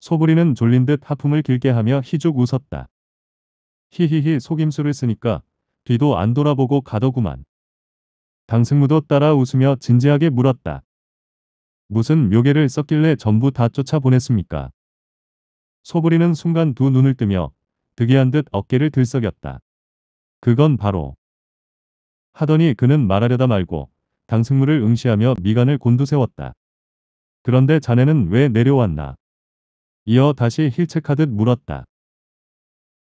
소부리는 졸린 듯 하품을 길게 하며 희죽 웃었다. 히히히 속임수를 쓰니까 뒤도 안 돌아보고 가더구만. 당승무도 따라 웃으며 진지하게 물었다. 무슨 묘계를 썼길래 전부 다 쫓아보냈습니까? 소부리는 순간 두 눈을 뜨며 득이한 듯 어깨를 들썩였다. 그건 바로 하더니 그는 말하려다 말고 당승무를 응시하며 미간을 곤두세웠다. 그런데 자네는 왜 내려왔나? 이어 다시 힐책하듯 물었다.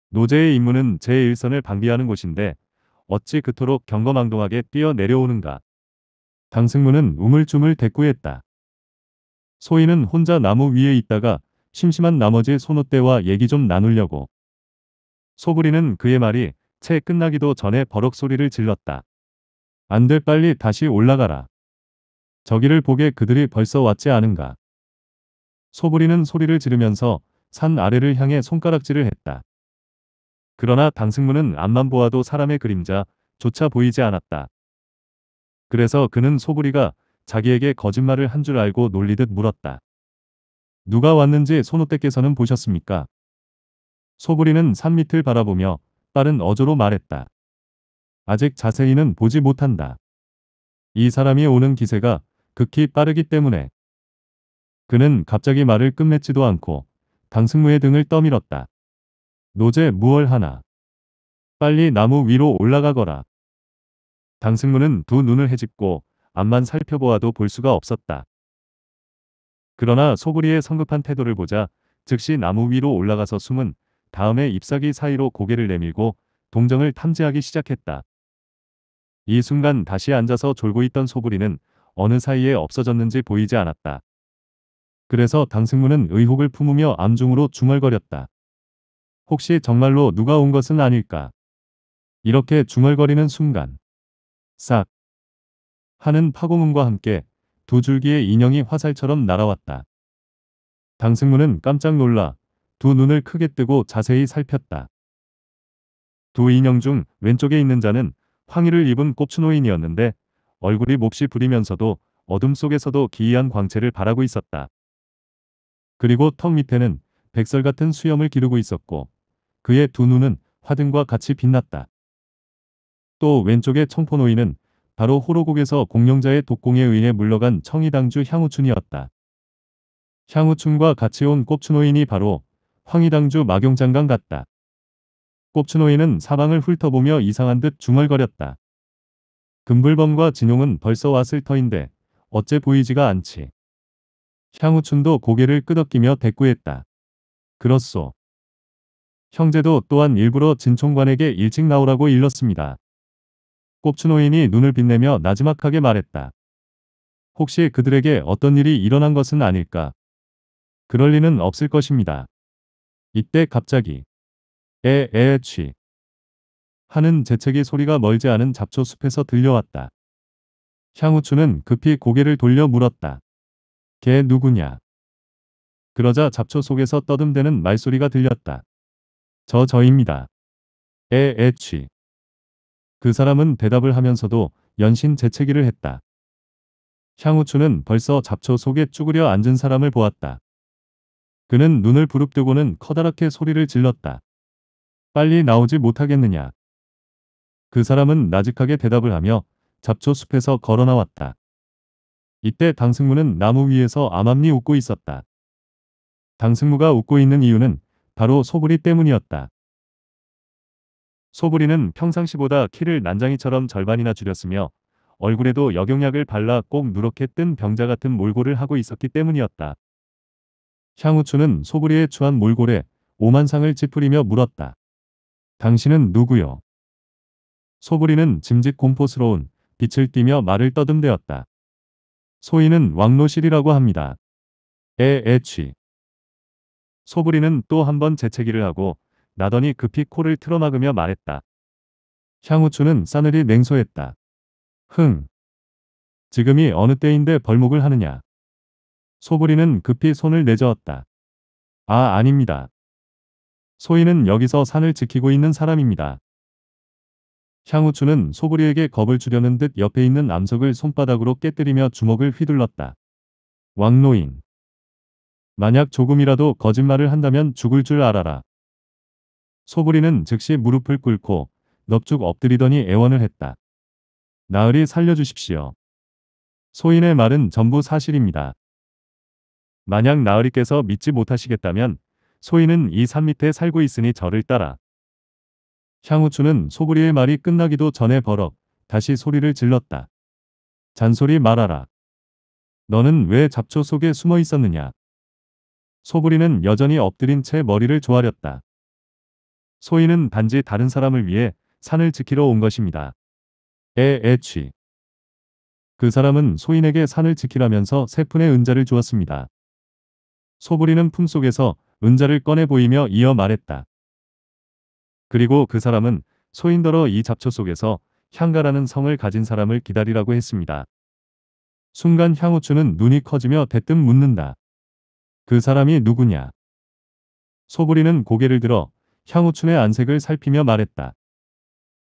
노제의 임무는 제 일선을 방비하는 곳인데 어찌 그토록 경거망동하게 뛰어내려오는가. 강승무는 우물쭈물 대꾸했다. 소희는 혼자 나무 위에 있다가 심심한 나머지 손노대와 얘기 좀 나누려고. 소부리는 그의 말이 채 끝나기도 전에 버럭 소리를 질렀다. 안돼 빨리 다시 올라가라. 저기를 보게 그들이 벌써 왔지 않은가. 소부리는 소리를 지르면서 산 아래를 향해 손가락질을 했다. 그러나 당승문은 앞만 보아도 사람의 그림자조차 보이지 않았다. 그래서 그는 소부리가 자기에게 거짓말을 한 줄 알고 놀리듯 물었다. 누가 왔는지 손호떼께서는 보셨습니까? 소부리는 산 밑을 바라보며 빠른 어조로 말했다. 아직 자세히는 보지 못한다. 이 사람이 오는 기세가 극히 빠르기 때문에 그는 갑자기 말을 끝맺지도 않고 당승무의 등을 떠밀었다. 노제 무얼하나. 빨리 나무 위로 올라가거라. 당승무는두 눈을 헤집고 앞만 살펴보아도 볼 수가 없었다. 그러나 소구리의 성급한 태도를 보자 즉시 나무 위로 올라가서 숨은 다음에 잎사귀 사이로 고개를 내밀고 동정을 탐지하기 시작했다. 이 순간 다시 앉아서 졸고 있던 소구리는 어느 사이에 없어졌는지 보이지 않았다. 그래서 당승문은 의혹을 품으며 암중으로 중얼거렸다. 혹시 정말로 누가 온 것은 아닐까? 이렇게 중얼거리는 순간 싹 하는 파고문과 함께 두 줄기의 인형이 화살처럼 날아왔다. 당승문은 깜짝 놀라 두 눈을 크게 뜨고 자세히 살폈다. 두 인형 중 왼쪽에 있는 자는 황의를 입은 꼽추노인이었는데 얼굴이 몹시 부리면서도 어둠 속에서도 기이한 광채를 바라고 있었다. 그리고 턱 밑에는 백설 같은 수염을 기르고 있었고 그의 두 눈은 화등과 같이 빛났다. 또 왼쪽의 청포노인은 바로 호로국에서 공룡자의 독공에 의해 물러간 청이당주 향우춘이었다. 향우춘과 같이 온꼽추노인이 바로 황희당주 마경장강 같다. 꼽추노인은 사방을 훑어보며 이상한 듯 중얼거렸다. 금불범과 진용은 벌써 왔을 터인데 어째 보이지가 않지. 향우춘도 고개를 끄덕이며 대꾸했다. 그렇소. 형제도 또한 일부러 진총관에게 일찍 나오라고 일렀습니다. 꼽춘호인이 눈을 빛내며 나지막하게 말했다. 혹시 그들에게 어떤 일이 일어난 것은 아닐까? 그럴 리는 없을 것입니다. 이때 갑자기 에에취 하는 재채기 소리가 멀지 않은 잡초 숲에서 들려왔다. 향우춘은 급히 고개를 돌려 물었다. 걔 누구냐. 그러자 잡초 속에서 떠듬대는 말소리가 들렸다. 저 저입니다. 에 에취. 그 사람은 대답을 하면서도 연신 재채기를 했다. 향우추는 벌써 잡초 속에 쭈그려 앉은 사람을 보았다. 그는 눈을 부릅뜨고는 커다랗게 소리를 질렀다. 빨리 나오지 못하겠느냐. 그 사람은 나직하게 대답을 하며 잡초 숲에서 걸어 나왔다. 이때 당승무는 나무 위에서 암암리 웃고 있었다. 당승무가 웃고 있는 이유는 바로 소부리 때문이었다. 소부리는 평상시보다 키를 난장이처럼 절반이나 줄였으며 얼굴에도 역용약을 발라 꼭 누렇게 뜬 병자 같은 몰골을 하고 있었기 때문이었다. 향우추는 소부리의 추한 몰골에 오만상을 찌푸리며 물었다. 당신은 누구요? 소부리는 짐짓 공포스러운 빛을 띠며 말을 떠듬대었다. 소인은 왕로실이라고 합니다. 에에취 소부리는 또 한번 재채기를 하고 나더니 급히 코를 틀어막으며 말했다. 향후추는 싸늘히 냉소했다. 흥. 지금이 어느 때인데 벌목을 하느냐. 소부리는 급히 손을 내저었다. 아 아닙니다. 소인은 여기서 산을 지키고 있는 사람입니다. 향우춘은 소구리에게 겁을 주려는 듯 옆에 있는 암석을 손바닥으로 깨뜨리며 주먹을 휘둘렀다. 왕노인. 만약 조금이라도 거짓말을 한다면 죽을 줄 알아라. 소구리는 즉시 무릎을 꿇고 넙죽 엎드리더니 애원을 했다. 나으리 살려주십시오. 소인의 말은 전부 사실입니다. 만약 나으리께서 믿지 못하시겠다면 소인은 이 산 밑에 살고 있으니 저를 따라 향우추는 소구리의 말이 끝나기도 전에 버럭 다시 소리를 질렀다. 잔소리 말아라. 너는 왜 잡초 속에 숨어 있었느냐. 소구리는 여전히 엎드린 채 머리를 조아렸다. 소인은 단지 다른 사람을 위해 산을 지키러 온 것입니다. 에에취. 그 사람은 소인에게 산을 지키라면서 세 푼의 은자를 주었습니다. 소부리는 품속에서 은자를 꺼내 보이며 이어 말했다. 그리고 그 사람은 소인더러 이 잡초 속에서 향가라는 성을 가진 사람을 기다리라고 했습니다. 순간 향우추는 눈이 커지며 대뜸 묻는다. 그 사람이 누구냐? 소부리는 고개를 들어 향우춘의 안색을 살피며 말했다.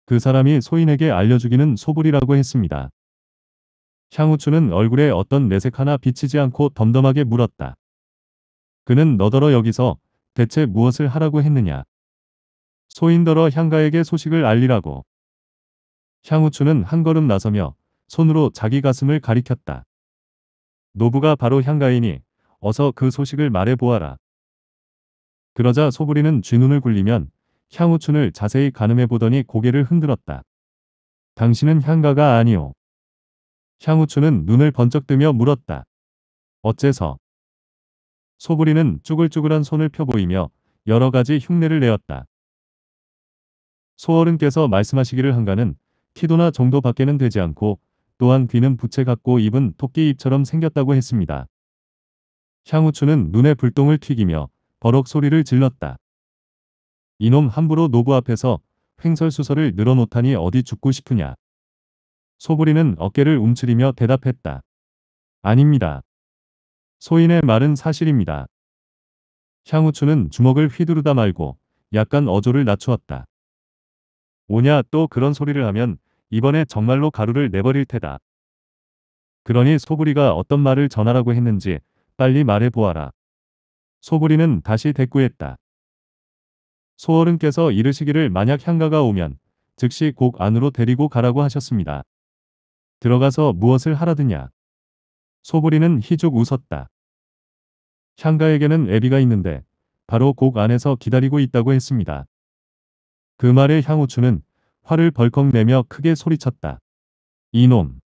그 사람이 소인에게 알려주기는 소불이라고 했습니다. 향우춘은 얼굴에 어떤 내색 하나 비치지 않고 덤덤하게 물었다. 그는 너더러 여기서 대체 무엇을 하라고 했느냐? 소인더러 향가에게 소식을 알리라고. 향우춘은한 걸음 나서며 손으로 자기 가슴을 가리켰다. 노부가 바로 향가이니 어서 그 소식을 말해보아라. 그러자 소부리는 쥐눈을 굴리면 향우춘을 자세히 가늠해보더니 고개를 흔들었다. 당신은 향가가 아니오. 향우춘은 눈을 번쩍 뜨며 물었다. 어째서? 소부리는 쭈글쭈글한 손을 펴보이며 여러 가지 흉내를 내었다. 소어른께서 말씀하시기를 한가는 키도나 정도 밖에는 되지 않고 또한 귀는 부채 같고 입은 토끼 입처럼 생겼다고 했습니다. 향우추는 눈에 불똥을 튀기며 버럭 소리를 질렀다. 이놈 함부로 노부 앞에서 횡설수설을 늘어놓다니 어디 죽고 싶으냐. 소부리는 어깨를 움츠리며 대답했다. 아닙니다. 소인의 말은 사실입니다. 향우추는 주먹을 휘두르다 말고 약간 어조를 낮추었다. 오냐 또 그런 소리를 하면 이번에 정말로 가루를 내버릴 테다. 그러니 소부리가 어떤 말을 전하라고 했는지 빨리 말해보아라. 소부리는 다시 대꾸했다. 소어른께서 이르시기를 만약 향가가 오면 즉시 곡 안으로 데리고 가라고 하셨습니다. 들어가서 무엇을 하라드냐. 소부리는 희죽 웃었다. 향가에게는 애비가 있는데 바로 곡 안에서 기다리고 있다고 했습니다. 그 말에 향우추는 화를 벌컥 내며 크게 소리쳤다. 이놈.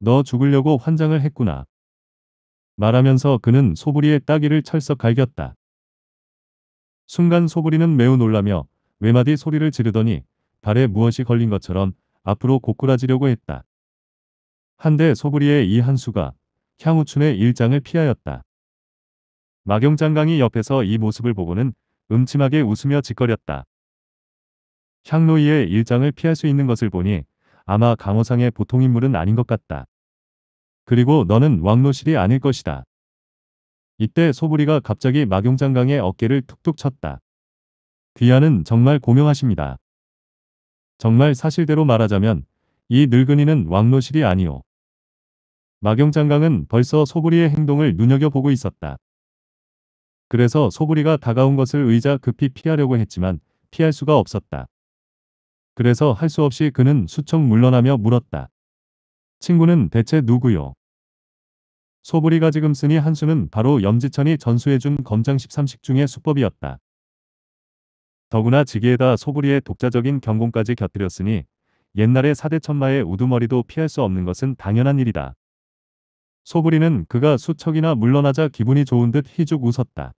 너 죽으려고 환장을 했구나. 말하면서 그는 소부리의 따귀를 철썩 갈겼다. 순간 소부리는 매우 놀라며 외마디 소리를 지르더니 발에 무엇이 걸린 것처럼 앞으로 고꾸라지려고 했다. 한데 소부리의 이 한수가 향우춘의 일장을 피하였다. 마경장강이 옆에서 이 모습을 보고는 음침하게 웃으며 짓거렸다. 샹로이의 일장을 피할 수 있는 것을 보니 아마 강호상의 보통 인물은 아닌 것 같다. 그리고 너는 왕노실이 아닐 것이다. 이때 소부리가 갑자기 마경장강의 어깨를 툭툭 쳤다. 귀하는 정말 고명하십니다. 정말 사실대로 말하자면 이 늙은이는 왕노실이 아니오. 마경장강은 벌써 소부리의 행동을 눈여겨보고 있었다. 그래서 소부리가 다가온 것을 의자 급히 피하려고 했지만 피할 수가 없었다. 그래서 할 수 없이 그는 수척 물러나며 물었다. 친구는 대체 누구요? 소불이가 지금 쓰니 한수는 바로 염지천이 전수해준 검장 13식 중의 수법이었다. 더구나 지게에다 소불이의 독자적인 경공까지 곁들였으니 옛날의 사대천마의 우두머리도 피할 수 없는 것은 당연한 일이다. 소불이는 그가 수척이나 물러나자 기분이 좋은 듯 희죽 웃었다.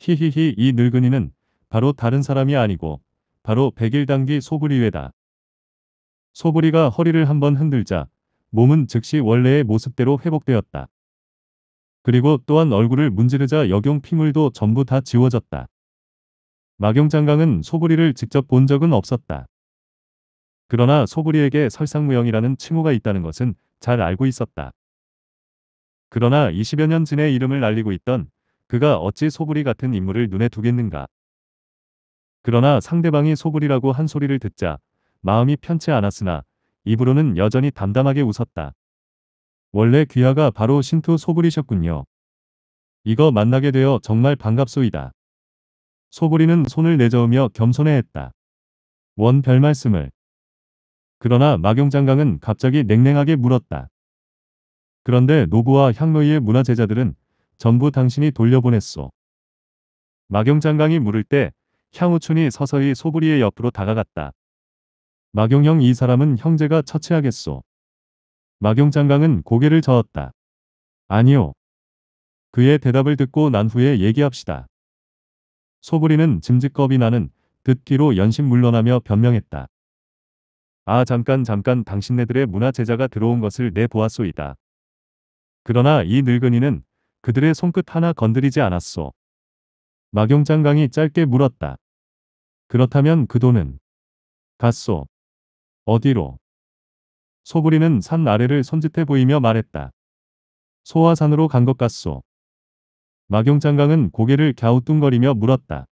히히히 이 늙은이는 바로 다른 사람이 아니고 바로 백일당기 소부리회다. 소부리가 허리를 한번 흔들자 몸은 즉시 원래의 모습대로 회복되었다. 그리고 또한 얼굴을 문지르자 역용 피물도 전부 다 지워졌다. 마경장강은 소부리를 직접 본 적은 없었다. 그러나 소부리에게 설상무형이라는 칭호가 있다는 것은 잘 알고 있었다. 그러나 20여 년 지내 이름을 날리고 있던 그가 어찌 소부리 같은 인물을 눈에 두겠는가. 그러나 상대방이 소불이라고한 소리를 듣자 마음이 편치 않았으나 입으로는 여전히 담담하게 웃었다. 원래 귀하가 바로 신투 소불이셨군요 이거 만나게 되어 정말 반갑소이다. 소불이는 손을 내저으며 겸손해했다. 원 별 말씀을. 그러나 마경장강은 갑자기 냉랭하게 물었다. 그런데 노부와 향로이의 문화제자들은 전부 당신이 돌려보냈소. 마경장강이 물을 때 향우촌이 서서히 소부리의 옆으로 다가갔다. 마경영이 사람은 형제가 처치하겠소. 마경 장강은 고개를 저었다. 아니요. 그의 대답을 듣고 난 후에 얘기합시다. 소부리는 짐짓겁이 나는 듣기로 연신 물러나며 변명했다. 아 잠깐 잠깐 당신네들의 문화 제자가 들어온 것을 내보았소이다. 그러나 이 늙은이는 그들의 손끝 하나 건드리지 않았소. 마경장강이 짧게 물었다. 그렇다면 그 돈은 갔소. 어디로? 소부리는 산 아래를 손짓해 보이며 말했다. 소화산으로 간 것 같소. 마경장강은 고개를 갸우뚱거리며 물었다.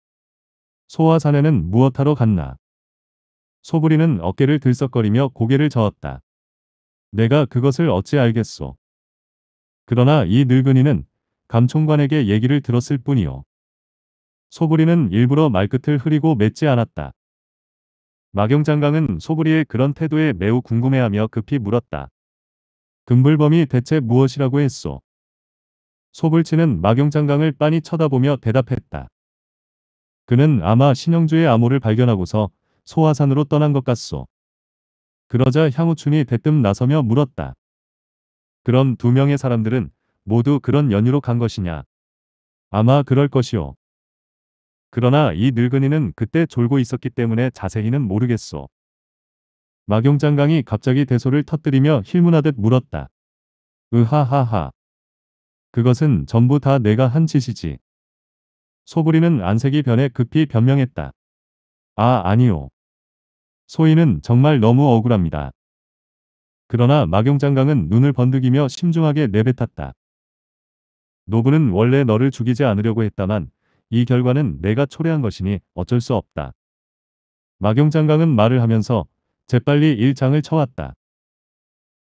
소화산에는 무엇하러 갔나? 소부리는 어깨를 들썩거리며 고개를 저었다. 내가 그것을 어찌 알겠소. 그러나 이 늙은이는 감총관에게 얘기를 들었을 뿐이오 소부리는 일부러 말끝을 흐리고 맺지 않았다. 마경장강은 소부리의 그런 태도에 매우 궁금해하며 급히 물었다. 금불범이 대체 무엇이라고 했소? 소불치는 마경장강을 빤히 쳐다보며 대답했다. 그는 아마 신영주의 암호를 발견하고서 소화산으로 떠난 것 같소. 그러자 향우춘이 대뜸 나서며 물었다. 그럼 두 명의 사람들은 모두 그런 연유로 간 것이냐? 아마 그럴 것이오. 그러나 이 늙은이는 그때 졸고 있었기 때문에 자세히는 모르겠소. 마경 장강이 갑자기 대소를 터뜨리며 힐문하듯 물었다. 으하하하. 그것은 전부 다 내가 한 짓이지. 소부리는 안색이 변해 급히 변명했다. 아 아니요. 소인은 정말 너무 억울합니다. 그러나 마경장강은 눈을 번득이며 심중하게 내뱉었다. 노부는 원래 너를 죽이지 않으려고 했다만 이 결과는 내가 초래한 것이니 어쩔 수 없다. 마경 장강은 말을 하면서 재빨리 일장을 쳐왔다.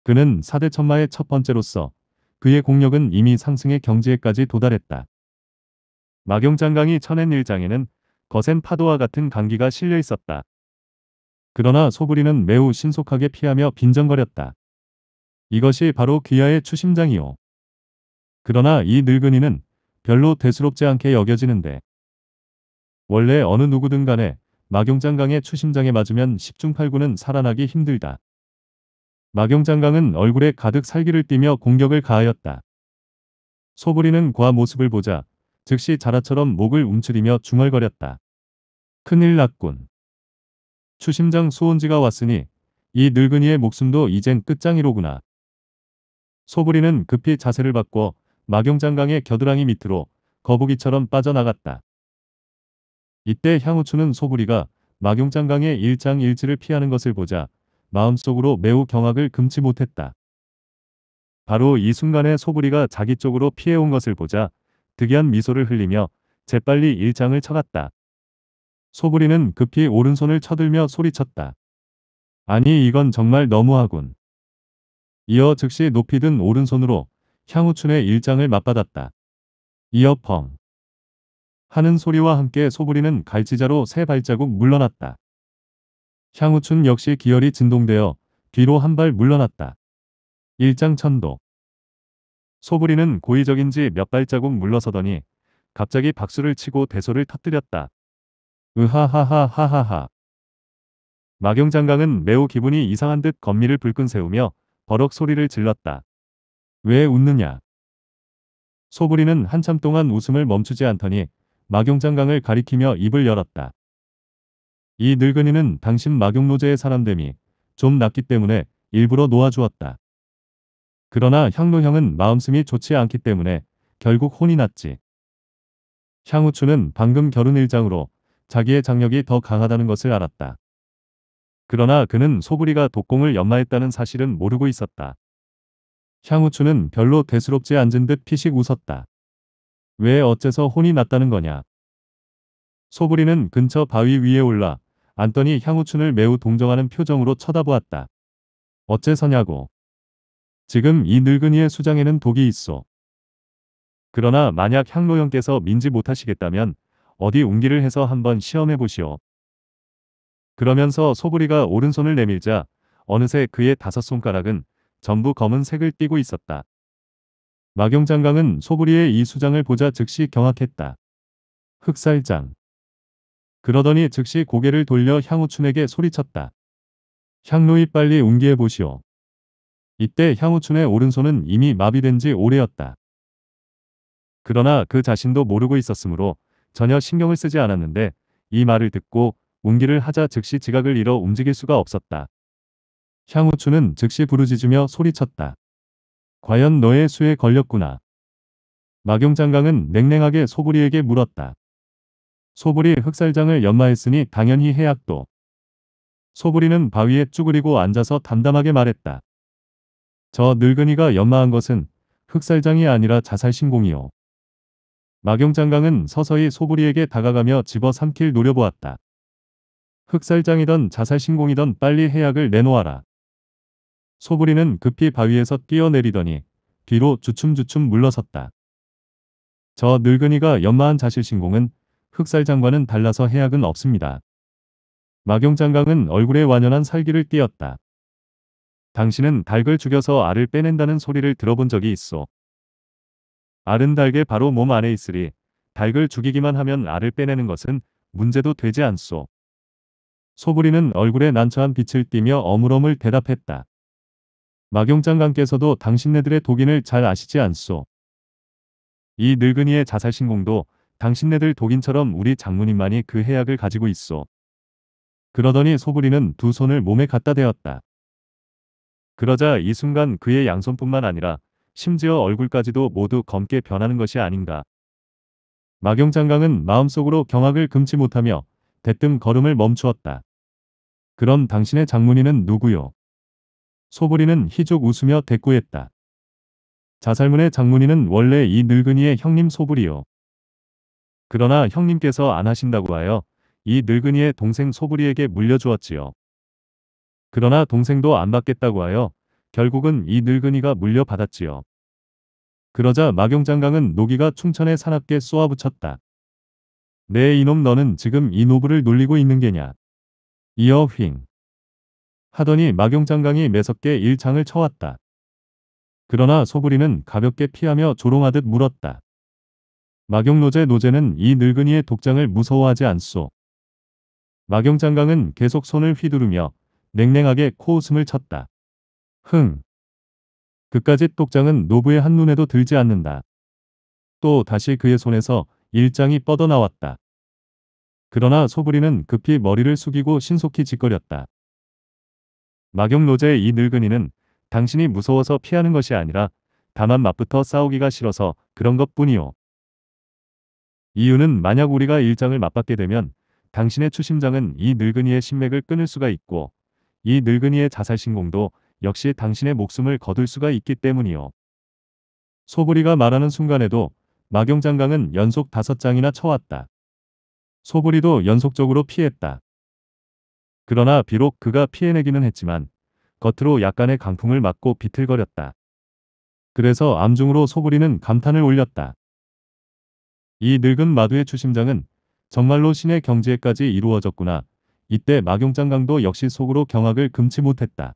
그는 4대 천마의 첫 번째로서 그의 공력은 이미 상승의 경지에까지 도달했다. 마경 장강이 쳐낸 일장에는 거센 파도와 같은 강기가 실려 있었다. 그러나 소부리는 매우 신속하게 피하며 빈정거렸다. 이것이 바로 귀하의 추심장이오. 그러나 이 늙은이는 별로 대수롭지 않게 여겨지는데 원래 어느 누구든 간에 마경장강의 추심장에 맞으면 10중 8구는 살아나기 힘들다. 마경장강은 얼굴에 가득 살기를 띠며 공격을 가하였다. 소부리는 과 모습을 보자 즉시 자라처럼 목을 움츠리며 중얼거렸다. 큰일 났군. 추심장 소원지가 왔으니 이 늙은이의 목숨도 이젠 끝장이로구나. 소부리는 급히 자세를 바꿔 마경장강의 겨드랑이 밑으로 거북이처럼 빠져나갔다. 이때 향우추는 소구리가 마경장강의 일장일치를 피하는 것을 보자 마음속으로 매우 경악을 금치 못했다. 바로 이 순간에 소구리가 자기 쪽으로 피해온 것을 보자 득이한 미소를 흘리며 재빨리 일장을 쳐갔다. 소구리는 급히 오른손을 쳐들며 소리쳤다. 아니 이건 정말 너무하군. 이어 즉시 높이 든 오른손으로 향우춘의 일장을 맞받았다 이어 펑 하는 소리와 함께 소부리는 갈치자로 세 발자국 물러났다. 향우춘 역시 기혈이 진동되어 뒤로 한 발 물러났다. 일장 천도 소부리는 고의적인지 몇 발자국 물러서더니 갑자기 박수를 치고 대소를 터뜨렸다. 으하하하하하하 마경장강은 매우 기분이 이상한 듯 건미를 불끈 세우며 버럭 소리를 질렀다. 왜 웃느냐? 소부리는 한참 동안 웃음을 멈추지 않더니 마경장강을 가리키며 입을 열었다. 이 늙은이는 당신 마경노제의 사람됨이 좀 낫기 때문에 일부러 놓아주었다. 그러나 향노형은 마음씀이 좋지 않기 때문에 결국 혼이 났지. 향우추는 방금 결혼일장으로 자기의 장력이 더 강하다는 것을 알았다. 그러나 그는 소부리가 독공을 연마했다는 사실은 모르고 있었다. 향우춘은 별로 대수롭지 않은 듯 피식 웃었다. 왜 어째서 혼이 났다는 거냐. 소부리는 근처 바위 위에 올라 안더니 향우춘을 매우 동정하는 표정으로 쳐다보았다. 어째서냐고. 지금 이 늙은이의 수장에는 독이 있어. 그러나 만약 향로형께서 민지 못하시겠다면 어디 웅기를 해서 한번 시험해 보시오. 그러면서 소부리가 오른손을 내밀자 어느새 그의 다섯 손가락은 전부 검은색을 띠고 있었다. 마경장강은 소부리의 이 수장을 보자 즉시 경악했다. 흑살장. 그러더니 즉시 고개를 돌려 향우춘에게 소리쳤다. 향로이 빨리 운기해 보시오. 이때 향우춘의 오른손은 이미 마비된 지 오래였다. 그러나 그 자신도 모르고 있었으므로 전혀 신경을 쓰지 않았는데 이 말을 듣고 운기를 하자 즉시 지각을 잃어 움직일 수가 없었다. 향우추는 즉시 부르짖으며 소리쳤다. 과연 너의 수에 걸렸구나. 마경장강은 냉랭하게 소부리에게 물었다. 소부리 흑살장을 연마했으니 당연히 해악도. 소부리는 바위에 쭈그리고 앉아서 담담하게 말했다. 저 늙은이가 연마한 것은 흑살장이 아니라 자살신공이요. 마경장강은 서서히 소부리에게 다가가며 집어삼킬 노려보았다. 흑살장이던 자살신공이던 빨리 해약을 내놓아라. 소부리는 급히 바위에서 뛰어내리더니 뒤로 주춤주춤 물러섰다. 저 늙은이가 연마한 자실신공은 흑살장과는 달라서 해악은 없습니다. 마경장강은 얼굴에 완연한 살기를 띄었다. 당신은 닭을 죽여서 알을 빼낸다는 소리를 들어본 적이 있어. 알은 닭의 바로 몸 안에 있으리 닭을 죽이기만 하면 알을 빼내는 것은 문제도 되지 않소. 소부리는 얼굴에 난처한 빛을 띠며 어물어물 대답했다. 마경장관께서도 당신네들의 독인을 잘 아시지 않소. 이 늙은이의 자살신공도 당신네들 독인처럼 우리 장문인만이 그 해약을 가지고 있소. 그러더니 소부리는 두 손을 몸에 갖다 대었다. 그러자 이 순간 그의 양손뿐만 아니라 심지어 얼굴까지도 모두 검게 변하는 것이 아닌가. 마경장강은 마음속으로 경악을 금치 못하며 대뜸 걸음을 멈추었다. 그럼 당신의 장문인은 누구요? 소보리는 희죽 웃으며 대꾸했다. 자살문의 장문인은 원래 이 늙은이의 형님 소불이요 그러나 형님께서 안 하신다고 하여 이 늙은이의 동생 소불이에게 물려주었지요. 그러나 동생도 안 받겠다고 하여 결국은 이 늙은이가 물려받았지요. 그러자 마경장강은 노기가 충천에 사납게 쏘아붙였다. 내 네, 이놈 너는 지금 이 노부를 놀리고 있는 게냐. 이어 휭. 하더니 마경장강이 매섭게 일장을 쳐왔다. 그러나 소부리는 가볍게 피하며 조롱하듯 물었다. 마경노제 노제는 이 늙은이의 독장을 무서워하지 않소. 마경장강은 계속 손을 휘두르며 냉랭하게 코웃음을 쳤다. 흥. 그까짓 독장은 노부의 한눈에도 들지 않는다. 또 다시 그의 손에서 일장이 뻗어나왔다. 그러나 소부리는 급히 머리를 숙이고 신속히 짓거렸다. 마경노제의 이 늙은이는 당신이 무서워서 피하는 것이 아니라 다만 맛부터 싸우기가 싫어서 그런 것뿐이요. 이유는 만약 우리가 일장을 맛받게 되면 당신의 추심장은 이 늙은이의 신맥을 끊을 수가 있고 이 늙은이의 자살신공도 역시 당신의 목숨을 거둘 수가 있기 때문이요. 소부리가 말하는 순간에도 마경장강은 연속 다섯 장이나 쳐왔다. 소부리도 연속적으로 피했다. 그러나 비록 그가 피해내기는 했지만 겉으로 약간의 강풍을 맞고 비틀거렸다. 그래서 암중으로 소구리는 감탄을 올렸다. 이 늙은 마두의 추심장은 정말로 신의 경지에까지 이루어졌구나. 이때 마경장강도 역시 속으로 경악을 금치 못했다.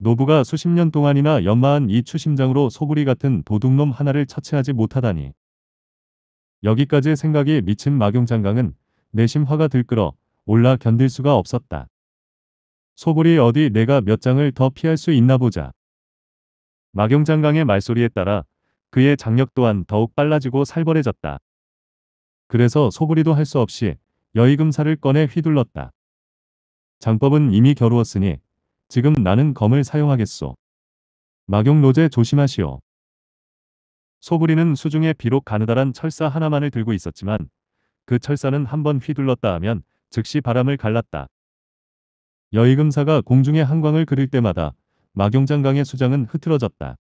노부가 수십 년 동안이나 연마한 이 추심장으로 소구리 같은 도둑놈 하나를 처치하지 못하다니. 여기까지의 생각이 미친 마경장강은 내심 화가 들끓어 올라 견딜 수가 없었다. 소불이 어디 내가 몇 장을 더 피할 수 있나 보자. 마경장강의 말소리에 따라 그의 장력 또한 더욱 빨라지고 살벌해졌다. 그래서 소불이도 할 수 없이 여의금사를 꺼내 휘둘렀다. 장법은 이미 겨루었으니 지금 나는 검을 사용하겠소. 마경노제 조심하시오. 소불이는 수중에 비록 가느다란 철사 하나만을 들고 있었지만 그 철사는 한번 휘둘렀다 하면 즉시 바람을 갈랐다. 여의금사가 공중의 한광을 그릴 때마다 마경장강의 수장은 흐트러졌다.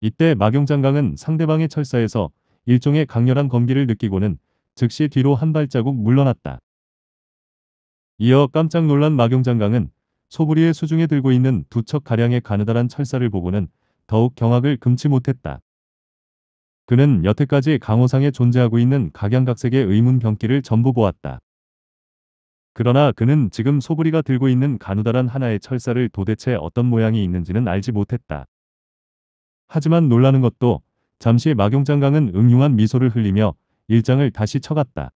이때 마경장강은 상대방의 철사에서 일종의 강렬한 검기를 느끼고는 즉시 뒤로 한 발자국 물러났다. 이어 깜짝 놀란 마경장강은 소부리의 수중에 들고 있는 두 척가량의 가느다란 철사를 보고는 더욱 경악을 금치 못했다. 그는 여태까지 강호상에 존재하고 있는 각양각색의 의문 병기를 전부 보았다. 그러나 그는 지금 소부리가 들고 있는 가누다란 하나의 철사를 도대체 어떤 모양이 있는지는 알지 못했다. 하지만 놀라는 것도 잠시 마경장강은 응용한 미소를 흘리며 일장을 다시 쳐갔다.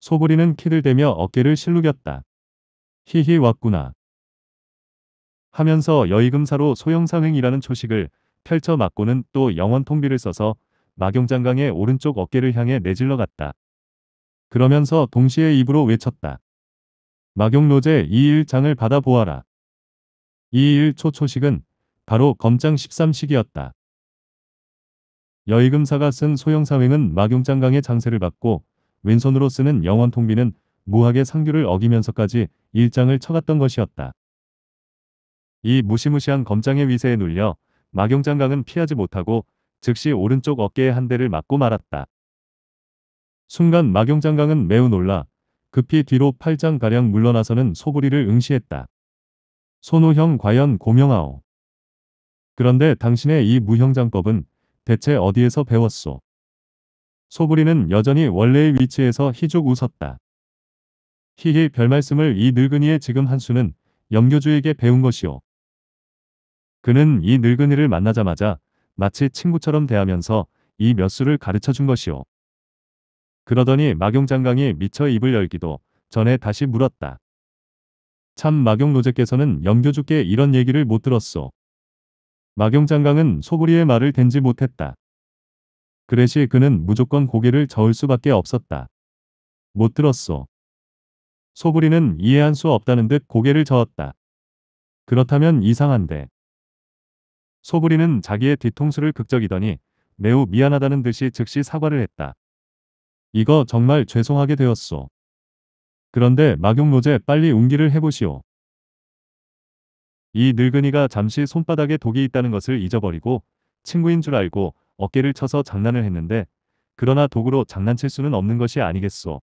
소부리는 키를 대며 어깨를 실룩였다. 히히 왔구나. 하면서 여의금사로 소형상행이라는 초식을 펼쳐 맞고는 또 영원통비를 써서 마경장강의 오른쪽 어깨를 향해 내질러 갔다. 그러면서 동시에 입으로 외쳤다. 막용로제 2일장을 받아보아라. 2일 초 초식은 바로 검장 13식이었다. 여의금사가 쓴소형사횡은막용장강의 장세를 받고 왼손으로 쓰는 영원통비는 무학의 상규를 어기면서까지 일장을 쳐갔던 것이었다. 이 무시무시한 검장의 위세에 눌려 막용장강은 피하지 못하고 즉시 오른쪽 어깨에 한 대를 맞고 말았다. 순간 막용장강은 매우 놀라 급히 뒤로 팔짱가량 물러나서는 소부리를 응시했다. 손호형 과연 고명하오. 그런데 당신의 이 무형장법은 대체 어디에서 배웠소? 소부리는 여전히 원래의 위치에서 희죽 웃었다. 히히 별말씀을 이 늙은이의 지금 한수는 영교주에게 배운 것이오. 그는 이 늙은이를 만나자마자 마치 친구처럼 대하면서 이 몇 수를 가르쳐 준 것이오. 그러더니 마경장강이 미처 입을 열기도 전에 다시 물었다. 참 마경노제께서는 영교주께 이런 얘기를 못 들었소. 마경장강은 소부리의 말을 댄지 못했다. 그래시 그는 무조건 고개를 저을 수밖에 없었다. 못 들었소. 소부리는 이해할 수 없다는 듯 고개를 저었다. 그렇다면 이상한데. 소부리는 자기의 뒤통수를 극적이더니 매우 미안하다는 듯이 즉시 사과를 했다. 이거 정말 죄송하게 되었소. 그런데 막용노제 빨리 운기를 해보시오. 이 늙은이가 잠시 손바닥에 독이 있다는 것을 잊어버리고 친구인 줄 알고 어깨를 쳐서 장난을 했는데 그러나 독으로 장난칠 수는 없는 것이 아니겠소.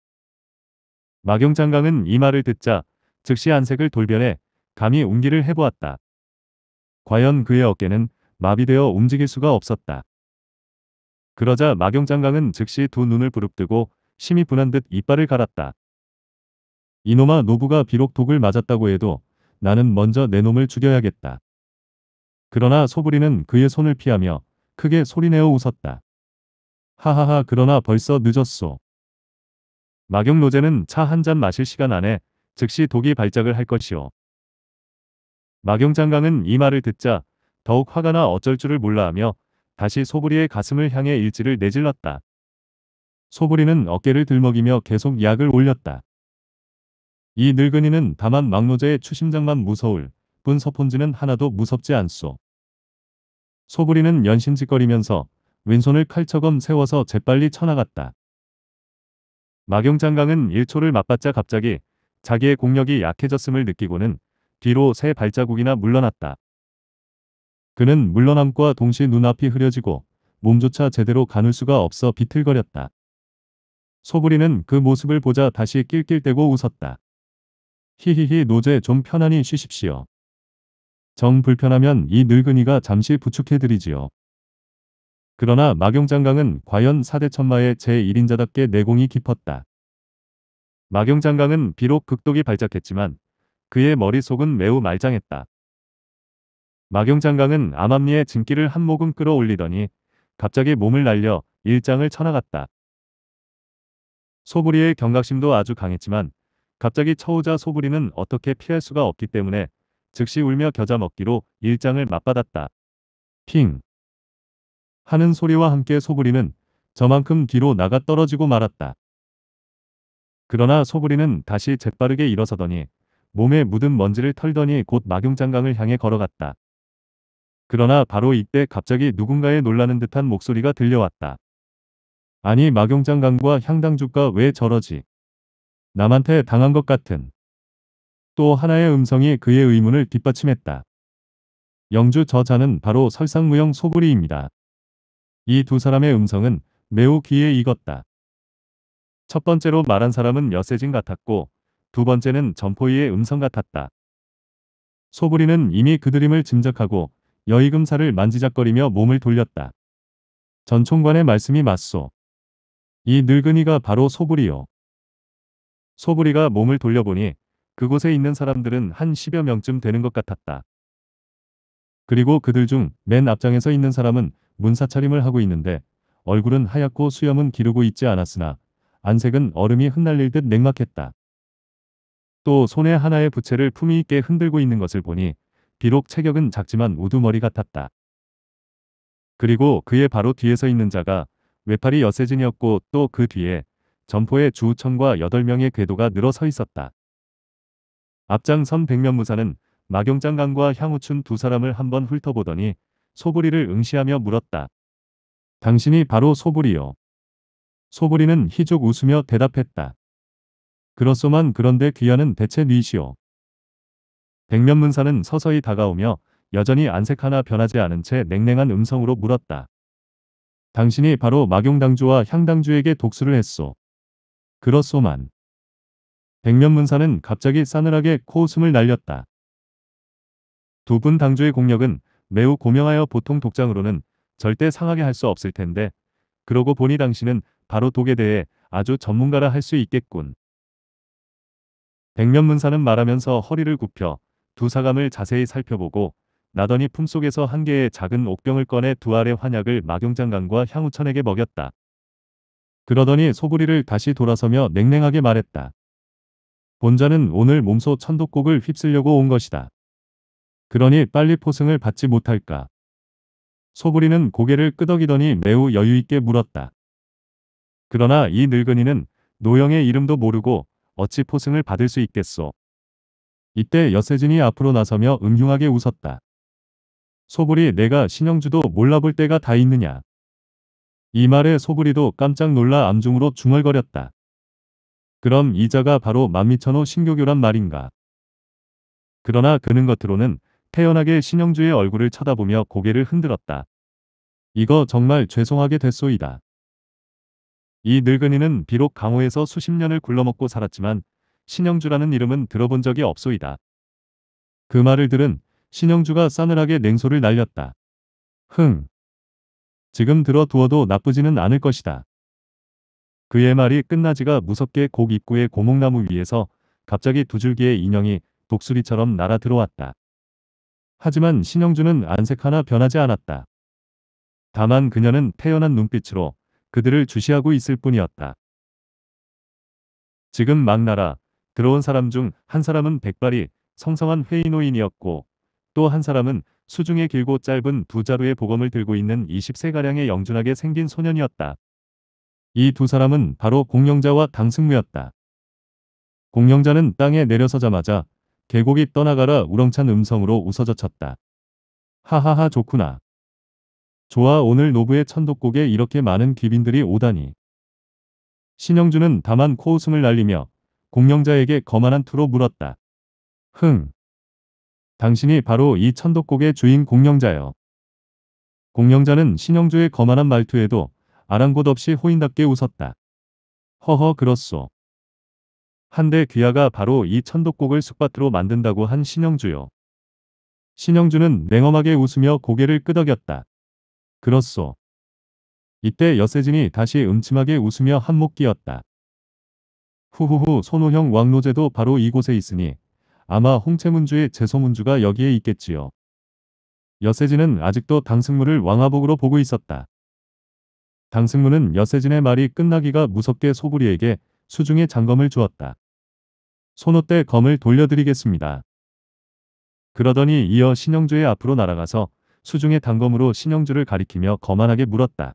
막용장강은이 말을 듣자 즉시 안색을 돌변해 감히 운기를 해보았다. 과연 그의 어깨는 마비되어 움직일 수가 없었다. 그러자 마경장강은 즉시 두 눈을 부릅뜨고 심히 분한 듯 이빨을 갈았다. 이놈아 노부가 비록 독을 맞았다고 해도 나는 먼저 내 놈을 죽여야겠다. 그러나 소부리는 그의 손을 피하며 크게 소리내어 웃었다. 하하하 그러나 벌써 늦었소. 마경노제는 차 한 잔 마실 시간 안에 즉시 독이 발작을 할 것이오. 마경장강은 이 말을 듣자 더욱 화가 나 어쩔 줄을 몰라 하며 다시 소부리의 가슴을 향해 일지를 내질렀다. 소부리는 어깨를 들먹이며 계속 약을 올렸다. 이 늙은이는 다만 막노제의 추심장만 무서울 뿐 서폰지는 하나도 무섭지 않소. 소부리는 연신짓거리면서 왼손을 칼처검 세워서 재빨리 쳐나갔다. 마경장강은 1초를 맞받자 갑자기 자기의 공력이 약해졌음을 느끼고는 뒤로 세 발자국이나 물러났다. 그는 물러남과 동시 눈앞이 흐려지고 몸조차 제대로 가눌 수가 없어 비틀거렸다. 소부리는 그 모습을 보자 다시 낄낄대고 웃었다. 히히히 노제 좀 편안히 쉬십시오. 정 불편하면 이 늙은이가 잠시 부축해드리지요. 그러나 마경장강은 과연 사대천마의 제1인자답게 내공이 깊었다. 마경장강은 비록 극독이 발작했지만 그의 머릿속은 매우 말장했다 마경장강은 암암리의 진기를 한 모금 끌어올리더니 갑자기 몸을 날려 일장을 쳐나갔다. 소부리의 경각심도 아주 강했지만 갑자기 처우자 소부리는 어떻게 피할 수가 없기 때문에 즉시 울며 겨자 먹기로 일장을 맞받았다. 핑! 하는 소리와 함께 소부리는 저만큼 뒤로 나가 떨어지고 말았다. 그러나 소부리는 다시 재빠르게 일어서더니 몸에 묻은 먼지를 털더니 곧 마경장강을 향해 걸어갔다. 그러나 바로 이때 갑자기 누군가의 놀라는 듯한 목소리가 들려왔다. 아니 막용장 강과 향당 주가 왜 저러지? 남한테 당한 것 같은. 또 하나의 음성이 그의 의문을 뒷받침했다. 영주 저자는 바로 설상무형 소구리입니다. 이 두 사람의 음성은 매우 귀에 익었다. 첫 번째로 말한 사람은 여세진 같았고 두 번째는 점포이의 음성 같았다. 소구리는 이미 그들임을 짐작하고 여의금사를 만지작거리며 몸을 돌렸다. 전총관의 말씀이 맞소. 이 늙은이가 바로 소불이요. 소불이가 몸을 돌려보니 그곳에 있는 사람들은 한 10여 명쯤 되는 것 같았다. 그리고 그들 중 맨 앞장에서 있는 사람은 문사 차림을 하고 있는데 얼굴은 하얗고 수염은 기르고 있지 않았으나 안색은 얼음이 흩날릴 듯 냉막했다. 또 손에 하나의 부채를 품위 있게 흔들고 있는 것을 보니 비록 체격은 작지만 우두머리 같았다. 그리고 그의 바로 뒤에 서 있는 자가 외팔이 여세진이었고 또 그 뒤에 점포의 주우천과 8명의 궤도가 늘어 서 있었다. 앞장선 백면무사는 마경장관과 향우춘 두 사람을 한번 훑어보더니 소부리를 응시하며 물었다. 당신이 바로 소부리요. 소부리는 희죽 웃으며 대답했다. 그렇소만 그런데 귀하는 대체 니시오. 백면 문사는 서서히 다가오며 여전히 안색 하나 변하지 않은 채 냉랭한 음성으로 물었다. 당신이 바로 막용당주와 향당주에게 독수를 했소. 그렇소만. 백면문사는 갑자기 싸늘하게 코웃음을 날렸다. 두 분 당주의 공력은 매우 고명하여 보통 독장으로는 절대 상하게 할 수 없을 텐데 그러고 보니 당신은 바로 독에 대해 아주 전문가라 할 수 있겠군. 백면문사는 말하면서 허리를 굽혀 두 사감을 자세히 살펴보고 나더니 품속에서 한 개의 작은 옥병을 꺼내 두 알의 환약을 마경장관과 향우천에게 먹였다. 그러더니 소구리를 다시 돌아서며 냉랭하게 말했다. 본자는 오늘 몸소 천독곡을 휩쓸려고 온 것이다. 그러니 빨리 포승을 받지 못할까. 소부리는 고개를 끄덕이더니 매우 여유있게 물었다. 그러나 이 늙은이는 노영의 이름도 모르고 어찌 포승을 받을 수 있겠소. 이때 여세진이 앞으로 나서며 음흉하게 웃었다. 소불이 내가 신영주도 몰라볼 때가 다 있느냐. 이 말에 소불이도 깜짝 놀라 암중으로 중얼거렸다. 그럼 이자가 바로 만미천호 신교교란 말인가. 그러나 그는 겉으로는 태연하게 신영주의 얼굴을 쳐다보며 고개를 흔들었다. 이거 정말 죄송하게 됐소이다. 이 늙은이는 비록 강호에서 수십 년을 굴러먹고 살았지만 신영주라는 이름은 들어본 적이 없소이다. 그 말을 들은 신영주가 싸늘하게 냉소를 날렸다. 흥. 지금 들어두어도 나쁘지는 않을 것이다. 그의 말이 끝나지가 무섭게 곡 입구의 고목나무 위에서 갑자기 두 줄기의 인형이 독수리처럼 날아 들어왔다. 하지만 신영주는 안색 하나 변하지 않았다. 다만 그녀는 태연한 눈빛으로 그들을 주시하고 있을 뿐이었다. 지금 막 날아 들어온 사람 중 한 사람은 백발이 성성한 회의노인이었고 또 한 사람은 수중에 길고 짧은 두 자루의 보검을 들고 있는 20세가량의 영준하게 생긴 소년이었다. 이 두 사람은 바로 공영자와 당승무였다. 공영자는 땅에 내려서자마자 계곡이 떠나가라 우렁찬 음성으로 웃어젖혔다. 하하하 좋구나. 좋아 오늘 노부의 천독곡에 이렇게 많은 귀빈들이 오다니. 신영주는 다만 코웃음을 날리며 공명자에게 거만한 투로 물었다. 흥. 당신이 바로 이 천독곡의 주인 공명자요. 공명자는 신영주의 거만한 말투에도 아랑곳 없이 호인답게 웃었다. 허허 그렇소. 한데 귀하가 바로 이 천독곡을 숙밭으로 만든다고 한 신영주요. 신영주는 냉엄하게 웃으며 고개를 끄덕였다. 그렇소. 이때 여세진이 다시 음침하게 웃으며 한몫 끼었다. 후후후 손호형 왕로제도 바로 이곳에 있으니 아마 홍채문주의 제소문주가 여기에 있겠지요. 여세진은 아직도 당승무를 왕화복으로 보고 있었다. 당승무는 여세진의 말이 끝나기가 무섭게 소부리에게 수중에 장검을 주었다. 손호때 검을 돌려드리겠습니다. 그러더니 이어 신영주의 앞으로 날아가서 수중의 단검으로 신영주를 가리키며 거만하게 물었다.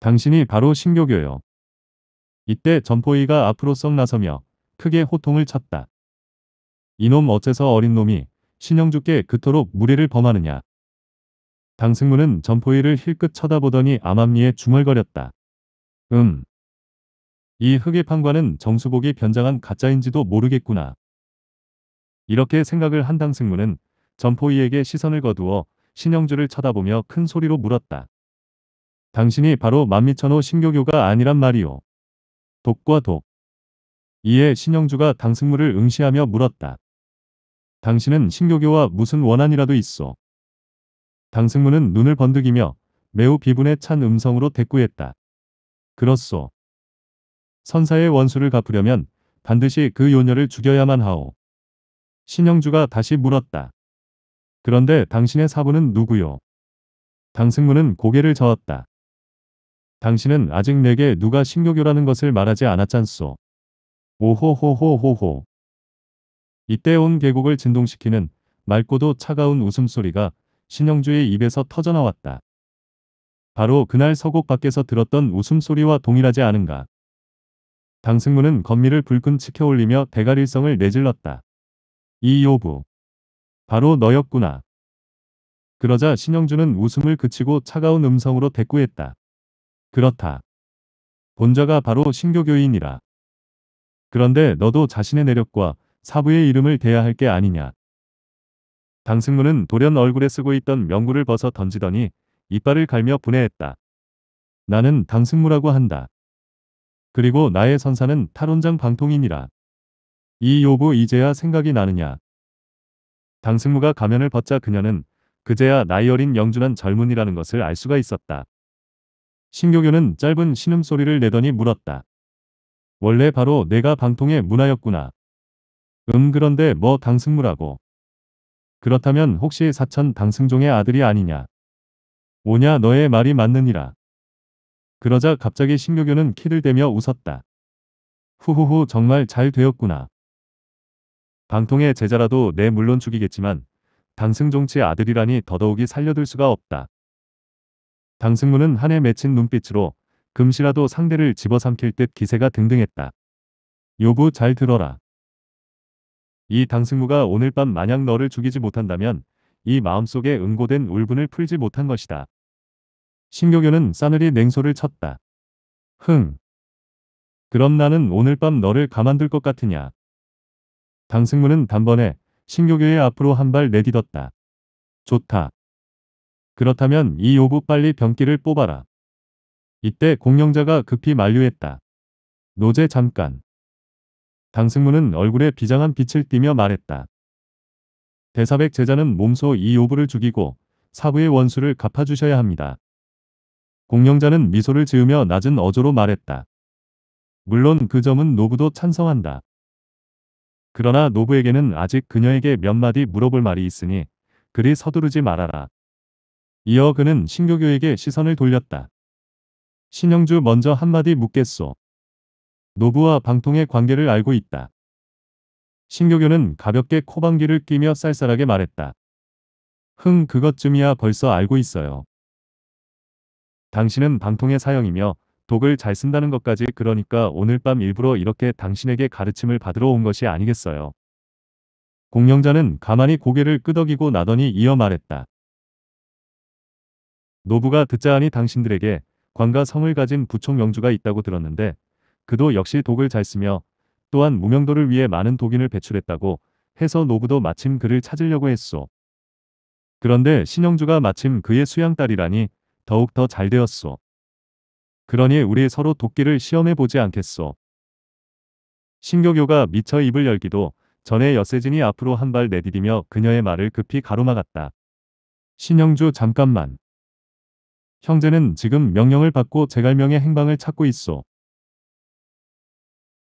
당신이 바로 신교교요. 이때 전포이가 앞으로 썩 나서며 크게 호통을 쳤다. 이놈 어째서 어린 놈이 신형주께 그토록 무례를 범하느냐. 당승무는 전포이를 힐끗 쳐다보더니 암암리에 중얼거렸다. 음. 이 흑의 판관은 정수복이 변장한 가짜인지도 모르겠구나. 이렇게 생각을 한 당승무는 전포이에게 시선을 거두어 신영주를 쳐다보며 큰 소리로 물었다. 당신이 바로 만미천호 신교교가 아니란 말이오. 독과 독. 이에 신영주가 당승무를 응시하며 물었다. 당신은 신교교와 무슨 원한이라도 있소. 당승무는 눈을 번득이며 매우 비분에 찬 음성으로 대꾸했다. 그렇소. 선사의 원수를 갚으려면 반드시 그 요녀를 죽여야만 하오. 신영주가 다시 물었다. 그런데 당신의 사부는 누구요? 당승무는 고개를 저었다. 당신은 아직 내게 누가 신교교라는 것을 말하지 않았잖소. 오호호호호호. 이때 온 계곡을 진동시키는 맑고도 차가운 웃음소리가 신영주의 입에서 터져나왔다. 바로 그날 서곡 밖에서 들었던 웃음소리와 동일하지 않은가. 당승문은 건미를 불끈 치켜올리며 대가릴성을 내질렀다. 이요부. 바로 너였구나. 그러자 신영주는 웃음을 그치고 차가운 음성으로 대꾸했다. 그렇다. 본자가 바로 신교교인이라. 그런데 너도 자신의 내력과 사부의 이름을 대야 할 게 아니냐. 당승문은 돌연 얼굴에 쓰고 있던 명구를 벗어 던지더니 이빨을 갈며 분해했다. 나는 당승무라고 한다. 그리고 나의 선사는 탈원장 방통인이라. 이 요부 이제야 생각이 나느냐. 당승무가 가면을 벗자 그녀는 그제야 나이 어린 영준한 젊은이라는 것을 알 수가 있었다. 신교교는 짧은 신음소리를 내더니 물었다. 원래 바로 내가 방통의 문화였구나. 음 그런데 뭐 당승무라고. 그렇다면 혹시 사천 당승종의 아들이 아니냐. 오냐 너의 말이 맞느니라. 그러자 갑자기 신교교는 키들대며 웃었다. 후후후 정말 잘 되었구나. 방통의 제자라도 내 물론 죽이겠지만 당승종치 아들이라니 더더욱이 살려둘 수가 없다. 당승무는 한해 맺힌 눈빛으로 금시라도 상대를 집어삼킬 듯 기세가 등등했다. 요부잘 들어라. 이 당승무가 오늘 밤 만약 너를 죽이지 못한다면 이 마음속에 응고된 울분을 풀지 못한 것이다. 신교교는 싸늘히 냉소를 쳤다. 흥. 그럼 나는 오늘 밤 너를 가만둘 것 같으냐. 당승무는 단번에 신교교의 앞으로 한 발 내딛었다. 좋다. 그렇다면 이 요부 빨리 병기를 뽑아라. 이때 공영자가 급히 만류했다. 노제 잠깐. 당승문은 얼굴에 비장한 빛을 띠며 말했다. 대사백 제자는 몸소 이 요부를 죽이고 사부의 원수를 갚아주셔야 합니다. 공영자는 미소를 지으며 낮은 어조로 말했다. 물론 그 점은 노부도 찬성한다. 그러나 노부에게는 아직 그녀에게 몇 마디 물어볼 말이 있으니 그리 서두르지 말아라. 이어 그는 신교교에게 시선을 돌렸다. 신영주 먼저 한마디 묻겠소. 노부와 방통의 관계를 알고 있다. 신교교는 가볍게 코방귀를 끼며 쌀쌀하게 말했다. 흥 그것쯤이야 벌써 알고 있어요. 당신은 방통의 사형이며 독을 잘 쓴다는 것까지 그러니까 오늘 밤 일부러 이렇게 당신에게 가르침을 받으러 온 것이 아니겠어요. 공영자는 가만히 고개를 끄덕이고 나더니 이어 말했다. 노부가 듣자하니 당신들에게 관과 성을 가진 부총 영주가 있다고 들었는데 그도 역시 독을 잘 쓰며 또한 무명도를 위해 많은 독인을 배출했다고 해서 노부도 마침 그를 찾으려고 했소. 그런데 신영주가 마침 그의 수양딸이라니 더욱 더 잘 되었소. 그러니 우리 서로 도끼를 시험해보지 않겠소. 신교교가 미처 입을 열기도 전에 여세진이 앞으로 한 발 내디디며 그녀의 말을 급히 가로막았다. 신영주 잠깐만. 형제는 지금 명령을 받고 제갈명의 행방을 찾고 있어.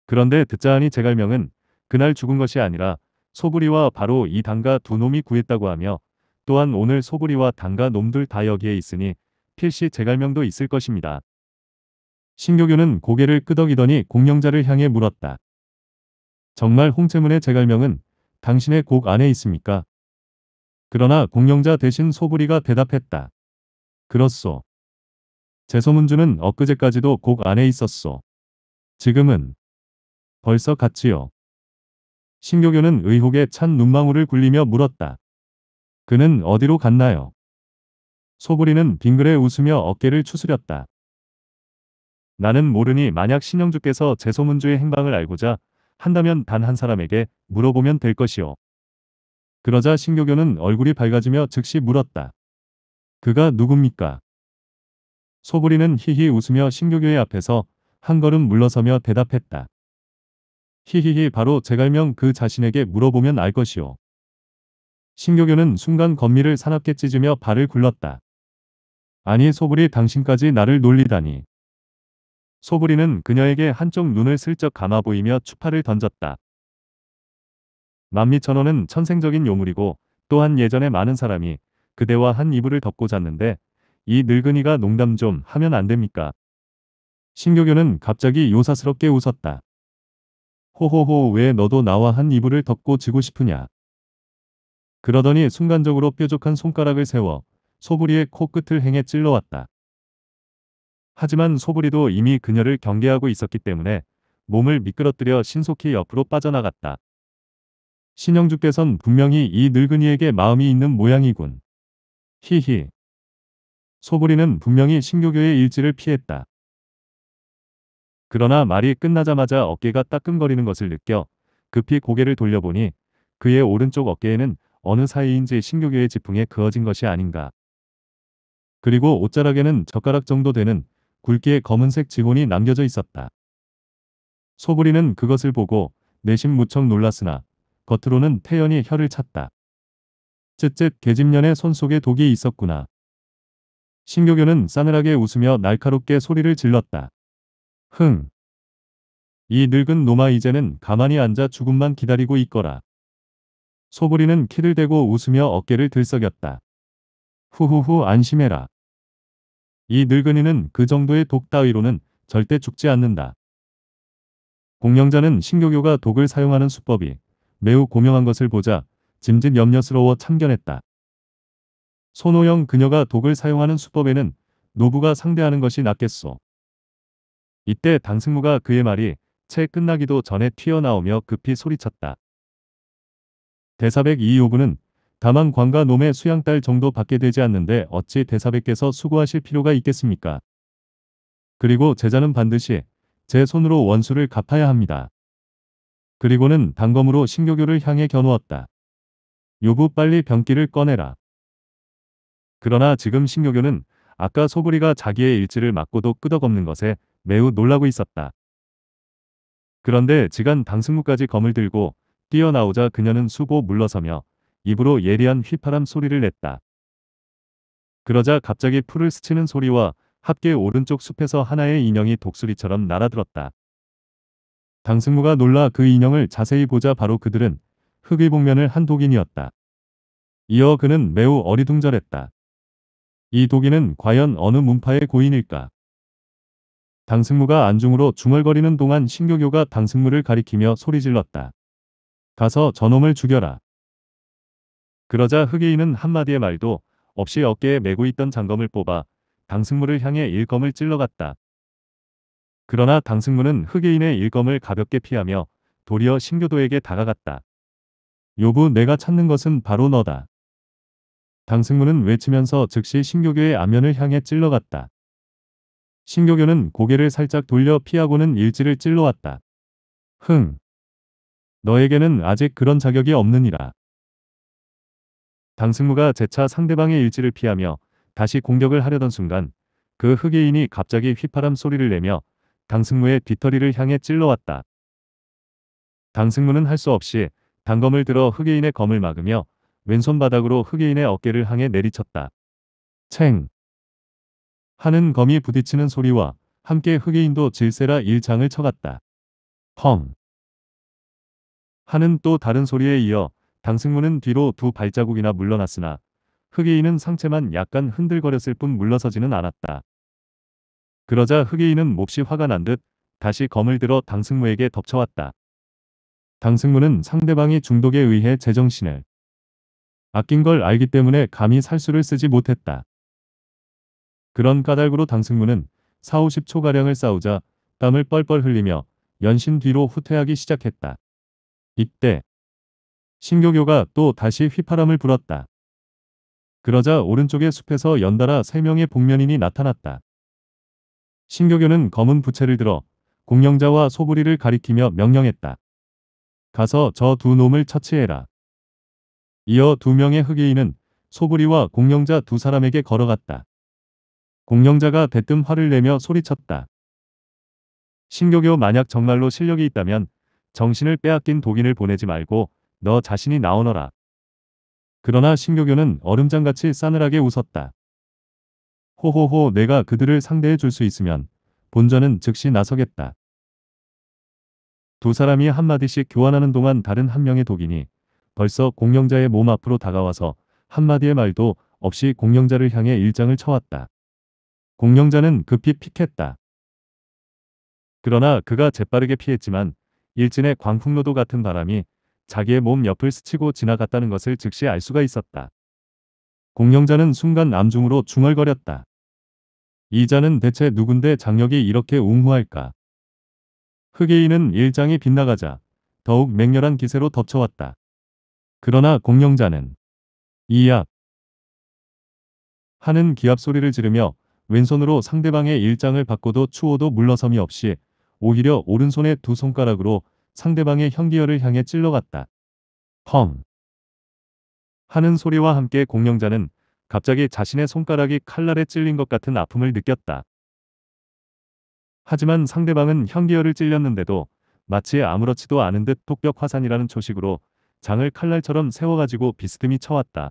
그런데 듣자하니 제갈명은 그날 죽은 것이 아니라 소부리와 바로 이 당가 두 놈이 구했다고 하며 또한 오늘 소부리와 당가 놈들 다 여기에 있으니 필시 제갈명도 있을 것입니다. 신교교는 고개를 끄덕이더니 공명자를 향해 물었다. 정말 홍채문의 제갈명은 당신의 곡 안에 있습니까? 그러나 공명자 대신 소부리가 대답했다. 그렇소. 재소문주는 엊그제까지도 곡 안에 있었소. 지금은 벌써 갔지요. 신교교는 의혹에 찬 눈망울을 굴리며 물었다. 그는 어디로 갔나요? 소부리는 빙그레 웃으며 어깨를 추스렸다. 나는 모르니 만약 신영주께서 재소문주의 행방을 알고자 한다면 단 한 사람에게 물어보면 될 것이오. 그러자 신교교는 얼굴이 밝아지며 즉시 물었다. 그가 누굽니까? 소부리는 히히 웃으며 신교교의 앞에서 한 걸음 물러서며 대답했다. 히히히 바로 제갈명 그 자신에게 물어보면 알 것이오. 신교교는 순간 건미를 사납게 찢으며 발을 굴렀다. 아니 소불이 당신까지 나를 놀리다니. 소불이는 그녀에게 한쪽 눈을 슬쩍 감아 보이며 추파를 던졌다. 만미천원은 천생적인 요물이고 또한 예전에 많은 사람이 그대와 한 이불을 덮고 잤는데 이 늙은이가 농담 좀 하면 안 됩니까? 신교교는 갑자기 요사스럽게 웃었다. 호호호 왜 너도 나와 한 이불을 덮고 지고 싶으냐. 그러더니 순간적으로 뾰족한 손가락을 세워 소부리의 코끝을 행해 찔러왔다. 하지만 소부리도 이미 그녀를 경계하고 있었기 때문에 몸을 미끄러뜨려 신속히 옆으로 빠져나갔다. 신영주께선 분명히 이 늙은이에게 마음이 있는 모양이군. 히히. 소부리는 분명히 신교교의 일지를 피했다. 그러나 말이 끝나자마자 어깨가 따끔거리는 것을 느껴 급히 고개를 돌려보니 그의 오른쪽 어깨에는 어느 사이인지 신교교의 지풍에 그어진 것이 아닌가. 그리고 옷자락에는 젓가락 정도 되는 굵게 검은색 지곤이 남겨져 있었다. 소부리는 그것을 보고 내심 무척 놀랐으나 겉으로는 태연히 혀를 찼다. 쯧쯧 계집년의 손속에 독이 있었구나. 신교교는 싸늘하게 웃으며 날카롭게 소리를 질렀다. 흥. 이 늙은 노마 이제는 가만히 앉아 죽음만 기다리고 있거라. 소부리는 키를 대고 웃으며 어깨를 들썩였다. 후후후 안심해라. 이 늙은이는 그 정도의 독 따위로는 절대 죽지 않는다. 공영자는 신교교가 독을 사용하는 수법이 매우 고명한 것을 보자 짐짓 염려스러워 참견했다. 손호영 그녀가 독을 사용하는 수법에는 노부가 상대하는 것이 낫겠소. 이때 당승무가 그의 말이 채 끝나기도 전에 튀어나오며 급히 소리쳤다. 대사백 이요부는 다만 광과 놈의 수양딸 정도 받게 되지 않는데 어찌 대사백께서 수고하실 필요가 있겠습니까? 그리고 제자는 반드시 제 손으로 원수를 갚아야 합니다. 그리고는 단검으로 신교교를 향해 겨누었다. 요부 빨리 변기를 꺼내라. 그러나 지금 신교교는 아까 소구리가 자기의 일지를 맞고도 끄덕없는 것에 매우 놀라고 있었다. 그런데 지간 당승무까지 검을 들고 뛰어나오자 그녀는 수고 물러서며 입으로 예리한 휘파람 소리를 냈다. 그러자 갑자기 풀을 스치는 소리와 합계 오른쪽 숲에서 하나의 인형이 독수리처럼 날아들었다. 당승무가 놀라 그 인형을 자세히 보자 바로 그들은 흑의 복면을 한 독인이었다. 이어 그는 매우 어리둥절했다. 이 독인은 과연 어느 문파의 고인일까? 당승무가 안중으로 중얼거리는 동안 신교교가 당승무를 가리키며 소리질렀다. 가서 저놈을 죽여라. 그러자 흑의인은 한마디의 말도 없이 어깨에 메고 있던 장검을 뽑아 당승무를 향해 일검을 찔러갔다. 그러나 당승무는 흑의인의 일검을 가볍게 피하며 도리어 신교도에게 다가갔다. 요부 내가 찾는 것은 바로 너다. 당승무는 외치면서 즉시 신교교의 안면을 향해 찔러갔다. 신교교는 고개를 살짝 돌려 피하고는 일지를 찔러왔다. 흥. 너에게는 아직 그런 자격이 없느니라. 당승무가 재차 상대방의 일지를 피하며 다시 공격을 하려던 순간 그 흑예인이 갑자기 휘파람 소리를 내며 당승무의 뒤터리를 향해 찔러왔다. 당승무는 할 수 없이 단검을 들어 흑예인의 검을 막으며 왼손 바닥으로 흑예인의 어깨를 향해 내리쳤다. 챙 하는 검이 부딪히는 소리와 함께 흑예인도 질세라 일장을 쳐갔다. 펑 하는 또 다른 소리에 이어 당승문은 뒤로 두 발자국이나 물러났으나 흑예인은 상체만 약간 흔들거렸을 뿐 물러서지는 않았다. 그러자 흑예인은 몹시 화가 난 듯 다시 검을 들어 당승무에게 덮쳐왔다. 당승문은 상대방이 중독에 의해 제정신을 아낀 걸 알기 때문에 감히 살수를 쓰지 못했다. 그런 까닭으로 당승문은 4, 50초가량을 싸우자 땀을 뻘뻘 흘리며 연신 뒤로 후퇴하기 시작했다. 이때 신교교가 또 다시 휘파람을 불었다. 그러자 오른쪽의 숲에서 연달아 3명의 복면인이 나타났다. 신교교는 검은 부채를 들어 공령자와 소부리를 가리키며 명령했다. 가서 저 두 놈을 처치해라. 이어 두 명의 흑의인은 소부리와 공룡자두 사람에게 걸어갔다. 공룡자가 대뜸 화를 내며 소리쳤다. 신교교 만약 정말로 실력이 있다면 정신을 빼앗긴 독인을 보내지 말고 너 자신이 나오너라. 그러나 신교교는 얼음장같이 싸늘하게 웃었다. 호호호 내가 그들을 상대해 줄 수 있으면 본전은 즉시 나서겠다. 두 사람이 한마디씩 교환하는 동안 다른 한 명의 독인이 벌써 공명자의 몸 앞으로 다가와서 한마디의 말도 없이 공명자를 향해 일장을 쳐왔다. 공명자는 급히 픽했다. 그러나 그가 재빠르게 피했지만 일진의 광풍로도 같은 바람이 자기의 몸 옆을 스치고 지나갔다는 것을 즉시 알 수가 있었다. 공명자는 순간 남중으로 중얼거렸다. 이자는 대체 누군데 장력이 이렇게 웅후할까? 흑예인은 일장이 빗나가자 더욱 맹렬한 기세로 덮쳐왔다. 그러나 공영자는 이약 하는 기압 소리를 지르며 왼손으로 상대방의 일장을 받고도 추호도 물러섬이 없이 오히려 오른손의 두 손가락으로 상대방의 현기혈을 향해 찔러갔다. 펑 하는 소리와 함께 공영자는 갑자기 자신의 손가락이 칼날에 찔린 것 같은 아픔을 느꼈다. 하지만 상대방은 현기열을 찔렸는데도 마치 아무렇지도 않은 듯 톡벽 화산이라는 초식으로 장을 칼날처럼 세워가지고 비스듬히 쳐왔다.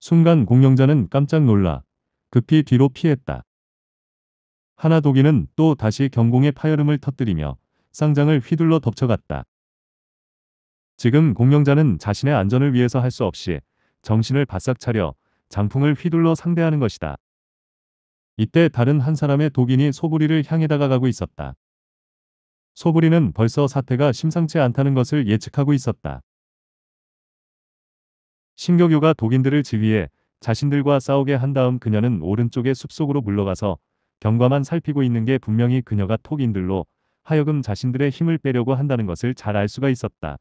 순간 공룡자는 깜짝 놀라 급히 뒤로 피했다. 하나 독이는 또 다시 경공의 파열음을 터뜨리며 쌍장을 휘둘러 덮쳐갔다. 지금 공룡자는 자신의 안전을 위해서 할 수 없이 정신을 바싹 차려 장풍을 휘둘러 상대하는 것이다. 이때 다른 한 사람의 독인이 소부리를 향해 다가가고 있었다. 소부리는 벌써 사태가 심상치 않다는 것을 예측하고 있었다. 신교교가 독인들을 지휘해 자신들과 싸우게 한 다음 그녀는 오른쪽에 숲속으로 물러가서 경과만 살피고 있는 게 분명히 그녀가 톡인들로 하여금 자신들의 힘을 빼려고 한다는 것을 잘 알 수가 있었다.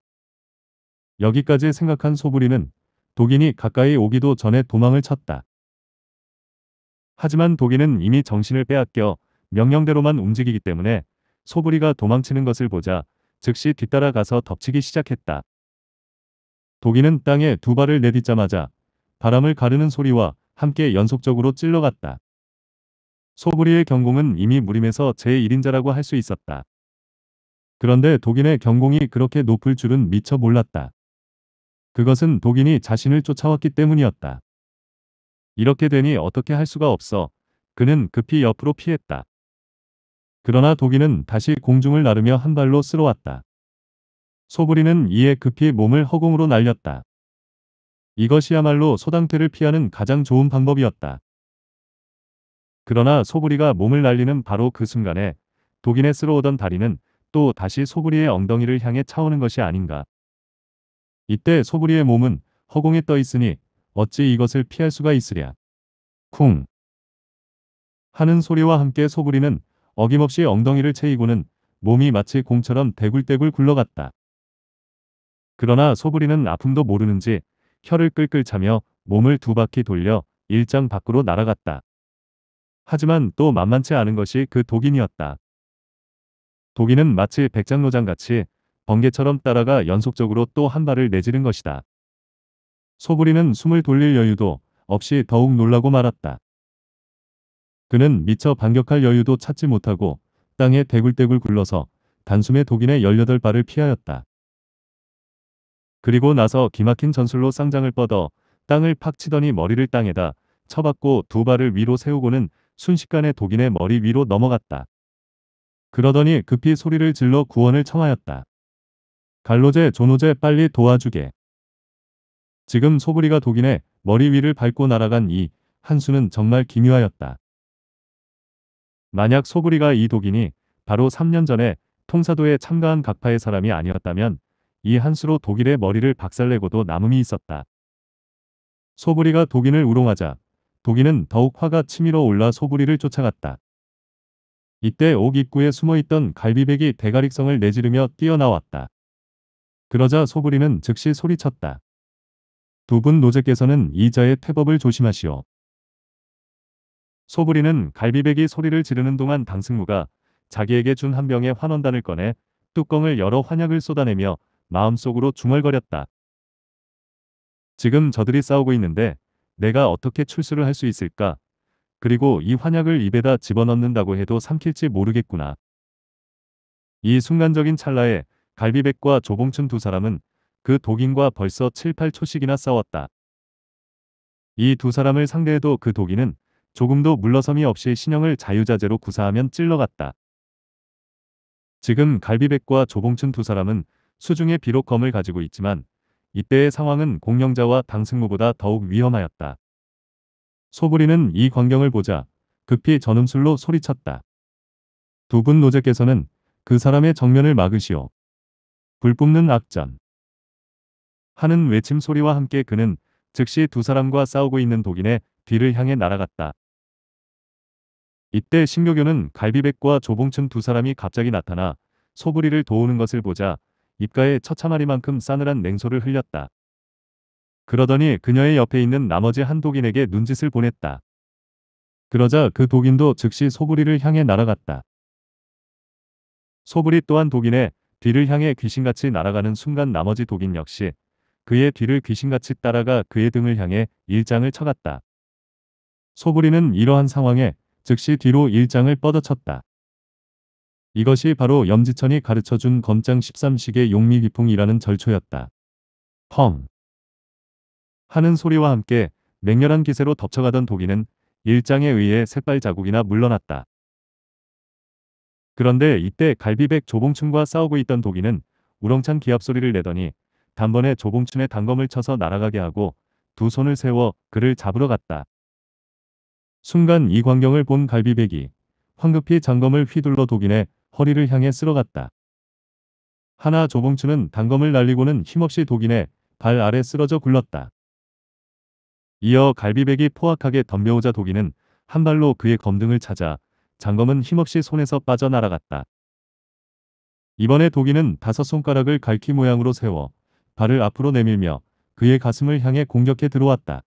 여기까지 생각한 소부리는 독인이 가까이 오기도 전에 도망을 쳤다. 하지만 독인은 이미 정신을 빼앗겨 명령대로만 움직이기 때문에 소부리가 도망치는 것을 보자 즉시 뒤따라가서 덮치기 시작했다. 독인은 땅에 두 발을 내딛자마자 바람을 가르는 소리와 함께 연속적으로 찔러갔다. 소부리의 경공은 이미 무림에서 제1인자라고 할 수 있었다. 그런데 독인의 경공이 그렇게 높을 줄은 미처 몰랐다. 그것은 독인이 자신을 쫓아왔기 때문이었다. 이렇게 되니 어떻게 할 수가 없어. 그는 급히 옆으로 피했다. 그러나 독인은 다시 공중을 나르며 한 발로 쓸어왔다. 소부리는 이에 급히 몸을 허공으로 날렸다. 이것이야말로 소당태를 피하는 가장 좋은 방법이었다. 그러나 소부리가 몸을 날리는 바로 그 순간에 독인에 쓸어오던 다리는 또 다시 소부리의 엉덩이를 향해 차오는 것이 아닌가. 이때 소부리의 몸은 허공에 떠 있으니 어찌 이것을 피할 수가 있으랴. 쿵 하는 소리와 함께 소부리는 어김없이 엉덩이를 채이고는 몸이 마치 공처럼 대굴대굴 굴러갔다. 그러나 소부리는 아픔도 모르는지 혀를 끌끌 차며 몸을 두 바퀴 돌려 일장 밖으로 날아갔다. 하지만 또 만만치 않은 것이 그 독인이었다. 독인은 마치 백장노장같이 번개처럼 따라가 연속적으로 또 한 발을 내지는 것이다. 소불이는 숨을 돌릴 여유도 없이 더욱 놀라고 말았다. 그는 미처 반격할 여유도 찾지 못하고 땅에 대굴대굴 굴러서 단숨에 독인의 18발을 피하였다. 그리고 나서 기막힌 전술로 쌍장을 뻗어 땅을 팍 치더니 머리를 땅에다 쳐박고 두 발을 위로 세우고는 순식간에 독인의 머리 위로 넘어갔다. 그러더니 급히 소리를 질러 구원을 청하였다. 갈로제 조노제 빨리 도와주게. 지금 소부리가 독인에 머리 위를 밟고 날아간 이 한수는 정말 기묘하였다. 만약 소부리가 이 독인이 바로 3년 전에 통사도에 참가한 각파의 사람이 아니었다면 이 한수로 독일의 머리를 박살내고도 남음이 있었다. 소부리가 독인을 우롱하자 독인은 더욱 화가 치밀어 올라 소부리를 쫓아갔다. 이때 옥 입구에 숨어있던 갈비백이 대가릭성을 내지르며 뛰어나왔다. 그러자 소부리는 즉시 소리쳤다. 두분 노제께서는 이 자의 태법을 조심하시오. 소부리는 갈비백이 소리를 지르는 동안 당승무가 자기에게 준 한 병의 환원단을 꺼내 뚜껑을 열어 환약을 쏟아내며 마음속으로 중얼거렸다. 지금 저들이 싸우고 있는데 내가 어떻게 출수를 할 수 있을까? 그리고 이 환약을 입에다 집어넣는다고 해도 삼킬지 모르겠구나. 이 순간적인 찰나에 갈비백과 조봉춘 두 사람은 그 독인과 벌써 7, 8초씩이나 싸웠다. 이 두 사람을 상대해도 그 독인은 조금도 물러섬이 없이 신형을 자유자재로 구사하면 찔러갔다. 지금 갈비백과 조봉춘 두 사람은 수중에 비록 검을 가지고 있지만 이때의 상황은 공영자와 당승무보다 더욱 위험하였다. 소부리는 이 광경을 보자 급히 전음술로 소리쳤다. 두 분 노제께서는 그 사람의 정면을 막으시오. 불 뿜는 악전. 하는 외침 소리와 함께 그는 즉시 두 사람과 싸우고 있는 독인의 뒤를 향해 날아갔다. 이때 신묘교는 갈비백과 조봉춘 두 사람이 갑자기 나타나 소부리를 도우는 것을 보자 입가에 처참하리만큼 싸늘한 냉소를 흘렸다. 그러더니 그녀의 옆에 있는 나머지 한 독인에게 눈짓을 보냈다. 그러자 그 독인도 즉시 소부리를 향해 날아갔다. 소부리 또한 독인의 뒤를 향해 귀신같이 날아가는 순간 나머지 독인 역시 그의 뒤를 귀신같이 따라가 그의 등을 향해 일장을 쳐갔다. 소부리는 이러한 상황에 즉시 뒤로 일장을 뻗어쳤다. 이것이 바로 염지천이 가르쳐준 검장 13식의 용미기풍이라는 절초였다. 펑! 하는 소리와 함께 맹렬한 기세로 덮쳐가던 도기는 일장에 의해 새빨 자국이나 물러났다. 그런데 이때 갈비백 조봉춘과 싸우고 있던 도기는 우렁찬 기합 소리를 내더니 단번에 조봉춘의 단검을 쳐서 날아가게 하고 두 손을 세워 그를 잡으러 갔다. 순간 이 광경을 본 갈비백이 황급히 장검을 휘둘러 독인의 허리를 향해 쓸어갔다. 하나 조봉춘은 단검을 날리고는 힘없이 독인의 발 아래 쓰러져 굴렀다. 이어 갈비백이 포악하게 덤벼오자 독인은 한 발로 그의 검등을 찾아 장검은 힘없이 손에서 빠져날아갔다. 이번에 독인은 다섯 손가락을 갈퀴 모양으로 세워 발을 앞으로 내밀며 그의 가슴을 향해 공격해 들어왔다.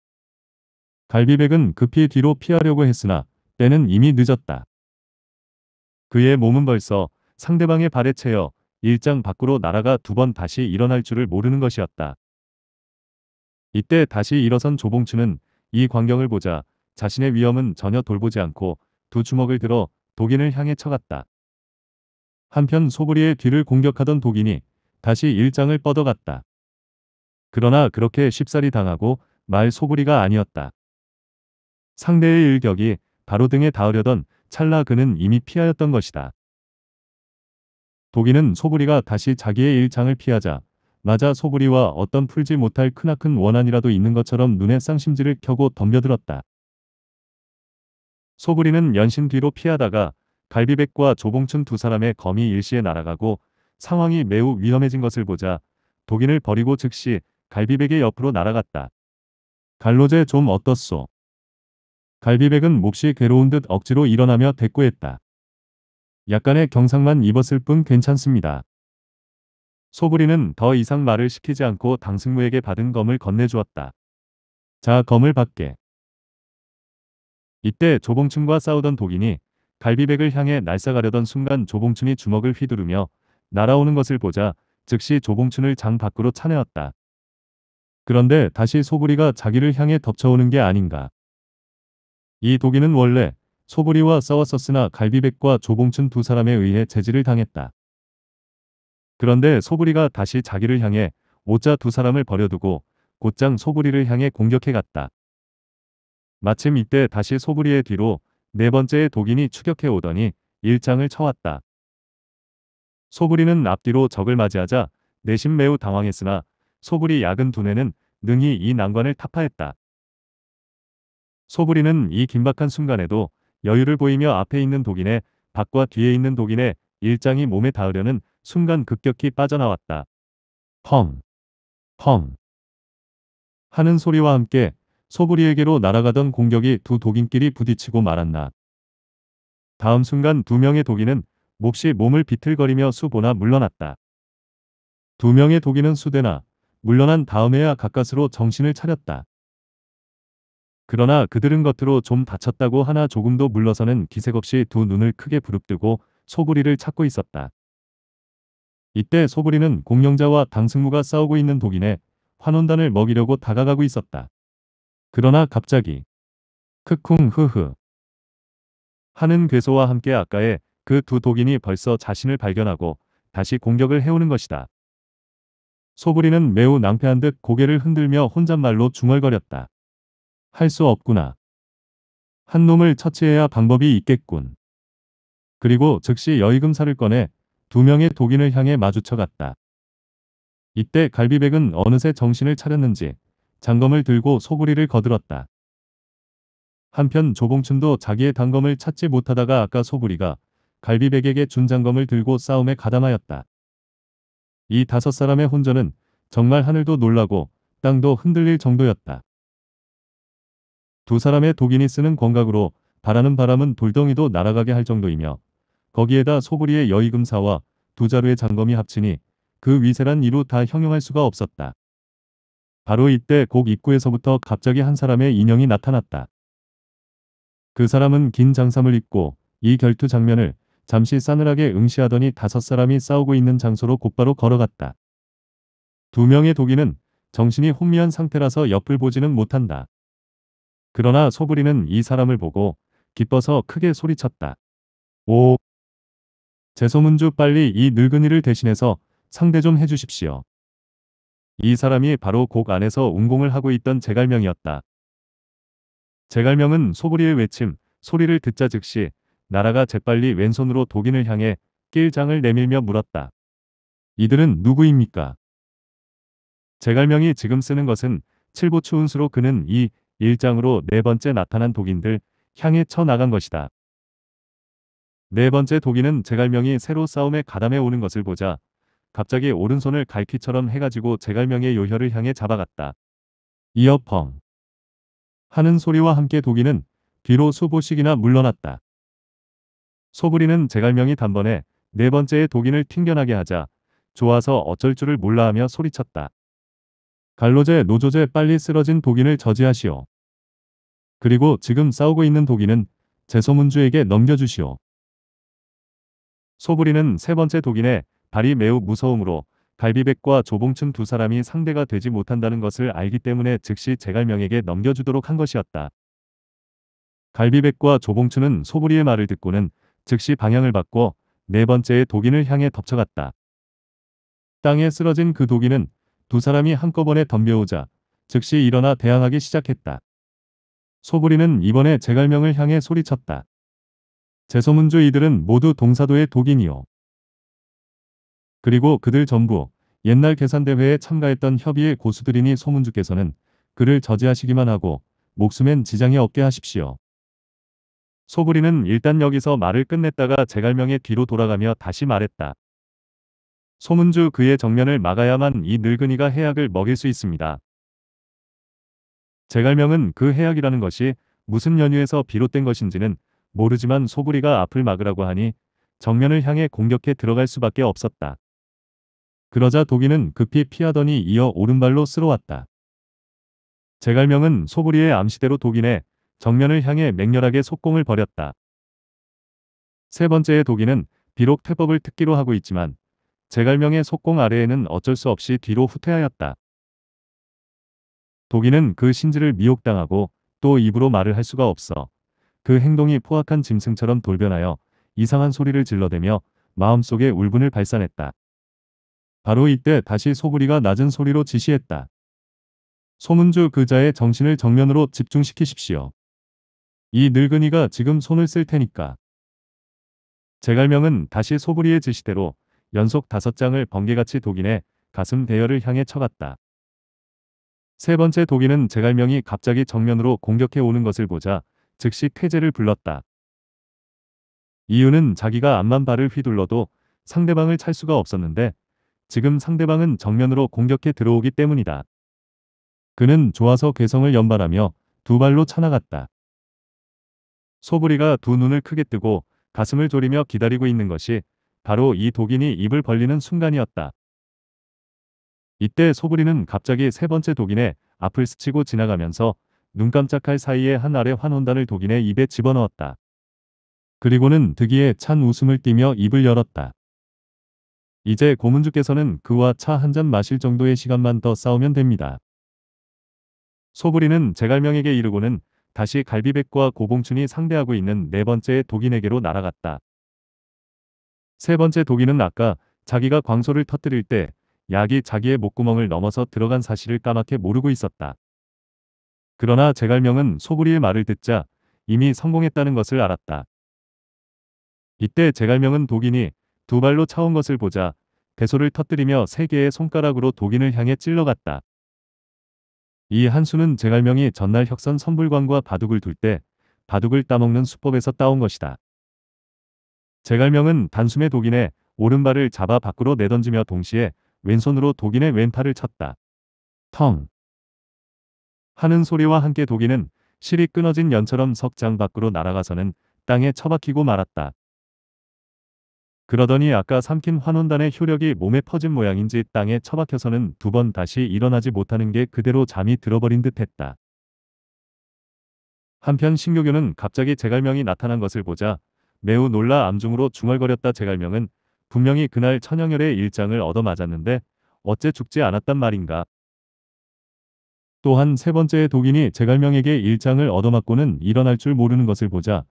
갈비백은 급히 뒤로 피하려고 했으나 때는 이미 늦었다. 그의 몸은 벌써 상대방의 발에 채여 일장 밖으로 날아가 두 번 다시 일어날 줄을 모르는 것이었다. 이때 다시 일어선 조봉춘은 이 광경을 보자 자신의 위험은 전혀 돌보지 않고 두 주먹을 들어 독인을 향해 쳐갔다. 한편 소부리의 뒤를 공격하던 독인이 다시 일장을 뻗어갔다. 그러나 그렇게 쉽사리 당하고 말 소부리가 아니었다. 상대의 일격이 바로 등에 닿으려던 찰나 그는 이미 피하였던 것이다. 독이는 소부리가 다시 자기의 일장을 피하자 맞아 소부리와 어떤 풀지 못할 크나큰 원한이라도 있는 것처럼 눈에 쌍심지를 켜고 덤벼들었다. 소부리는 연신 뒤로 피하다가 갈비백과 조봉춘 두 사람의 검이 일시에 날아가고 상황이 매우 위험해진 것을 보자 독인을 버리고 즉시 갈비백의 옆으로 날아갔다. 갈로제 좀 어떻소? 갈비백은 몹시 괴로운 듯 억지로 일어나며 대꾸했다. 약간의 경상만 입었을 뿐 괜찮습니다. 소부리는 더 이상 말을 시키지 않고 당승무에게 받은 검을 건네주었다. 자 검을 받게. 이때 조봉춘과 싸우던 독인이 갈비백을 향해 날싸가려던 순간 조봉춘이 주먹을 휘두르며 날아오는 것을 보자 즉시 조봉춘을 장 밖으로 차내었다. 그런데 다시 소부리가 자기를 향해 덮쳐오는 게 아닌가. 이 독이는 원래 소부리와 싸웠었으나 갈비백과 조봉춘 두 사람에 의해 제지를 당했다. 그런데 소부리가 다시 자기를 향해 오자 두 사람을 버려두고 곧장 소부리를 향해 공격해갔다. 마침 이때 다시 소부리의 뒤로 네 번째의 독인이 추격해 오더니 일장을 쳐왔다. 소부리는 앞뒤로 적을 맞이하자 내심 매우 당황했으나 소불이 야근 두뇌는 능히 이 난관을 타파했다. 소불이는 이 긴박한 순간에도 여유를 보이며 앞에 있는 독인에 밖과 뒤에 있는 독인에 일장이 몸에 닿으려는 순간 급격히 빠져나왔다. 펑! 펑! 하는 소리와 함께 소불이에게로 날아가던 공격이 두 독인끼리 부딪히고 말았나. 다음 순간 두 명의 독인은 몹시 몸을 비틀거리며 수보나 물러났다. 두 명의 독인은 수대나 물러난 다음에야 가까스로 정신을 차렸다. 그러나 그들은 겉으로 좀 다쳤다고 하나 조금도 물러서는 기색 없이 두 눈을 크게 부릅뜨고 소구리를 찾고 있었다. 이때 소구리는 공룡자와 당승무가 싸우고 있는 독인에 환원단을 먹이려고 다가가고 있었다. 그러나 갑자기 크쿵 흐흐 하는 괴소와 함께 아까의 그두 독인이 벌써 자신을 발견하고 다시 공격을 해오는 것이다. 소부리는 매우 낭패한 듯 고개를 흔들며 혼잣말로 중얼거렸다. 할 수 없구나. 한 놈을 처치해야 방법이 있겠군. 그리고 즉시 여의금사를 꺼내 두 명의 독인을 향해 마주쳐갔다. 이때 갈비백은 어느새 정신을 차렸는지 장검을 들고 소부리를 거들었다. 한편 조봉춘도 자기의 단검을 찾지 못하다가 아까 소부리가 갈비백에게 준 장검을 들고 싸움에 가담하였다. 이 다섯 사람의 혼전은 정말 하늘도 놀라고 땅도 흔들릴 정도였다. 두 사람의 독인이 쓰는 권각으로 바라는 바람은 돌덩이도 날아가게 할 정도이며 거기에다 소구리의 여의금사와 두 자루의 장검이 합치니 그 위세란 이루 다 형용할 수가 없었다. 바로 이때 곡 입구에서부터 갑자기 한 사람의 인형이 나타났다. 그 사람은 긴 장삼을 입고 이 결투 장면을 잠시 싸늘하게 응시하더니 다섯 사람이 싸우고 있는 장소로 곧바로 걸어갔다. 두 명의 독인은 정신이 혼미한 상태라서 옆을 보지는 못한다. 그러나 소부리는 이 사람을 보고 기뻐서 크게 소리쳤다. 오! 재소문주 빨리 이 늙은이를 대신해서 상대 좀 해주십시오. 이 사람이 바로 곡 안에서 운공을 하고 있던 제갈명이었다. 제갈명은 소부리의 외침, 소리를 듣자 즉시 나라가 재빨리 왼손으로 독인을 향해 낄장을 내밀며 물었다. 이들은 누구입니까? 제갈명이 지금 쓰는 것은 칠보추 운수로 그는 이 일장으로 네 번째 나타난 독인들 향해 쳐나간 것이다. 네 번째 독인은 제갈명이 새로 싸움에 가담해 오는 것을 보자 갑자기 오른손을 갈퀴처럼 해가지고 제갈명의 요혈을 향해 잡아갔다. 이어펑 하는 소리와 함께 독인은 뒤로 수보식이나 물러났다. 소부리는 제갈명이 단번에 네 번째의 독인을 튕겨나게 하자 좋아서 어쩔 줄을 몰라하며 소리쳤다. 갈로제 노조제 빨리 쓰러진 독인을 저지하시오. 그리고 지금 싸우고 있는 독인은 제소문주에게 넘겨주시오. 소부리는 세 번째 독인의 발이 매우 무서움으로 갈비백과 조봉춘 두 사람이 상대가 되지 못한다는 것을 알기 때문에 즉시 제갈명에게 넘겨주도록 한 것이었다. 갈비백과 조봉춘은 소부리의 말을 듣고는 즉시 방향을 바꿔 네 번째의 독인을 향해 덮쳐갔다. 땅에 쓰러진 그 독인은 두 사람이 한꺼번에 덤벼오자 즉시 일어나 대항하기 시작했다. 소부리는 이번에 제갈명을 향해 소리쳤다. 제소문주 이들은 모두 동사도의 독인이요. 그리고 그들 전부 옛날 계산대회에 참가했던 협의의 고수들이니 소문주께서는 그를 저지하시기만 하고 목숨엔 지장이 없게 하십시오. 소구리는 일단 여기서 말을 끝냈다가 제갈명의 뒤로 돌아가며 다시 말했다. 소문주 그의 정면을 막아야만 이 늙은이가 해악을 먹일 수 있습니다. 제갈명은 그 해악이라는 것이 무슨 연유에서 비롯된 것인지는 모르지만 소구리가 앞을 막으라고 하니 정면을 향해 공격해 들어갈 수밖에 없었다. 그러자 독이는 급히 피하더니 이어 오른발로 쓸어왔다. 제갈명은 소구리의 암시대로 독인의 정면을 향해 맹렬하게 속공을 벌였다. 세 번째의 독일은 비록 태법을 특기로 하고 있지만 제갈명의 속공 아래에는 어쩔 수 없이 뒤로 후퇴하였다. 독일은 그 신지를 미혹당하고 또 입으로 말을 할 수가 없어 그 행동이 포악한 짐승처럼 돌변하여 이상한 소리를 질러대며 마음속에 울분을 발산했다. 바로 이때 다시 소부리가 낮은 소리로 지시했다. 소문주 그자의 정신을 정면으로 집중시키십시오. 이 늙은이가 지금 손을 쓸 테니까. 제갈명은 다시 소부리의 지시대로 연속 다섯 장을 번개같이 독인해 가슴 대열을 향해 쳐갔다. 세 번째 독인은 제갈명이 갑자기 정면으로 공격해 오는 것을 보자 즉시 쾌제를 불렀다. 이유는 자기가 앞만 발을 휘둘러도 상대방을 찰 수가 없었는데 지금 상대방은 정면으로 공격해 들어오기 때문이다. 그는 좋아서 괴성을 연발하며 두 발로 쳐나갔다. 소부리가 두 눈을 크게 뜨고 가슴을 졸이며 기다리고 있는 것이 바로 이 독인이 입을 벌리는 순간이었다. 이때 소부리는 갑자기 세 번째 독인의 앞을 스치고 지나가면서 눈 깜짝할 사이에 한 알의 환혼단을 독인의 입에 집어넣었다. 그리고는 득이에 찬 웃음을 띠며 입을 열었다. 이제 고문주께서는 그와 차 한 잔 마실 정도의 시간만 더 싸우면 됩니다. 소부리는 제갈명에게 이르고는 다시 갈비백과 고봉춘이 상대하고 있는 네 번째 독인에게로 날아갔다. 세 번째 독인은 아까 자기가 광소를 터뜨릴 때 약이 자기의 목구멍을 넘어서 들어간 사실을 까맣게 모르고 있었다. 그러나 제갈명은 소부리의 말을 듣자 이미 성공했다는 것을 알았다. 이때 제갈명은 독인이 두 발로 차온 것을 보자 배소를 터뜨리며 세 개의 손가락으로 독인을 향해 찔러갔다. 이 한수는 제갈명이 전날 혁선 선불관과 바둑을 둘 때 바둑을 따먹는 수법에서 따온 것이다. 제갈명은 단숨에 독인의 오른발을 잡아 밖으로 내던지며 동시에 왼손으로 독인의 왼팔을 쳤다. 텅 하는 소리와 함께 독인은 실이 끊어진 연처럼 석장 밖으로 날아가서는 땅에 처박히고 말았다. 그러더니 아까 삼킨 환원단의 효력이 몸에 퍼진 모양인지 땅에 처박혀서는 두 번 다시 일어나지 못하는 게 그대로 잠이 들어버린 듯 했다. 한편 신교교는 갑자기 제갈명이 나타난 것을 보자 매우 놀라 암중으로 중얼거렸다 제갈명은 분명히 그날 천영열의 일장을 얻어맞았는데 어째 죽지 않았단 말인가. 또한 세 번째의 독인이 제갈명에게 일장을 얻어맞고는 일어날 줄 모르는 것을 보자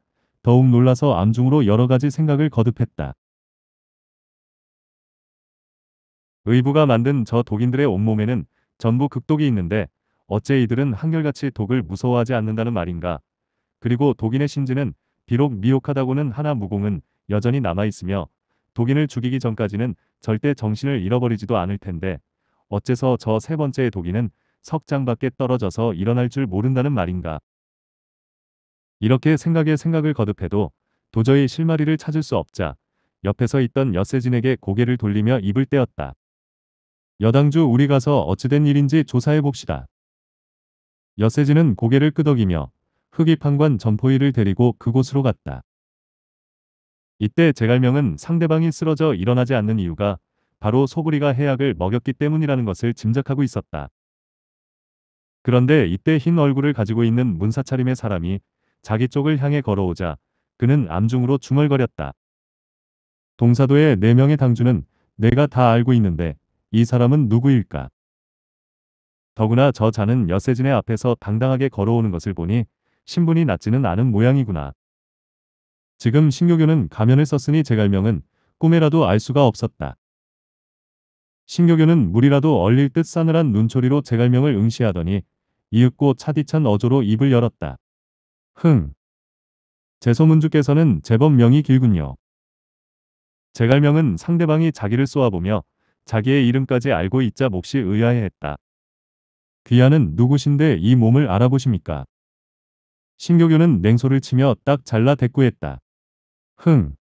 더욱 놀라서 암중으로 여러 가지 생각을 거듭했다. 의부가 만든 저 독인들의 온몸에는 전부 극독이 있는데 어째 이들은 한결같이 독을 무서워하지 않는다는 말인가. 그리고 독인의 신지는 비록 미혹하다고는 하나 무공은 여전히 남아있으며 독인을 죽이기 전까지는 절대 정신을 잃어버리지도 않을 텐데 어째서 저 세 번째의 독인은 석장 밖에 떨어져서 일어날 줄 모른다는 말인가. 이렇게 생각에 생각을 거듭해도 도저히 실마리를 찾을 수 없자 옆에서 있던 여세진에게 고개를 돌리며 입을 떼었다. 여당주 우리 가서 어찌된 일인지 조사해봅시다. 여세진은 고개를 끄덕이며 흑이 판관 전포이를 데리고 그곳으로 갔다. 이때 제갈명은 상대방이 쓰러져 일어나지 않는 이유가 바로 소부리가 해약을 먹였기 때문이라는 것을 짐작하고 있었다. 그런데 이때 흰 얼굴을 가지고 있는 문사차림의 사람이 자기 쪽을 향해 걸어오자 그는 암중으로 중얼거렸다. 동사도의 4명의 당주는 내가 다 알고 있는데 이 사람은 누구일까? 더구나 저 자는 여세진의 앞에서 당당하게 걸어오는 것을 보니 신분이 낮지는 않은 모양이구나. 지금 신교교는 가면을 썼으니 제갈명은 꿈에라도 알 수가 없었다. 신교교는 물이라도 얼릴 듯 싸늘한 눈초리로 제갈명을 응시하더니 이윽고 차디찬 어조로 입을 열었다. 흥. 제소문주께서는 제법 명이 길군요. 제갈명은 상대방이 자기를 쏘아보며 자기의 이름까지 알고 있자 몹시 의아해했다. 귀하는 누구신데 이 몸을 알아보십니까? 신교교는 냉소를 치며 딱 잘라 대꾸했다. 흥.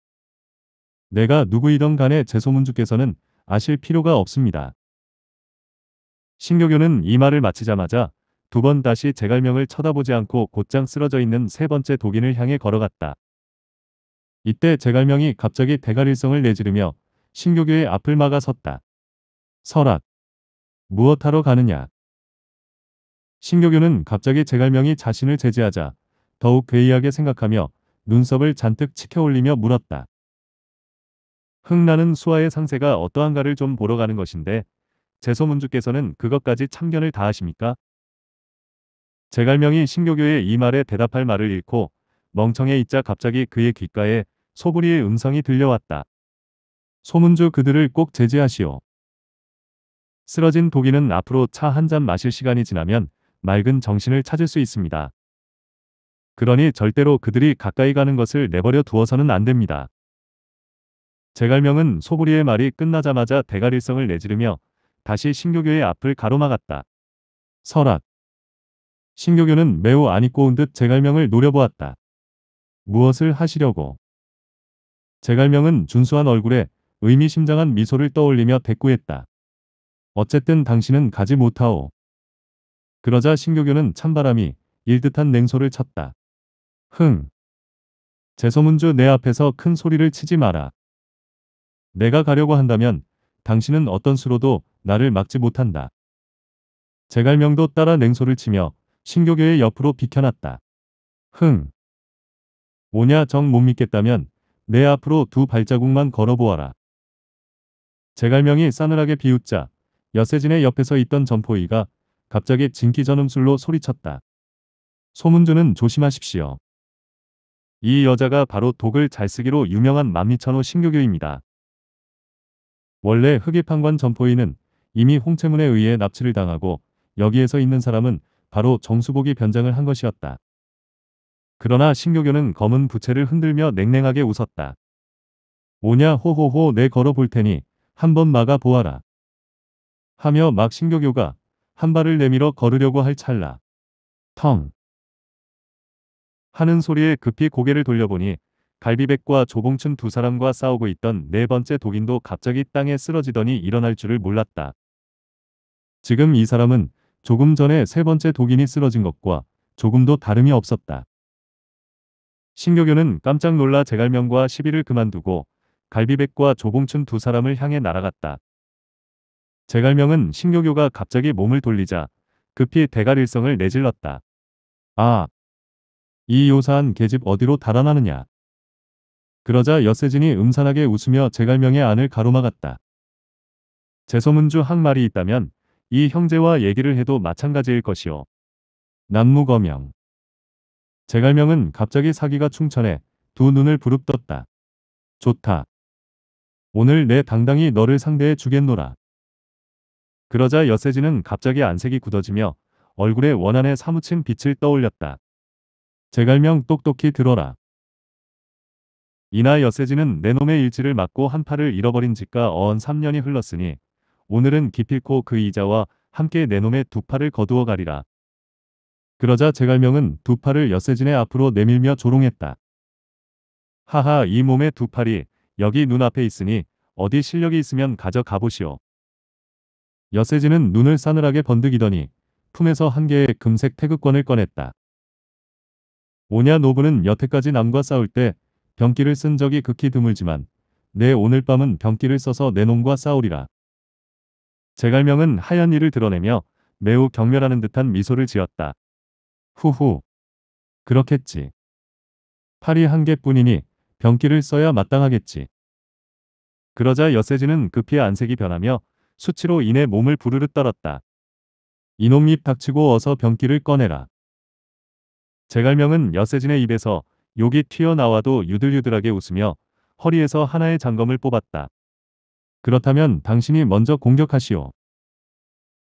내가 누구이던 간에 제 소문주께서는 아실 필요가 없습니다. 신교교는 이 말을 마치자마자 두 번 다시 제갈명을 쳐다보지 않고 곧장 쓰러져 있는 세 번째 독인을 향해 걸어갔다. 이때 제갈명이 갑자기 대갈일성을 내지르며 신교교의 앞을 막아 섰다. 설악. 무엇하러 가느냐? 신교교는 갑자기 제갈명이 자신을 제지하자 더욱 괴이하게 생각하며 눈썹을 잔뜩 치켜올리며 물었다. 흥나는 수아의 상세가 어떠한가를 좀 보러 가는 것인데 제소문주께서는 그것까지 참견을 다하십니까? 제갈명이 신교교의 이 말에 대답할 말을 잃고 멍청해 있자 갑자기 그의 귓가에 소부리의 음성이 들려왔다. 소문주 그들을 꼭 제지하시오. 쓰러진 독이는 앞으로 차 한 잔 마실 시간이 지나면 맑은 정신을 찾을 수 있습니다. 그러니 절대로 그들이 가까이 가는 것을 내버려 두어서는 안 됩니다. 제갈명은 소부리의 말이 끝나자마자 대가릴성을 내지르며 다시 신교교의 앞을 가로막았다. 설악. 신교교는 매우 안익고운듯 제갈명을 노려보았다. 무엇을 하시려고? 제갈명은 준수한 얼굴에 의미심장한 미소를 떠올리며 대꾸했다. 어쨌든 당신은 가지 못하오. 그러자 신교교는 찬바람이 일듯한 냉소를 쳤다. 흥. 제소문주내 앞에서 큰 소리를 치지 마라. 내가 가려고 한다면 당신은 어떤 수로도 나를 막지 못한다. 제갈명도 따라 냉소를 치며 신교교의 옆으로 비켜놨다 흥. 오냐 정 못 믿겠다면 내 앞으로 두 발자국만 걸어보아라. 제갈명이 싸늘하게 비웃자 여세진의 옆에서 있던 점포이가 갑자기 진기 전음술로 소리쳤다. 소문주는 조심하십시오. 이 여자가 바로 독을 잘 쓰기로 유명한 만미천호 신교교입니다. 원래 흑입판관 점포이는 이미 홍채문에 의해 납치를 당하고 여기에서 있는 사람은 바로 정수복이 변장을 한 것이었다. 그러나 신교교는 검은 부채를 흔들며 냉랭하게 웃었다. 오냐 호호호 내 걸어볼 테니 한번 막아보아라. 하며 막 신교교가 한 발을 내밀어 걸으려고 할 찰나 텅 하는 소리에 급히 고개를 돌려보니 갈비백과 조봉춘 두 사람과 싸우고 있던 네 번째 독인도 갑자기 땅에 쓰러지더니 일어날 줄을 몰랐다. 지금 이 사람은 조금 전에 세 번째 독인이 쓰러진 것과 조금도 다름이 없었다. 신교교는 깜짝 놀라 제갈명과 시비를 그만두고 갈비백과 조봉춘 두 사람을 향해 날아갔다. 제갈명은 신교교가 갑자기 몸을 돌리자 급히 대가일성을 내질렀다. 아! 이 요사한 계집 어디로 달아나느냐. 그러자 여세진이 음산하게 웃으며 제갈명의 안을 가로막았다. 제소문주한 말이 있다면 이 형제와 얘기를 해도 마찬가지일 것이오. 남무거명. 제갈명은 갑자기 사기가 충천해 두 눈을 부릅떴다. 좋다. 오늘 내 당당히 너를 상대해 주겠노라. 그러자 여세지는 갑자기 안색이 굳어지며 얼굴에 원한의 사무친 빛을 떠올렸다. 제갈명 똑똑히 들어라. 이나 여세지는 내놈의 일지를 맞고 한 팔을 잃어버린 지가 어언 3년이 흘렀으니 오늘은 기필코 그 이자와 함께 내놈의 두 팔을 거두어 가리라. 그러자 제갈명은 두 팔을 여세진의 앞으로 내밀며 조롱했다. 하하 이 몸의 두 팔이 여기 눈앞에 있으니 어디 실력이 있으면 가져가보시오. 여세지는 눈을 싸늘하게 번득이더니 품에서 한 개의 금색 태극권을 꺼냈다. 오냐 노부는 여태까지 남과 싸울 때 병기를 쓴 적이 극히 드물지만 내 오늘 밤은 병기를 써서 내 놈과 싸우리라. 제갈명은 하얀 이를 드러내며 매우 경멸하는 듯한 미소를 지었다. 후후. 그렇겠지. 팔이 한 개뿐이니 병기를 써야 마땅하겠지. 그러자 여세지는 급히 안색이 변하며 수치로 인해 몸을 부르르 떨었다. 이놈 입 닥치고 어서 병기를 꺼내라. 제갈명은 여세진의 입에서 욕이 튀어나와도 유들유들하게 웃으며 허리에서 하나의 장검을 뽑았다. 그렇다면 당신이 먼저 공격하시오.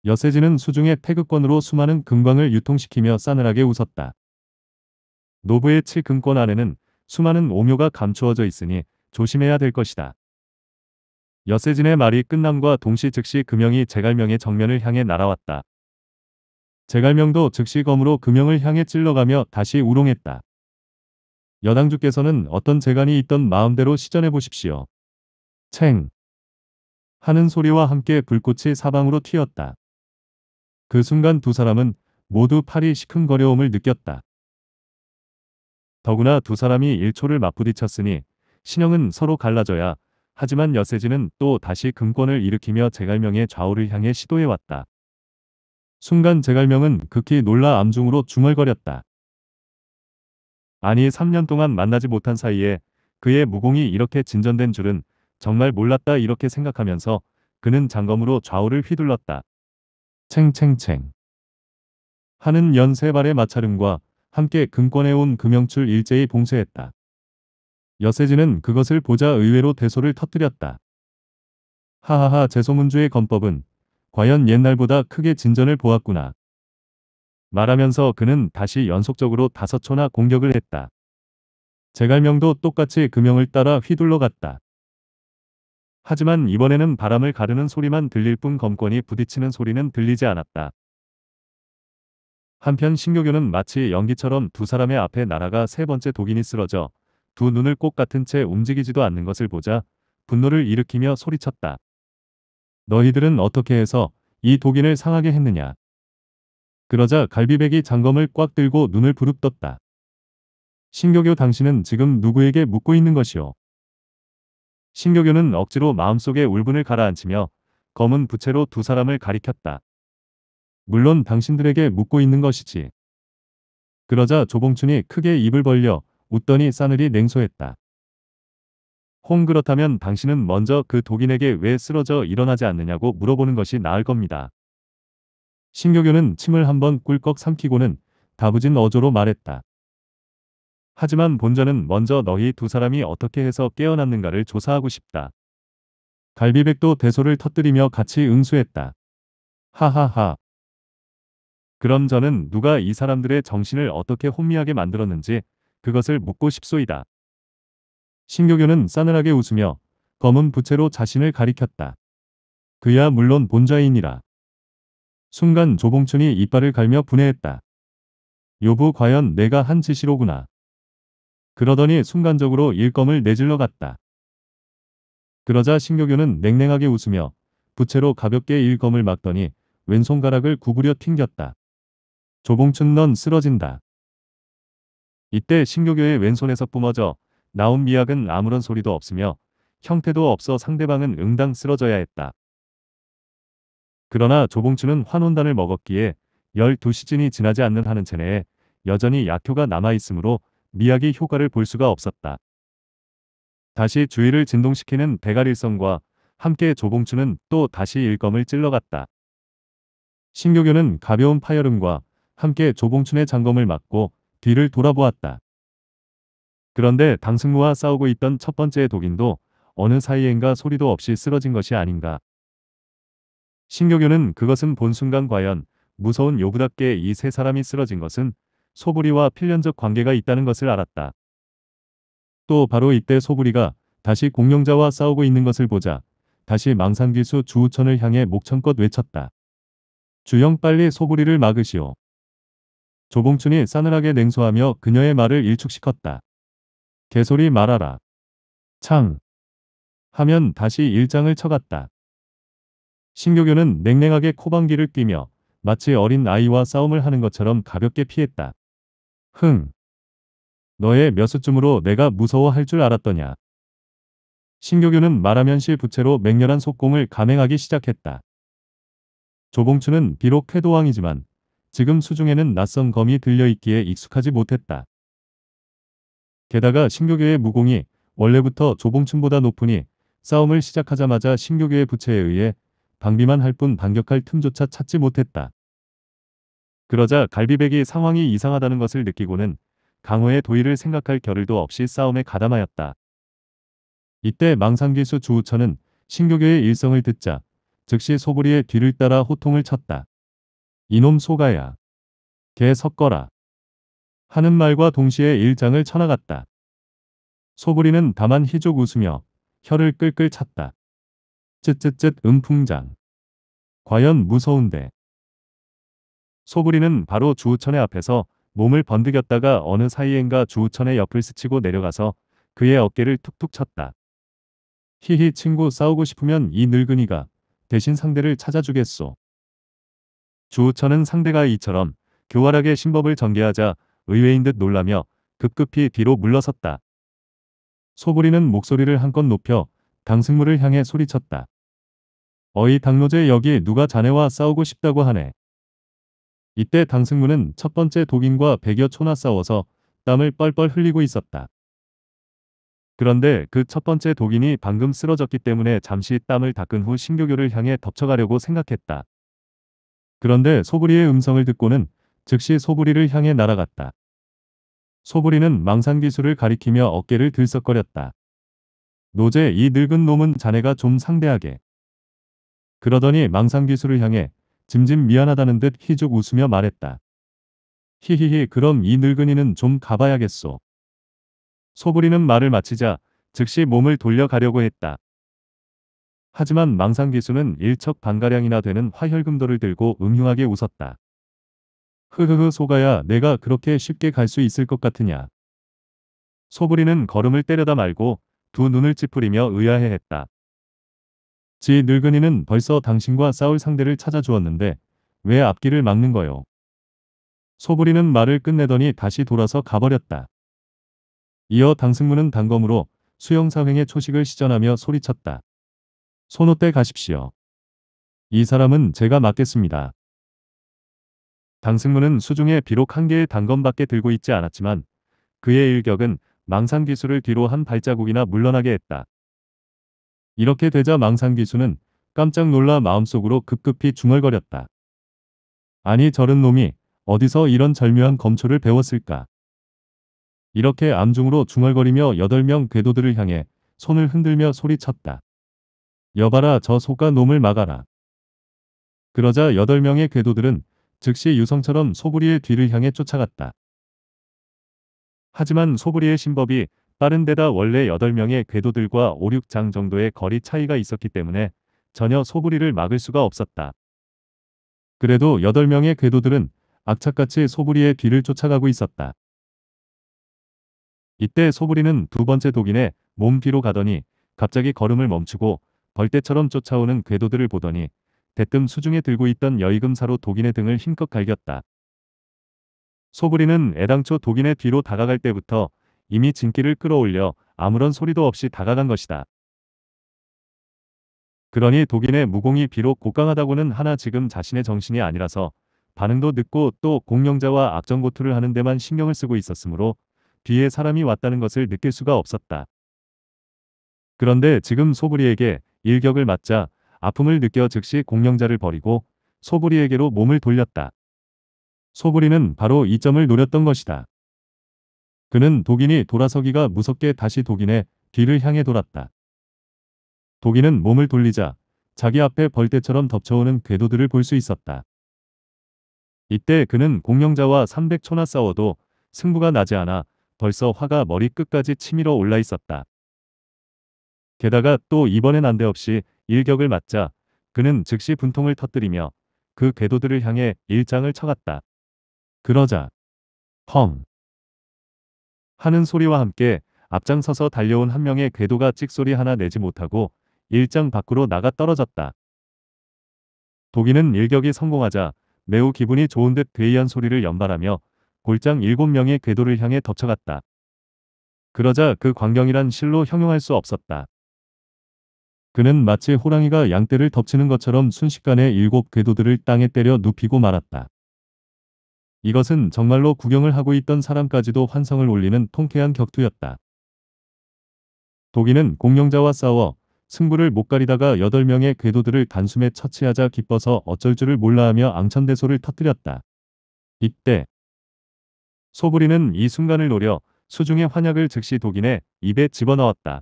여세진은 수중의 태극권으로 수많은 금광을 유통시키며 싸늘하게 웃었다. 노부의 칠금권 안에는 수많은 오묘가 감추어져 있으니 조심해야 될 것이다. 여세진의 말이 끝남과 동시 즉시 금형이 제갈명의 정면을 향해 날아왔다. 제갈명도 즉시 검으로 금형을 향해 찔러가며 다시 우롱했다. 여당주께서는 어떤 재간이 있던 마음대로 시전해 보십시오. 챙! 하는 소리와 함께 불꽃이 사방으로 튀었다. 그 순간 두 사람은 모두 팔이 시큰거려움을 느꼈다. 더구나 두 사람이 1초를 맞부딪혔으니 신형은 서로 갈라져야 하지만 여세지는또 다시 금권을 일으키며 제갈명의 좌우를 향해 시도해왔다. 순간 제갈명은 극히 놀라 암중으로 중얼거렸다. 아니 3년 동안 만나지 못한 사이에 그의 무공이 이렇게 진전된 줄은 정말 몰랐다 이렇게 생각하면서 그는 장검으로 좌우를 휘둘렀다. 챙챙챙 하는 연세 발의 마찰음과 함께 금권에 온 금영출 일제히 봉쇄했다. 여세진은 그것을 보자 의외로 대소를 터뜨렸다. 하하하 재소문주의 건법은 과연 옛날보다 크게 진전을 보았구나. 말하면서 그는 다시 연속적으로 다섯 초나 공격을 했다. 제갈명도 똑같이 금형을 따라 휘둘러 갔다. 하지만 이번에는 바람을 가르는 소리만 들릴 뿐 검권이 부딪히는 소리는 들리지 않았다. 한편 신교교는 마치 연기처럼 두 사람의 앞에 나라가 세 번째 독인이 쓰러져 두 눈을 꽃 같은 채 움직이지도 않는 것을 보자 분노를 일으키며 소리쳤다. 너희들은 어떻게 해서 이 독인을 상하게 했느냐. 그러자 갈비백이 장검을 꽉 들고 눈을 부릅떴다. 신교교 당신은 지금 누구에게 묻고 있는 것이오. 신교교는 억지로 마음속에 울분을 가라앉히며 검은 부채로 두 사람을 가리켰다. 물론 당신들에게 묻고 있는 것이지. 그러자 조봉춘이 크게 입을 벌려 웃더니 싸늘히 냉소했다. 홍 그렇다면 당신은 먼저 그 독인에게 왜 쓰러져 일어나지 않느냐고 물어보는 것이 나을 겁니다. 신교교는 침을 한번 꿀꺽 삼키고는 다부진 어조로 말했다. 하지만 본전은 먼저 너희 두 사람이 어떻게 해서 깨어났는가를 조사하고 싶다. 갈비백도 대소를 터뜨리며 같이 응수했다. 하하하. 그럼 저는 누가 이 사람들의 정신을 어떻게 혼미하게 만들었는지 그것을 묻고 싶소이다. 신교교는 싸늘하게 웃으며 검은 부채로 자신을 가리켰다. 그야 물론 본좌인이라. 순간 조봉천이 이빨을 갈며 분해했다. 요부 과연 내가 한 짓이로구나. 그러더니 순간적으로 일검을 내질러 갔다. 그러자 신교교는 냉랭하게 웃으며 부채로 가볍게 일검을 막더니 왼손가락을 구부려 튕겼다. 조봉춘 넌 쓰러진다. 이때 신교교의 왼손에서 뿜어져 나온 미약은 아무런 소리도 없으며 형태도 없어 상대방은 응당 쓰러져야 했다. 그러나 조봉춘은 환원단을 먹었기에 1 2시진이 지나지 않는 하는 체내에 여전히 약효가 남아있으므로 미약이 효과를 볼 수가 없었다. 다시 주위를 진동시키는 대가릴성과 함께 조봉춘은 또 다시 일검을 찔러갔다. 신교교는 가벼운 파열음과 함께 조봉춘의 장검을 맞고 뒤를 돌아보았다. 그런데 당승무와 싸우고 있던 첫 번째 독인도 어느 사이엔가 소리도 없이 쓰러진 것이 아닌가. 신교교는 그것은 본 순간 과연 무서운 요구답게이 세 사람이 쓰러진 것은 소부리와 필연적 관계가 있다는 것을 알았다. 또 바로 이때 소부리가 다시 공룡자와 싸우고 있는 것을 보자 다시 망상기수 주우천을 향해 목청껏 외쳤다. 주영 빨리 소부리를 막으시오. 조봉춘이 싸늘하게 냉소하며 그녀의 말을 일축시켰다. 개소리 말아라. 창. 하면 다시 일장을 쳐갔다. 신교교는 냉랭하게 코방귀를 뀌며 마치 어린 아이와 싸움을 하는 것처럼 가볍게 피했다. 흥. 너의 몇수쯤으로 내가 무서워할 줄 알았더냐. 신교교는 말하면실 부채로 맹렬한 속공을 감행하기 시작했다. 조봉춘은 비록 쾌도왕이지만 지금 수중에는 낯선 검이 들려있기에 익숙하지 못했다. 게다가 신교계의 무공이 원래부터 조봉춘보다 높으니 싸움을 시작하자마자 신교계의 부채에 의해 방비만 할 뿐 반격할 틈조차 찾지 못했다. 그러자 갈비백이 상황이 이상하다는 것을 느끼고는 강호의 도의를 생각할 겨를도 없이 싸움에 가담하였다. 이때 망상기수 주우천은 신교계의 일성을 듣자 즉시 소부리의 뒤를 따라 호통을 쳤다. 이놈 소가야. 개 섞어라. 하는 말과 동시에 일장을 쳐나갔다. 소부리는 다만 희족 웃으며 혀를 끌끌 찼다. 쯧쯧쯧 음풍장. 과연 무서운데. 소부리는 바로 주우천의 앞에서 몸을 번득였다가 어느 사이엔가 주우천의 옆을 스치고 내려가서 그의 어깨를 툭툭 쳤다. 히히 친구 싸우고 싶으면 이 늙은이가 대신 상대를 찾아주겠소. 주우천은 상대가 이처럼 교활하게 신법을 전개하자 의외인 듯 놀라며 급급히 뒤로 물러섰다. 소부리는 목소리를 한껏 높여 당승무를 향해 소리쳤다. 어이 당노제 여기 누가 자네와 싸우고 싶다고 하네. 이때 당승무는 첫 번째 독인과 백여 초나 싸워서 땀을 뻘뻘 흘리고 있었다. 그런데 그 첫 번째 독인이 방금 쓰러졌기 때문에 잠시 땀을 닦은 후 신교교를 향해 덮쳐가려고 생각했다. 그런데 소부리의 음성을 듣고는 즉시 소부리를 향해 날아갔다. 소부리는 망상기술을 가리키며 어깨를 들썩거렸다. 노제 이 늙은 놈은 자네가 좀 상대하게. 그러더니 망상기술을 향해 짐짐 미안하다는 듯 희죽 웃으며 말했다. 히히히 그럼 이 늙은이는 좀 가봐야겠소. 소부리는 말을 마치자 즉시 몸을 돌려가려고 했다. 하지만 망상기수는 일척 반가량이나 되는 화혈금도를 들고 음흉하게 웃었다. 흐흐흐 소가야 내가 그렇게 쉽게 갈 수 있을 것 같으냐. 소부리는 걸음을 때려다 말고 두 눈을 찌푸리며 의아해했다. 지 늙은이는 벌써 당신과 싸울 상대를 찾아주었는데 왜 앞길을 막는 거요. 소부리는 말을 끝내더니 다시 돌아서 가버렸다. 이어 당승무는 단검으로 수영사횡의 초식을 시전하며 소리쳤다. 손옷대 가십시오. 이 사람은 제가 맡겠습니다. 당승문은 수중에 비록 한 개의 단검밖에 들고 있지 않았지만 그의 일격은 망상기수를 뒤로 한 발자국이나 물러나게 했다. 이렇게 되자 망상기수는 깜짝 놀라 마음속으로 급급히 중얼거렸다. 아니 저런 놈이 어디서 이런 절묘한 검초를 배웠을까. 이렇게 암중으로 중얼거리며 여덟 명 궤도들을 향해 손을 흔들며 소리쳤다. 여봐라 저 소가 놈을 막아라. 그러자 여덟 명의 궤도들은 즉시 유성처럼 소부리의 뒤를 향해 쫓아갔다. 하지만 소부리의 신법이 빠른 데다 원래 8명의 궤도들과 5, 6장 정도의 거리 차이가 있었기 때문에 전혀 소부리를 막을 수가 없었다. 그래도 8명의 궤도들은 악착같이 소부리의 뒤를 쫓아가고 있었다. 이때 소부리는 두 번째 독인의 몸 뒤로 가더니 갑자기 걸음을 멈추고 벌떼처럼 쫓아오는 궤도들을 보더니 대뜸 수중에 들고 있던 여의금사로 독인의 등을 힘껏 갈겼다. 소부리는 애당초 독인의 뒤로 다가갈 때부터 이미 진기를 끌어올려 아무런 소리도 없이 다가간 것이다. 그러니 독인의 무공이 비록 고강하다고는 하나 지금 자신의 정신이 아니라서 반응도 늦고 또 공룡자와 악전고투를 하는 데만 신경을 쓰고 있었으므로 뒤에 사람이 왔다는 것을 느낄 수가 없었다. 그런데 지금 소부리에게 일격을 맞자 아픔을 느껴 즉시 공명자를 버리고 소부리에게로 몸을 돌렸다. 소부리는 바로 이 점을 노렸던 것이다. 그는 독인이 돌아서기가 무섭게 다시 독인의 뒤를 향해 돌았다. 독인은 몸을 돌리자 자기 앞에 벌떼처럼 덮쳐오는 궤도들을 볼 수 있었다. 이때 그는 공명자와 300초나 싸워도 승부가 나지 않아 벌써 화가 머리끝까지 치밀어 올라 있었다. 게다가 또 이번엔 안대없이 일격을 맞자 그는 즉시 분통을 터뜨리며 그 궤도들을 향해 일장을 쳐갔다. 그러자 펑 하는 소리와 함께 앞장서서 달려온 한 명의 궤도가 찍소리 하나 내지 못하고 일장 밖으로 나가 떨어졌다. 독인은 일격이 성공하자 매우 기분이 좋은 듯 괴이한 소리를 연발하며 골장 7명의 궤도를 향해 덮쳐갔다. 그러자 그 광경이란 실로 형용할 수 없었다. 그는 마치 호랑이가 양떼를 덮치는 것처럼 순식간에 일곱 궤도들을 땅에 때려 눕히고 말았다. 이것은 정말로 구경을 하고 있던 사람까지도 환성을 올리는 통쾌한 격투였다. 독인은 공룡자와 싸워 승부를 못 가리다가 8명의 궤도들을 단숨에 처치하자 기뻐서 어쩔 줄을 몰라하며 앙천대소를 터뜨렸다. 이때 소부리는 이 순간을 노려 수중의 환약을 즉시 독인의 입에 집어넣었다.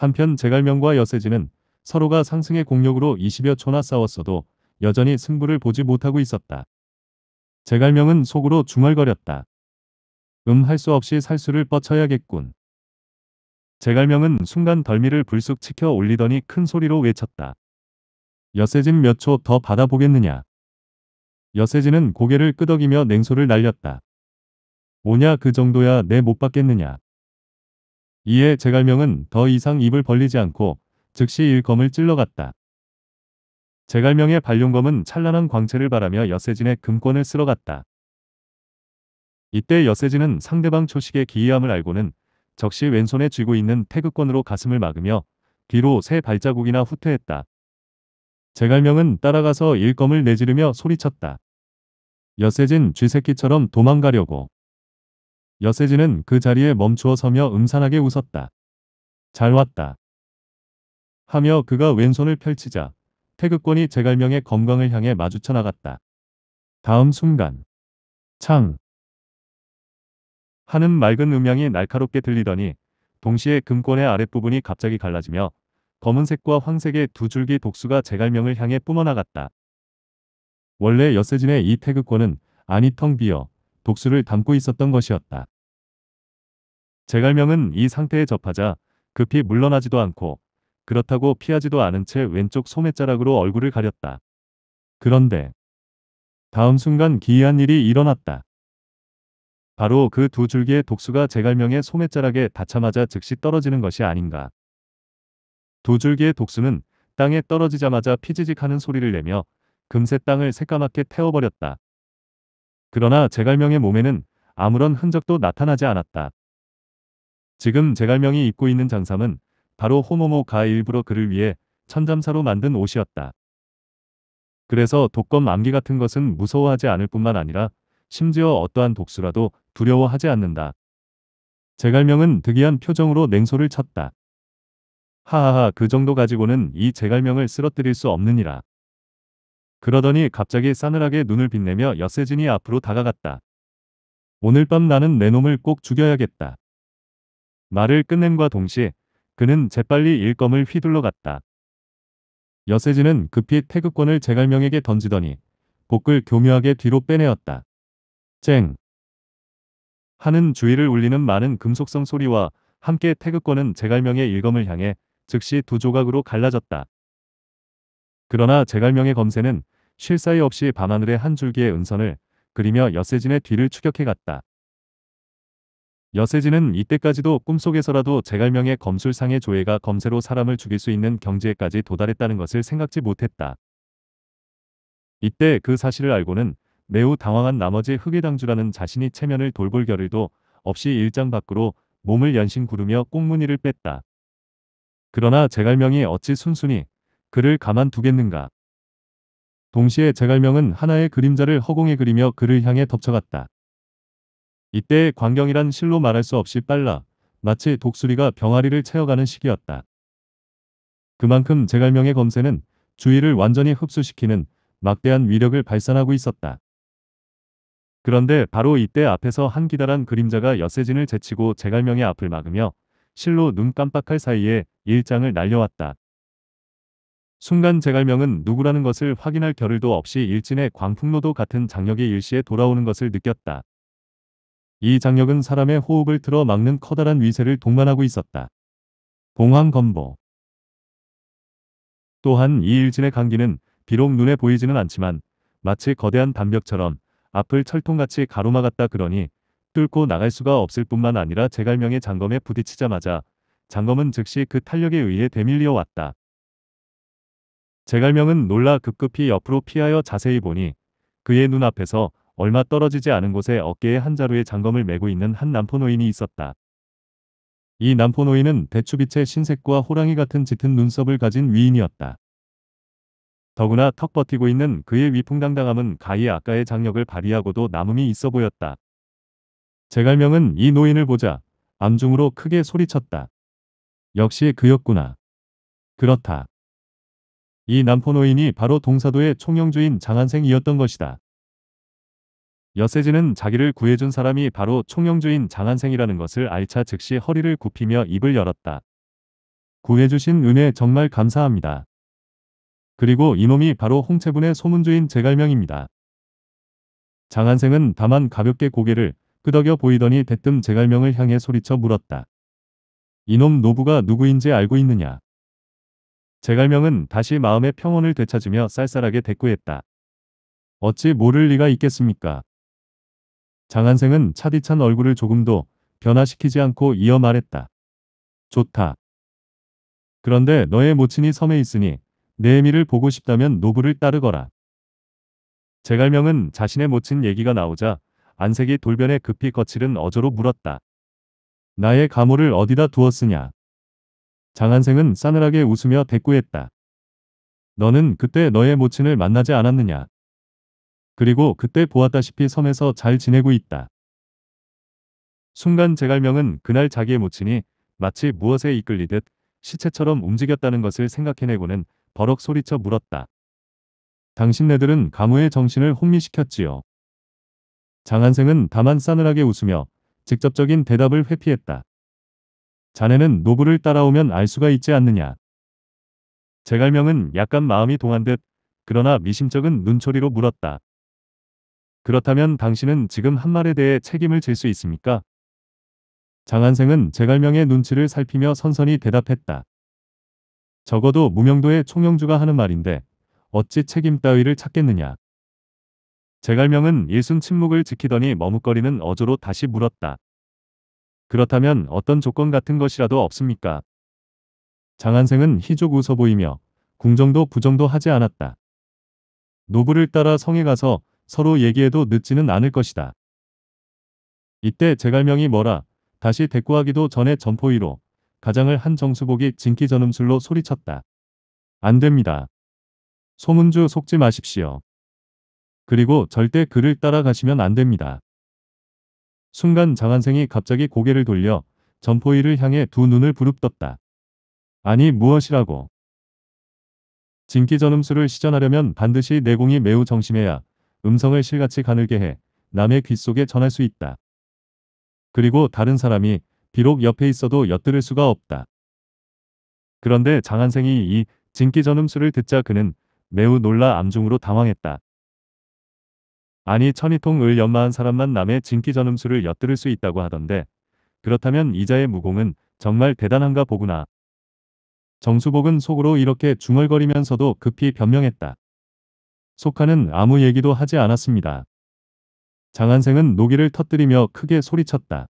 한편 제갈명과 여세지는 서로가 상승의 공력으로 20여 초나 싸웠어도 여전히 승부를 보지 못하고 있었다. 제갈명은 속으로 중얼거렸다. 음할수 없이 살수를 뻗쳐야겠군. 제갈명은 순간 덜미를 불쑥 치켜 올리더니 큰 소리로 외쳤다. 여세진 몇 초 더 받아보겠느냐. 여세진은 고개를 끄덕이며 냉소를 날렸다. 오냐 그 정도야 내 못 받겠느냐. 이에 제갈명은 더 이상 입을 벌리지 않고 즉시 일검을 찔러갔다. 제갈명의 발룡검은 찬란한 광채를 바라며 여세진의 금권을 쓸어갔다. 이때 여세진은 상대방 초식의 기이함을 알고는 적시 왼손에 쥐고 있는 태극권으로 가슴을 막으며 뒤로 세 발자국이나 후퇴했다. 제갈명은 따라가서 일검을 내지르며 소리쳤다. 여세진 쥐새끼처럼 도망가려고. 여세진은 그 자리에 멈추어 서며 음산하게 웃었다. 잘 왔다. 하며 그가 왼손을 펼치자 태극권이 제갈명의 건강을 향해 마주쳐 나갔다. 다음 순간 창 하는 맑은 음향이 날카롭게 들리더니 동시에 금권의 아랫부분이 갑자기 갈라지며 검은색과 황색의 두 줄기 독수가 제갈명을 향해 뿜어나갔다. 원래 여세진의 이 태극권은 아니텅 비어 독수를 담고 있었던 것이었다. 제갈명은 이 상태에 접하자 급히 물러나지도 않고 그렇다고 피하지도 않은 채 왼쪽 소매자락으로 얼굴을 가렸다. 그런데 다음 순간 기이한 일이 일어났다. 바로 그 두 줄기의 독수가 제갈명의 소매자락에 닿자마자 즉시 떨어지는 것이 아닌가. 두 줄기의 독수는 땅에 떨어지자마자 피지직하는 소리를 내며 금세 땅을 새까맣게 태워버렸다. 그러나 제갈명의 몸에는 아무런 흔적도 나타나지 않았다. 지금 제갈명이 입고 있는 장삼은 바로 호모모가 일부러 그를 위해 천잠사로 만든 옷이었다. 그래서 독검 암기 같은 것은 무서워하지 않을 뿐만 아니라 심지어 어떠한 독수라도 두려워하지 않는다. 제갈명은 득이한 표정으로 냉소를 쳤다. 하하하 그 정도 가지고는 이 제갈명을 쓰러뜨릴 수 없느니라. 그러더니 갑자기 싸늘하게 눈을 빛내며 여세진이 앞으로 다가갔다. 오늘 밤 나는 내 놈을 꼭 죽여야겠다. 말을 끝낸과 동시에 그는 재빨리 일검을 휘둘러 갔다. 여세진은 급히 태극권을 제갈명에게 던지더니 복을 교묘하게 뒤로 빼내었다. 쨍! 하는 주위를 울리는 많은 금속성 소리와 함께 태극권은 제갈명의 일검을 향해 즉시 두 조각으로 갈라졌다. 그러나 제갈명의 검세는 실사이 없이 밤하늘의 한 줄기의 은선을 그리며 여세진의 뒤를 추격해 갔다. 여세진은 이때까지도 꿈속에서라도 제갈명의 검술상의 조예가 검세로 사람을 죽일 수 있는 경지에까지 도달했다는 것을 생각지 못했다. 이때 그 사실을 알고는 매우 당황한 나머지 흑의당주라는 자신이 체면을 돌볼 겨를도 없이 일장 밖으로 몸을 연신 구르며 꽁무니를 뺐다. 그러나 제갈명이 어찌 순순히 그를 가만두겠는가. 동시에 제갈명은 하나의 그림자를 허공에 그리며 그를 향해 덮쳐갔다. 이때 의 광경이란 실로 말할 수 없이 빨라 마치 독수리가 병아리를 채워가는 시기였다. 그만큼 제갈명의 검새는 주위를 완전히 흡수시키는 막대한 위력을 발산하고 있었다. 그런데 바로 이때 앞에서 한 기다란 그림자가 여세진을 제치고 제갈명의 앞을 막으며 실로 눈 깜빡할 사이에 일장을 날려왔다. 순간 제갈명은 누구라는 것을 확인할 겨를도 없이 일진의 광풍로도 같은 장력이 일시에 돌아오는 것을 느꼈다. 이 장력은 사람의 호흡을 틀어 막는 커다란 위세를 동반하고 있었다. 봉황검보 또한 이 일진의 강기는 비록 눈에 보이지는 않지만 마치 거대한 담벽처럼 앞을 철통같이 가로막았다 그러니 뚫고 나갈 수가 없을 뿐만 아니라 제갈명의 장검에 부딪히자마자 장검은 즉시 그 탄력에 의해 대밀려 왔다. 제갈명은 놀라 급급히 옆으로 피하여 자세히 보니 그의 눈앞에서 얼마 떨어지지 않은 곳에 어깨에 한 자루의 장검을 메고 있는 한 남포노인이 있었다. 이 남포노인은 대추빛의 신색과 호랑이 같은 짙은 눈썹을 가진 위인이었다. 더구나 턱 버티고 있는 그의 위풍당당함은 가히 아까의 장력을 발휘하고도 남음이 있어 보였다. 제갈명은 이 노인을 보자 암중으로 크게 소리쳤다. 역시 그였구나. 그렇다. 이 남포노인이 바로 동사도의 총영주인 장한생이었던 것이다. 여세진은 자기를 구해준 사람이 바로 총영주인 장한생이라는 것을 알차 즉시 허리를 굽히며 입을 열었다. 구해주신 은혜 정말 감사합니다. 그리고 이놈이 바로 홍채분의 소문주인 제갈명입니다. 장한생은 다만 가볍게 고개를 끄덕여 보이더니 대뜸 제갈명을 향해 소리쳐 물었다. 이놈 노부가 누구인지 알고 있느냐? 제갈명은 다시 마음의 평온을 되찾으며 쌀쌀하게 대꾸했다. 어찌 모를 리가 있겠습니까? 장한생은 차디찬 얼굴을 조금도 변화시키지 않고 이어 말했다. 좋다. 그런데 너의 모친이 섬에 있으니 내미를 보고 싶다면 노부를 따르거라. 제갈명은 자신의 모친 얘기가 나오자 안색이 돌변해 급히 거칠은 어조로 물었다. 나의 가모를 어디다 두었으냐? 장한생은 싸늘하게 웃으며 대꾸했다. 너는 그때 너의 모친을 만나지 않았느냐. 그리고 그때 보았다시피 섬에서 잘 지내고 있다. 순간 제갈명은 그날 자기의 모친이 마치 무엇에 이끌리듯 시체처럼 움직였다는 것을 생각해내고는 버럭 소리쳐 물었다. 당신네들은 가무의 정신을 혼미시켰지요. 장한생은 다만 싸늘하게 웃으며 직접적인 대답을 회피했다. 자네는 노부를 따라오면 알 수가 있지 않느냐. 제갈명은 약간 마음이 동한 듯 그러나 미심쩍은 눈초리로 물었다. 그렇다면 당신은 지금 한 말에 대해 책임을 질 수 있습니까? 장한생은 제갈명의 눈치를 살피며 선선히 대답했다. 적어도 무명도의 총영주가 하는 말인데 어찌 책임 따위를 찾겠느냐. 제갈명은 일순 침묵을 지키더니 머뭇거리는 어조로 다시 물었다. 그렇다면 어떤 조건 같은 것이라도 없습니까? 장한생은 희족 웃어 보이며 궁정도 부정도 하지 않았다. 노부를 따라 성에 가서 서로 얘기해도 늦지는 않을 것이다. 이때 제갈명이 뭐라 다시 대꾸하기도 전에 점포위로 가장을 한 정수복이 진기 전음술로 소리쳤다. 안됩니다. 소문주 속지 마십시오. 그리고 절대 그를 따라가시면 안됩니다. 순간 장한생이 갑자기 고개를 돌려 점포이를 향해 두 눈을 부릅떴다. 아니 무엇이라고. 진기 전음수를 시전하려면 반드시 내공이 매우 정심해야 음성을 실같이 가늘게 해 남의 귓 속에 전할 수 있다. 그리고 다른 사람이 비록 옆에 있어도 엿들을 수가 없다. 그런데 장한생이 이 진기 전음수를 듣자 그는 매우 놀라 암중으로 당황했다. 아니 천이통을 연마한 사람만 남의 진기 전음수를 엿들을 수 있다고 하던데 그렇다면 이자의 무공은 정말 대단한가 보구나. 정수복은 속으로 이렇게 중얼거리면서도 급히 변명했다. 속하는 아무 얘기도 하지 않았습니다. 장한생은 노기를 터뜨리며 크게 소리쳤다.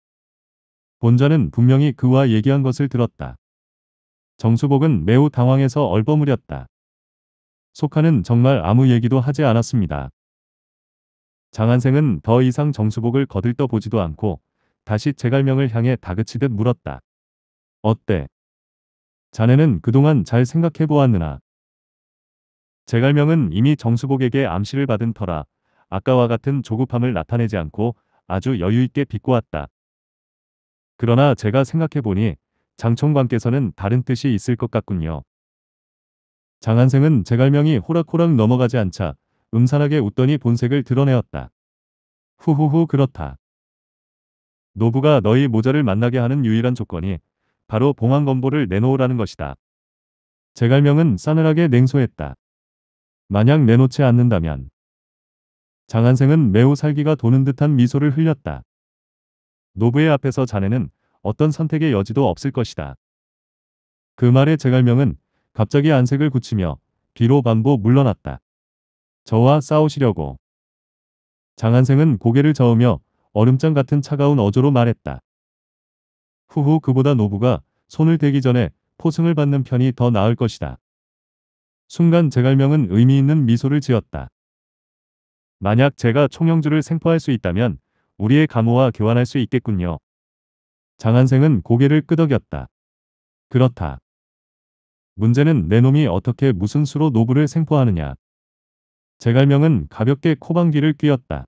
본자는 분명히 그와 얘기한 것을 들었다. 정수복은 매우 당황해서 얼버무렸다. 속하는 정말 아무 얘기도 하지 않았습니다. 장한생은 더 이상 정수복을 거들떠 보지도 않고 다시 제갈명을 향해 다그치듯 물었다. 어때? 자네는 그동안 잘 생각해 보았느나 제갈명은 이미 정수복에게 암시를 받은 터라 아까와 같은 조급함을 나타내지 않고 아주 여유있게 비꼬았다. 그러나 제가 생각해보니 장총관께서는 다른 뜻이 있을 것 같군요. 장한생은 제갈명이 호락호락 넘어가지 않자 음산하게 웃더니 본색을 드러내었다. 후후후 그렇다. 노부가 너희 모자를 만나게 하는 유일한 조건이 바로 봉황검보를 내놓으라는 것이다. 제갈명은 싸늘하게 냉소했다. 만약 내놓지 않는다면 장한생은 매우 살기가 도는 듯한 미소를 흘렸다. 노부의 앞에서 자네는 어떤 선택의 여지도 없을 것이다. 그 말에 제갈명은 갑자기 안색을 굳히며 뒤로 반보 물러났다. 저와 싸우시려고. 장한생은 고개를 저으며 얼음장 같은 차가운 어조로 말했다. 후후 그보다 노부가 손을 대기 전에 포승을 받는 편이 더 나을 것이다. 순간 제갈명은 의미 있는 미소를 지었다. 만약 제가 총영주를 생포할 수 있다면 우리의 감호와 교환할 수 있겠군요. 장한생은 고개를 끄덕였다. 그렇다. 문제는 내 놈이 어떻게 무슨 수로 노부를 생포하느냐. 제갈명은 가볍게 코방귀를 뀌었다.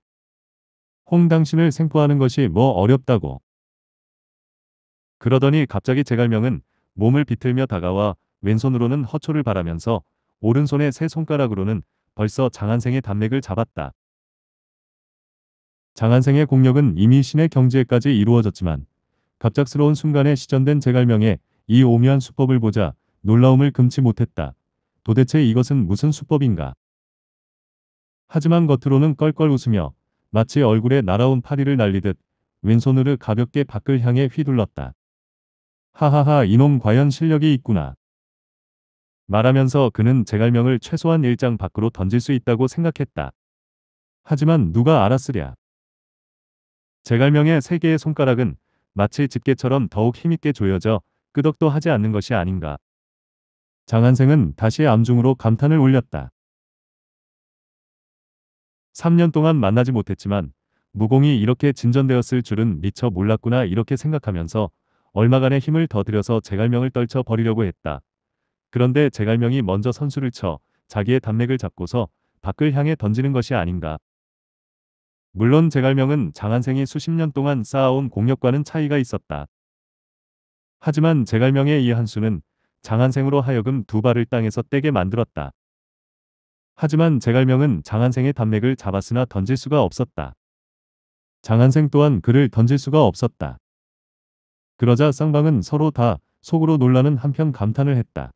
홍 당신을 생포하는 것이 뭐 어렵다고. 그러더니 갑자기 제갈명은 몸을 비틀며 다가와 왼손으로는 허초를 바라면서 오른손의 세 손가락으로는 벌써 장한생의 단맥을 잡았다. 장한생의 공력은 이미 신의 경지에까지 이루어졌지만 갑작스러운 순간에 시전된 제갈명의 이 오묘한 수법을 보자 놀라움을 금치 못했다. 도대체 이것은 무슨 수법인가? 하지만 겉으로는 껄껄 웃으며 마치 얼굴에 날아온 파리를 날리듯 왼손으로 가볍게 밖을 향해 휘둘렀다. 하하하 이놈 과연 실력이 있구나. 말하면서 그는 제갈명을 최소한 일장 밖으로 던질 수 있다고 생각했다. 하지만 누가 알았으랴. 제갈명의 세 개의 손가락은 마치 집게처럼 더욱 힘있게 조여져 끄덕도 하지 않는 것이 아닌가. 장한생은 다시 암중으로 감탄을 올렸다. 3년 동안 만나지 못했지만 무공이 이렇게 진전되었을 줄은 미처 몰랐구나 이렇게 생각하면서 얼마간의 힘을 더 들여서 제갈명을 떨쳐 버리려고 했다. 그런데 제갈명이 먼저 선수를 쳐 자기의 단맥을 잡고서 밖을 향해 던지는 것이 아닌가. 물론 제갈명은 장한생이 수십 년 동안 쌓아온 공력과는 차이가 있었다. 하지만 제갈명의 이 한수는 장한생으로 하여금 두 발을 땅에서 떼게 만들었다. 하지만 제갈명은 장한생의 단맥을 잡았으나 던질 수가 없었다. 장한생 또한 그를 던질 수가 없었다. 그러자 쌍방은 서로 다 속으로 놀라는 한편 감탄을 했다.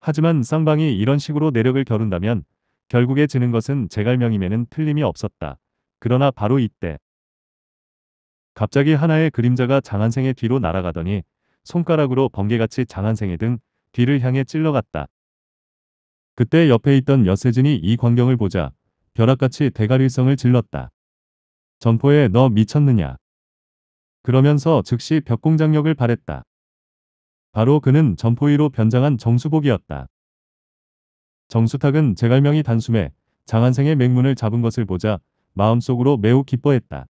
하지만 쌍방이 이런 식으로 내력을 겨룬다면 결국에 지는 것은 제갈명임에는 틀림이 없었다. 그러나 바로 이때 갑자기 하나의 그림자가 장한생의 뒤로 날아가더니 손가락으로 번개같이 장한생의 등 뒤를 향해 찔러갔다. 그때 옆에 있던 여세진이 이 광경을 보자 벼락같이 대가리성을 질렀다. 점포에 너 미쳤느냐. 그러면서 즉시 벽공장력을 발했다. 바로 그는 점포위로 변장한 정수복이었다. 정수탁은 제갈명이 단숨에 장한생의 맹문을 잡은 것을 보자 마음속으로 매우 기뻐했다.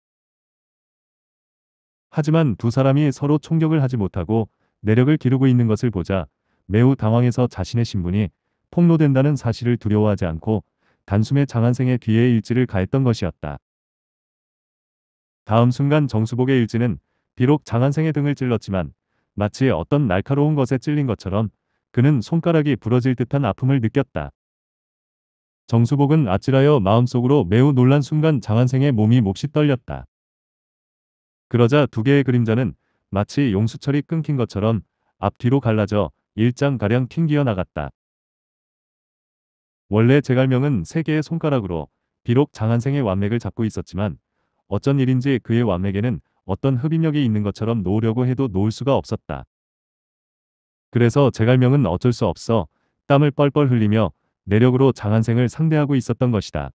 하지만 두 사람이 서로 총격을 하지 못하고 내력을 기르고 있는 것을 보자 매우 당황해서 자신의 신분이 폭로된다는 사실을 두려워하지 않고 단숨에 장한생의 귀에 일지를 가했던 것이었다. 다음 순간 정수복의 일지는 비록 장한생의 등을 찔렀지만 마치 어떤 날카로운 것에 찔린 것처럼 그는 손가락이 부러질 듯한 아픔을 느꼈다. 정수복은 아찔하여 마음속으로 매우 놀란 순간 장한생의 몸이 몹시 떨렸다. 그러자 두 개의 그림자는 마치 용수철이 끊긴 것처럼 앞뒤로 갈라져 일장가량 튕겨 나갔다. 원래 제갈명은 세 개의 손가락으로 비록 장한생의 완맥을 잡고 있었지만 어쩐 일인지 그의 완맥에는 어떤 흡입력이 있는 것처럼 놓으려고 해도 놓을 수가 없었다. 그래서 제갈명은 어쩔 수 없어 땀을 뻘뻘 흘리며 내력으로 장한생을 상대하고 있었던 것이다.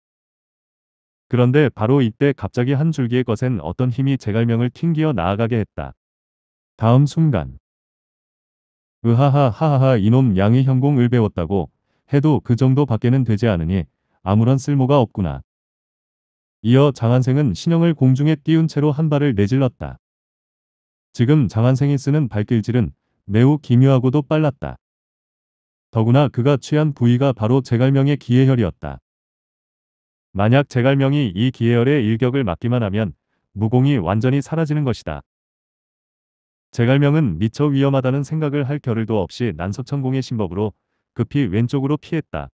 그런데 바로 이때 갑자기 한 줄기의 것엔 어떤 힘이 제갈명을 튕기어 나아가게 했다. 다음 순간 으하하하하하 이놈 양의 형공을 배웠다고 해도 그 정도 밖에는 되지 않으니 아무런 쓸모가 없구나. 이어 장한생은 신형을 공중에 띄운 채로 한 발을 내질렀다. 지금 장한생이 쓰는 발길질은 매우 기묘하고도 빨랐다. 더구나 그가 취한 부위가 바로 제갈명의 기해혈이었다. 만약 제갈명이 이 기해혈의 일격을 맞기만 하면 무공이 완전히 사라지는 것이다. 제갈명은 미처 위험하다는 생각을 할 겨를도 없이 난석천공의 신법으로 급히 왼쪽으로 피했다.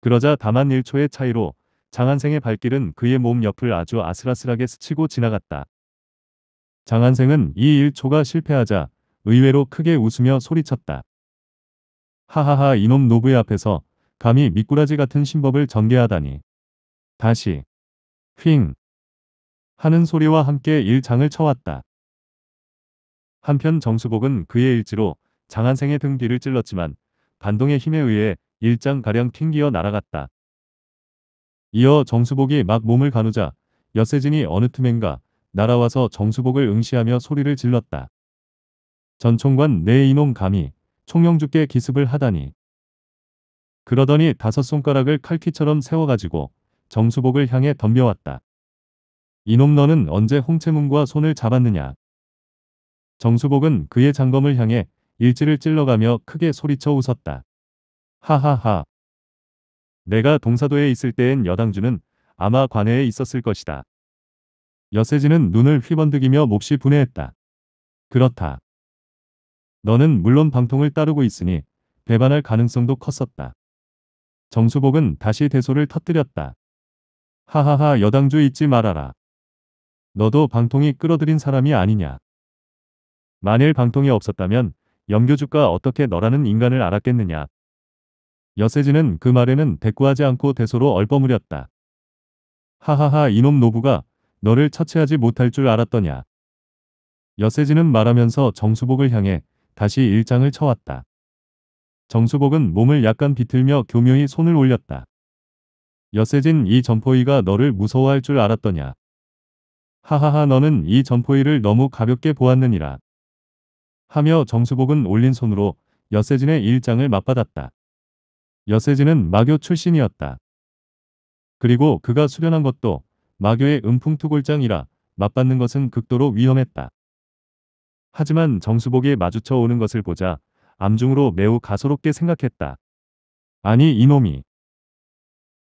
그러자 다만 1초의 차이로 장한생의 발길은 그의 몸 옆을 아주 아슬아슬하게 스치고 지나갔다. 장한생은 이 1초가 실패하자 의외로 크게 웃으며 소리쳤다. 하하하 이놈 노브의 앞에서 감히 미꾸라지 같은 신법을 전개하다니. 다시 휭. 하는 소리와 함께 일장을 쳐왔다. 한편 정수복은 그의 일지로 장한생의 등 뒤를 찔렀지만 반동의 힘에 의해 일장가량 튕기어 날아갔다. 이어 정수복이 막 몸을 가누자 여세진이 어느 틈엔가 날아와서 정수복을 응시하며 소리를 질렀다. 전총관 내 이놈 감히 총영주께 기습을 하다니. 그러더니 다섯 손가락을 칼키처럼 세워가지고 정수복을 향해 덤벼왔다. 이놈 너는 언제 홍채문과 손을 잡았느냐. 정수복은 그의 장검을 향해 일지를 찔러가며 크게 소리쳐 웃었다. 하하하. 내가 동사도에 있을 때엔 여당주는 아마 관해에 있었을 것이다. 여세지는 눈을 휘번득이며 몹시 분해했다. 그렇다. 너는 물론 방통을 따르고 있으니 배반할 가능성도 컸었다. 정수복은 다시 대소를 터뜨렸다. 하하하 여당주 잊지 말아라. 너도 방통이 끌어들인 사람이 아니냐. 만일 방통이 없었다면 염교주가 어떻게 너라는 인간을 알았겠느냐. 여세진은 그 말에는 대꾸하지 않고 대소로 얼버무렸다. 하하하 이놈 노부가 너를 처치하지 못할 줄 알았더냐. 여세진은 말하면서 정수복을 향해 다시 일장을 쳐왔다. 정수복은 몸을 약간 비틀며 교묘히 손을 올렸다. 여세진 이 점포이가 너를 무서워할 줄 알았더냐. 하하하 너는 이 점포이를 너무 가볍게 보았느니라. 하며 정수복은 올린 손으로 여세진의 일장을 맞받았다. 여세진은 마교 출신이었다. 그리고 그가 수련한 것도 마교의 음풍투골장이라 맞받는 것은 극도로 위험했다. 하지만 정수복이 마주쳐 오는 것을 보자 암중으로 매우 가소롭게 생각했다. 아니 이놈이.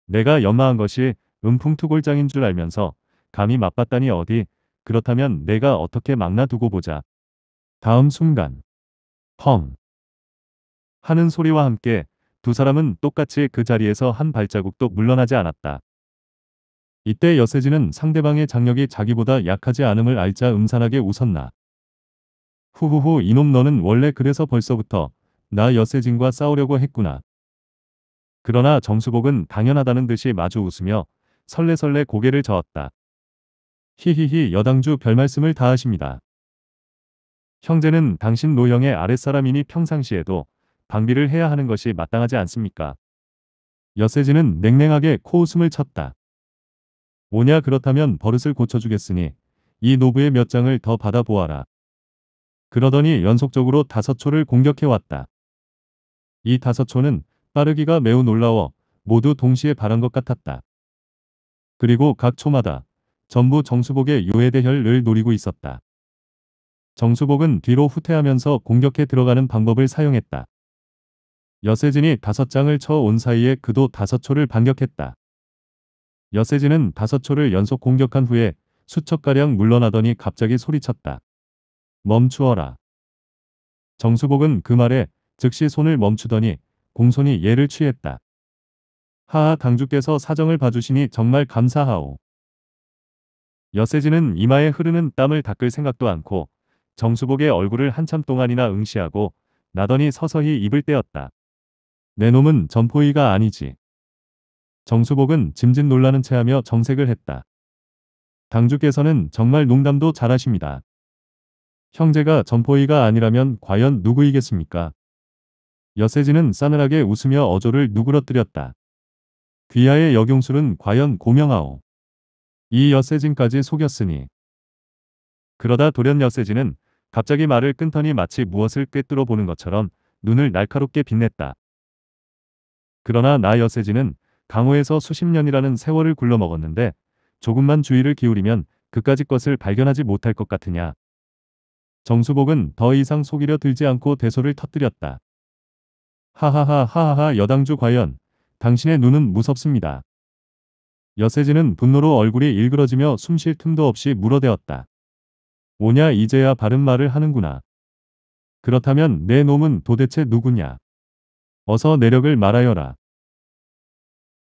내가 연마한 것이 음풍투골장인 줄 알면서 감히 맞봤다니 어디 그렇다면 내가 어떻게 막나 두고 보자. 다음 순간 펑 하는 소리와 함께 두 사람은 똑같이 그 자리에서 한 발자국도 물러나지 않았다. 이때 여세진은 상대방의 장력이 자기보다 약하지 않음을 알자 음산하게 웃었나. 후후후 이놈 너는 원래 그래서 벌써부터 나 여세진과 싸우려고 했구나. 그러나 정수복은 당연하다는 듯이 마주 웃으며 설레설레 고개를 저었다. 히히히 여당주 별말씀을 다하십니다. 형제는 당신 노형의 아랫사람이니 평상시에도 방비를 해야 하는 것이 마땅하지 않습니까? 여세지는 냉랭하게 코웃음을 쳤다. 오냐 그렇다면 버릇을 고쳐주겠으니 이 노부의 몇 장을 더 받아보아라. 그러더니 연속적으로 다섯 초를 공격해왔다. 이 다섯 초는 빠르기가 매우 놀라워 모두 동시에 바란 것 같았다. 그리고 각 초마다 전부 정수복의 요해대혈을 노리고 있었다. 정수복은 뒤로 후퇴하면서 공격해 들어가는 방법을 사용했다. 여세진이 다섯 장을 쳐 온 사이에 그도 다섯 초를 반격했다. 여세진은 다섯 초를 연속 공격한 후에 수척가량 물러나더니 갑자기 소리쳤다. 멈추어라. 정수복은 그 말에 즉시 손을 멈추더니 공손히 예를 취했다. 하하 당주께서 사정을 봐주시니 정말 감사하오. 여세진은 이마에 흐르는 땀을 닦을 생각도 않고 정수복의 얼굴을 한참 동안이나 응시하고 나더니 서서히 입을 떼었다. 내 놈은 점포이가 아니지. 정수복은 짐짓 놀라는 체하며 정색을 했다. 당주께서는 정말 농담도 잘하십니다. 형제가 점포이가 아니라면 과연 누구이겠습니까? 여세지는 싸늘하게 웃으며 어조를 누그러뜨렸다. 귀하의 여경술은 과연 고명하오. 이 여세진까지 속였으니. 그러다 돌연 여세진은 갑자기 말을 끊더니 마치 무엇을 꿰뚫어 보는 것처럼 눈을 날카롭게 빛냈다. 그러나 나 여세지는 강호에서 수십 년이라는 세월을 굴러먹었는데 조금만 주의를 기울이면 그까지 것을 발견하지 못할 것 같으냐. 정수복은 더 이상 속이려 들지 않고 대소를 터뜨렸다. 하하하하하하 여당주 과연 당신의 눈은 무섭습니다. 여세지는 분노로 얼굴이 일그러지며 숨쉴 틈도 없이 물어대었다. 오냐 이제야 바른 말을 하는구나. 그렇다면 내 놈은 도대체 누구냐. 어서 내력을 말하여라.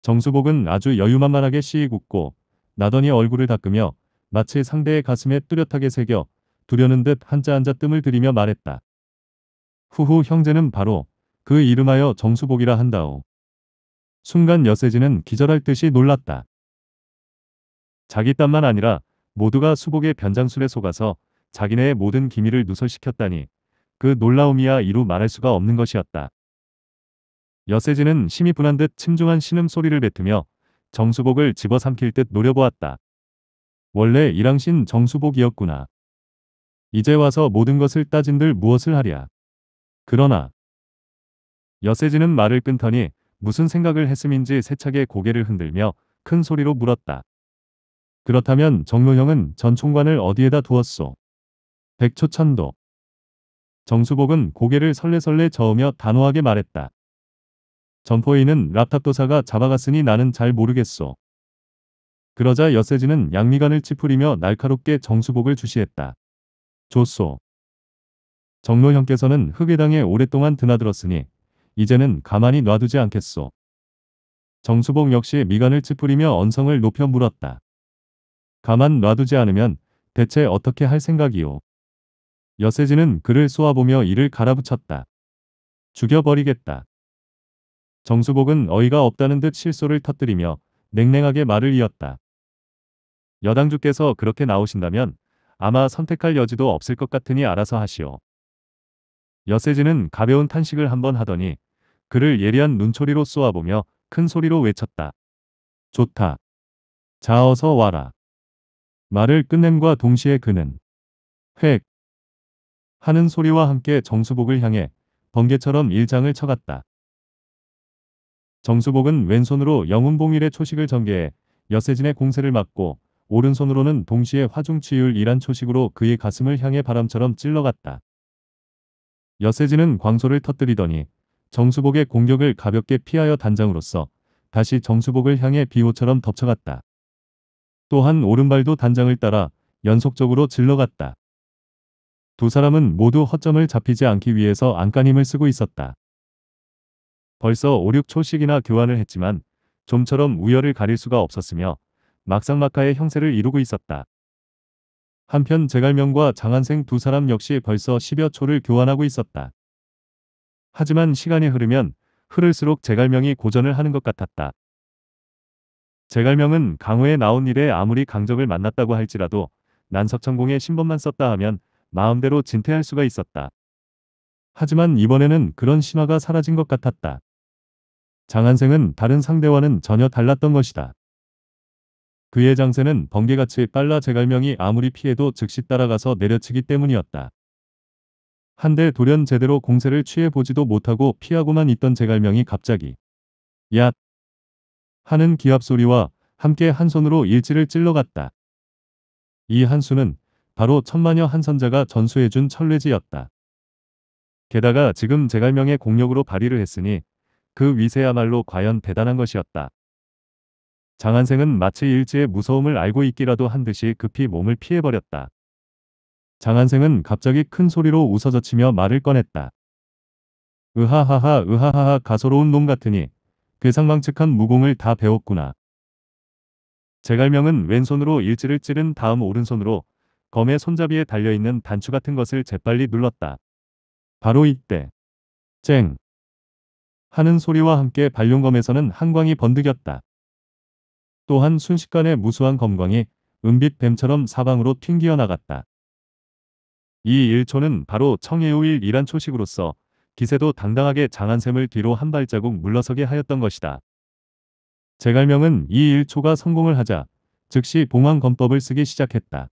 정수복은 아주 여유만만하게 씨익 웃고 나더니 얼굴을 닦으며 마치 상대의 가슴에 뚜렷하게 새겨 두려는 듯 한자 한자 뜸을 들이며 말했다. 후후 형제는 바로 그 이름하여 정수복이라 한다오. 순간 여세지는 기절할 듯이 놀랐다. 자기 딴만 아니라 모두가 수복의 변장술에 속아서 자기네의 모든 기밀을 누설시켰다니 그 놀라움이야 이루 말할 수가 없는 것이었다. 여세진은 심히 분한 듯 침중한 신음소리를 뱉으며 정수복을 집어삼킬 듯 노려보았다. 원래 이랑신 정수복이었구나. 이제 와서 모든 것을 따진들 무엇을 하랴. 그러나 여세진은 말을 끊더니 무슨 생각을 했음인지 세차게 고개를 흔들며 큰 소리로 물었다. 그렇다면 정로형은 전 총관을 어디에다 두었소? 백초천도. 정수복은 고개를 설레설레 저으며 단호하게 말했다. 점포에인는 랍탑도사가 잡아갔으니 나는 잘 모르겠소. 그러자 여세지는 양미간을 찌푸리며 날카롭게 정수복을 주시했다. 좋소. 정로 형께서는 흑의당에 오랫동안 드나들었으니 이제는 가만히 놔두지 않겠소. 정수복 역시 미간을 찌푸리며 언성을 높여 물었다. 가만 놔두지 않으면 대체 어떻게 할 생각이오. 여세진은 그를 쏘아보며 이를 갈아붙였다. 죽여버리겠다. 정수복은 어이가 없다는 듯 실소를 터뜨리며 냉랭하게 말을 이었다. 여당주께서 그렇게 나오신다면 아마 선택할 여지도 없을 것 같으니 알아서 하시오. 여세진은 가벼운 탄식을 한번 하더니 그를 예리한 눈초리로 쏘아보며 큰 소리로 외쳤다. 좋다. 자어서 와라. 말을 끝낸과 동시에 그는 획 하는 소리와 함께 정수복을 향해 번개처럼 일장을 쳐갔다. 정수복은 왼손으로 영웅봉일의 초식을 전개해 여세진의 공세를 막고 오른손으로는 동시에 화중치율이란 초식으로 그의 가슴을 향해 바람처럼 찔러갔다. 여세진은 광소를 터뜨리더니 정수복의 공격을 가볍게 피하여 단장으로서 다시 정수복을 향해 비호처럼 덮쳐갔다. 또한 오른발도 단장을 따라 연속적으로 질러갔다. 두 사람은 모두 허점을 잡히지 않기 위해서 안간힘을 쓰고 있었다. 벌써 5, 6초씩이나 교환을 했지만 좀처럼 우열을 가릴 수가 없었으며 막상막하의 형세를 이루고 있었다. 한편 제갈명과 장한생 두 사람 역시 벌써 10여 초를 교환하고 있었다. 하지만 시간이 흐르면 흐를수록 제갈명이 고전을 하는 것 같았다. 제갈명은 강호에 나온 일에 아무리 강적을 만났다고 할지라도 난석천공의 신법만 썼다 하면 마음대로 진퇴할 수가 있었다. 하지만 이번에는 그런 신화가 사라진 것 같았다. 장한생은 다른 상대와는 전혀 달랐던 것이다. 그의 장세는 번개같이 빨라 제갈명이 아무리 피해도 즉시 따라가서 내려치기 때문이었다. 한데 돌연 제대로 공세를 취해보지도 못하고 피하고만 있던 제갈명이 갑자기 야 하는 기합 소리와 함께 한 손으로 일지를 찔러갔다. 이 한수는 바로 천마녀 한선자가 전수해준 천례지였다. 게다가 지금 제갈명의 공력으로 발휘를 했으니 그 위세야말로 과연 대단한 것이었다. 장한생은 마치 일지의 무서움을 알고 있기라도 한 듯이 급히 몸을 피해버렸다. 장한생은 갑자기 큰 소리로 웃어젖히며 말을 꺼냈다. 으하하하 으하하하 가소로운 놈 같으니 괴 그 상망측한 무공을 다 배웠구나. 제갈명은 왼손으로 일지를 찌른 다음 오른손으로 검의 손잡이에 달려있는 단추 같은 것을 재빨리 눌렀다. 바로 이때 쨍 하는 소리와 함께 발룡검에서는 한광이 번득였다. 또한 순식간에 무수한 검광이 은빛 뱀처럼 사방으로 튕겨 나갔다. 이 일초는 바로 청해우일이란 초식으로서 기세도 당당하게 장한샘을 뒤로 한 발자국 물러서게 하였던 것이다. 제갈명은 이 일초가 성공을 하자 즉시 봉황검법을 쓰기 시작했다.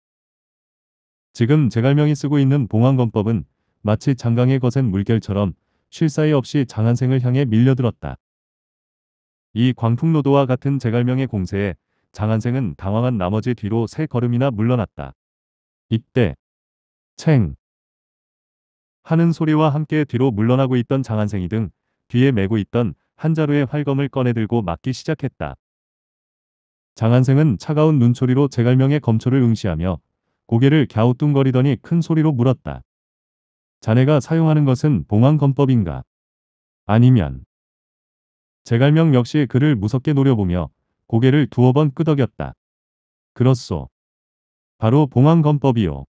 지금 제갈명이 쓰고 있는 봉황검법은 마치 장강의 거센 물결처럼 쉴 사이 없이 장한생을 향해 밀려들었다. 이 광풍노도와 같은 제갈명의 공세에 장한생은 당황한 나머지 뒤로 세 걸음이나 물러났다. 이때 챙 하는 소리와 함께 뒤로 물러나고 있던 장한생이 등 뒤에 메고 있던 한 자루의 활검을 꺼내들고 맞기 시작했다. 장한생은 차가운 눈초리로 제갈명의 검초를 응시하며 고개를 갸우뚱거리더니 큰 소리로 물었다. 자네가 사용하는 것은 봉황검법인가? 아니면 제갈명 역시 그를 무섭게 노려보며 고개를 두어 번 끄덕였다. 그렇소. 바로 봉황검법이요.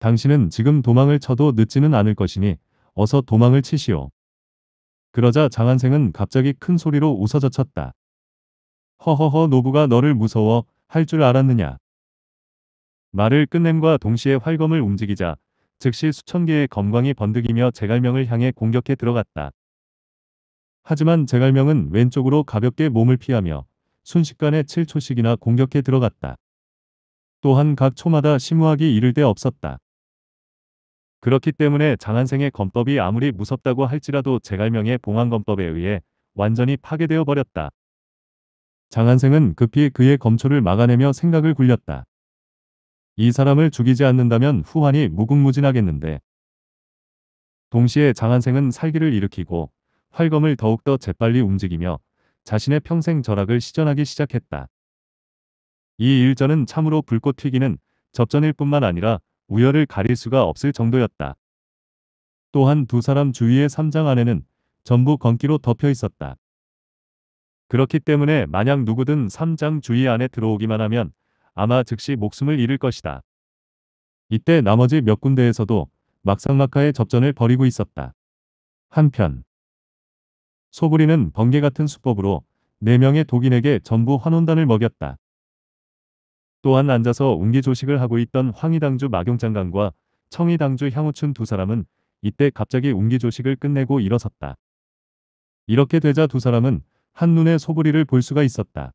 당신은 지금 도망을 쳐도 늦지는 않을 것이니 어서 도망을 치시오. 그러자 장한생은 갑자기 큰 소리로 웃어젖혔다. 허허허 노부가 너를 무서워 할 줄 알았느냐. 말을 끝냄과 동시에 활검을 움직이자 즉시 수천 개의 검광이 번득이며 제갈명을 향해 공격해 들어갔다. 하지만 제갈명은 왼쪽으로 가볍게 몸을 피하며 순식간에 7초씩이나 공격해 들어갔다. 또한 각 초마다 심우하기 이를 데 없었다. 그렇기 때문에 장한생의 검법이 아무리 무섭다고 할지라도 제갈명의 봉황검법에 의해 완전히 파괴되어 버렸다. 장한생은 급히 그의 검초를 막아내며 생각을 굴렸다. 이 사람을 죽이지 않는다면 후환이 무궁무진하겠는데. 동시에 장한생은 살기를 일으키고 활검을 더욱더 재빨리 움직이며 자신의 평생 절약을 시전하기 시작했다. 이 일전은 참으로 불꽃 튀기는 접전일 뿐만 아니라 우열을 가릴 수가 없을 정도였다. 또한 두 사람 주위의 3장 안에는 전부 건기로 덮여 있었다. 그렇기 때문에 만약 누구든 3장 주위 안에 들어오기만 하면 아마 즉시 목숨을 잃을 것이다. 이때 나머지 몇 군데에서도 막상막하의 접전을 벌이고 있었다. 한편 소부리는 번개 같은 수법으로 4명의 독인에게 전부 환원단을 먹였다. 또한 앉아서 웅기조식을 하고 있던 황희당주 마경장관과 청희당주 향우춘 두 사람은 이때 갑자기 웅기조식을 끝내고 일어섰다. 이렇게 되자 두 사람은 한눈에 소부리를 볼 수가 있었다.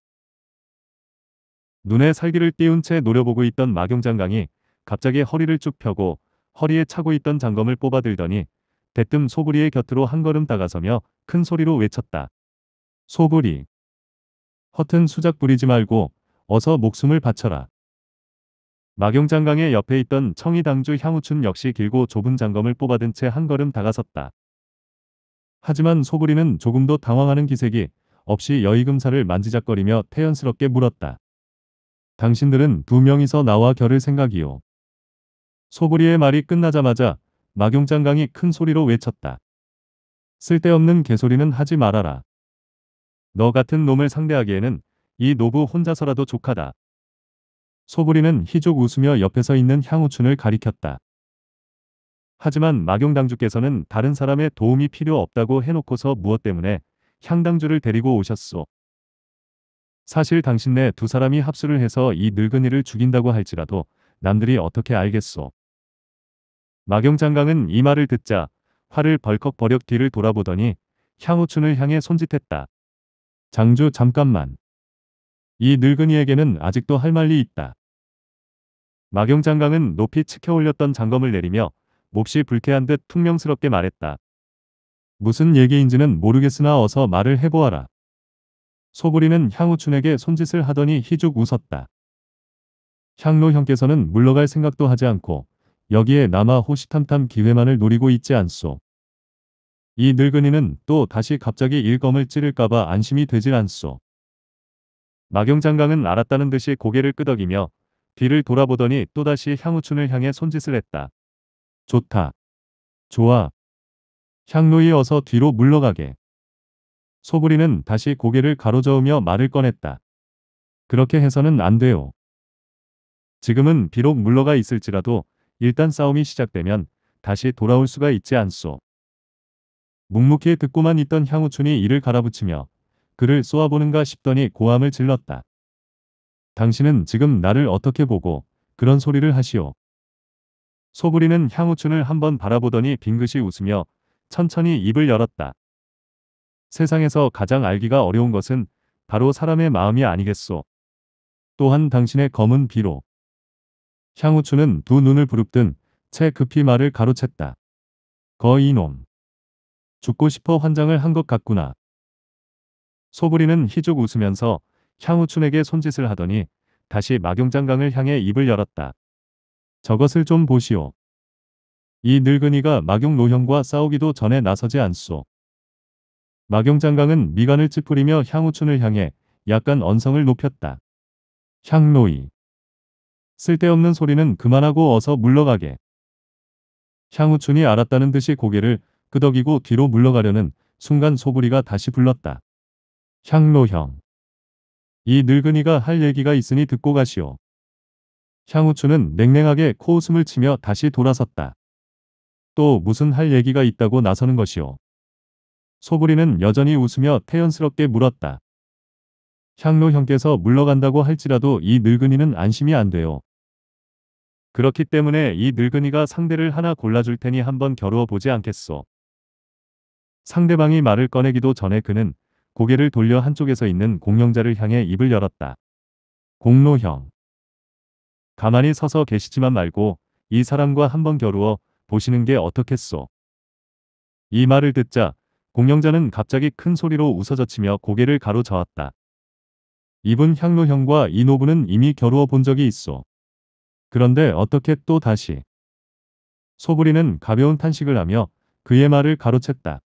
눈에 살기를 띄운 채 노려보고 있던 마경장강이 갑자기 허리를 쭉 펴고 허리에 차고 있던 장검을 뽑아들더니 대뜸 소부리의 곁으로 한 걸음 다가서며 큰 소리로 외쳤다. 소부리. 허튼 수작 부리지 말고 어서 목숨을 바쳐라. 마경장강의 옆에 있던 청의당주 향우춘 역시 길고 좁은 장검을 뽑아든 채 한 걸음 다가섰다. 하지만 소구리는 조금도 당황하는 기색이 없이 여의금사를 만지작거리며 태연스럽게 물었다. 당신들은 두 명이서 나와 결을 생각이요. 소구리의 말이 끝나자마자 마경장강이 큰 소리로 외쳤다. 쓸데없는 개소리는 하지 말아라. 너 같은 놈을 상대하기에는 이 노부 혼자서라도 족하다. 소부리는 희족 웃으며 옆에서 있는 향우춘을 가리켰다. 하지만 마경당주께서는 다른 사람의 도움이 필요 없다고 해놓고서 무엇 때문에 향당주를 데리고 오셨소. 사실 당신네 두 사람이 합수를 해서 이 늙은이를 죽인다고 할지라도 남들이 어떻게 알겠소. 마경장강은 이 말을 듣자 화를 벌컥 버력 뒤를 돌아보더니 향우춘을 향해 손짓했다. 장주 잠깐만. 이 늙은이에게는 아직도 할 말이 있다. 마경 장강은 높이 치켜올렸던 장검을 내리며 몹시 불쾌한 듯 퉁명스럽게 말했다. 무슨 얘기인지는 모르겠으나 어서 말을 해보아라. 소부리는 향우춘에게 손짓을 하더니 희죽 웃었다. 향로 형께서는 물러갈 생각도 하지 않고 여기에 남아 호시탐탐 기회만을 노리고 있지 않소. 이 늙은이는 또 다시 갑자기 일검을 찌를까봐 안심이 되질 않소. 마경 장강은 알았다는 듯이 고개를 끄덕이며 뒤를 돌아보더니 또다시 향우춘을 향해 손짓을 했다. 좋다. 좋아. 향로이 어서 뒤로 물러가게. 소부리는 다시 고개를 가로저으며 말을 꺼냈다. 그렇게 해서는 안 돼요. 지금은 비록 물러가 있을지라도 일단 싸움이 시작되면 다시 돌아올 수가 있지 않소. 묵묵히 듣고만 있던 향우춘이 이를 갈아붙이며 그를 쏘아보는가 싶더니 고함을 질렀다. 당신은 지금 나를 어떻게 보고 그런 소리를 하시오. 소부리는 향우춘을 한번 바라보더니 빙긋이 웃으며 천천히 입을 열었다. 세상에서 가장 알기가 어려운 것은 바로 사람의 마음이 아니겠소. 또한 당신의 검은 비로. 향우춘은두 눈을 부릅뜬 채 급히 말을 가로챘다. 거이놈. 죽고 싶어 환장을 한 것 같구나. 소부리는 희죽 웃으면서 향우춘에게 손짓을 하더니 다시 마경장강을 향해 입을 열었다. 저것을 좀 보시오. 이 늙은이가 마경 노형과 싸우기도 전에 나서지 않소. 마경장강은 미간을 찌푸리며 향우춘을 향해 약간 언성을 높였다. 향노이. 쓸데없는 소리는 그만하고 어서 물러가게. 향우춘이 알았다는 듯이 고개를 끄덕이고 뒤로 물러가려는 순간 소부리가 다시 불렀다. 향로형. 이 늙은이가 할 얘기가 있으니 듣고 가시오. 향우추는 냉랭하게 코웃음을 치며 다시 돌아섰다. 또 무슨 할 얘기가 있다고 나서는 것이오. 소부리는 여전히 웃으며 태연스럽게 물었다. 향로 형께서 물러간다고 할지라도 이 늙은이는 안심이 안 돼요. 그렇기 때문에 이 늙은이가 상대를 하나 골라줄 테니 한번 겨루어 보지 않겠소. 상대방이 말을 꺼내기도 전에 그는 고개를 돌려 한쪽에서 있는 공명자를 향해 입을 열었다. 공로형. 가만히 서서 계시지만 말고 이 사람과 한번 겨루어 보시는 게 어떻겠소. 이 말을 듣자 공명자는 갑자기 큰 소리로 웃어젖히며 고개를 가로저었다. 이분 향로형과 이노부는 이미 겨루어 본 적이 있어. 그런데 어떻게 또 다시? 소부리는 가벼운 탄식을 하며 그의 말을 가로챘다.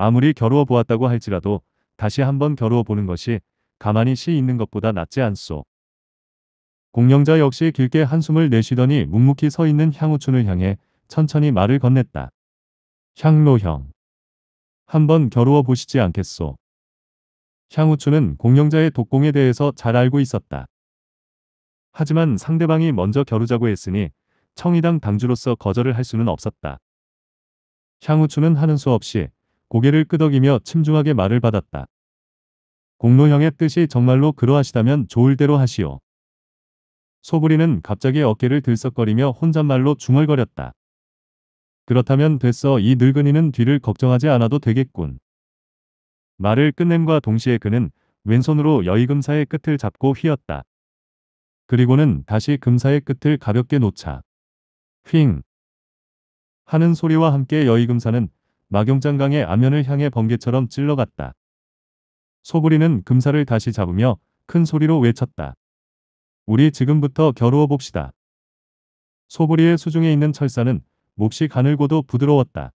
아무리 겨루어 보았다고 할지라도 다시 한번 겨루어 보는 것이 가만히 씨 있는 것보다 낫지 않소. 공영자 역시 길게 한숨을 내쉬더니 묵묵히 서 있는 향우춘을 향해 천천히 말을 건넸다. 향로형. 한번 겨루어 보시지 않겠소. 향우춘은 공영자의 독공에 대해서 잘 알고 있었다. 하지만 상대방이 먼저 겨루자고 했으니 청의당 당주로서 거절을 할 수는 없었다. 향우춘은 하는 수 없이 고개를 끄덕이며 침중하게 말을 받았다. 공로형의 뜻이 정말로 그러하시다면 좋을 대로 하시오. 소부리는 갑자기 어깨를 들썩거리며 혼잣말로 중얼거렸다. 그렇다면 됐어 이 늙은이는 뒤를 걱정하지 않아도 되겠군. 말을 끝냄과 동시에 그는 왼손으로 여의금사의 끝을 잡고 휘었다. 그리고는 다시 금사의 끝을 가볍게 놓자. 휘잉 하는 소리와 함께 여의금사는 마경장강의 안면을 향해 번개처럼 찔러갔다. 소부리는 금사를 다시 잡으며 큰 소리로 외쳤다. 우리 지금부터 겨루어 봅시다. 소부리의 수중에 있는 철사는 몹시 가늘고도 부드러웠다.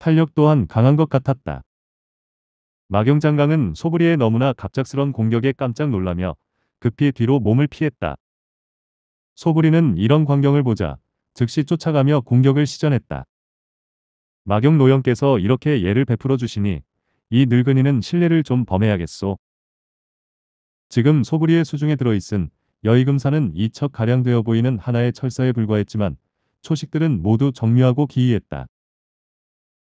탄력 또한 강한 것 같았다. 마경장강은 소부리의 너무나 갑작스런 공격에 깜짝 놀라며 급히 뒤로 몸을 피했다. 소부리는 이런 광경을 보자 즉시 쫓아가며 공격을 시전했다. 마경 노형께서 이렇게 예를 베풀어 주시니 이 늙은이는 신뢰를 좀 범해야겠소. 지금 소부리의 수중에 들어있은 여의금사는 이 척 가량 되어 보이는 하나의 철사에 불과했지만 초식들은 모두 정묘하고 기이했다.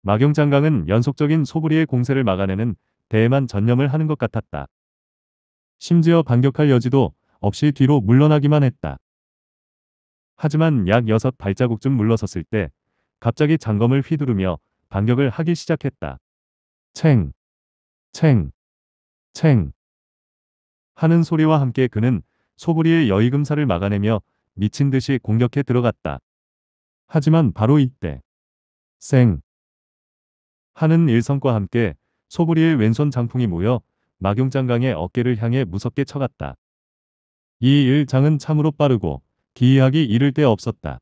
마경 장강은 연속적인 소부리의 공세를 막아내는 대에만 전념을 하는 것 같았다. 심지어 반격할 여지도 없이 뒤로 물러나기만 했다. 하지만 약 여섯 발자국쯤 물러섰을 때 갑자기 장검을 휘두르며 반격을 하기 시작했다. 챙, 챙, 챙 하는 소리와 함께 그는 소부리의 여의금사를 막아내며 미친 듯이 공격해 들어갔다. 하지만 바로 이때 쌩 하는 일성과 함께 소부리의 왼손 장풍이 모여 마경장강의 어깨를 향해 무섭게 쳐갔다. 이 일장은 참으로 빠르고 기이하기 이를 데 없었다.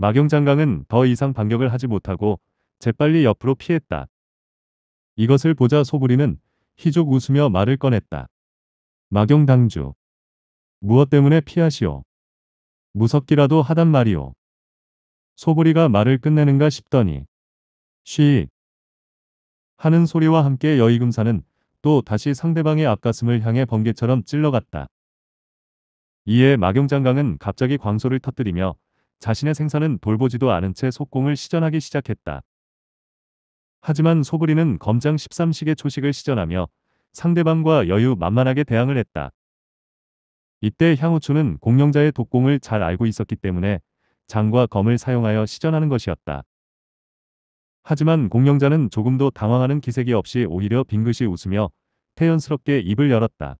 마경 장강은 더 이상 반격을 하지 못하고 재빨리 옆으로 피했다. 이것을 보자 소부리는 희족 웃으며 말을 꺼냈다. 마경 당주. 무엇 때문에 피하시오? 무섭기라도 하단 말이오. 소부리가 말을 끝내는가 싶더니 쉬 하는 소리와 함께 여의금사는 또 다시 상대방의 앞가슴을 향해 번개처럼 찔러갔다. 이에 마경장강은 갑자기 광소를 터뜨리며 자신의 생사은 돌보지도 않은 채 속공을 시전하기 시작했다. 하지만 소브리는 검장 13식의 초식을 시전하며 상대방과 여유 만만하게 대항을 했다. 이때 향후추는 공룡자의 독공을 잘 알고 있었기 때문에 장과 검을 사용하여 시전하는 것이었다. 하지만 공룡자는 조금도 당황하는 기색이 없이 오히려 빙긋이 웃으며 태연스럽게 입을 열었다.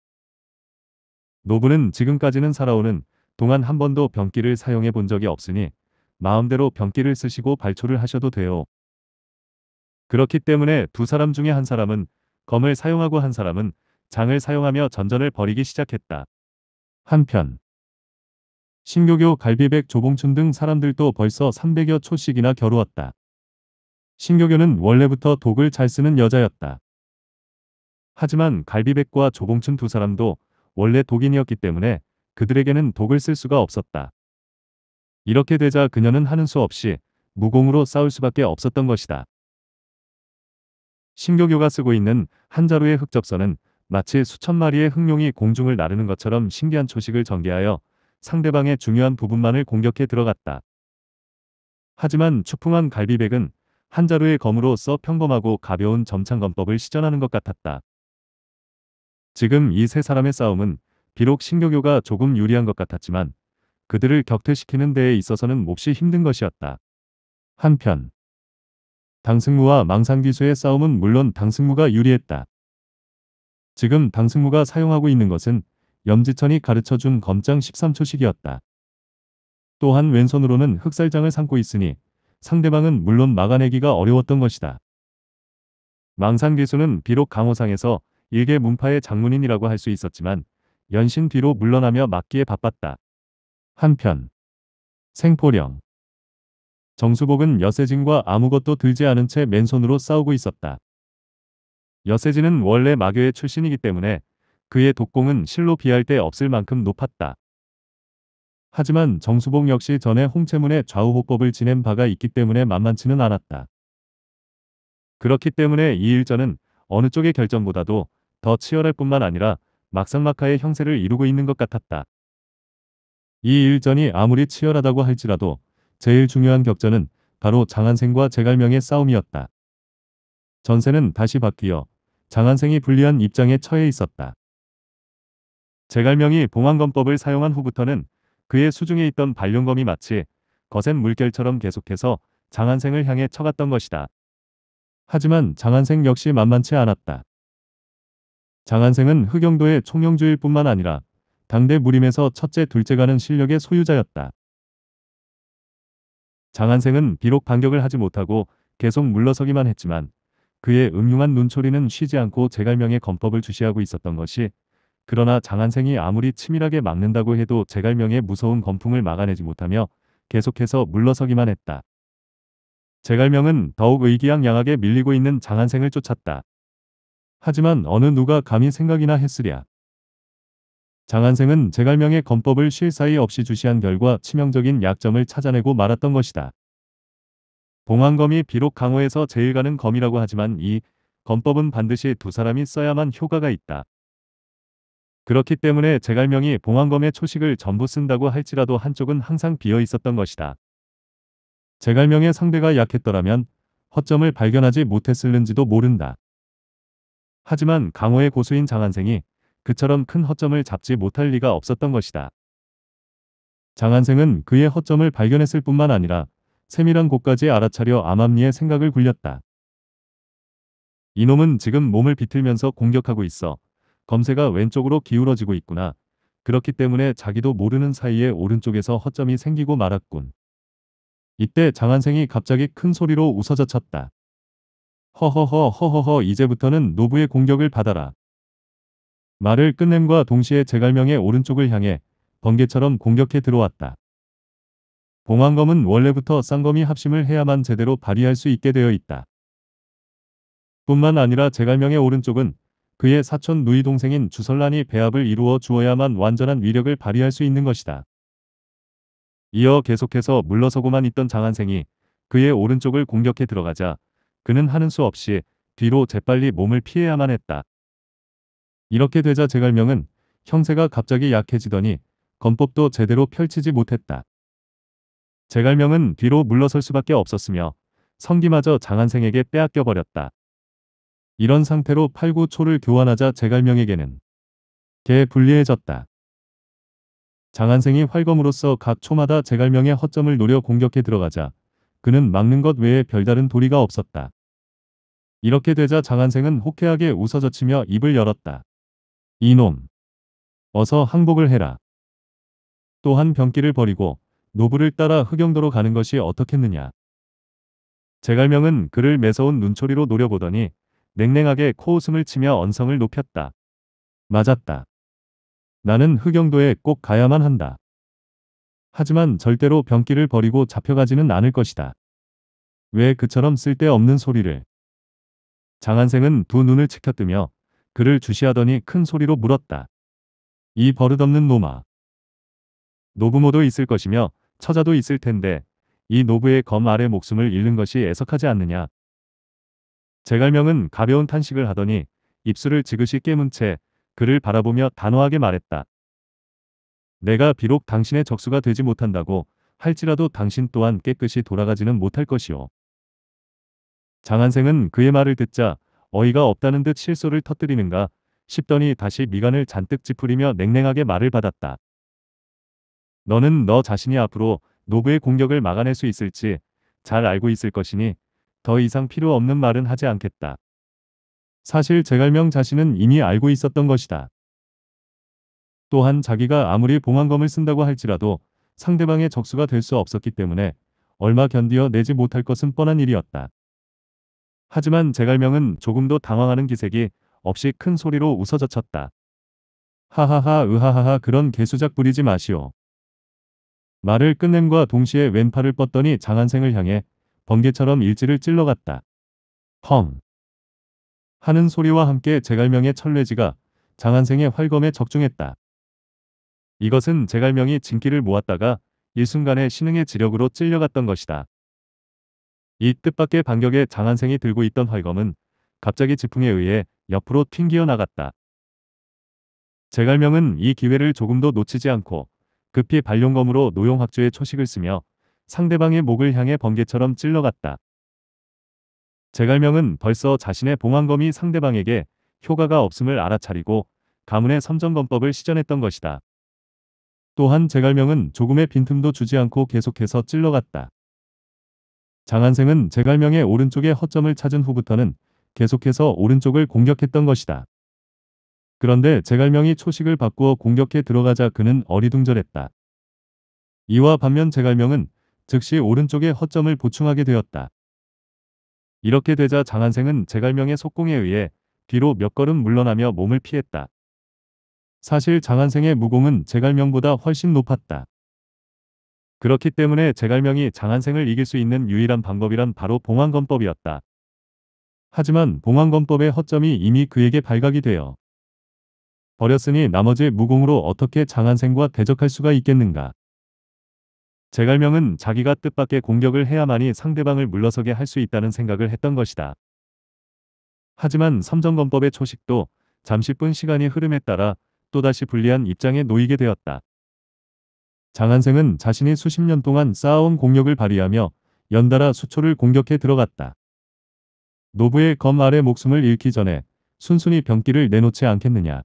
노부는 지금까지는 살아오는 동안 한 번도 변기를 사용해 본 적이 없으니 마음대로 변기를 쓰시고 발초를 하셔도 돼요. 그렇기 때문에 두 사람 중에 한 사람은 검을 사용하고 한 사람은 장을 사용하며 전전을 벌이기 시작했다. 한편 신교교 갈비백 조봉춘 등 사람들도 벌써 300여 초씩이나 겨루었다. 신교교는 원래부터 독을 잘 쓰는 여자였다. 하지만 갈비백과 조봉춘 두 사람도 원래 독인이었기 때문에 그들에게는 독을 쓸 수가 없었다. 이렇게 되자 그녀는 하는 수 없이 무공으로 싸울 수밖에 없었던 것이다. 신교교가 쓰고 있는 한자루의 흑접서는 마치 수천 마리의 흑룡이 공중을 나르는 것처럼 신기한 초식을 전개하여 상대방의 중요한 부분만을 공격해 들어갔다. 하지만 추풍한 갈비백은 한자루의 검으로 써 평범하고 가벼운 점창검법을 시전하는 것 같았다. 지금 이 세 사람의 싸움은 비록 신교교가 조금 유리한 것 같았지만 그들을 격퇴시키는 데에 있어서는 몹시 힘든 것이었다. 한편 당승무와 망상기수의 싸움은 물론 당승무가 유리했다. 지금 당승무가 사용하고 있는 것은 염지천이 가르쳐준 검장 13초식이었다. 또한 왼손으로는 흑살장을 삼고 있으니 상대방은 물론 막아내기가 어려웠던 것이다. 망상기수는 비록 강호상에서 일개 문파의 장문인이라고 할 수 있었지만 연신 뒤로 물러나며 막기에 바빴다. 한편 생포령 정수복은 여세진과 아무것도 들지 않은 채 맨손으로 싸우고 있었다. 여세진은 원래 마교의 출신이기 때문에 그의 독공은 실로 비할 데 없을 만큼 높았다. 하지만 정수복 역시 전에 홍채문의 좌우호법을 지낸 바가 있기 때문에 만만치는 않았다. 그렇기 때문에 이 일전은 어느 쪽의 결전보다도 더 치열할 뿐만 아니라 막상막하의 형세를 이루고 있는 것 같았다. 이 일전이 아무리 치열하다고 할지라도 제일 중요한 격전은 바로 장한생과 제갈명의 싸움이었다. 전세는 다시 바뀌어 장한생이 불리한 입장에 처해 있었다. 제갈명이 봉황검법을 사용한 후부터는 그의 수중에 있던 발령검이 마치 거센 물결처럼 계속해서 장한생을 향해 쳐갔던 것이다. 하지만 장한생 역시 만만치 않았다. 장한생은 흑영도의 총영주일 뿐만 아니라 당대 무림에서 첫째 둘째가는 실력의 소유자였다. 장한생은 비록 반격을 하지 못하고 계속 물러서기만 했지만 그의 음흉한 눈초리는 쉬지 않고 제갈명의 검법을 주시하고 있었던 것이 그러나 장한생이 아무리 치밀하게 막는다고 해도 제갈명의 무서운 검풍을 막아내지 못하며 계속해서 물러서기만 했다. 제갈명은 더욱 의기양양하게 밀리고 있는 장한생을 쫓았다. 하지만 어느 누가 감히 생각이나 했으랴. 장한생은 제갈명의 검법을 쉴 사이 없이 주시한 결과 치명적인 약점을 찾아내고 말았던 것이다. 봉황검이 비록 강호에서 제일 가는 검이라고 하지만 이 검법은 반드시 두 사람이 써야만 효과가 있다. 그렇기 때문에 제갈명이 봉황검의 초식을 전부 쓴다고 할지라도 한쪽은 항상 비어 있었던 것이다. 제갈명의 상대가 약했더라면 허점을 발견하지 못했을는지도 모른다. 하지만 강호의 고수인 장한생이 그처럼 큰 허점을 잡지 못할 리가 없었던 것이다. 장한생은 그의 허점을 발견했을 뿐만 아니라 세밀한 곳까지 알아차려 암암리의 생각을 굴렸다. 이놈은 지금 몸을 비틀면서 공격하고 있어. 검세가 왼쪽으로 기울어지고 있구나. 그렇기 때문에 자기도 모르는 사이에 오른쪽에서 허점이 생기고 말았군. 이때 장한생이 갑자기 큰 소리로 웃어젖혔다. 허허허 허허허 이제부터는 노부의 공격을 받아라. 말을 끝냄과 동시에 제갈명의 오른쪽을 향해 번개처럼 공격해 들어왔다. 봉황검은 원래부터 쌍검이 합심을 해야만 제대로 발휘할 수 있게 되어 있다. 뿐만 아니라 제갈명의 오른쪽은 그의 사촌 누이 동생인 주설란이 배합을 이루어 주어야만 완전한 위력을 발휘할 수 있는 것이다. 이어 계속해서 물러서고만 있던 장한생이 그의 오른쪽을 공격해 들어가자 그는 하는 수 없이 뒤로 재빨리 몸을 피해야만 했다. 이렇게 되자 제갈명은 형세가 갑자기 약해지더니 건법도 제대로 펼치지 못했다. 제갈명은 뒤로 물러설 수밖에 없었으며 성기마저 장한생에게 빼앗겨 버렸다. 이런 상태로 8, 9초를 교환하자 제갈명에게는 개 불리해졌다. 장한생이 활검으로서각 초마다 제갈명의 허점을 노려 공격해 들어가자 그는 막는 것 외에 별다른 도리가 없었다. 이렇게 되자 장한생은 호쾌하게 웃어젖히며 입을 열었다. 이놈! 어서 항복을 해라. 또한 병기를 버리고 노부를 따라 흑영도로 가는 것이 어떻겠느냐. 제갈명은 그를 매서운 눈초리로 노려보더니 냉랭하게 코웃음을 치며 언성을 높였다. 맞았다. 나는 흑영도에 꼭 가야만 한다. 하지만 절대로 변기를 버리고 잡혀가지는 않을 것이다. 왜 그처럼 쓸데없는 소리를. 장한생은 두 눈을 치켜뜨며 그를 주시하더니 큰 소리로 물었다. 이 버릇없는 노마. 노부모도 있을 것이며 처자도 있을 텐데 이 노부의 검 아래 목숨을 잃는 것이 애석하지 않느냐. 제갈명은 가벼운 탄식을 하더니 입술을 지그시 깨문 채 그를 바라보며 단호하게 말했다. 내가 비록 당신의 적수가 되지 못한다고 할지라도 당신 또한 깨끗이 돌아가지는 못할 것이오 장한생은 그의 말을 듣자 어이가 없다는 듯 실소를 터뜨리는가 싶더니 다시 미간을 잔뜩 찌푸리며 냉랭하게 말을 받았다. 너는 너 자신이 앞으로 노부의 공격을 막아낼 수 있을지 잘 알고 있을 것이니 더 이상 필요 없는 말은 하지 않겠다. 사실 제갈명 자신은 이미 알고 있었던 것이다. 또한 자기가 아무리 봉황검을 쓴다고 할지라도 상대방의 적수가 될 수 없었기 때문에 얼마 견디어 내지 못할 것은 뻔한 일이었다. 하지만 제갈명은 조금도 당황하는 기색이 없이 큰 소리로 웃어젖혔다. 하하하 으하하하 그런 개수작 부리지 마시오. 말을 끝냄과 동시에 왼팔을 뻗더니 장한생을 향해 번개처럼 일지를 찔러갔다. 펑! 하는 소리와 함께 제갈명의 철뇌지가 장한생의 활검에 적중했다. 이것은 제갈명이 진기를 모았다가 일순간에 신흥의 지력으로 찔려갔던 것이다. 이 뜻밖의 반격에 장한생이 들고 있던 활검은 갑자기 지풍에 의해 옆으로 튕기어 나갔다. 제갈명은 이 기회를 조금도 놓치지 않고 급히 발룡검으로 노용학주의 초식을 쓰며 상대방의 목을 향해 번개처럼 찔러갔다. 제갈명은 벌써 자신의 봉황검이 상대방에게 효과가 없음을 알아차리고 가문의 섬정검법을 시전했던 것이다. 또한 제갈명은 조금의 빈틈도 주지 않고 계속해서 찔러갔다. 장한생은 제갈명의 오른쪽에 허점을 찾은 후부터는 계속해서 오른쪽을 공격했던 것이다. 그런데 제갈명이 초식을 바꾸어 공격해 들어가자 그는 어리둥절했다. 이와 반면 제갈명은 즉시 오른쪽에 허점을 보충하게 되었다. 이렇게 되자 장한생은 제갈명의 속공에 의해 뒤로 몇 걸음 물러나며 몸을 피했다. 사실 장한생의 무공은 제갈명보다 훨씬 높았다. 그렇기 때문에 제갈명이 장한생을 이길 수 있는 유일한 방법이란 바로 봉황검법이었다. 하지만 봉황검법의 허점이 이미 그에게 발각이 되어 버렸으니 나머지 무공으로 어떻게 장한생과 대적할 수가 있겠는가. 제갈명은 자기가 뜻밖의 공격을 해야만이 상대방을 물러서게 할 수 있다는 생각을 했던 것이다. 하지만 삼정검법의 초식도 잠시뿐 시간이 흐름에 따라 또다시 불리한 입장에 놓이게 되었다. 장한생은 자신이 수십 년 동안 쌓아온 공력을 발휘하며 연달아 수초를 공격해 들어갔다. 노부의 검 아래 목숨을 잃기 전에 순순히 병기를 내놓지 않겠느냐.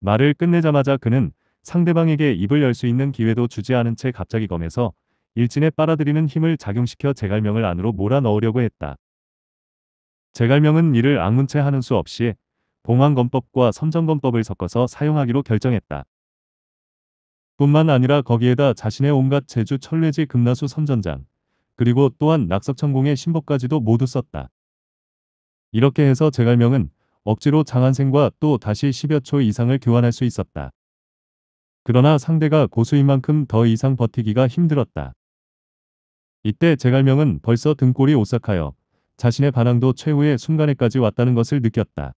말을 끝내자마자 그는 상대방에게 입을 열 수 있는 기회도 주지 않은 채 갑자기 검에서 일진에 빨아들이는 힘을 작용시켜 제갈명을 안으로 몰아넣으려고 했다. 제갈명은 이를 악문채 하는 수 없이 봉황검법과 섬정검법을 섞어서 사용하기로 결정했다. 뿐만 아니라 거기에다 자신의 온갖 제주 천례지 금나수 섬전장 그리고 또한 낙석천공의 신복까지도 모두 썼다. 이렇게 해서 제갈명은 억지로 장한생과 또 다시 10여 초 이상을 교환할 수 있었다. 그러나 상대가 고수인 만큼 더 이상 버티기가 힘들었다. 이때 제갈명은 벌써 등골이 오싹하여 자신의 반항도 최후의 순간에까지 왔다는 것을 느꼈다.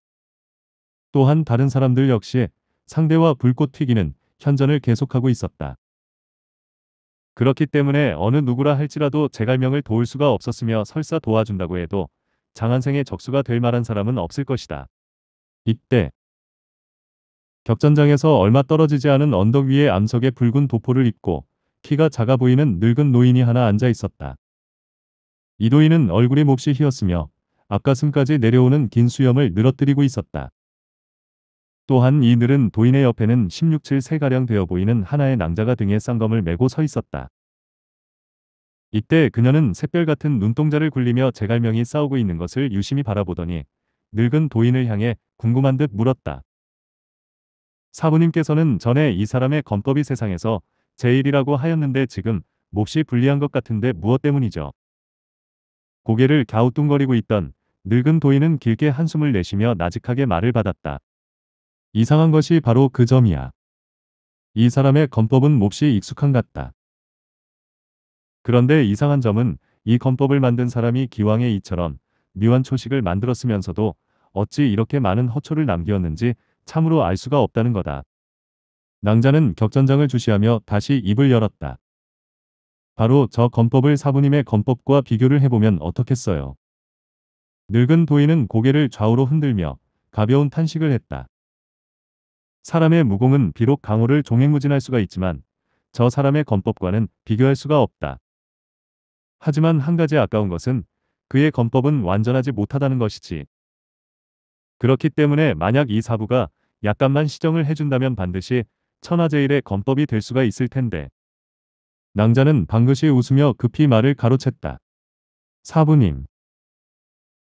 또한 다른 사람들 역시 상대와 불꽃 튀기는 현전을 계속하고 있었다. 그렇기 때문에 어느 누구라 할지라도 제갈명을 도울 수가 없었으며 설사 도와준다고 해도 장한생의 적수가 될 만한 사람은 없을 것이다. 이때 격전장에서 얼마 떨어지지 않은 언덕 위에 암석의 붉은 도포를 입고 키가 작아 보이는 늙은 노인이 하나 앉아 있었다. 이 노인은 얼굴이 몹시 희었으며 앞가슴까지 내려오는 긴 수염을 늘어뜨리고 있었다. 또한 이들은 도인의 옆에는 16, 7세가량 되어 보이는 하나의 낭자가 등에 쌍검을 메고 서 있었다. 이때 그녀는 샛별 같은 눈동자를 굴리며 제갈명이 싸우고 있는 것을 유심히 바라보더니 늙은 도인을 향해 궁금한 듯 물었다. 사부님께서는 전에 이 사람의 검법이 세상에서 제일이라고 하였는데 지금 몹시 불리한 것 같은데 무엇 때문이죠? 고개를 갸우뚱거리고 있던 늙은 도인은 길게 한숨을 내쉬며 나직하게 말을 받았다. 이상한 것이 바로 그 점이야. 이 사람의 건법은 몹시 익숙한 같다. 그런데 이상한 점은 이 건법을 만든 사람이 기왕에 이처럼 미완 초식을 만들었으면서도 어찌 이렇게 많은 허초를 남겼는지 참으로 알 수가 없다는 거다. 낭자는 격전장을 주시하며 다시 입을 열었다. 바로 저 건법을 사부님의 건법과 비교를 해보면 어떻겠어요. 늙은 도인은 고개를 좌우로 흔들며 가벼운 탄식을 했다. 사람의 무공은 비록 강호를 종횡무진할 수가 있지만 저 사람의 건법과는 비교할 수가 없다. 하지만 한 가지 아까운 것은 그의 건법은 완전하지 못하다는 것이지. 그렇기 때문에 만약 이 사부가 약간만 시정을 해준다면 반드시 천하제일의 건법이될 수가 있을 텐데. 낭자는 방긋이 웃으며 급히 말을 가로챘다. 사부님.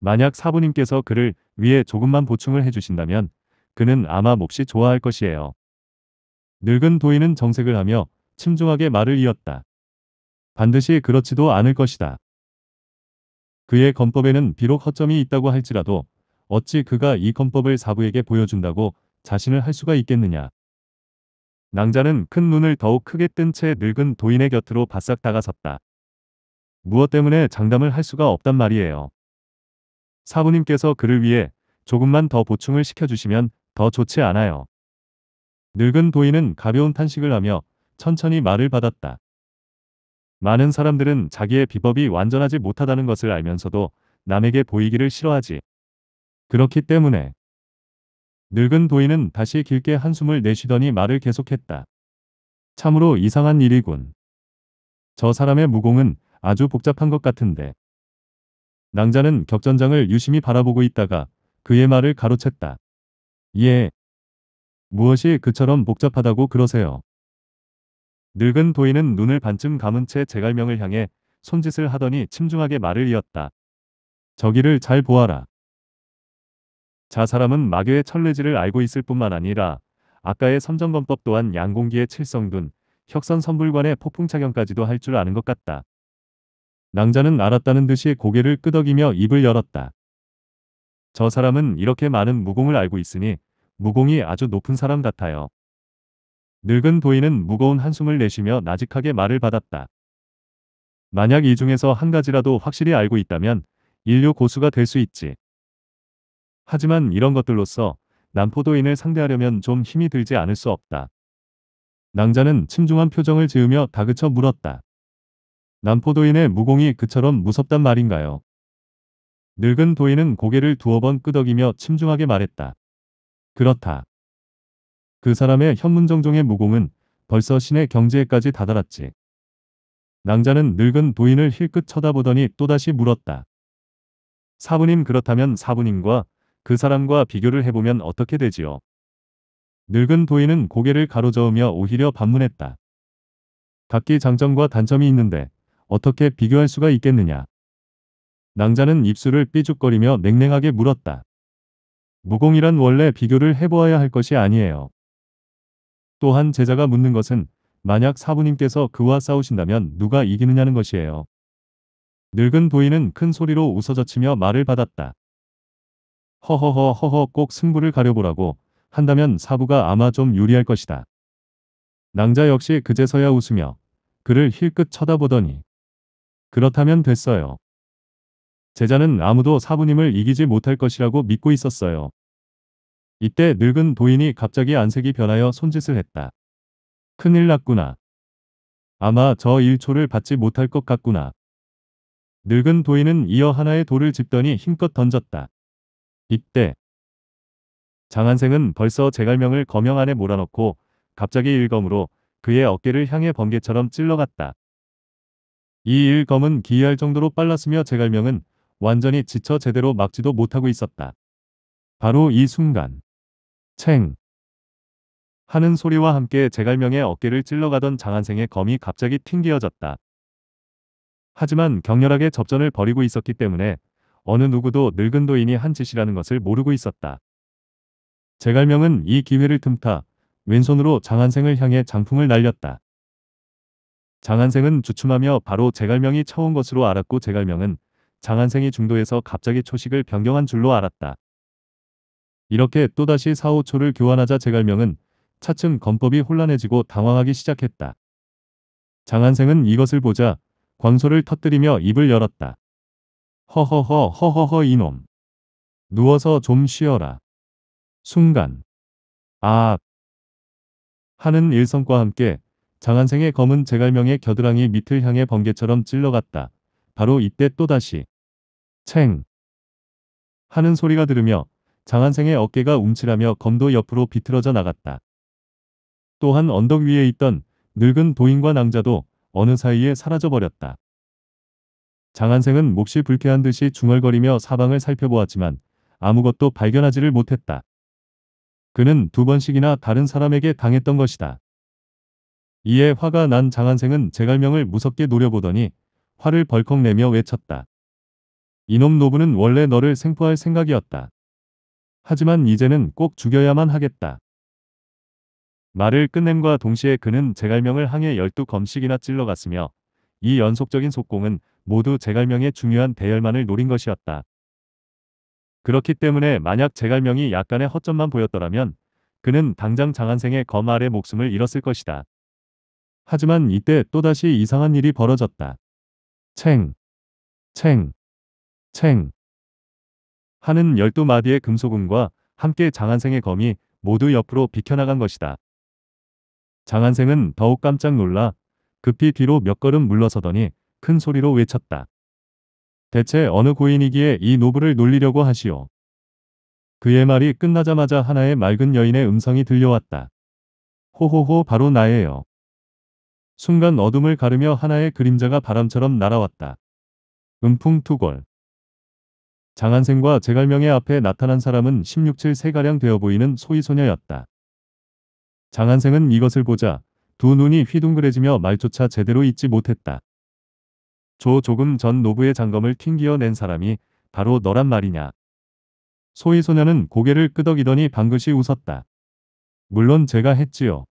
만약 사부님께서 그를 위해 조금만 보충을 해주신다면 그는 아마 몹시 좋아할 것이에요. 늙은 도인은 정색을 하며 침중하게 말을 이었다. 반드시 그렇지도 않을 것이다. 그의 건법에는 비록 허점이 있다고 할지라도 어찌 그가 이 건법을 사부에게 보여준다고 자신을 할 수가 있겠느냐. 낭자는 큰 눈을 더욱 크게 뜬 채 늙은 도인의 곁으로 바싹 다가섰다. 무엇 때문에 장담을 할 수가 없단 말이에요. 사부님께서 그를 위해 조금만 더 보충을 시켜주시면 더 좋지 않아요. 늙은 도인은 가벼운 탄식을 하며 천천히 말을 받았다. 많은 사람들은 자기의 비법이 완전하지 못하다는 것을 알면서도 남에게 보이기를 싫어하지. 그렇기 때문에 늙은 도인은 다시 길게 한숨을 내쉬더니 말을 계속했다. 참으로 이상한 일이군. 저 사람의 무공은 아주 복잡한 것 같은데. 낭자는 격전장을 유심히 바라보고 있다가 그의 말을 가로챘다. 예. 무엇이 그처럼 복잡하다고 그러세요. 늙은 도인은 눈을 반쯤 감은 채 제갈명을 향해 손짓을 하더니 침중하게 말을 이었다. 저기를 잘 보아라. 자 사람은 마교의 철례지를 알고 있을 뿐만 아니라 아까의 섬정검법 또한 양공기의 칠성둔, 혁선 선불관의 폭풍착용까지도할 줄 아는 것 같다. 낭자는 알았다는 듯이 고개를 끄덕이며 입을 열었다. 저 사람은 이렇게 많은 무공을 알고 있으니 무공이 아주 높은 사람 같아요. 늙은 도인은 무거운 한숨을 내쉬며 나직하게 말을 받았다. 만약 이 중에서 한 가지라도 확실히 알고 있다면 인류 고수가 될 수 있지. 하지만 이런 것들로서 남포도인을 상대하려면 좀 힘이 들지 않을 수 없다. 낭자는 침중한 표정을 지으며 다그쳐 물었다. 남포도인의 무공이 그처럼 무섭단 말인가요? 늙은 도인은 고개를 두어 번 끄덕이며 침중하게 말했다. 그렇다. 그 사람의 현문정종의 무공은 벌써 신의 경지에까지 다다랐지. 낭자는 늙은 도인을 힐끗 쳐다보더니 또다시 물었다. 사부님 그렇다면 사부님과 그 사람과 비교를 해보면 어떻게 되지요? 늙은 도인은 고개를 가로저으며 오히려 반문했다. 각기 장점과 단점이 있는데 어떻게 비교할 수가 있겠느냐? 낭자는 입술을 삐죽거리며 냉랭하게 물었다. 무공이란 원래 비교를 해보아야 할 것이 아니에요. 또한 제자가 묻는 것은 만약 사부님께서 그와 싸우신다면 누가 이기느냐는 것이에요. 늙은 도인은 큰 소리로 웃어젖히며 말을 받았다. 허허허 허허 꼭 승부를 가려보라고 한다면 사부가 아마 좀 유리할 것이다. 낭자 역시 그제서야 웃으며 그를 힐끗 쳐다보더니 그렇다면 됐어요. 제자는 아무도 사부님을 이기지 못할 것이라고 믿고 있었어요. 이때 늙은 도인이 갑자기 안색이 변하여 손짓을 했다. 큰일 났구나. 아마 저1초를 받지 못할 것 같구나. 늙은 도인은 이어 하나의 돌을 집더니 힘껏 던졌다. 이때 장한생은 벌써 제갈명을 거명 안에 몰아넣고 갑자기 일검으로 그의 어깨를 향해 번개처럼 찔러갔다. 이 일검은 기이할 정도로 빨랐으며 제갈명은 완전히 지쳐 제대로 막지도 못하고 있었다. 바로 이 순간 챙 하는 소리와 함께 제갈명의 어깨를 찔러가던 장한생의 검이 갑자기 튕겨졌다 하지만 격렬하게 접전을 벌이고 있었기 때문에 어느 누구도 늙은 도인이 한 짓이라는 것을 모르고 있었다. 제갈명은 이 기회를 틈타 왼손으로 장한생을 향해 장풍을 날렸다. 장한생은 주춤하며 바로 제갈명이 쳐온 것으로 알았고 제갈명은 장한생이 중도에서 갑자기 초식을 변경한 줄로 알았다. 이렇게 또다시 4, 5초를 교환하자 제갈명은 차츰 건법이 혼란해지고 당황하기 시작했다. 장한생은 이것을 보자 광소를 터뜨리며 입을 열었다. 허허허 허허허 이놈. 누워서 좀 쉬어라. 순간. 아. 하는 일성과 함께 장한생의 검은 제갈명의 겨드랑이 밑을 향해 번개처럼 찔러갔다. 바로 이때 또다시 챙 하는 소리가 들으며 장한생의 어깨가 움츠라며 검도 옆으로 비틀어져 나갔다. 또한 언덕 위에 있던 늙은 도인과 낭자도 어느 사이에 사라져버렸다. 장한생은 몹시 불쾌한 듯이 중얼거리며 사방을 살펴보았지만 아무것도 발견하지를 못했다. 그는 두 번씩이나 다른 사람에게 당했던 것이다. 이에 화가 난 장한생은 제갈명을 무섭게 노려보더니 화를 벌컥 내며 외쳤다. 이놈 노부는 원래 너를 생포할 생각이었다. 하지만 이제는 꼭 죽여야만 하겠다. 말을 끝냄과 동시에 그는 제갈명을 항해 1 2검식이나 찔러갔으며 이 연속적인 속공은 모두 제갈명의 중요한 대열만을 노린 것이었다. 그렇기 때문에 만약 제갈명이 약간의 허점만 보였더라면 그는 당장 장한생의 검 아래 목숨을 잃었을 것이다. 하지만 이때 또다시 이상한 일이 벌어졌다. 챙! 챙! 챙 하는 열두 마디의 금소금과 함께 장한생의 검이 모두 옆으로 비켜나간 것이다. 장한생은 더욱 깜짝 놀라 급히 뒤로 몇 걸음 물러서더니 큰 소리로 외쳤다. 대체 어느 고인이기에 이 노부를 놀리려고 하시오. 그의 말이 끝나자마자 하나의 맑은 여인의 음성이 들려왔다. 호호호 바로 나예요. 순간 어둠을 가르며 하나의 그림자가 바람처럼 날아왔다. 음풍투골. 장한생과 제갈명의 앞에 나타난 사람은 16, 7세가량 되어 보이는 소위소녀였다 장한생은 이것을 보자 두 눈이 휘둥그레지며 말조차 제대로 잊지 못했다. 조 조금 전 노부의 장검을 튕기어 낸 사람이 바로 너란 말이냐. 소위소녀는 고개를 끄덕이더니 방긋이 웃었다. 물론 제가 했지요.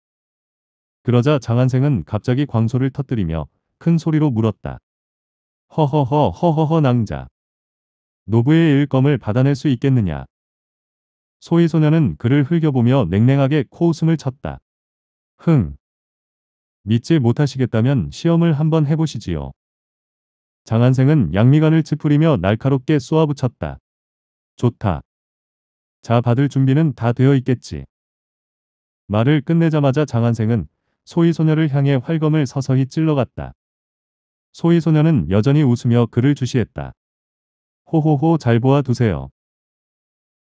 그러자 장한생은 갑자기 광소를 터뜨리며 큰 소리로 물었다. 허허허 허허허 낭자. 노부의 일검을 받아낼 수 있겠느냐. 소희 소녀는 그를 흘겨보며 냉랭하게 코웃음을 쳤다. 흥. 믿지 못하시겠다면 시험을 한번 해보시지요. 장한생은 양미간을 찌푸리며 날카롭게 쏘아붙였다. 좋다. 자 받을 준비는 다 되어 있겠지. 말을 끝내자마자 장한생은 소희 소녀를 향해 활검을 서서히 찔러갔다. 소희 소녀는 여전히 웃으며 그를 주시했다. 호호호 잘 보아 두세요.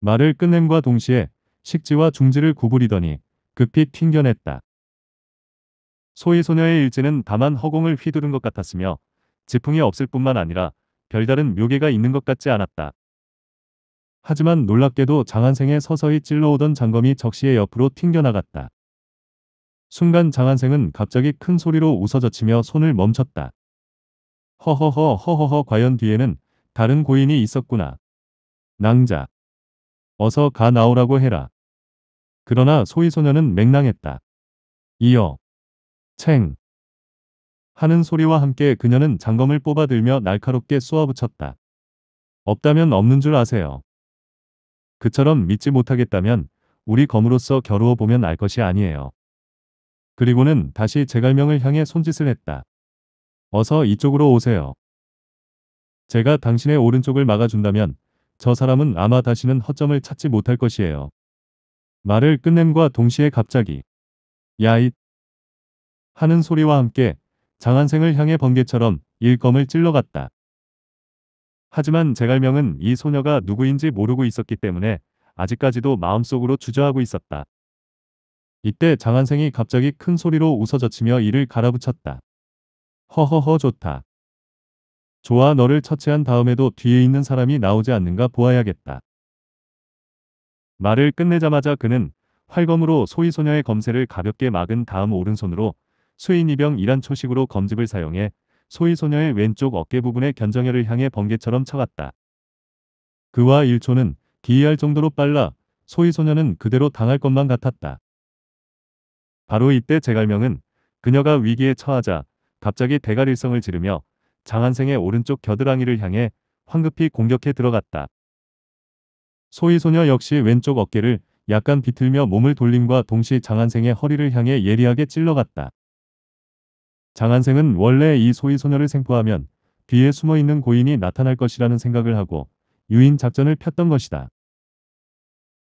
말을 끝냄과 동시에 식지와 중지를 구부리더니 급히 튕겨냈다. 소희소녀의 일지는 다만 허공을 휘두른 것 같았으며 지풍이 없을 뿐만 아니라 별다른 묘개가 있는 것 같지 않았다. 하지만 놀랍게도 장한생의 서서히 찔러오던 장검이 적시의 옆으로 튕겨나갔다. 순간 장한생은 갑자기 큰 소리로 웃어젖히며 손을 멈췄다. 허허허 허허허 과연 뒤에는 다른 고인이 있었구나. 낭자. 어서 가 나오라고 해라. 그러나 소희소녀는 맹랑했다. 이어. 챙. 하는 소리와 함께 그녀는 장검을 뽑아들며 날카롭게 쏘아붙였다. 없다면 없는 줄 아세요. 그처럼 믿지 못하겠다면 우리 검으로서 겨루어 보면 알 것이 아니에요. 그리고는 다시 제갈명을 향해 손짓을 했다. 어서 이쪽으로 오세요. 제가 당신의 오른쪽을 막아준다면 저 사람은 아마 다시는 허점을 찾지 못할 것이에요. 말을 끝냄과 동시에 갑자기 야잇 하는 소리와 함께 장한생을 향해 번개처럼 일검을 찔러갔다. 하지만 제갈명은 이 소녀가 누구인지 모르고 있었기 때문에 아직까지도 마음속으로 주저하고 있었다. 이때 장한생이 갑자기 큰 소리로 웃어젖히며 이를 갈아붙였다. 허허허 좋다. 좋아 너를 처치한 다음에도 뒤에 있는 사람이 나오지 않는가 보아야겠다. 말을 끝내자마자 그는 활검으로 소희소녀의 검세를 가볍게 막은 다음 오른손으로 수인이병이란 초식으로 검집을 사용해 소희소녀의 왼쪽 어깨 부분의 견정혈을 향해 번개처럼 쳐갔다. 그와 일초는 기이할 정도로 빨라 소희소녀는 그대로 당할 것만 같았다. 바로 이때 제갈명은 그녀가 위기에 처하자 갑자기 대가일성을 지르며 장한생의 오른쪽 겨드랑이를 향해 황급히 공격해 들어갔다. 소희소녀 역시 왼쪽 어깨를 약간 비틀며 몸을 돌림과 동시 장한생의 허리를 향해 예리하게 찔러갔다. 장한생은 원래 이 소희소녀를 생포하면 뒤에 숨어있는 고인이 나타날 것이라는 생각을 하고 유인 작전을 폈던 것이다.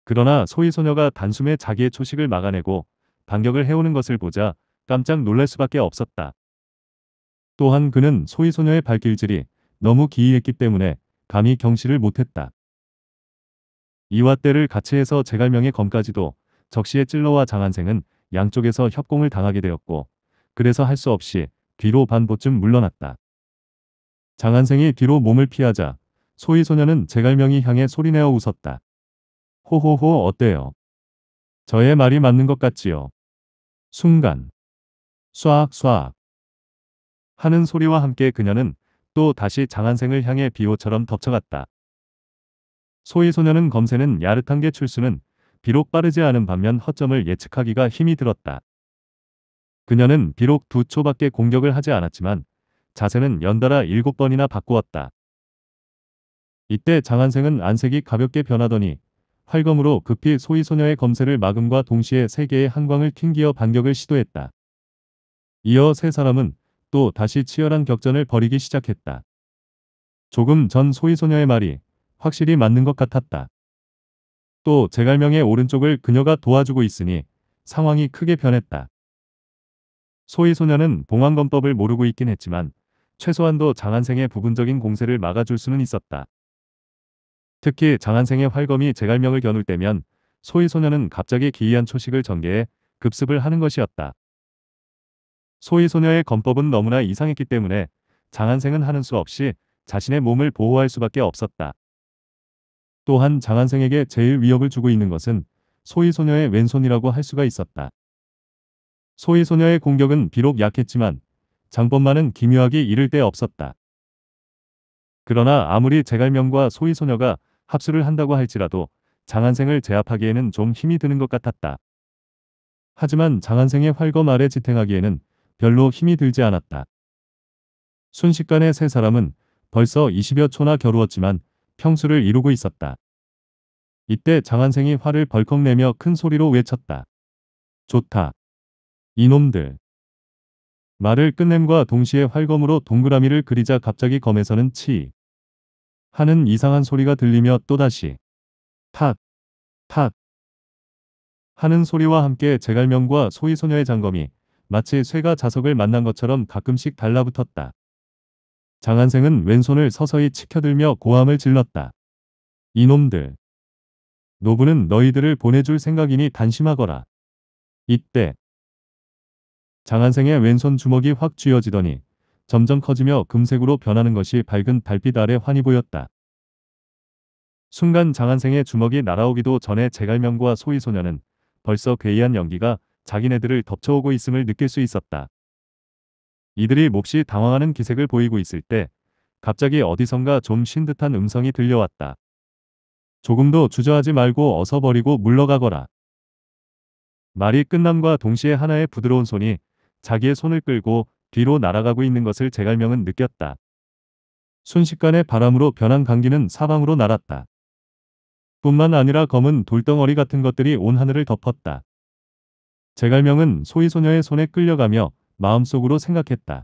그러나 소희소녀가 단숨에 자기의 초식을 막아내고 반격을 해오는 것을 보자 깜짝 놀랄 수밖에 없었다. 또한 그는 소위소녀의 발길질이 너무 기이했기 때문에 감히 경시를 못했다. 이와 때를 같이 해서 제갈명의 검까지도 적시에 찔러와 장한생은 양쪽에서 협공을 당하게 되었고 그래서 할 수 없이 뒤로 반보쯤 물러났다. 장한생이 뒤로 몸을 피하자 소위소녀는 제갈명이 향해 소리내어 웃었다. 호호호 어때요? 저의 말이 맞는 것 같지요? 순간 쏴악 쏴악 하는 소리와 함께 그녀는 또 다시 장한생을 향해 비호처럼 덮쳐갔다. 소위소녀는 검세는 야릇한 게 출수는 비록 빠르지 않은 반면 허점을 예측하기가 힘이 들었다. 그녀는 비록 두 초밖에 공격을 하지 않았지만 자세는 연달아 일곱 번이나 바꾸었다. 이때 장한생은 안색이 가볍게 변하더니 활검으로 급히 소위소녀의 검세를 막음과 동시에 세 개의 한광을 튕기어 반격을 시도했다. 이어 세 사람은 또 다시 치열한 격전을 벌이기 시작했다. 조금 전 소희소녀의 말이 확실히 맞는 것 같았다. 또 제갈명의 오른쪽을 그녀가 도와주고 있으니 상황이 크게 변했다. 소희소녀는 봉황검법을 모르고 있긴 했지만 최소한도 장한생의 부분적인 공세를 막아줄 수는 있었다. 특히 장한생의 활검이 제갈명을 겨눌 때면 소희소녀는 갑자기 기이한 초식을 전개해 급습을 하는 것이었다. 소희 소녀의 검법은 너무나 이상했기 때문에 장한생은 하는 수 없이 자신의 몸을 보호할 수밖에 없었다. 또한 장한생에게 제일 위협을 주고 있는 것은 소희 소녀의 왼손이라고 할 수가 있었다. 소희 소녀의 공격은 비록 약했지만 장법만은 기묘하기 이를 데 없었다. 그러나 아무리 제갈명과 소희 소녀가 합수를 한다고 할지라도 장한생을 제압하기에는 좀 힘이 드는 것 같았다. 하지만 장한생의 활검 아래 지탱하기에는 별로 힘이 들지 않았다. 순식간에 세 사람은 벌써 20여 초나 겨루었지만 평수를 이루고 있었다. 이때 장한생이 화를 벌컥 내며 큰 소리로 외쳤다. 좋다. 이놈들. 말을 끝냄과 동시에 활검으로 동그라미를 그리자 갑자기 검에서는 치 하는 이상한 소리가 들리며 또다시 탁, 탁 하는 소리와 함께 제갈명과 소희소녀의 장검이 마치 쇠가 자석을 만난 것처럼 가끔씩 달라붙었다. 장한생은 왼손을 서서히 치켜들며 고함을 질렀다. 이놈들. 노부는 너희들을 보내줄 생각이니 단심하거라. 이때 장한생의 왼손 주먹이 확 쥐어지더니 점점 커지며 금색으로 변하는 것이 밝은 달빛 아래 환히 보였다. 순간 장한생의 주먹이 날아오기도 전에 제갈명과 소이소녀는 벌써 괴이한 연기가 자기네들을 덮쳐오고 있음을 느낄 수 있었다. 이들이 몹시 당황하는 기색을 보이고 있을 때 갑자기 어디선가 좀 쉰 듯한 음성이 들려왔다. 조금도 주저하지 말고 어서 버리고 물러가거라. 말이 끝남과 동시에 하나의 부드러운 손이 자기의 손을 끌고 뒤로 날아가고 있는 것을 제갈명은 느꼈다. 순식간에 바람으로 변한 강기는 사방으로 날았다. 뿐만 아니라 검은 돌덩어리 같은 것들이 온 하늘을 덮었다. 제갈명은 소희소녀의 손에 끌려가며 마음속으로 생각했다.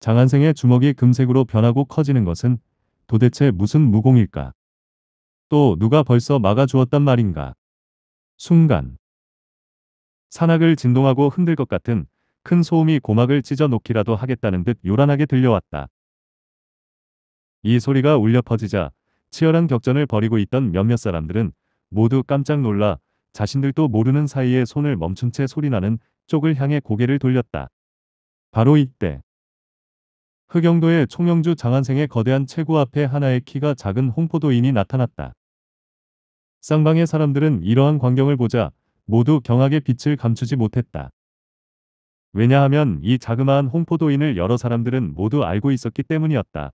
장한생의 주먹이 금색으로 변하고 커지는 것은 도대체 무슨 무공일까? 또 누가 벌써 막아주었단 말인가? 순간 산악을 진동하고 흔들 것 같은 큰 소음이 고막을 찢어 놓기라도 하겠다는 듯 요란하게 들려왔다. 이 소리가 울려 퍼지자 치열한 격전을 벌이고 있던 몇몇 사람들은 모두 깜짝 놀라 자신들도 모르는 사이에 손을 멈춘 채 소리나는 쪽을 향해 고개를 돌렸다. 바로 이때 흑영도의 총영주 장한생의 거대한 체구 앞에 하나의 키가 작은 홍포도인이 나타났다. 쌍방의 사람들은 이러한 광경을 보자 모두 경악의 빛을 감추지 못했다. 왜냐하면 이 자그마한 홍포도인을 여러 사람들은 모두 알고 있었기 때문이었다.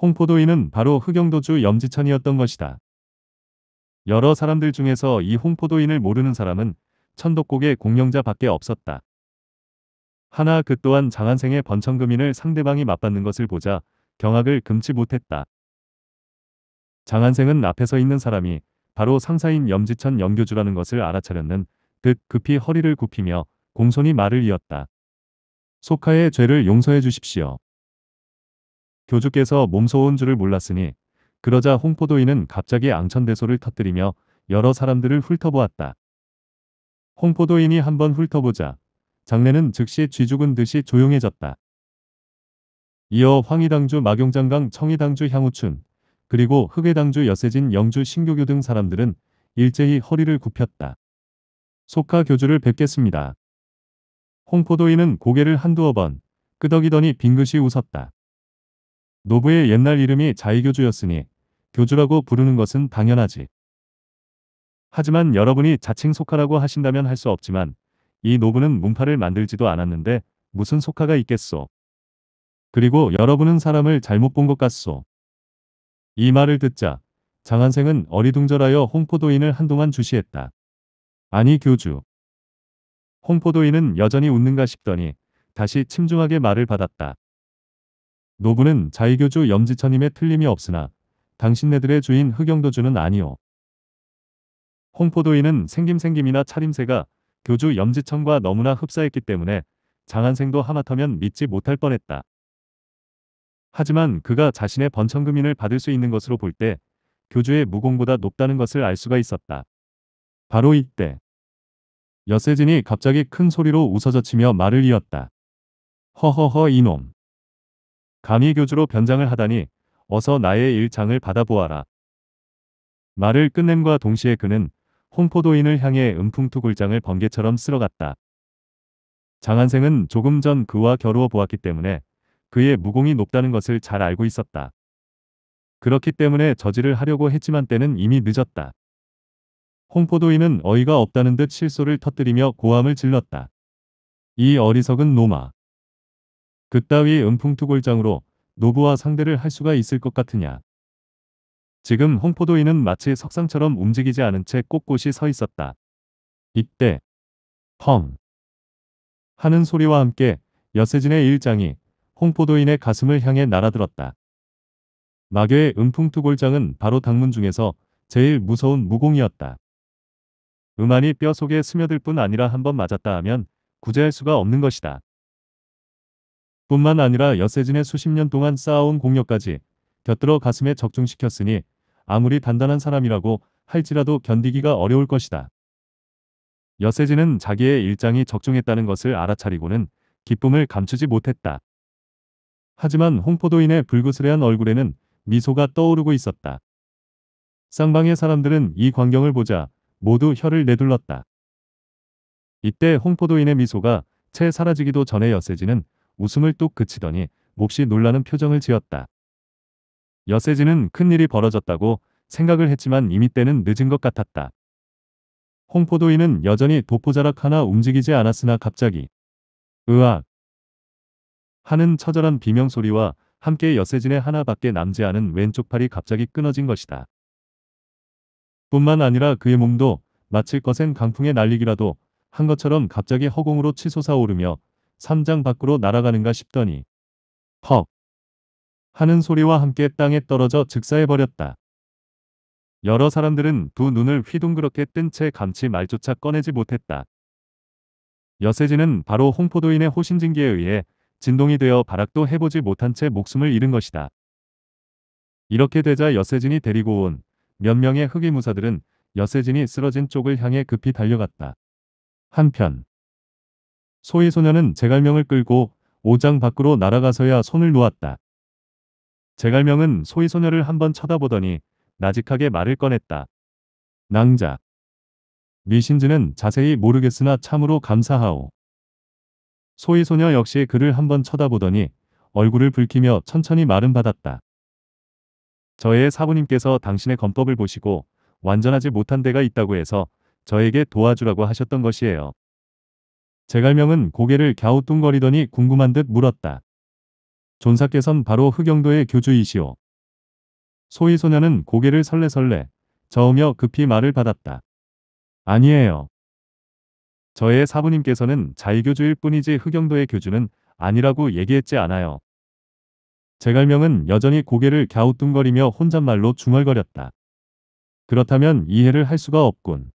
홍포도인은 바로 흑영도주 염지천이었던 것이다. 여러 사람들 중에서 이 홍포도인을 모르는 사람은 천덕곡의 공명자밖에 없었다. 하나 그 또한 장한생의 번천금인을 상대방이 맞받는 것을 보자 경악을 금치 못했다. 장한생은 앞에서 있는 사람이 바로 상사인 염지천 영교주라는 것을 알아차렸는 듯 급히 허리를 굽히며 공손히 말을 이었다. 속하의 죄를 용서해 주십시오. 교주께서 몸소 온 줄을 몰랐으니 그러자 홍포도인은 갑자기 앙천대소를 터뜨리며 여러 사람들을 훑어보았다. 홍포도인이 한번 훑어보자. 장례는 즉시 쥐죽은 듯이 조용해졌다. 이어 황희당주 마경장강 청희당주 향우춘 그리고 흑해당주 여세진 영주 신교교 등 사람들은 일제히 허리를 굽혔다. 속하 교주를 뵙겠습니다. 홍포도인은 고개를 한두어 번 끄덕이더니 빙긋이 웃었다. 노부의 옛날 이름이 자이교주였으니 교주라고 부르는 것은 당연하지. 하지만 여러분이 자칭 속하라고 하신다면 할 수 없지만 이 노부는 문파를 만들지도 않았는데 무슨 속하가 있겠소. 그리고 여러분은 사람을 잘못 본 것 같소. 이 말을 듣자 장한생은 어리둥절하여 홍포도인을 한동안 주시했다. 아니 교주. 홍포도인은 여전히 웃는가 싶더니 다시 침중하게 말을 받았다. 노부는 자의교주 염지천임에 틀림이 없으나 당신네들의 주인 흑영도주는 아니오. 홍포도인은 생김생김이나 차림새가 교주 염지천과 너무나 흡사했기 때문에 장한생도 하마터면 믿지 못할 뻔했다. 하지만 그가 자신의 번천금인을 받을 수 있는 것으로 볼 때 교주의 무공보다 높다는 것을 알 수가 있었다. 바로 이때 여세진이 갑자기 큰 소리로 웃어젖히며 말을 이었다. 허허허 이놈. 감히 교주로 변장을 하다니 어서 나의 일장을 받아보아라. 말을 끝냄과 동시에 그는 홍포도인을 향해 음풍투굴장을 번개처럼 쓸어갔다. 장한생은 조금 전 그와 겨루어 보았기 때문에 그의 무공이 높다는 것을 잘 알고 있었다. 그렇기 때문에 저지를 하려고 했지만 때는 이미 늦었다. 홍포도인은 어이가 없다는 듯 실소를 터뜨리며 고함을 질렀다. 이 어리석은 노마. 그따위 은풍투골장으로 노부와 상대를 할 수가 있을 것 같으냐. 지금 홍포도인은 마치 석상처럼 움직이지 않은 채 꼿꼿이 서 있었다. 이때 펑 하는 소리와 함께 여세진의 일장이 홍포도인의 가슴을 향해 날아들었다. 마교의 은풍투골장은 바로 당문 중에서 제일 무서운 무공이었다. 음안이 뼈 속에 스며들 뿐 아니라 한번 맞았다 하면 구제할 수가 없는 것이다. 뿐만 아니라 여세진의 수십 년 동안 쌓아온 공력까지 곁들어 가슴에 적중시켰으니 아무리 단단한 사람이라고 할지라도 견디기가 어려울 것이다. 여세진은 자기의 일장이 적중했다는 것을 알아차리고는 기쁨을 감추지 못했다. 하지만 홍포도인의 불그스레한 얼굴에는 미소가 떠오르고 있었다. 쌍방의 사람들은 이 광경을 보자 모두 혀를 내둘렀다. 이때 홍포도인의 미소가 채 사라지기도 전에 여세진은 웃음을 뚝 그치더니 몹시 놀라는 표정을 지었다. 여세진은 큰일이 벌어졌다고 생각을 했지만 이미 때는 늦은 것 같았다. 홍포도인은 여전히 도포자락 하나 움직이지 않았으나 갑자기 으악 하는 처절한 비명소리와 함께 여세진의 하나밖에 남지 않은 왼쪽 팔이 갑자기 끊어진 것이다. 뿐만 아니라 그의 몸도 마치 거센 강풍의 날리기라도 한 것처럼 갑자기 허공으로 치솟아오르며 3장 밖으로 날아가는가 싶더니 퍽 하는 소리와 함께 땅에 떨어져 즉사해버렸다. 여러 사람들은 두 눈을 휘둥그렇게 뜬 채 감치 말조차 꺼내지 못했다. 여세진은 바로 홍포도인의 호신진기에 의해 진동이 되어 발악도 해보지 못한 채 목숨을 잃은 것이다. 이렇게 되자 여세진이 데리고 온 몇 명의 흑의 무사들은 여세진이 쓰러진 쪽을 향해 급히 달려갔다. 한편 소희 소녀는 제갈명을 끌고 오장 밖으로 날아가서야 손을 놓았다. 제갈명은 소희 소녀를 한번 쳐다보더니 나직하게 말을 꺼냈다. 낭자. 미신지는 자세히 모르겠으나 참으로 감사하오. 소희 소녀 역시 그를 한번 쳐다보더니 얼굴을 붉히며 천천히 말은 받았다. 저의 사부님께서 당신의 검법을 보시고 완전하지 못한 데가 있다고 해서 저에게 도와주라고 하셨던 것이에요. 제갈명은 고개를 갸우뚱거리더니 궁금한 듯 물었다. 존사께선 바로 흑영도의 교주이시오. 소희소녀는 고개를 설레설레 저으며 급히 말을 받았다. 아니에요. 저의 사부님께서는 자의교주일 뿐이지 흑영도의 교주는 아니라고 얘기했지 않아요. 제갈명은 여전히 고개를 갸우뚱거리며 혼잣말로 중얼거렸다. 그렇다면 이해를 할 수가 없군.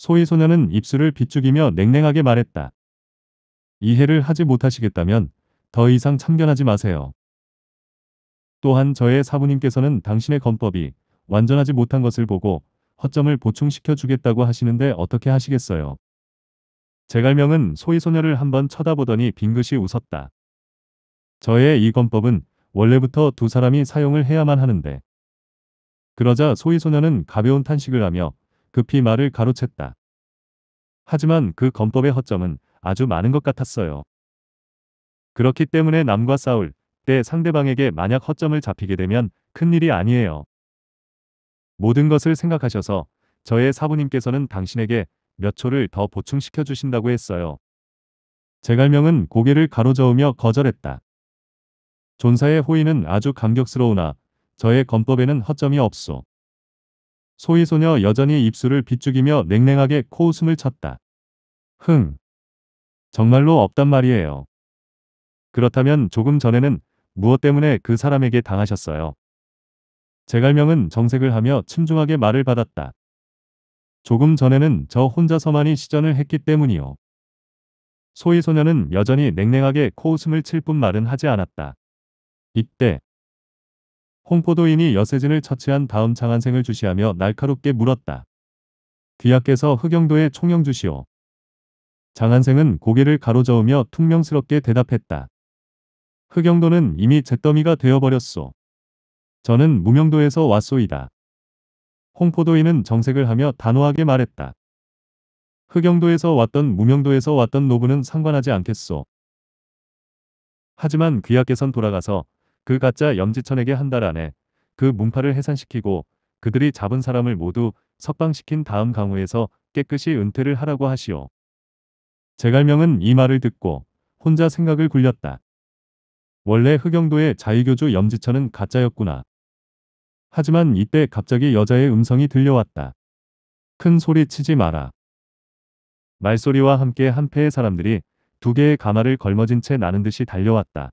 소희 소녀는 입술을 비죽이며 냉랭하게 말했다. 이해를 하지 못하시겠다면 더 이상 참견하지 마세요. 또한 저의 사부님께서는 당신의 건법이 완전하지 못한 것을 보고 허점을 보충시켜 주겠다고 하시는데 어떻게 하시겠어요? 제갈명은 소희소녀를 한번 쳐다보더니 빙긋이 웃었다. 저의 이 건법은 원래부터 두 사람이 사용을 해야만 하는데 그러자 소희소녀는 가벼운 탄식을 하며 급히 말을 가로챘다. 하지만 그검법의 허점은 아주 많은 것 같았어요. 그렇기 때문에 남과 싸울 때 상대방에게 만약 허점을 잡히게 되면 큰일이 아니에요. 모든 것을 생각하셔서 저의 사부님께서는 당신에게 몇 초를 더 보충시켜 주신다고 했어요. 제갈명은 고개를 가로저으며 거절했다. 존사의 호의는 아주 감격스러우나 저의 검법에는 허점이 없소. 소희소녀 여전히 입술을 비죽이며 냉랭하게 코웃음을 쳤다. 흥. 정말로 없단 말이에요. 그렇다면 조금 전에는 무엇 때문에 그 사람에게 당하셨어요? 제갈명은 정색을 하며 침중하게 말을 받았다. 조금 전에는 저 혼자서만이 시전을 했기 때문이요. 소희소녀는 여전히 냉랭하게 코웃음을 칠 뿐 말은 하지 않았다. 이때 홍포도인이 여세진을 처치한 다음 장한생을 주시하며 날카롭게 물었다. 귀하께서 흑영도의 총영 주시오. 장한생은 고개를 가로저으며 퉁명스럽게 대답했다. 흑영도는 이미 잿더미가 되어버렸소. 저는 무명도에서 왔소이다. 홍포도인은 정색을 하며 단호하게 말했다. 흑영도에서 왔던 무명도에서 왔던 노부는 상관하지 않겠소. 하지만 귀하께선 돌아가서 그 가짜 염지천에게 한 달 안에 그 문파를 해산시키고 그들이 잡은 사람을 모두 석방시킨 다음 강우에서 깨끗이 은퇴를 하라고 하시오. 제갈명은 이 말을 듣고 혼자 생각을 굴렸다. 원래 흑영도의 자유교주 염지천은 가짜였구나. 하지만 이때 갑자기 여자의 음성이 들려왔다. 큰 소리 치지 마라. 말소리와 함께 한패의 사람들이 두 개의 가마를 걸머진 채 나는 듯이 달려왔다.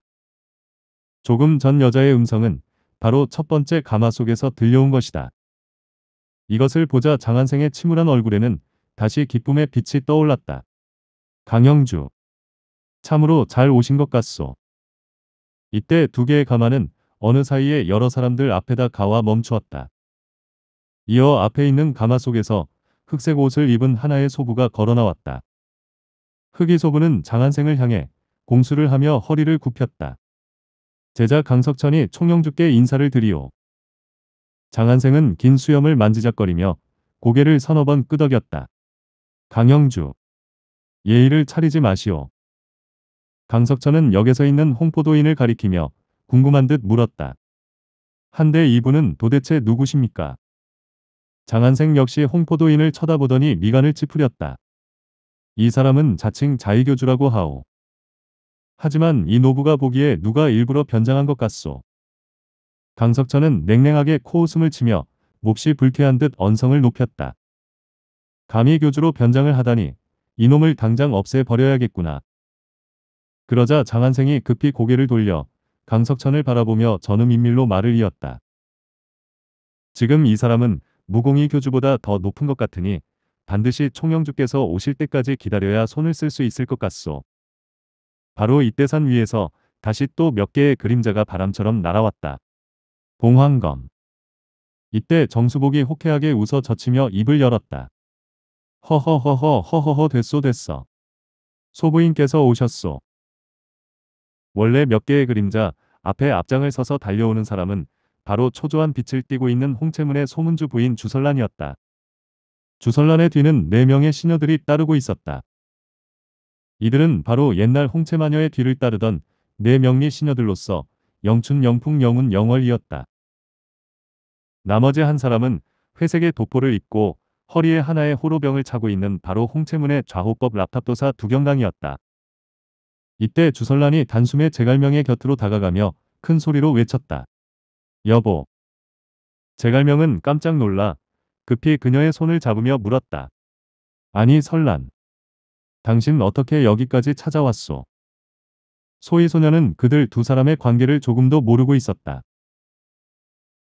조금 전 여자의 음성은 바로 첫 번째 가마 속에서 들려온 것이다. 이것을 보자 장한생의 침울한 얼굴에는 다시 기쁨의 빛이 떠올랐다. 강영주. 참으로 잘 오신 것 같소. 이때 두 개의 가마는 어느 사이에 여러 사람들 앞에다 가와 멈추었다. 이어 앞에 있는 가마 속에서 흑색 옷을 입은 하나의 소부가 걸어나왔다. 흑이 소부는 장한생을 향해 공수를 하며 허리를 굽혔다. 제자 강석천이 총영주께 인사를 드리오. 장한생은 긴 수염을 만지작거리며 고개를 서너 번 끄덕였다. 강영주. 예의를 차리지 마시오. 강석천은 역에서 있는 홍포도인을 가리키며 궁금한 듯 물었다. 한데 이분은 도대체 누구십니까? 장한생 역시 홍포도인을 쳐다보더니 미간을 찌푸렸다. 이 사람은 자칭 자의교주라고 하오. 하지만 이 노부가 보기에 누가 일부러 변장한 것 같소. 강석천은 냉랭하게 코웃음을 치며 몹시 불쾌한 듯 언성을 높였다. 감히 교주로 변장을 하다니 이놈을 당장 없애버려야겠구나. 그러자 장한생이 급히 고개를 돌려 강석천을 바라보며 전음인밀로 말을 이었다. 지금 이 사람은 무공이 교주보다 더 높은 것 같으니 반드시 총영주께서 오실 때까지 기다려야 손을 쓸 수 있을 것 같소. 바로 이때 산 위에서 다시 또 몇 개의 그림자가 바람처럼 날아왔다. 봉황검. 이때 정수복이 호쾌하게 웃어 젖히며 입을 열었다. 허허허허 허허허 됐소 됐어. 소부인께서 오셨소. 원래 몇 개의 그림자 앞에 앞장을 서서 달려오는 사람은 바로 초조한 빛을 띠고 있는 홍채문의 소문주 부인 주설란이었다. 주설란의 뒤는 4명의 시녀들이 따르고 있었다. 이들은 바로 옛날 홍채마녀의 뒤를 따르던 네 명리 시녀들로서 영춘 영풍 영운 영월이었다. 나머지 한 사람은 회색의 도포를 입고 허리에 하나의 호로병을 차고 있는 바로 홍채문의 좌호법 라탑도사 두경강이었다 이때 주설란이 단숨에 제갈명의 곁으로 다가가며 큰 소리로 외쳤다. 여보. 제갈명은 깜짝 놀라 급히 그녀의 손을 잡으며 물었다. 아니 설란. 당신 어떻게 여기까지 찾아왔소? 소희 소녀는 그들 두 사람의 관계를 조금도 모르고 있었다.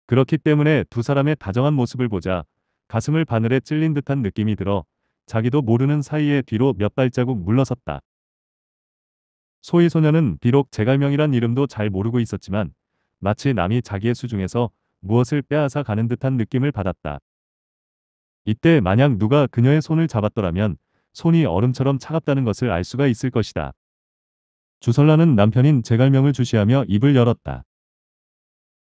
그렇기 때문에 두 사람의 다정한 모습을 보자 가슴을 바늘에 찔린 듯한 느낌이 들어 자기도 모르는 사이에 뒤로 몇 발자국 물러섰다. 소희 소녀는 비록 제갈명이란 이름도 잘 모르고 있었지만 마치 남이 자기의 수중에서 무엇을 빼앗아 가는 듯한 느낌을 받았다. 이때 만약 누가 그녀의 손을 잡았더라면 손이 얼음처럼 차갑다는 것을 알 수가 있을 것이다. 주설라는 남편인 제갈명을 주시하며 입을 열었다.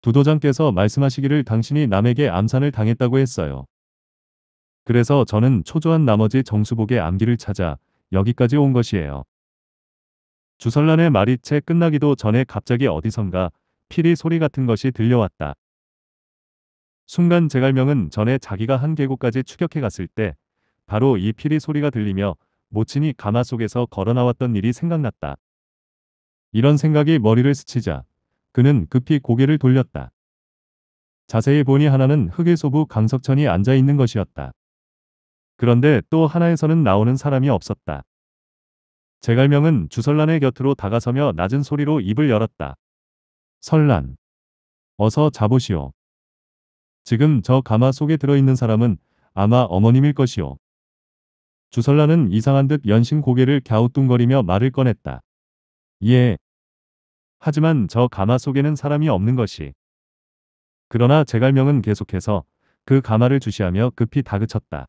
두도장께서 말씀하시기를 당신이 남에게 암산을 당했다고 했어요. 그래서 저는 초조한 나머지 정수복의 암기를 찾아 여기까지 온 것이에요. 주설란의 말이 채 끝나기도 전에 갑자기 어디선가 피리 소리 같은 것이 들려왔다. 순간 제갈명은 전에 자기가 한 계곡까지 추격해 갔을 때 바로 이 피리 소리가 들리며 모친이 가마 속에서 걸어나왔던 일이 생각났다. 이런 생각이 머리를 스치자 그는 급히 고개를 돌렸다. 자세히 보니 하나는 흑의소부 강석천이 앉아있는 것이었다. 그런데 또 하나에서는 나오는 사람이 없었다. 제갈명은 주설란의 곁으로 다가서며 낮은 소리로 입을 열었다. 설란. 어서 잡으시오. 지금 저 가마 속에 들어있는 사람은 아마 어머님일 것이오. 주설라는 이상한 듯 연신 고개를 갸우뚱거리며 말을 꺼냈다. 예. 하지만 저 가마 속에는 사람이 없는 것이. 그러나 제갈명은 계속해서 그 가마를 주시하며 급히 다그쳤다.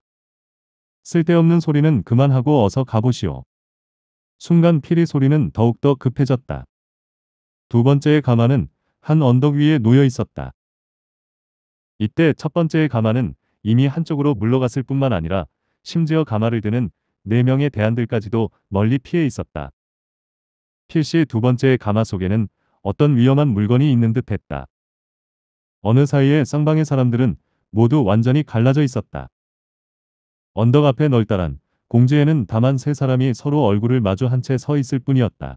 쓸데없는 소리는 그만하고 어서 가보시오. 순간 피리 소리는 더욱더 급해졌다. 두 번째의 가마는 한 언덕 위에 놓여 있었다. 이때 첫 번째의 가마는 이미 한쪽으로 물러갔을 뿐만 아니라 심지어 가마를 드는 4명의 대안들까지도 멀리 피해 있었다. 필시의 두 번째 가마 속에는 어떤 위험한 물건이 있는 듯 했다. 어느 사이에 쌍방의 사람들은 모두 완전히 갈라져 있었다. 언덕 앞에 널따란 공지에는 다만 세 사람이 서로 얼굴을 마주 한채 서 있을 뿐이었다.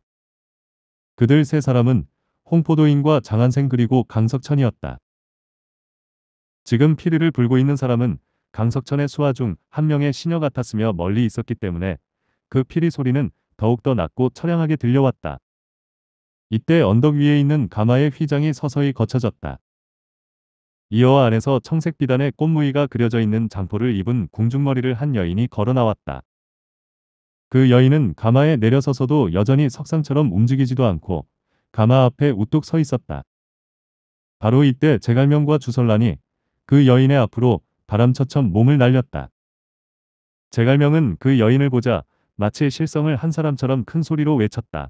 그들 세 사람은 홍포도인과 장한생 그리고 강석천이었다. 지금 피리를 불고 있는 사람은 강석천의 수화 중 한 명의 시녀 같았으며 멀리 있었기 때문에 그 피리 소리는 더욱더 낮고 처량하게 들려왔다. 이때 언덕 위에 있는 가마의 휘장이 서서히 거쳐졌다. 이어 안에서 청색 비단의 꽃무늬가 그려져 있는 장포를 입은 궁중머리를한 여인이 걸어 나왔다. 그 여인은 가마에 내려서서도 여전히 석상처럼 움직이지도 않고 가마 앞에 우뚝 서 있었다. 바로 이때 제갈명과 주설란이 그 여인의 앞으로 바람처럼 몸을 날렸다. 제갈명은 그 여인을 보자 마치 실성을 한 사람처럼 큰 소리로 외쳤다.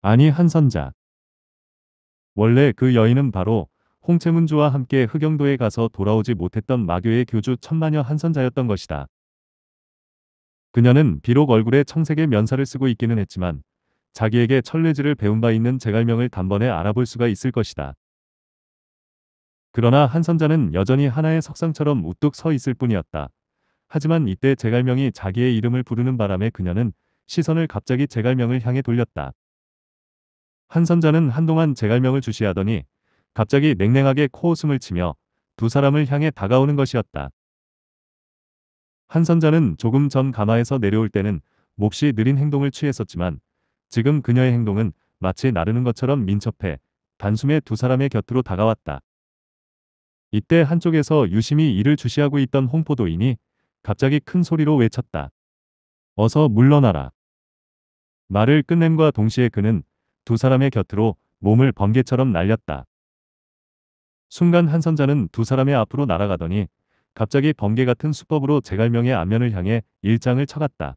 아니 한선자. 원래 그 여인은 바로 홍채문주와 함께 흑영도에 가서 돌아오지 못했던 마교의 교주 천마녀 한선자였던 것이다. 그녀는 비록 얼굴에 청색의 면사를 쓰고 있기는 했지만 자기에게 천례지를 배운 바 있는 제갈명을 단번에 알아볼 수가 있을 것이다. 그러나 한선자는 여전히 하나의 석상처럼 우뚝 서 있을 뿐이었다. 하지만 이때 제갈명이 자기의 이름을 부르는 바람에 그녀는 시선을 갑자기 제갈명을 향해 돌렸다. 한선자는 한동안 제갈명을 주시하더니 갑자기 냉랭하게 코웃음을 치며 두 사람을 향해 다가오는 것이었다. 한선자는 조금 전 가마에서 내려올 때는 몹시 느린 행동을 취했었지만 지금 그녀의 행동은 마치 나르는 것처럼 민첩해 단숨에 두 사람의 곁으로 다가왔다. 이때 한쪽에서 유심히 이를 주시하고 있던 홍포도인이 갑자기 큰 소리로 외쳤다. 어서 물러나라. 말을 끝냄과 동시에 그는 두 사람의 곁으로 몸을 번개처럼 날렸다. 순간 한 선자는 두 사람의 앞으로 날아가더니 갑자기 번개 같은 수법으로 제갈명의 안면을 향해 일장을 쳐갔다.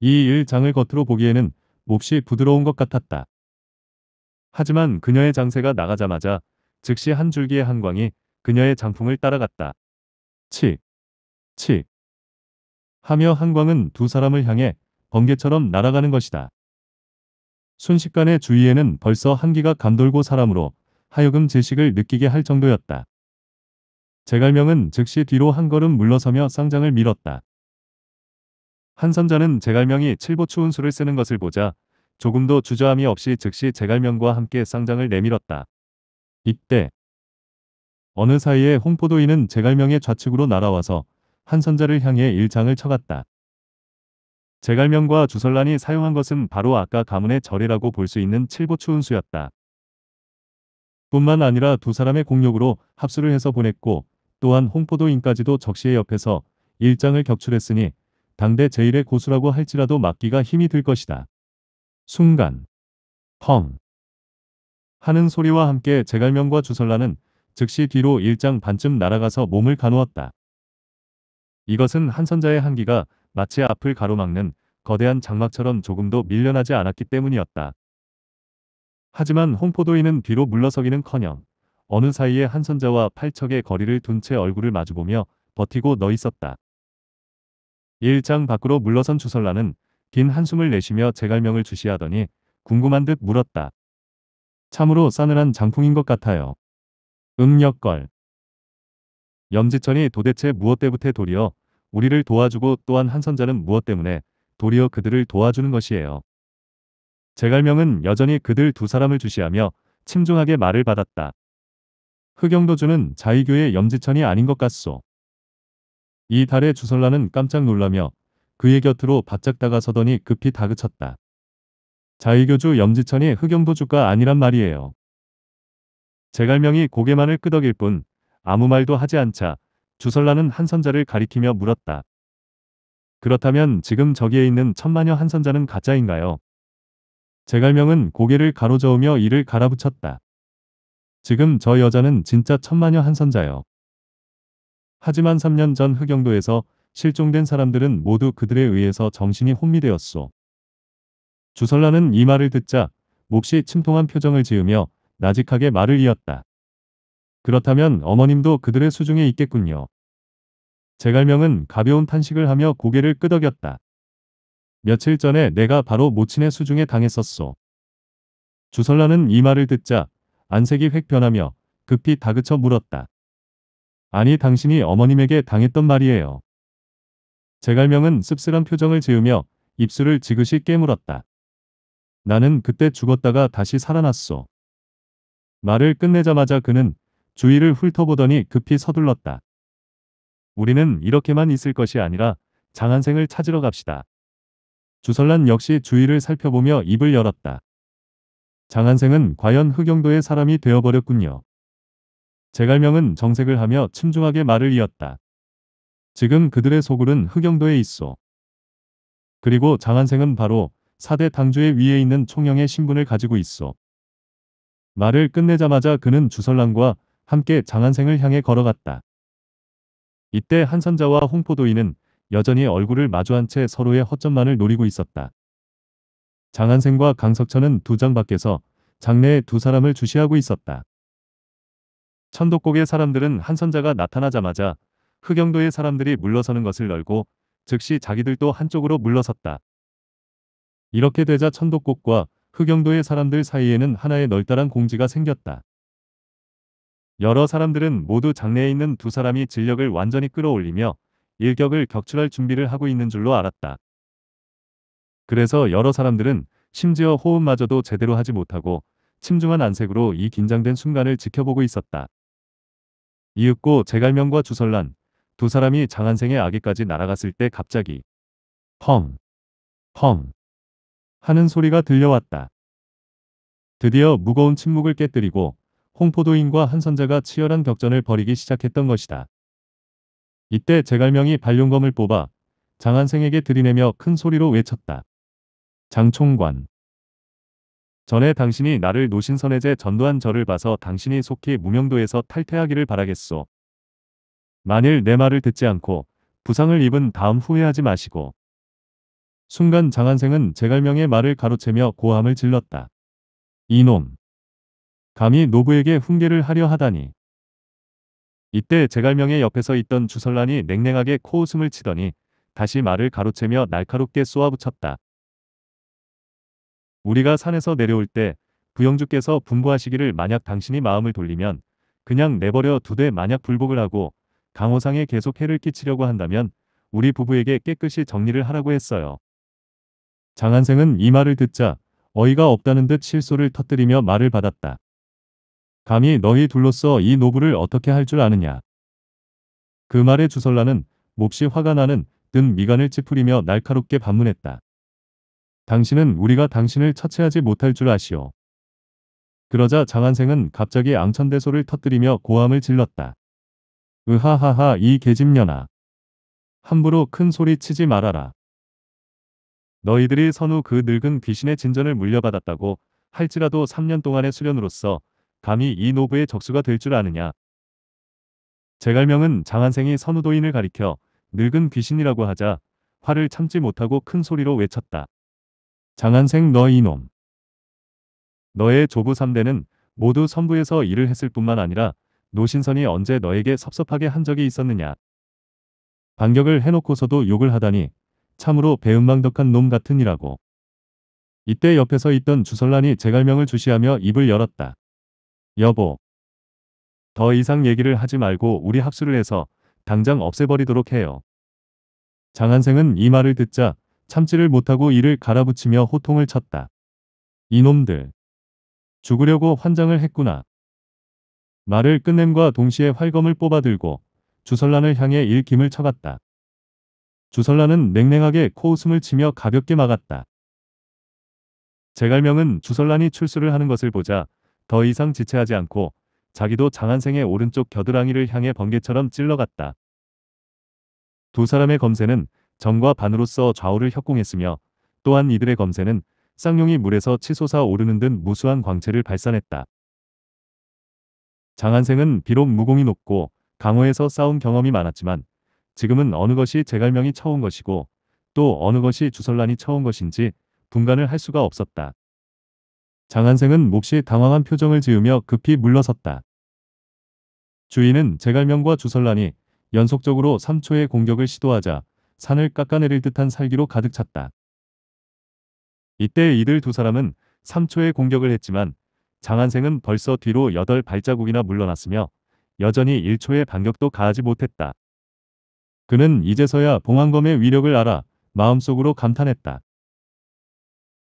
이 일장을 겉으로 보기에는 몹시 부드러운 것 같았다. 하지만 그녀의 장세가 나가자마자 즉시 한 줄기의 한광이 그녀의 장풍을 따라갔다. 치, 치 하며 한광은 두 사람을 향해 번개처럼 날아가는 것이다. 순식간에 주위에는 벌써 한기가 감돌고 사람으로 하여금 제식을 느끼게 할 정도였다. 제갈명은 즉시 뒤로 한 걸음 물러서며 쌍장을 밀었다. 한선자는 제갈명이 칠보추 운수를 쓰는 것을 보자 조금도 주저함이 없이 즉시 제갈명과 함께 쌍장을 내밀었다. 이때 어느 사이에 홍포도인은 제갈명의 좌측으로 날아와서 한선자를 향해 일장을 쳐갔다. 제갈명과 주설란이 사용한 것은 바로 아까 가문의 절이라고 볼 수 있는 칠보추운수였다. 뿐만 아니라 두 사람의 공력으로 합수를 해서 보냈고 또한 홍포도인까지도 적시의 옆에서 일장을 격출했으니 당대 제일의 고수라고 할지라도 막기가 힘이 들 것이다. 순간 펑 하는 소리와 함께 제갈명과 주설란은 즉시 뒤로 일장 반쯤 날아가서 몸을 가누었다. 이것은 한 선자의 한기가 마치 앞을 가로막는 거대한 장막처럼 조금도 밀려나지 않았기 때문이었다. 하지만 홍포도인은 뒤로 물러서기는커녕 어느 사이에 한 선자와 팔척의 거리를 둔 채 얼굴을 마주보며 버티고 너 있었다. 일장 밖으로 물러선 주설라는 긴 한숨을 내쉬며 제갈명을 주시하더니 궁금한 듯 물었다. 참으로 싸늘한 장풍인 것 같아요. 음력걸. 염지천이 도대체 무엇 때부터 도리어 우리를 도와주고 또한 한선자는 무엇 때문에 도리어 그들을 도와주는 것이에요. 제갈명은 여전히 그들 두 사람을 주시하며 침중하게 말을 받았다. 흑영도주는 자의교의 염지천이 아닌 것 같소. 이달의 주설라는 깜짝 놀라며 그의 곁으로 바짝 다가서더니 급히 다그쳤다. 자의교주 염지천이 흑영도주가 아니란 말이에요. 제갈명이 고개만을 끄덕일 뿐 아무 말도 하지 않자 주설라는 한선자를 가리키며 물었다. 그렇다면 지금 저기에 있는 천마녀 한선자는 가짜인가요? 제갈명은 고개를 가로저으며 이를 갈아붙였다. 지금 저 여자는 진짜 천마녀 한선자요. 하지만 3년 전 흑영도에서 실종된 사람들은 모두 그들에 의해서 정신이 혼미되었소. 주설라는 이 말을 듣자 몹시 침통한 표정을 지으며 나직하게 말을 이었다. 그렇다면 어머님도 그들의 수중에 있겠군요. 제갈명은 가벼운 탄식을 하며 고개를 끄덕였다. 며칠 전에 내가 바로 모친의 수중에 당했었소. 주설라는 이 말을 듣자 안색이 획 변하며 급히 다그쳐 물었다. 아니 당신이 어머님에게 당했던 말이에요. 제갈명은 씁쓸한 표정을 지으며 입술을 지그시 깨물었다. 나는 그때 죽었다가 다시 살아났소. 말을 끝내자마자 그는 주위를 훑어보더니 급히 서둘렀다. 우리는 이렇게만 있을 것이 아니라 장한생을 찾으러 갑시다. 주설란 역시 주위를 살펴보며 입을 열었다. 장한생은 과연 흑영도의 사람이 되어버렸군요. 제갈명은 정색을 하며 침중하게 말을 이었다. 지금 그들의 소굴은 흑영도에 있어. 그리고 장한생은 바로 사대 당주의 위에 있는 총영의 신분을 가지고 있어. 말을 끝내자마자 그는 주설랑과 함께 장한생을 향해 걸어갔다. 이때 한선자와 홍포도인은 여전히 얼굴을 마주한 채 서로의 허점만을 노리고 있었다. 장한생과 강석천은 두 장 밖에서 장내에두 사람을 주시하고 있었다. 천도곡의 사람들은 한선자가 나타나자마자 흑영도의 사람들이 물러서는 것을 열고 즉시 자기들도 한쪽으로 물러섰다. 이렇게 되자 천도곡과 흑영도의 사람들 사이에는 하나의 널따란 공지가 생겼다. 여러 사람들은 모두 장내에 있는 두 사람이 진력을 완전히 끌어올리며 일격을 격출할 준비를 하고 있는 줄로 알았다. 그래서 여러 사람들은 심지어 호흡마저도 제대로 하지 못하고 침중한 안색으로 이 긴장된 순간을 지켜보고 있었다. 이윽고 제갈명과 주설란 두 사람이 장한생의 아기까지 날아갔을 때 갑자기 펑펑 하는 소리가 들려왔다. 드디어 무거운 침묵을 깨뜨리고 홍포도인과 한선자가 치열한 격전을 벌이기 시작했던 것이다. 이때 제갈명이 발룡검을 뽑아 장한생에게 들이내며 큰 소리로 외쳤다. 장총관. 전에 당신이 나를 노신선해제 전도한 저를 봐서 당신이 속히 무명도에서 탈퇴하기를 바라겠소. 만일 내 말을 듣지 않고 부상을 입은 다음 후회하지 마시고 순간 장한생은 제갈명의 말을 가로채며 고함을 질렀다. 이놈! 감히 노부에게 훈계를 하려 하다니. 이때 제갈명의 옆에서 있던 주설란이 냉랭하게 코웃음을 치더니 다시 말을 가로채며 날카롭게 쏘아붙였다. 우리가 산에서 내려올 때 부영주께서 분부하시기를 만약 당신이 마음을 돌리면 그냥 내버려 두되 만약 불복을 하고 강호상에 계속 해를 끼치려고 한다면 우리 부부에게 깨끗이 정리를 하라고 했어요. 장한생은 이 말을 듣자 어이가 없다는 듯 실소를 터뜨리며 말을 받았다. 감히 너희 둘로서 이 노부를 어떻게 할 줄 아느냐. 그 말에 주설라는 몹시 화가 나는 등 미간을 찌푸리며 날카롭게 반문했다. 당신은 우리가 당신을 처치하지 못할 줄 아시오. 그러자 장한생은 갑자기 앙천대소를 터뜨리며 고함을 질렀다. 으하하하 이계집년아 함부로 큰 소리 치지 말아라. 너희들이 선후 그 늙은 귀신의 진전을 물려받았다고 할지라도 3년 동안의 수련으로서 감히 이 노부의 적수가 될 줄 아느냐. 제갈명은 장한생이 선후도인을 가리켜 늙은 귀신이라고 하자 화를 참지 못하고 큰 소리로 외쳤다. 장한생 너 이놈. 너의 조부 3대는 모두 선부에서 일을 했을 뿐만 아니라 노신선이 언제 너에게 섭섭하게 한 적이 있었느냐. 반격을 해놓고서도 욕을 하다니 참으로 배은망덕한 놈 같으니라고. 이때 옆에서 있던 주설란이 제갈명을 주시하며 입을 열었다. 여보. 더 이상 얘기를 하지 말고 우리 합수를 해서 당장 없애버리도록 해요. 장한생은 이 말을 듣자 참지를 못하고 이를 갈아붙이며 호통을 쳤다. 이놈들. 죽으려고 환장을 했구나. 말을 끝냄과 동시에 활검을 뽑아들고 주설란을 향해 일김을 쳐갔다. 주설란은 냉랭하게 코웃음을 치며 가볍게 막았다. 제갈명은 주설란이 출수를 하는 것을 보자 더 이상 지체하지 않고 자기도 장한생의 오른쪽 겨드랑이를 향해 번개처럼 찔러갔다. 두 사람의 검새는 정과 반으로서 좌우를 협공했으며 또한 이들의 검새는 쌍용이 물에서 치솟아 오르는 듯 무수한 광채를 발산했다. 장한생은 비록 무공이 높고 강호에서 싸운 경험이 많았지만 지금은 어느 것이 제갈명이 쳐온 것이고 또 어느 것이 주설란이 쳐온 것인지 분간을 할 수가 없었다. 장한생은 몹시 당황한 표정을 지으며 급히 물러섰다. 주인은 제갈명과 주설란이 연속적으로 3초의 공격을 시도하자 산을 깎아내릴 듯한 살기로 가득 찼다. 이때 이들 두 사람은 3초의 공격을 했지만 장한생은 벌써 뒤로 8발자국이나 물러났으며 여전히 1초의 반격도 가하지 못했다. 그는 이제서야 봉안검의 위력을 알아 마음속으로 감탄했다.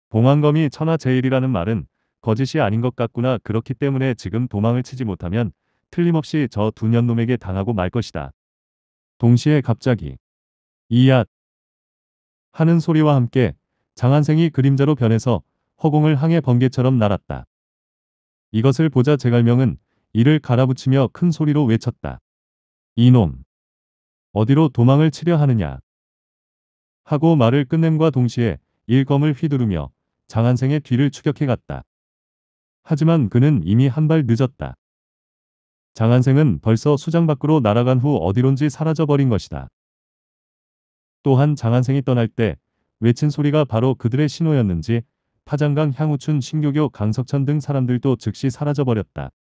봉안검이 천하제일이라는 말은 거짓이 아닌 것 같구나 그렇기 때문에 지금 도망을 치지 못하면 틀림없이 저 두 년놈에게 당하고 말 것이다. 동시에 갑자기 이앗 하는 소리와 함께 장한생이 그림자로 변해서 허공을 항해 번개처럼 날았다. 이것을 보자 제갈명은 이를 갈아붙이며 큰 소리로 외쳤다. 이놈 어디로 도망을 치려 하느냐 하고 말을 끝냄과 동시에 일검을 휘두르며 장한생의 뒤를 추격해 갔다. 하지만 그는 이미 한 발 늦었다. 장한생은 벌써 수장 밖으로 날아간 후 어디론지 사라져버린 것이다. 또한 장한생이 떠날 때 외친 소리가 바로 그들의 신호였는지 파장강 향우춘 신교교 강석천 등 사람들도 즉시 사라져버렸다.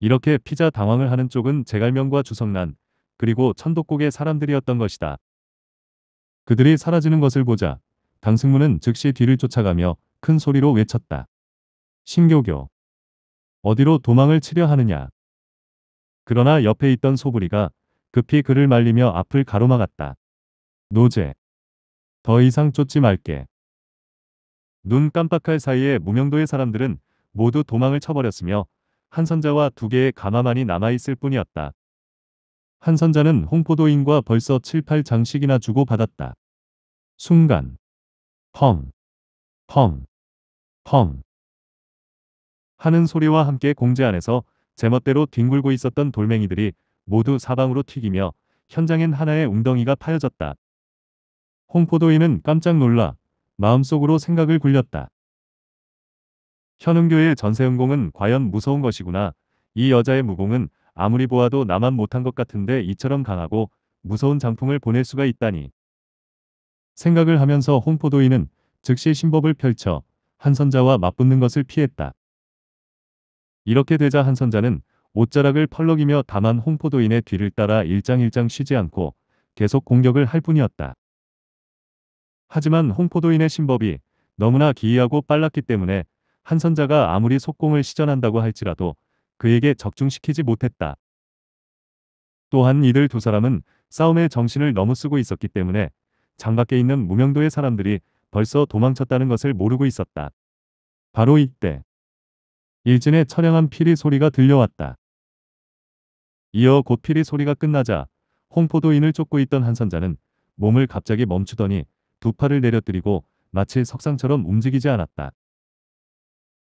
이렇게 피자 당황을 하는 쪽은 제갈명과 주성난, 그리고 천독국의 사람들이었던 것이다. 그들이 사라지는 것을 보자 강승문은 즉시 뒤를 쫓아가며 큰 소리로 외쳤다. 신교교. 어디로 도망을 치려 하느냐. 그러나 옆에 있던 소부리가 급히 그를 말리며 앞을 가로막았다. 노제. 더 이상 쫓지 말게. 눈 깜빡할 사이에 무명도의 사람들은 모두 도망을 쳐버렸으며 한 선자와 두 개의 가마만이 남아있을 뿐이었다. 한 선자는 홍포도인과 벌써 7, 8장씩이나 주고받았다. 순간 펑, 펑, 펑 하는 소리와 함께 공제 안에서 제멋대로 뒹굴고 있었던 돌멩이들이 모두 사방으로 튀기며 현장엔 하나의 웅덩이가 파여졌다. 홍포도인은 깜짝 놀라 마음속으로 생각을 굴렸다. 현흥교의 전세운공은 과연 무서운 것이구나. 이 여자의 무공은 아무리 보아도 나만 못한 것 같은데 이처럼 강하고 무서운 장풍을 보낼 수가 있다니. 생각을 하면서 홍포도인은 즉시 신법을 펼쳐 한선자와 맞붙는 것을 피했다. 이렇게 되자 한선자는 옷자락을 펄럭이며 다만 홍포도인의 뒤를 따라 일장일장 쉬지 않고 계속 공격을 할 뿐이었다. 하지만 홍포도인의 신법이 너무나 기이하고 빨랐기 때문에 한선자가 아무리 속공을 시전한다고 할지라도 그에게 적중시키지 못했다. 또한 이들 두 사람은 싸움의 정신을 너무 쓰고 있었기 때문에 장밖에 있는 무명도의 사람들이 벌써 도망쳤다는 것을 모르고 있었다. 바로 이때 일진의 처량한 피리 소리가 들려왔다. 이어 곧 피리 소리가 끝나자 홍포도인을 쫓고 있던 한 선자는 몸을 갑자기 멈추더니 두 팔을 내려뜨리고 마치 석상처럼 움직이지 않았다.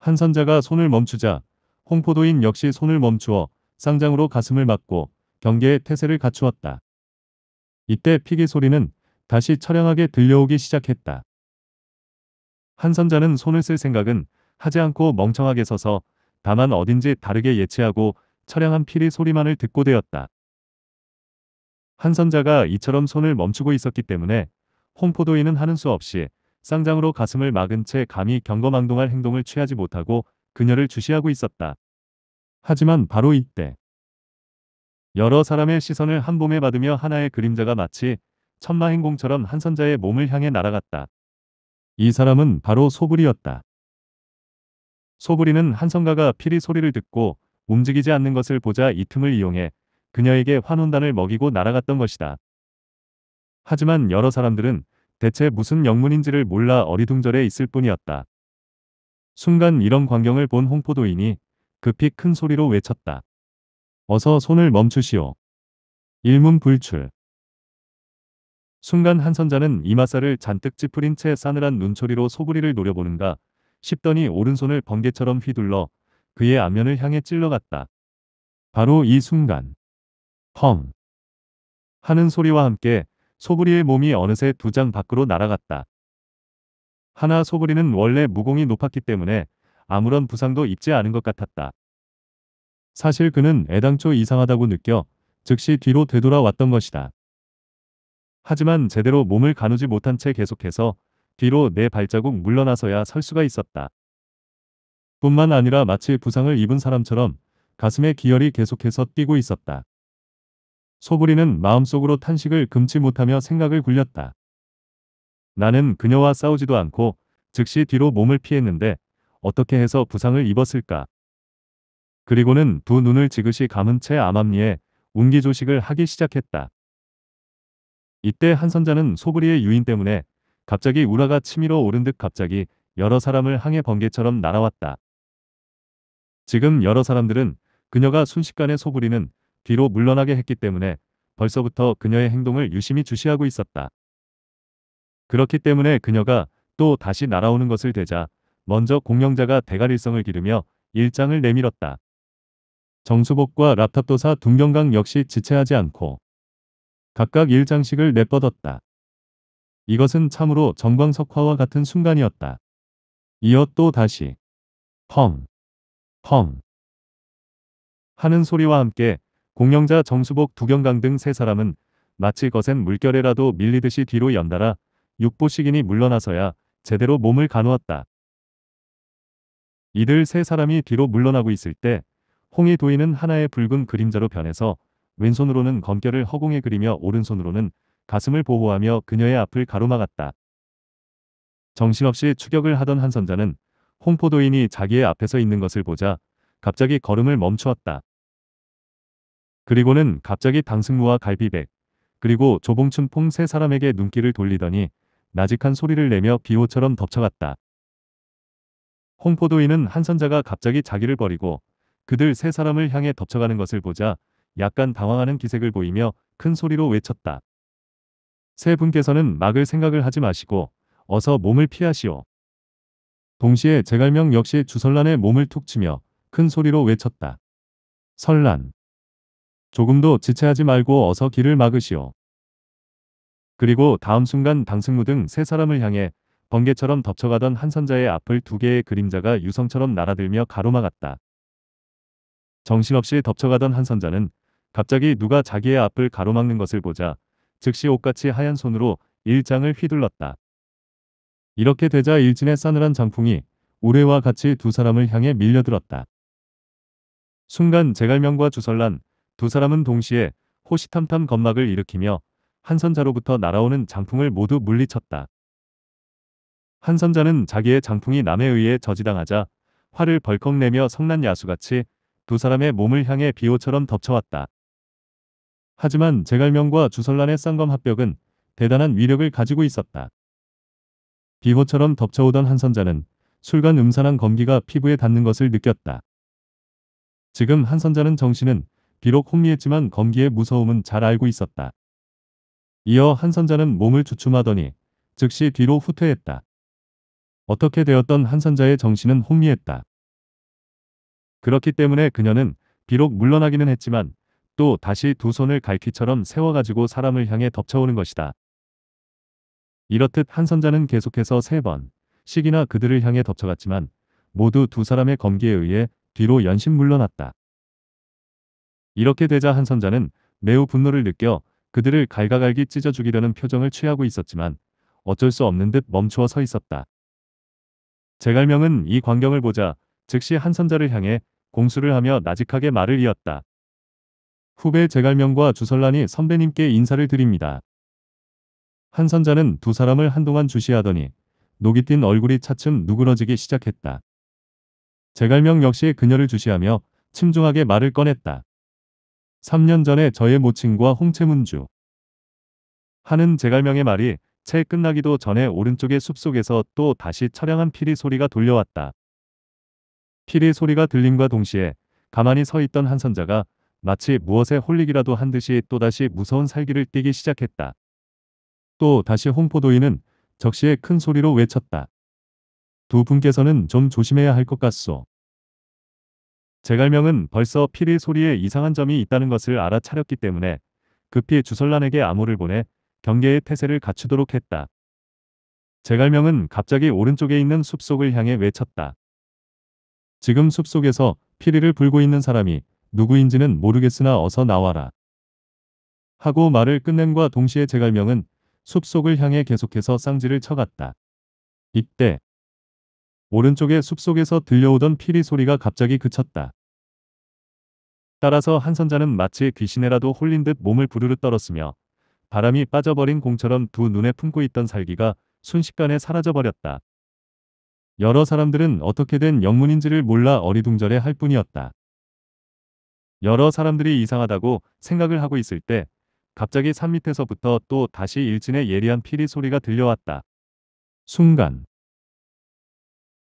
한 선자가 손을 멈추자 홍포도인 역시 손을 멈추어 쌍장으로 가슴을 맞고 경계의 태세를 갖추었다. 이때 피기 소리는 다시 처량하게 들려오기 시작했다. 한선자는 손을 쓸 생각은 하지 않고 멍청하게 서서 다만 어딘지 다르게 예치하고 처량한 피리 소리만을 듣고 되었다. 한선자가 이처럼 손을 멈추고 있었기 때문에 홍포도인은 하는 수 없이 쌍장으로 가슴을 막은 채 감히 경거망동할 행동을 취하지 못하고 그녀를 주시하고 있었다. 하지만 바로 이때 여러 사람의 시선을 한 몸에 받으며 하나의 그림자가 마치 천마행공처럼 한 선자의 몸을 향해 날아갔다. 이 사람은 바로 소불이었다. 소불이는 한성가가 피리 소리를 듣고 움직이지 않는 것을 보자 이 틈을 이용해 그녀에게 환혼단을 먹이고 날아갔던 것이다. 하지만 여러 사람들은 대체 무슨 영문인지를 몰라 어리둥절해 있을 뿐이었다. 순간 이런 광경을 본 홍포도인이 급히 큰 소리로 외쳤다. 어서 손을 멈추시오. 일문불출. 순간 한 선자는 이마살을 잔뜩 찌푸린 채 싸늘한 눈초리로 소부리를 노려보는가 싶더니 오른손을 번개처럼 휘둘러 그의 안면을 향해 찔러갔다. 바로 이 순간. 펑! 하는 소리와 함께 소부리의 몸이 어느새 두 장 밖으로 날아갔다. 하나 소부리는 원래 무공이 높았기 때문에 아무런 부상도 입지 않은 것 같았다. 사실 그는 애당초 이상하다고 느껴 즉시 뒤로 되돌아왔던 것이다. 하지만 제대로 몸을 가누지 못한 채 계속해서 뒤로 내 발자국 물러나서야 설 수가 있었다. 뿐만 아니라 마치 부상을 입은 사람처럼 가슴에 기혈이 계속해서 뛰고 있었다. 소부리는 마음속으로 탄식을 금치 못하며 생각을 굴렸다. 나는 그녀와 싸우지도 않고 즉시 뒤로 몸을 피했는데 어떻게 해서 부상을 입었을까. 그리고는 두 눈을 지그시 감은 채 암암리에 운기조식을 하기 시작했다. 이때 한 선자는 소브리의 유인 때문에 갑자기 우라가 치밀어 오른 듯 갑자기 여러 사람을 항해 번개처럼 날아왔다. 지금 여러 사람들은 그녀가 순식간에 소브리는 뒤로 물러나게 했기 때문에 벌써부터 그녀의 행동을 유심히 주시하고 있었다. 그렇기 때문에 그녀가 또 다시 날아오는 것을 대자 먼저 공명자가 대가릴성을 기르며 일장을 내밀었다. 정수복과 랍탑도사 둔경강 역시 지체하지 않고 각각 일장식을 내뻗었다. 이것은 참으로 정광석화와 같은 순간이었다. 이어 또 다시 펑, 펑 하는 소리와 함께 공영자 정수복 두경강 등 세 사람은 마치 거센 물결에라도 밀리듯이 뒤로 연달아 육보식인이 물러나서야 제대로 몸을 가누었다. 이들 세 사람이 뒤로 물러나고 있을 때 홍의 도인은 하나의 붉은 그림자로 변해서 왼손으로는 검결을 허공에 그리며 오른손으로는 가슴을 보호하며 그녀의 앞을 가로막았다. 정신없이 추격을 하던 한 선자는 홍포도인이 자기의 앞에서 있는 것을 보자 갑자기 걸음을 멈추었다. 그리고는 갑자기 당승무와 갈비백 그리고 조봉춘 퐁세 사람에게 눈길을 돌리더니 나직한 소리를 내며 비호처럼 덮쳐갔다. 홍포도인은 한 선자가 갑자기 자기를 버리고 그들 세 사람을 향해 덮쳐가는 것을 보자 약간 당황하는 기색을 보이며 큰 소리로 외쳤다. 세 분께서는 막을 생각을 하지 마시고 어서 몸을 피하시오. 동시에 제갈명 역시 주설란의 몸을 툭 치며 큰 소리로 외쳤다. 설란. 조금도 지체하지 말고 어서 길을 막으시오. 그리고 다음 순간 당승무등 세 사람을 향해 번개처럼 덮쳐가던 한 선자의 앞을 두 개의 그림자가 유성처럼 날아들며 가로막았다. 정신없이 덮쳐가던 한 선자는 갑자기 누가 자기의 앞을 가로막는 것을 보자 즉시 옷같이 하얀 손으로 일장을 휘둘렀다. 이렇게 되자 일진의 싸늘한 장풍이 우레와 같이 두 사람을 향해 밀려들었다. 순간 제갈명과 주설란 두 사람은 동시에 호시탐탐 겁막을 일으키며 한 선자로부터 날아오는 장풍을 모두 물리쳤다. 한 선자는 자기의 장풍이 남에 의해 저지당하자 화를 벌컥 내며 성난 야수같이 두 사람의 몸을 향해 비호처럼 덮쳐왔다. 하지만 제갈명과 주설란의 쌍검 합벽은 대단한 위력을 가지고 있었다. 비호처럼 덮쳐오던 한선자는 술간 음산한 검기가 피부에 닿는 것을 느꼈다. 지금 한선자는 정신은 비록 혼미했지만 검기의 무서움은 잘 알고 있었다. 이어 한 선자는 몸을 주춤하더니 즉시 뒤로 후퇴했다. 어떻게 되었던 한 선자의 정신은 혼미했다. 그렇기 때문에 그녀는 비록 물러나기는 했지만 또 다시 두 손을 갈퀴처럼 세워가지고 사람을 향해 덮쳐오는 것이다. 이렇듯 한 선자는 계속해서 세 번시기나 그들을 향해 덮쳐갔지만 모두 두 사람의 검기에 의해 뒤로 연신 물러났다. 이렇게 되자 한 선자는 매우 분노를 느껴 그들을 갈가갈기 찢어 죽이려는 표정을 취하고 있었지만 어쩔 수 없는 듯 멈추어 서 있었다. 제갈명은 이 광경을 보자 즉시 한 선자를 향해 공수를 하며 나직하게 말을 이었다. 후배 제갈명과 주설란이 선배님께 인사를 드립니다. 한 선자는 두 사람을 한동안 주시하더니 녹이 띈 얼굴이 차츰 누그러지기 시작했다. 제갈명 역시 그녀를 주시하며 침중하게 말을 꺼냈다. 3년 전에 저의 모친과 홍채문주 하는 제갈명의 말이 채 끝나기도 전에 오른쪽의 숲속에서 또 다시 처량한 피리 소리가 돌려왔다. 피리 소리가 들림과 동시에 가만히 서 있던 한 선자가 마치 무엇에 홀리기라도 한 듯이 또다시 무서운 살기를 띠기 시작했다. 또 다시 홍포도인은 적시에 큰 소리로 외쳤다. 두 분께서는 좀 조심해야 할 것 같소. 제갈명은 벌써 피리 소리에 이상한 점이 있다는 것을 알아차렸기 때문에 급히 주설란에게 암호를 보내 경계의 태세를 갖추도록 했다. 제갈명은 갑자기 오른쪽에 있는 숲속을 향해 외쳤다. 지금 숲속에서 피리를 불고 있는 사람이 누구인지는 모르겠으나 어서 나와라. 하고 말을 끝낸과 동시에 제갈명은 숲속을 향해 계속해서 쌍지를 쳐갔다. 이때 오른쪽의 숲속에서 들려오던 피리 소리가 갑자기 그쳤다. 따라서 한선자는 마치 귀신에라도 홀린 듯 몸을 부르르 떨었으며 바람이 빠져버린 공처럼 두 눈에 품고 있던 살기가 순식간에 사라져버렸다. 여러 사람들은 어떻게 된 영문인지를 몰라 어리둥절해 할 뿐이었다. 여러 사람들이 이상하다고 생각을 하고 있을 때 갑자기 산 밑에서부터 또 다시 일진의 예리한 피리 소리가 들려왔다. 순간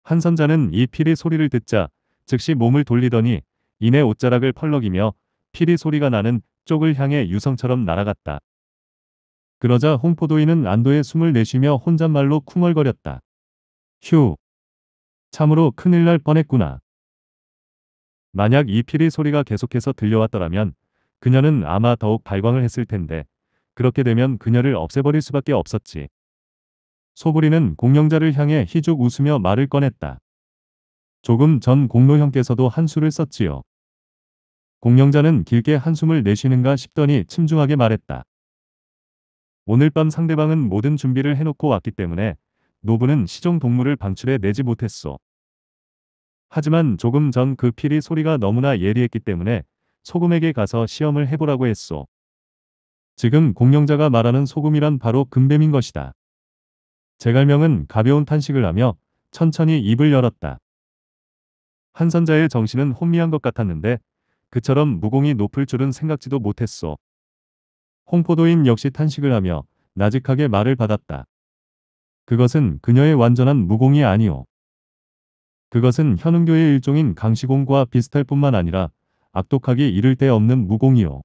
한선자는 이 피리 소리를 듣자 즉시 몸을 돌리더니 이내 옷자락을 펄럭이며 피리 소리가 나는 쪽을 향해 유성처럼 날아갔다. 그러자 홍포도인은 안도에 숨을 내쉬며 혼잣말로 쿵얼거렸다. 휴. 참으로 큰일 날 뻔했구나. 만약 이 피리 소리가 계속해서 들려왔더라면 그녀는 아마 더욱 발광을 했을 텐데 그렇게 되면 그녀를 없애버릴 수밖에 없었지. 소부리는 공영자를 향해 희죽 웃으며 말을 꺼냈다. 조금 전 공로형께서도 한수를 썼지요. 공영자는 길게 한숨을 내쉬는가 싶더니 침중하게 말했다. 오늘 밤 상대방은 모든 준비를 해놓고 왔기 때문에 노부는 시종 동물을 방출해 내지 못했소. 하지만 조금 전 그 피리 소리가 너무나 예리했기 때문에 소금에게 가서 시험을 해보라고 했소. 지금 공영자가 말하는 소금이란 바로 금뱀인 것이다. 제갈명은 가벼운 탄식을 하며 천천히 입을 열었다. 한선자의 정신은 혼미한 것 같았는데 그처럼 무공이 높을 줄은 생각지도 못했소. 홍포도인 역시 탄식을 하며 나직하게 말을 받았다. 그것은 그녀의 완전한 무공이 아니오. 그것은 현흥교의 일종인 강시공과 비슷할 뿐만 아니라 악독하기 이를 데 없는 무공이오.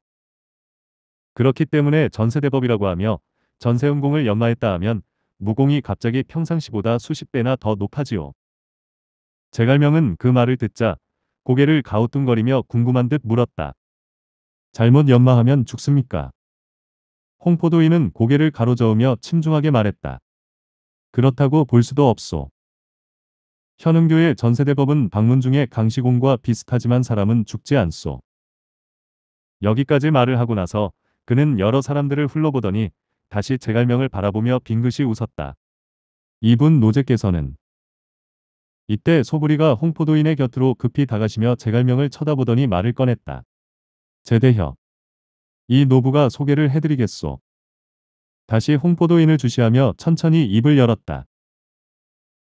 그렇기 때문에 전세대법이라고 하며 전세운공을 연마했다 하면 무공이 갑자기 평상시보다 수십 배나 더 높아지요. 제갈명은 그 말을 듣자 고개를 가우뚱거리며 궁금한 듯 물었다. 잘못 연마하면 죽습니까? 홍포도인은 고개를 가로저으며 침중하게 말했다. 그렇다고 볼 수도 없소. 현흥교의 전세대법은 방문 중에 강시공과 비슷하지만 사람은 죽지 않소. 여기까지 말을 하고 나서 그는 여러 사람들을 훌러보더니 다시 제갈명을 바라보며 빙긋이 웃었다. 이분 노제께서는 이때 소부리가 홍포도인의 곁으로 급히 다가시며 제갈명을 쳐다보더니 말을 꺼냈다. 제대혁. 이 노부가 소개를 해드리겠소. 다시 홍포도인을 주시하며 천천히 입을 열었다.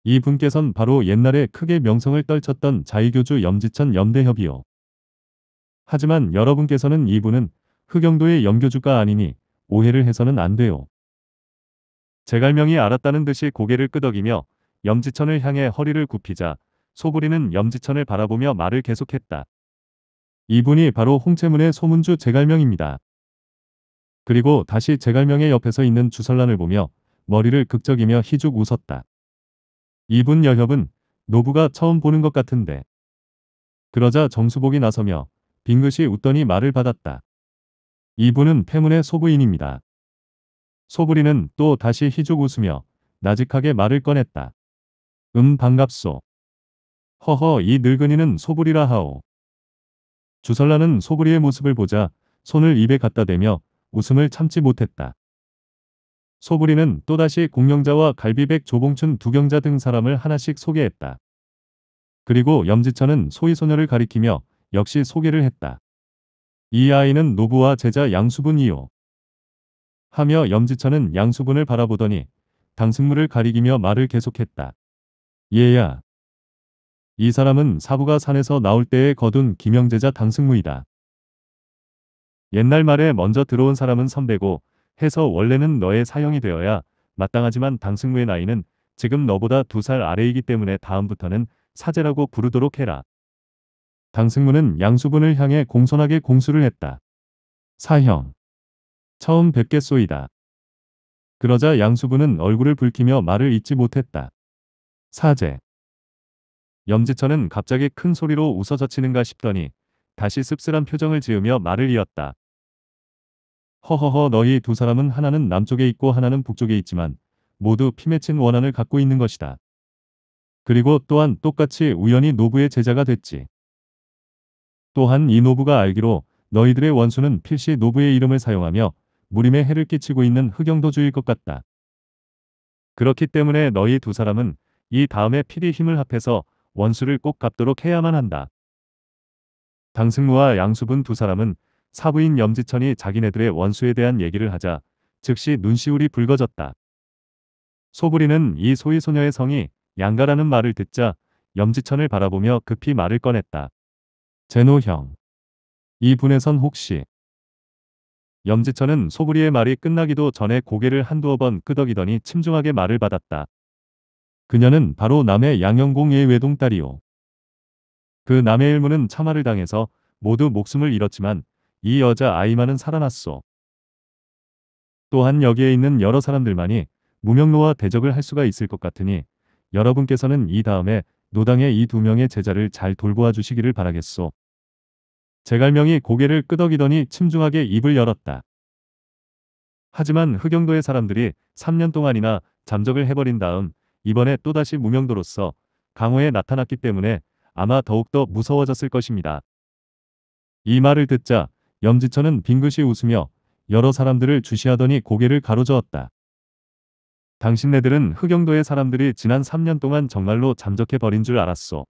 이 분께선 바로 옛날에 크게 명성을 떨쳤던 자의교주 염지천 염대협이요. 하지만 여러분께서는 이분은 흑영도의 염교주가 아니니 오해를 해서는 안 돼요. 제갈명이 알았다는 듯이 고개를 끄덕이며 염지천을 향해 허리를 굽히자 소부리는 염지천을 바라보며 말을 계속했다. 이분이 바로 홍채문의 소문주 제갈명입니다. 그리고 다시 제갈명의 옆에서 있는 주설란을 보며 머리를 극적이며 희죽 웃었다. 이분 여협은 노부가 처음 보는 것 같은데. 그러자 정수복이 나서며 빙긋이 웃더니 말을 받았다. 이분은 폐문의 소부인입니다. 소부리는 또 다시 희죽 웃으며 나직하게 말을 꺼냈다. 음 반갑소. 허허 이 늙은이는 소부리라 하오. 주설라는 소부리의 모습을 보자 손을 입에 갖다 대며 웃음을 참지 못했다. 소부리는 또다시 공영자와 갈비백 조봉춘 두경자 등 사람을 하나씩 소개했다. 그리고 염지천은 소희소녀를 가리키며 역시 소개를 했다. 이 아이는 노부와 제자 양수분이요. 하며 염지천은 양수분을 바라보더니 당승물을 가리기며 말을 계속했다. 얘야. 이 사람은 사부가 산에서 나올 때에 거둔 김영제자 당승무이다. 옛날 말에 먼저 들어온 사람은 선배고 해서 원래는 너의 사형이 되어야 마땅하지만 당승무의 나이는 지금 너보다 두 살 아래이기 때문에 다음부터는 사제라고 부르도록 해라. 당승문은 양수분을 향해 공손하게 공수를 했다. 사형. 처음 뵙게 소이다 그러자 양수분은 얼굴을 붉히며 말을 잇지 못했다. 사제. 염지천은 갑자기 큰 소리로 웃어 젖히는가 싶더니 다시 씁쓸한 표정을 지으며 말을 이었다. 허허허 너희 두 사람은 하나는 남쪽에 있고 하나는 북쪽에 있지만 모두 피맺힌 원한을 갖고 있는 것이다. 그리고 또한 똑같이 우연히 노부의 제자가 됐지. 또한 이 노부가 알기로 너희들의 원수는 필시 노부의 이름을 사용하며 무림에 해를 끼치고 있는 흑영도주일 것 같다. 그렇기 때문에 너희 두 사람은 이 다음에 필히 힘을 합해서 원수를 꼭 갚도록 해야만 한다. 당승무와 양수분 두 사람은 사부인 염지천이 자기네들의 원수에 대한 얘기를 하자 즉시 눈시울이 붉어졌다. 소부리는 이 소위소녀의 성이 양가라는 말을 듣자 염지천을 바라보며 급히 말을 꺼냈다. 제노형. 이 분에선 혹시 염지천은 소부리의 말이 끝나기도 전에 고개를 한두어 번 끄덕이더니 침중하게 말을 받았다. 그녀는 바로 남해 양영공의 외동딸이오. 그 남해 일무는 참화를 당해서 모두 목숨을 잃었지만 이 여자 아이만은 살아났소. 또한 여기에 있는 여러 사람들만이 무명로와 대적을 할 수가 있을 것 같으니 여러분께서는 이 다음에 노당의 이 두 명의 제자를 잘 돌보아 주시기를 바라겠소. 제갈명이 고개를 끄덕이더니 침중하게 입을 열었다. 하지만 흑영도의 사람들이 3년 동안이나 잠적을 해버린 다음 이번에 또다시 무명도로서 강호에 나타났기 때문에 아마 더욱더 무서워졌을 것입니다. 이 말을 듣자 염지천은 빙긋이 웃으며 여러 사람들을 주시하더니 고개를 가로저었다. 당신네들은 흑영도의 사람들이 지난 3년 동안 정말로 잠적해버린 줄알았어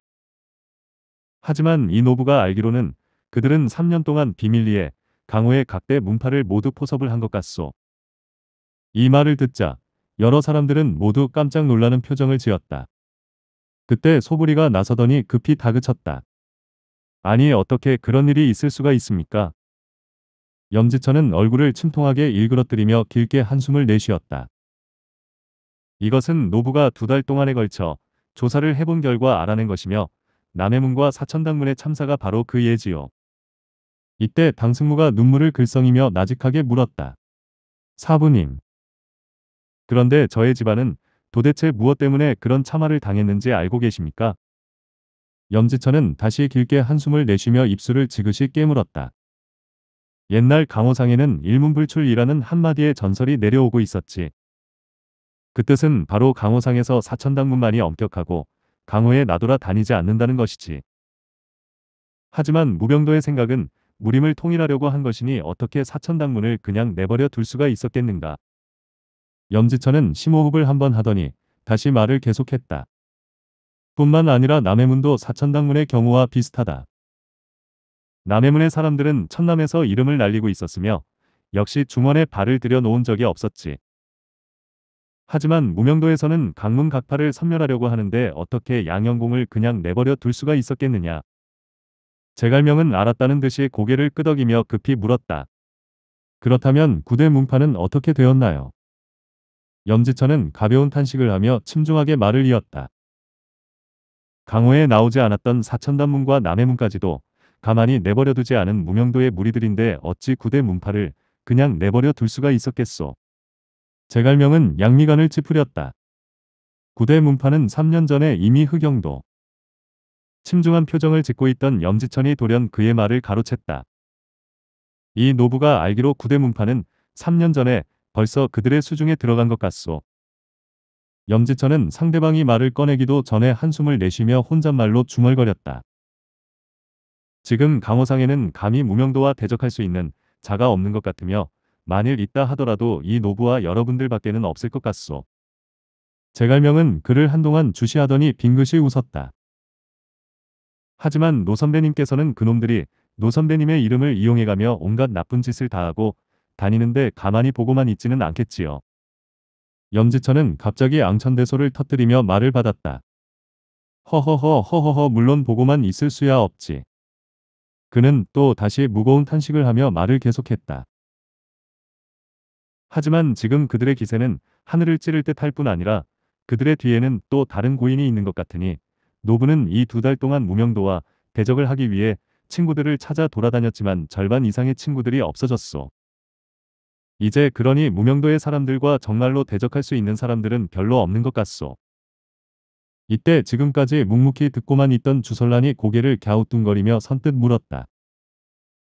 하지만 이 노부가 알기로는 그들은 3년 동안 비밀리에 강호의 각대 문파를 모두 포섭을 한 것 같소. 이 말을 듣자 여러 사람들은 모두 깜짝 놀라는 표정을 지었다. 그때 소부리가 나서더니 급히 다그쳤다. 아니 어떻게 그런 일이 있을 수가 있습니까? 염지천은 얼굴을 침통하게 일그러뜨리며 길게 한숨을 내쉬었다. 이것은 노부가 두 달 동안에 걸쳐 조사를 해본 결과 알아낸 것이며 남해문과 사천당문의 참사가 바로 그 예지요. 이때 당승무가 눈물을 글썽이며 나직하게 물었다. 사부님. 그런데 저의 집안은 도대체 무엇 때문에 그런 참화를 당했는지 알고 계십니까? 염지천은 다시 길게 한숨을 내쉬며 입술을 지그시 깨물었다. 옛날 강호상에는 일문불출이라는 한마디의 전설이 내려오고 있었지. 그 뜻은 바로 강호상에서 사천당문만이 엄격하고 강호에 나돌아 다니지 않는다는 것이지. 하지만 무병도의 생각은 무림을 통일하려고 한 것이니 어떻게 사천당문을 그냥 내버려 둘 수가 있었겠는가. 염지천은 심호흡을 한번 하더니 다시 말을 계속했다. 뿐만 아니라 남해문도 사천당문의 경우와 비슷하다. 남해문의 사람들은 천남에서 이름을 날리고 있었으며 역시 중원에 발을 들여 놓은 적이 없었지. 하지만 무명도에서는 강문각파를 섬멸하려고 하는데 어떻게 양현공을 그냥 내버려 둘 수가 있었겠느냐. 제갈명은 알았다는 듯이 고개를 끄덕이며 급히 물었다. 그렇다면 구대 문파는 어떻게 되었나요? 염지천은 가벼운 탄식을 하며 침중하게 말을 이었다. 강호에 나오지 않았던 사천단문과 남해문까지도 가만히 내버려두지 않은 무명도의 무리들인데 어찌 구대 문파를 그냥 내버려 둘 수가 있었겠소. 제갈명은 양미간을 찌푸렸다. 구대 문파는 3년 전에 이미 흑영도 침중한 표정을 짓고 있던 염지천이 돌연 그의 말을 가로챘다. 이 노부가 알기로 구대 문파는 3년 전에 벌써 그들의 수중에 들어간 것 같소. 염지천은 상대방이 말을 꺼내기도 전에 한숨을 내쉬며 혼잣말로 중얼거렸다. 지금 강호상에는 감히 무명도와 대적할 수 있는 자가 없는 것 같으며 만일 있다 하더라도 이 노부와 여러분들 밖에는 없을 것 같소. 제갈명은 그를 한동안 주시하더니 빙긋이 웃었다. 하지만 노 선배님께서는 그놈들이 노 선배님의 이름을 이용해가며 온갖 나쁜 짓을 다하고 다니는데 가만히 보고만 있지는 않겠지요. 염지천은 갑자기 앙천대소를 터뜨리며 말을 받았다. 허허허 허허허 물론 보고만 있을 수야 없지. 그는 또 다시 무거운 탄식을 하며 말을 계속했다. 하지만 지금 그들의 기세는 하늘을 찌를 듯 할 뿐 아니라 그들의 뒤에는 또 다른 고인이 있는 것 같으니 노부는 이 두 달 동안 무명도와 대적을 하기 위해 친구들을 찾아 돌아다녔지만 절반 이상의 친구들이 없어졌소. 이제 그러니 무명도의 사람들과 정말로 대적할 수 있는 사람들은 별로 없는 것 같소. 이때 지금까지 묵묵히 듣고만 있던 주설란이 고개를 갸우뚱거리며 선뜻 물었다.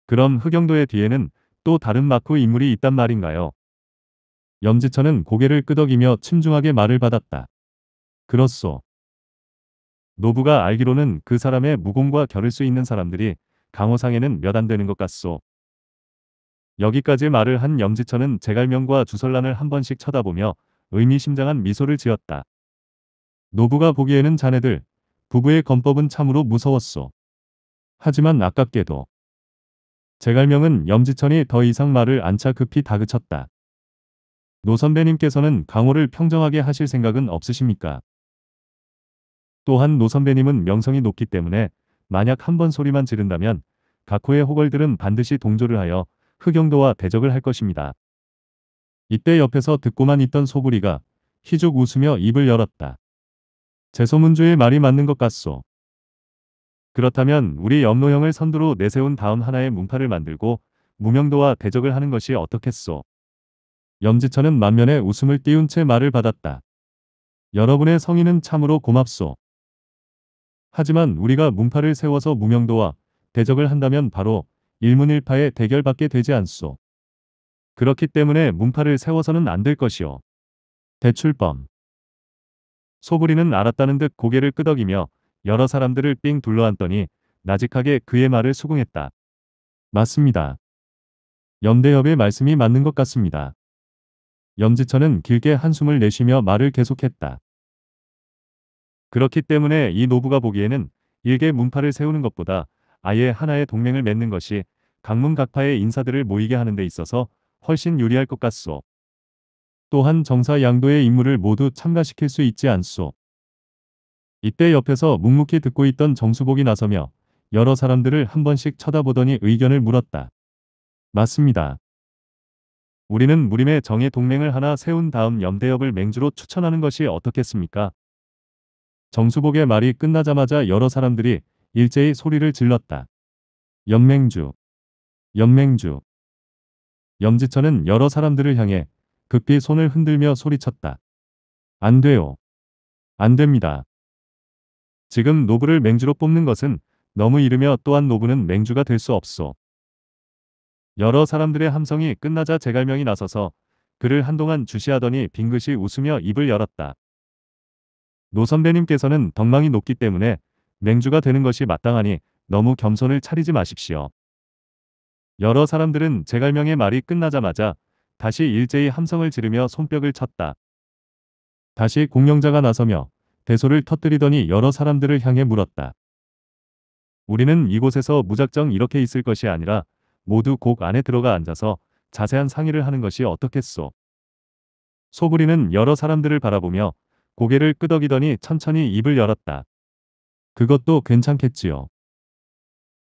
그럼 흑영도의 뒤에는 또 다른 마크 인물이 있단 말인가요? 염지천은 고개를 끄덕이며 침중하게 말을 받았다. 그렇소. 노부가 알기로는 그 사람의 무공과 겨를 수 있는 사람들이 강호상에는 몇 안 되는 것 같소. 여기까지 말을 한 염지천은 제갈명과 주설란을 한 번씩 쳐다보며 의미심장한 미소를 지었다. 노부가 보기에는 자네들 부부의 건법은 참으로 무서웠소. 하지만 아깝게도 제갈명은 염지천이 더 이상 말을 안 차 급히 다그쳤다. 노 선배님께서는 강호를 평정하게 하실 생각은 없으십니까? 또한 노 선배님은 명성이 높기 때문에 만약 한 번 소리만 지른다면 각호의 호걸들은 반드시 동조를 하여 흑영도와 대적을 할 것입니다. 이때 옆에서 듣고만 있던 소부리가 희죽 웃으며 입을 열었다. 제소문주의 말이 맞는 것 같소. 그렇다면 우리 염노형을 선두로 내세운 다음 하나의 문파를 만들고 무명도와 대적을 하는 것이 어떻겠소. 염지천은 만면에 웃음을 띄운 채 말을 받았다. 여러분의 성의는 참으로 고맙소. 하지만 우리가 문파를 세워서 무명도와 대적을 한다면 바로 일문일파의 대결밖에 되지 않소. 그렇기 때문에 문파를 세워서는 안 될 것이오. 대출범 소부리는 알았다는 듯 고개를 끄덕이며 여러 사람들을 삥 둘러앉더니 나직하게 그의 말을 수긍했다. 맞습니다. 염대협의 말씀이 맞는 것 같습니다. 염지천은 길게 한숨을 내쉬며 말을 계속했다. 그렇기 때문에 이 노부가 보기에는 일개 문파를 세우는 것보다 아예 하나의 동맹을 맺는 것이 강문각파의 인사들을 모이게 하는 데 있어서 훨씬 유리할 것 같소. 또한 정사 양도의 임무를 모두 참가시킬 수 있지 않소. 이때 옆에서 묵묵히 듣고 있던 정수복이 나서며 여러 사람들을 한 번씩 쳐다보더니 의견을 물었다. 맞습니다. 우리는 무림의 정의 동맹을 하나 세운 다음 염대협을 맹주로 추천하는 것이 어떻겠습니까? 정수복의 말이 끝나자마자 여러 사람들이 일제히 소리를 질렀다. 연맹주, 연맹주. 염지천은 여러 사람들을 향해 급히 손을 흔들며 소리쳤다. 안 돼요. 안 됩니다. 지금 노부를 맹주로 뽑는 것은 너무 이르며 또한 노부는 맹주가 될 수 없소. 여러 사람들의 함성이 끝나자 제갈명이 나서서 그를 한동안 주시하더니 빙긋이 웃으며 입을 열었다. 노 선배님께서는 덕망이 높기 때문에 맹주가 되는 것이 마땅하니 너무 겸손을 차리지 마십시오. 여러 사람들은 제갈명의 말이 끝나자마자 다시 일제히 함성을 지르며 손뼉을 쳤다. 다시 공명자가 나서며 대소를 터뜨리더니 여러 사람들을 향해 물었다. 우리는 이곳에서 무작정 이렇게 있을 것이 아니라 모두 곡 안에 들어가 앉아서 자세한 상의를 하는 것이 어떻겠소. 소부리는 여러 사람들을 바라보며 고개를 끄덕이더니 천천히 입을 열었다. 그것도 괜찮겠지요.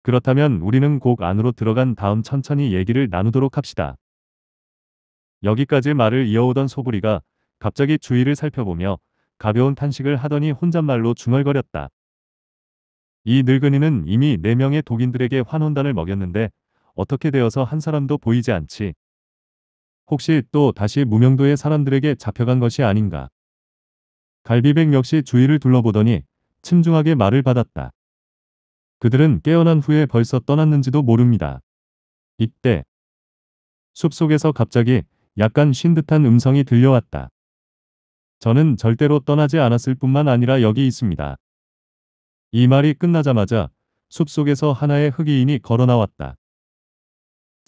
그렇다면 우리는 곡 안으로 들어간 다음 천천히 얘기를 나누도록 합시다. 여기까지 말을 이어오던 소부리가 갑자기 주위를 살펴보며 가벼운 탄식을 하더니 혼잣말로 중얼거렸다. 이 늙은이는 이미 네명의 독인들에게 환혼단을 먹였는데 어떻게 되어서 한 사람도 보이지 않지. 혹시 또 다시 무명도의 사람들에게 잡혀간 것이 아닌가. 갈비백 역시 주위를 둘러보더니 침중하게 말을 받았다. 그들은 깨어난 후에 벌써 떠났는지도 모릅니다. 이때 숲속에서 갑자기 약간 쉰 듯한 음성이 들려왔다. 저는 절대로 떠나지 않았을 뿐만 아니라 여기 있습니다. 이 말이 끝나자마자 숲속에서 하나의 흑이인이 걸어나왔다.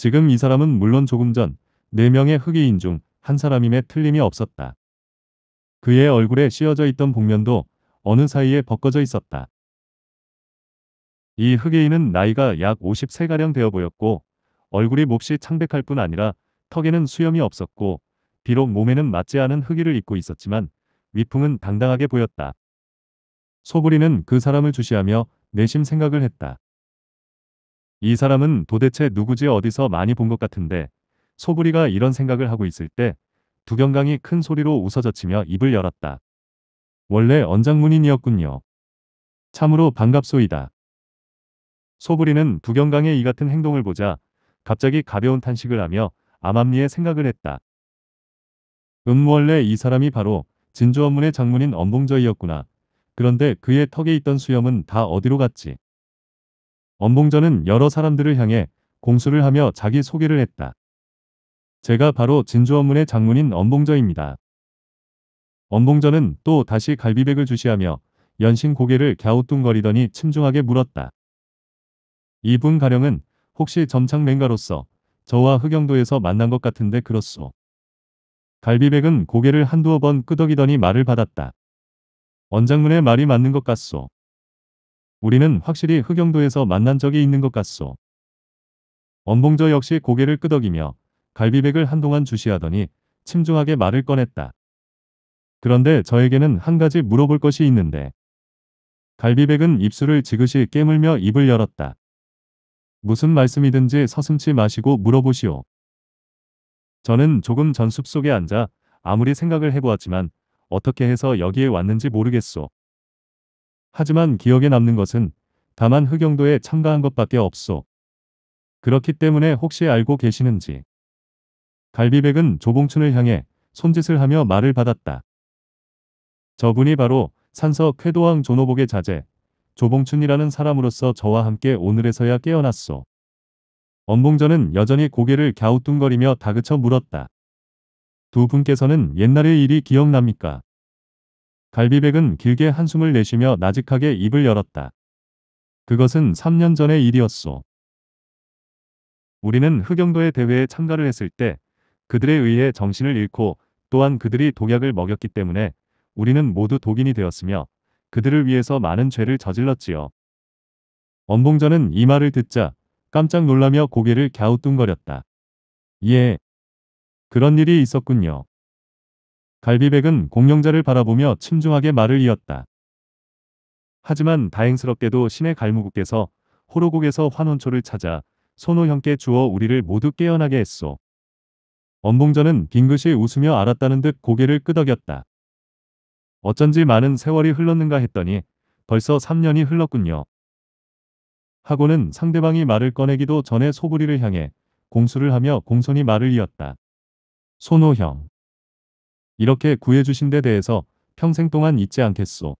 지금 이 사람은 물론 조금 전 4명의 흑이인 중 한 사람임에 틀림이 없었다. 그의 얼굴에 씌어져 있던 복면도 어느 사이에 벗겨져 있었다. 이 흑예인은 나이가 약 53가량 되어 보였고 얼굴이 몹시 창백할 뿐 아니라 턱에는 수염이 없었고 비록 몸에는 맞지 않은 흑의를 입고 있었지만 위풍은 당당하게 보였다. 소불이는그 사람을 주시하며 내심 생각을 했다. 이 사람은 도대체 누구지 어디서 많이 본 것 같은데 소부리가 이런 생각을 하고 있을 때 두경강이 큰 소리로 웃어젖히며 입을 열었다. 원래 언장문인이었군요. 참으로 반갑소이다. 소부리는 두경강의 이 같은 행동을 보자 갑자기 가벼운 탄식을 하며 암암리에 생각을 했다. 음 원래 이 사람이 바로 진주원문의 장문인 엄봉저이였구나. 그런데 그의 턱에 있던 수염은 다 어디로 갔지? 엄봉전은 여러 사람들을 향해 공수를 하며 자기 소개를 했다. 제가 바로 진주원문의 장문인 엄봉저입니다. 엄봉전은 또 다시 갈비백을 주시하며 연신 고개를 갸우뚱거리더니 침중하게 물었다. 이분 가령은 혹시 점창맹가로서 저와 흑영도에서 만난 것 같은데 그렇소. 갈비백은 고개를 한두어 번 끄덕이더니 말을 받았다. 언장문의 말이 맞는 것 같소. 우리는 확실히 흑영도에서 만난 적이 있는 것 같소. 엄봉저 역시 고개를 끄덕이며 갈비백을 한동안 주시하더니 침중하게 말을 꺼냈다. 그런데 저에게는 한 가지 물어볼 것이 있는데. 갈비백은 입술을 지그시 깨물며 입을 열었다. 무슨 말씀이든지 서슴치 마시고 물어보시오. 저는 조금 전 숲속에 앉아 아무리 생각을 해보았지만 어떻게 해서 여기에 왔는지 모르겠소. 하지만 기억에 남는 것은 다만 흑영도에 참가한 것밖에 없소. 그렇기 때문에 혹시 알고 계시는지. 갈비백은 조봉춘을 향해 손짓을 하며 말을 받았다. 저분이 바로 산서 쾌도왕 조노복의 자제, 조봉춘이라는 사람으로서 저와 함께 오늘에서야 깨어났소. 엄봉전은 여전히 고개를 갸우뚱거리며 다그쳐 물었다. 두 분께서는 옛날의 일이 기억납니까? 갈비백은 길게 한숨을 내쉬며 나직하게 입을 열었다. 그것은 3년 전의 일이었소. 우리는 흑영도의 대회에 참가를 했을 때 그들에 의해 정신을 잃고 또한 그들이 독약을 먹였기 때문에 우리는 모두 독인이 되었으며 그들을 위해서 많은 죄를 저질렀지요. 엄봉전은 이 말을 듣자 깜짝 놀라며 고개를 갸우뚱거렸다. 예. 그런 일이 있었군요. 갈비백은 공룡자를 바라보며 침중하게 말을 이었다. 하지만 다행스럽게도 신의 갈무국께서 호로국에서 환원초를 찾아 손호형께 주어 우리를 모두 깨어나게 했소. 엄봉전은 빙긋이 웃으며 알았다는 듯 고개를 끄덕였다. 어쩐지 많은 세월이 흘렀는가 했더니 벌써 3년이 흘렀군요. 하고는 상대방이 말을 꺼내기도 전에 소부리를 향해 공수를 하며 공손히 말을 이었다. 손호형 이렇게 구해주신 데 대해서 평생 동안 잊지 않겠소.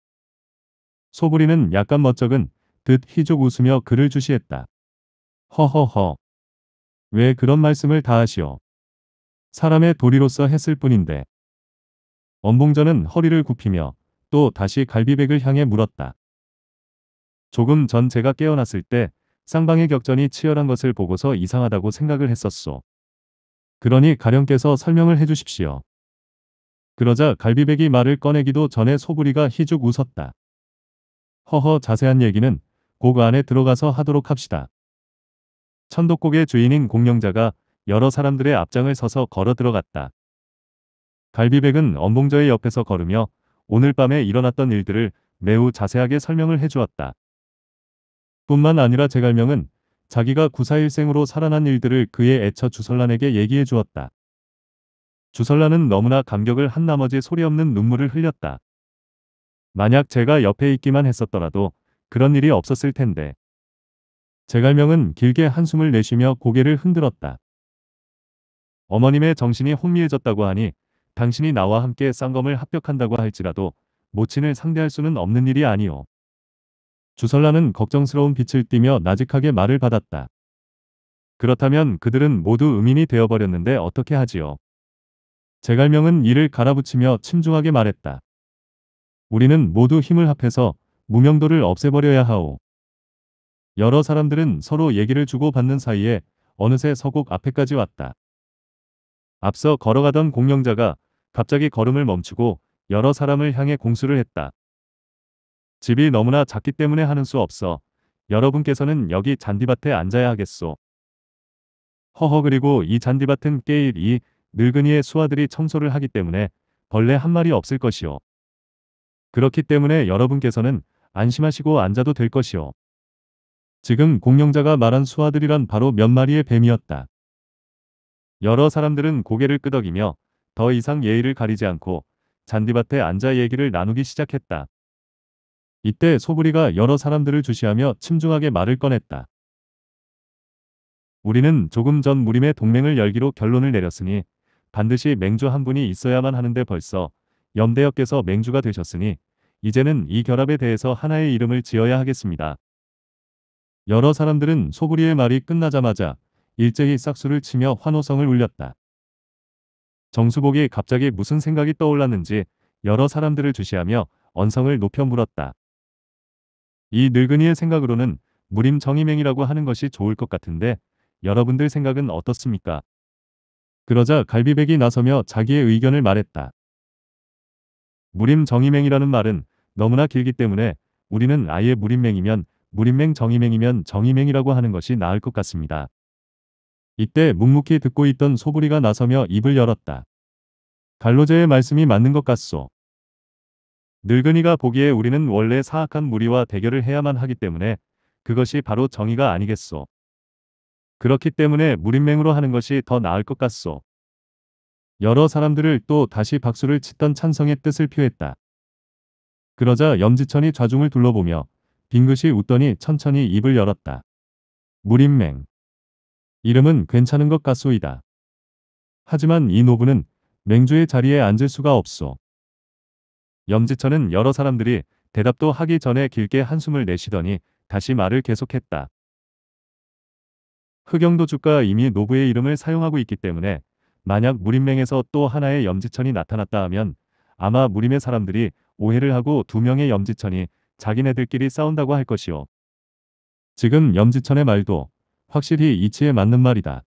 소부리는 약간 멋쩍은 듯 희족 웃으며 그를 주시했다. 허허허. 왜 그런 말씀을 다 하시오. 사람의 도리로서 했을 뿐인데. 엄봉전은 허리를 굽히며 또 다시 갈비백을 향해 물었다. 조금 전 제가 깨어났을 때 쌍방의 격전이 치열한 것을 보고서 이상하다고 생각을 했었소. 그러니 가령께서 설명을 해주십시오. 그러자 갈비백이 말을 꺼내기도 전에 소부리가 희죽 웃었다. 허허 자세한 얘기는 곡 안에 들어가서 하도록 합시다. 천독곡의 주인인 공룡자가 여러 사람들의 앞장을 서서 걸어 들어갔다. 갈비백은 엄봉저의 옆에서 걸으며 오늘 밤에 일어났던 일들을 매우 자세하게 설명을 해주었다. 뿐만 아니라 제갈명은 자기가 구사일생으로 살아난 일들을 그의 애처 주설란에게 얘기해 주었다. 주설라는 너무나 감격을 한 나머지 소리 없는 눈물을 흘렸다. 만약 제가 옆에 있기만 했었더라도 그런 일이 없었을 텐데. 제갈명은 길게 한숨을 내쉬며 고개를 흔들었다. 어머님의 정신이 혼미해졌다고 하니 당신이 나와 함께 쌍검을 합격한다고 할지라도 모친을 상대할 수는 없는 일이 아니오. 주설라는 걱정스러운 빛을 띠며 나직하게 말을 받았다. 그렇다면 그들은 모두 음인이 되어버렸는데 어떻게 하지요? 제갈명은 이를 갈아붙이며 침중하게 말했다. 우리는 모두 힘을 합해서 무명도를 없애버려야 하오. 여러 사람들은 서로 얘기를 주고받는 사이에 어느새 서곡 앞에까지 왔다. 앞서 걸어가던 공명자가 갑자기 걸음을 멈추고 여러 사람을 향해 공수를 했다. 집이 너무나 작기 때문에 하는 수 없어. 여러분께서는 여기 잔디밭에 앉아야 하겠소. 허허 그리고 이 잔디밭은 깨일 이 늙은이의 수아들이 청소를 하기 때문에 벌레 한 마리 없을 것이요. 그렇기 때문에 여러분께서는 안심하시고 앉아도 될 것이요. 지금 공룡자가 말한 수아들이란 바로 몇 마리의 뱀이었다. 여러 사람들은 고개를 끄덕이며 더 이상 예의를 가리지 않고 잔디밭에 앉아 얘기를 나누기 시작했다. 이때 소부리가 여러 사람들을 주시하며 침중하게 말을 꺼냈다. 우리는 조금 전 무림의 동맹을 열기로 결론을 내렸으니 반드시 맹주 한 분이 있어야만 하는데 벌써 염대역께서 맹주가 되셨으니 이제는 이 결합에 대해서 하나의 이름을 지어야 하겠습니다. 여러 사람들은 소구리의 말이 끝나자마자 일제히 싹수를 치며 환호성을 울렸다. 정수복이 갑자기 무슨 생각이 떠올랐는지 여러 사람들을 주시하며 언성을 높여 물었다. 이 늙은이의 생각으로는 무림정임맹이라고 하는 것이 좋을 것 같은데 여러분들 생각은 어떻습니까? 그러자 갈비백이 나서며 자기의 의견을 말했다. 무림 정임맹이라는 말은 너무나 길기 때문에 우리는 아예 무림맹이면 무림맹 정임맹이면정임맹이라고 하는 것이 나을 것 같습니다. 이때 묵묵히 듣고 있던 소부리가 나서며 입을 열었다. 갈로제의 말씀이 맞는 것 같소. 늙은이가 보기에 우리는 원래 사악한 무리와 대결을 해야만 하기 때문에 그것이 바로 정의가 아니겠소. 그렇기 때문에 무림맹으로 하는 것이 더 나을 것 같소. 여러 사람들을 또 다시 박수를 치던 찬성의 뜻을 표했다. 그러자 염지천이 좌중을 둘러보며 빙긋이 웃더니 천천히 입을 열었다. 무림맹. 이름은 괜찮은 것 같소이다. 하지만 이 노부는 맹주의 자리에 앉을 수가 없소. 염지천은 여러 사람들이 대답도 하기 전에 길게 한숨을 내쉬더니 다시 말을 계속했다. 흑영도 주가 이미 노부의 이름을 사용하고 있기 때문에 만약 무림맹에서 또 하나의 염지천이 나타났다 하면 아마 무림의 사람들이 오해를 하고 두 명의 염지천이 자기네들끼리 싸운다고 할 것이오. 지금 염지천의 말도 확실히 이치에 맞는 말이다.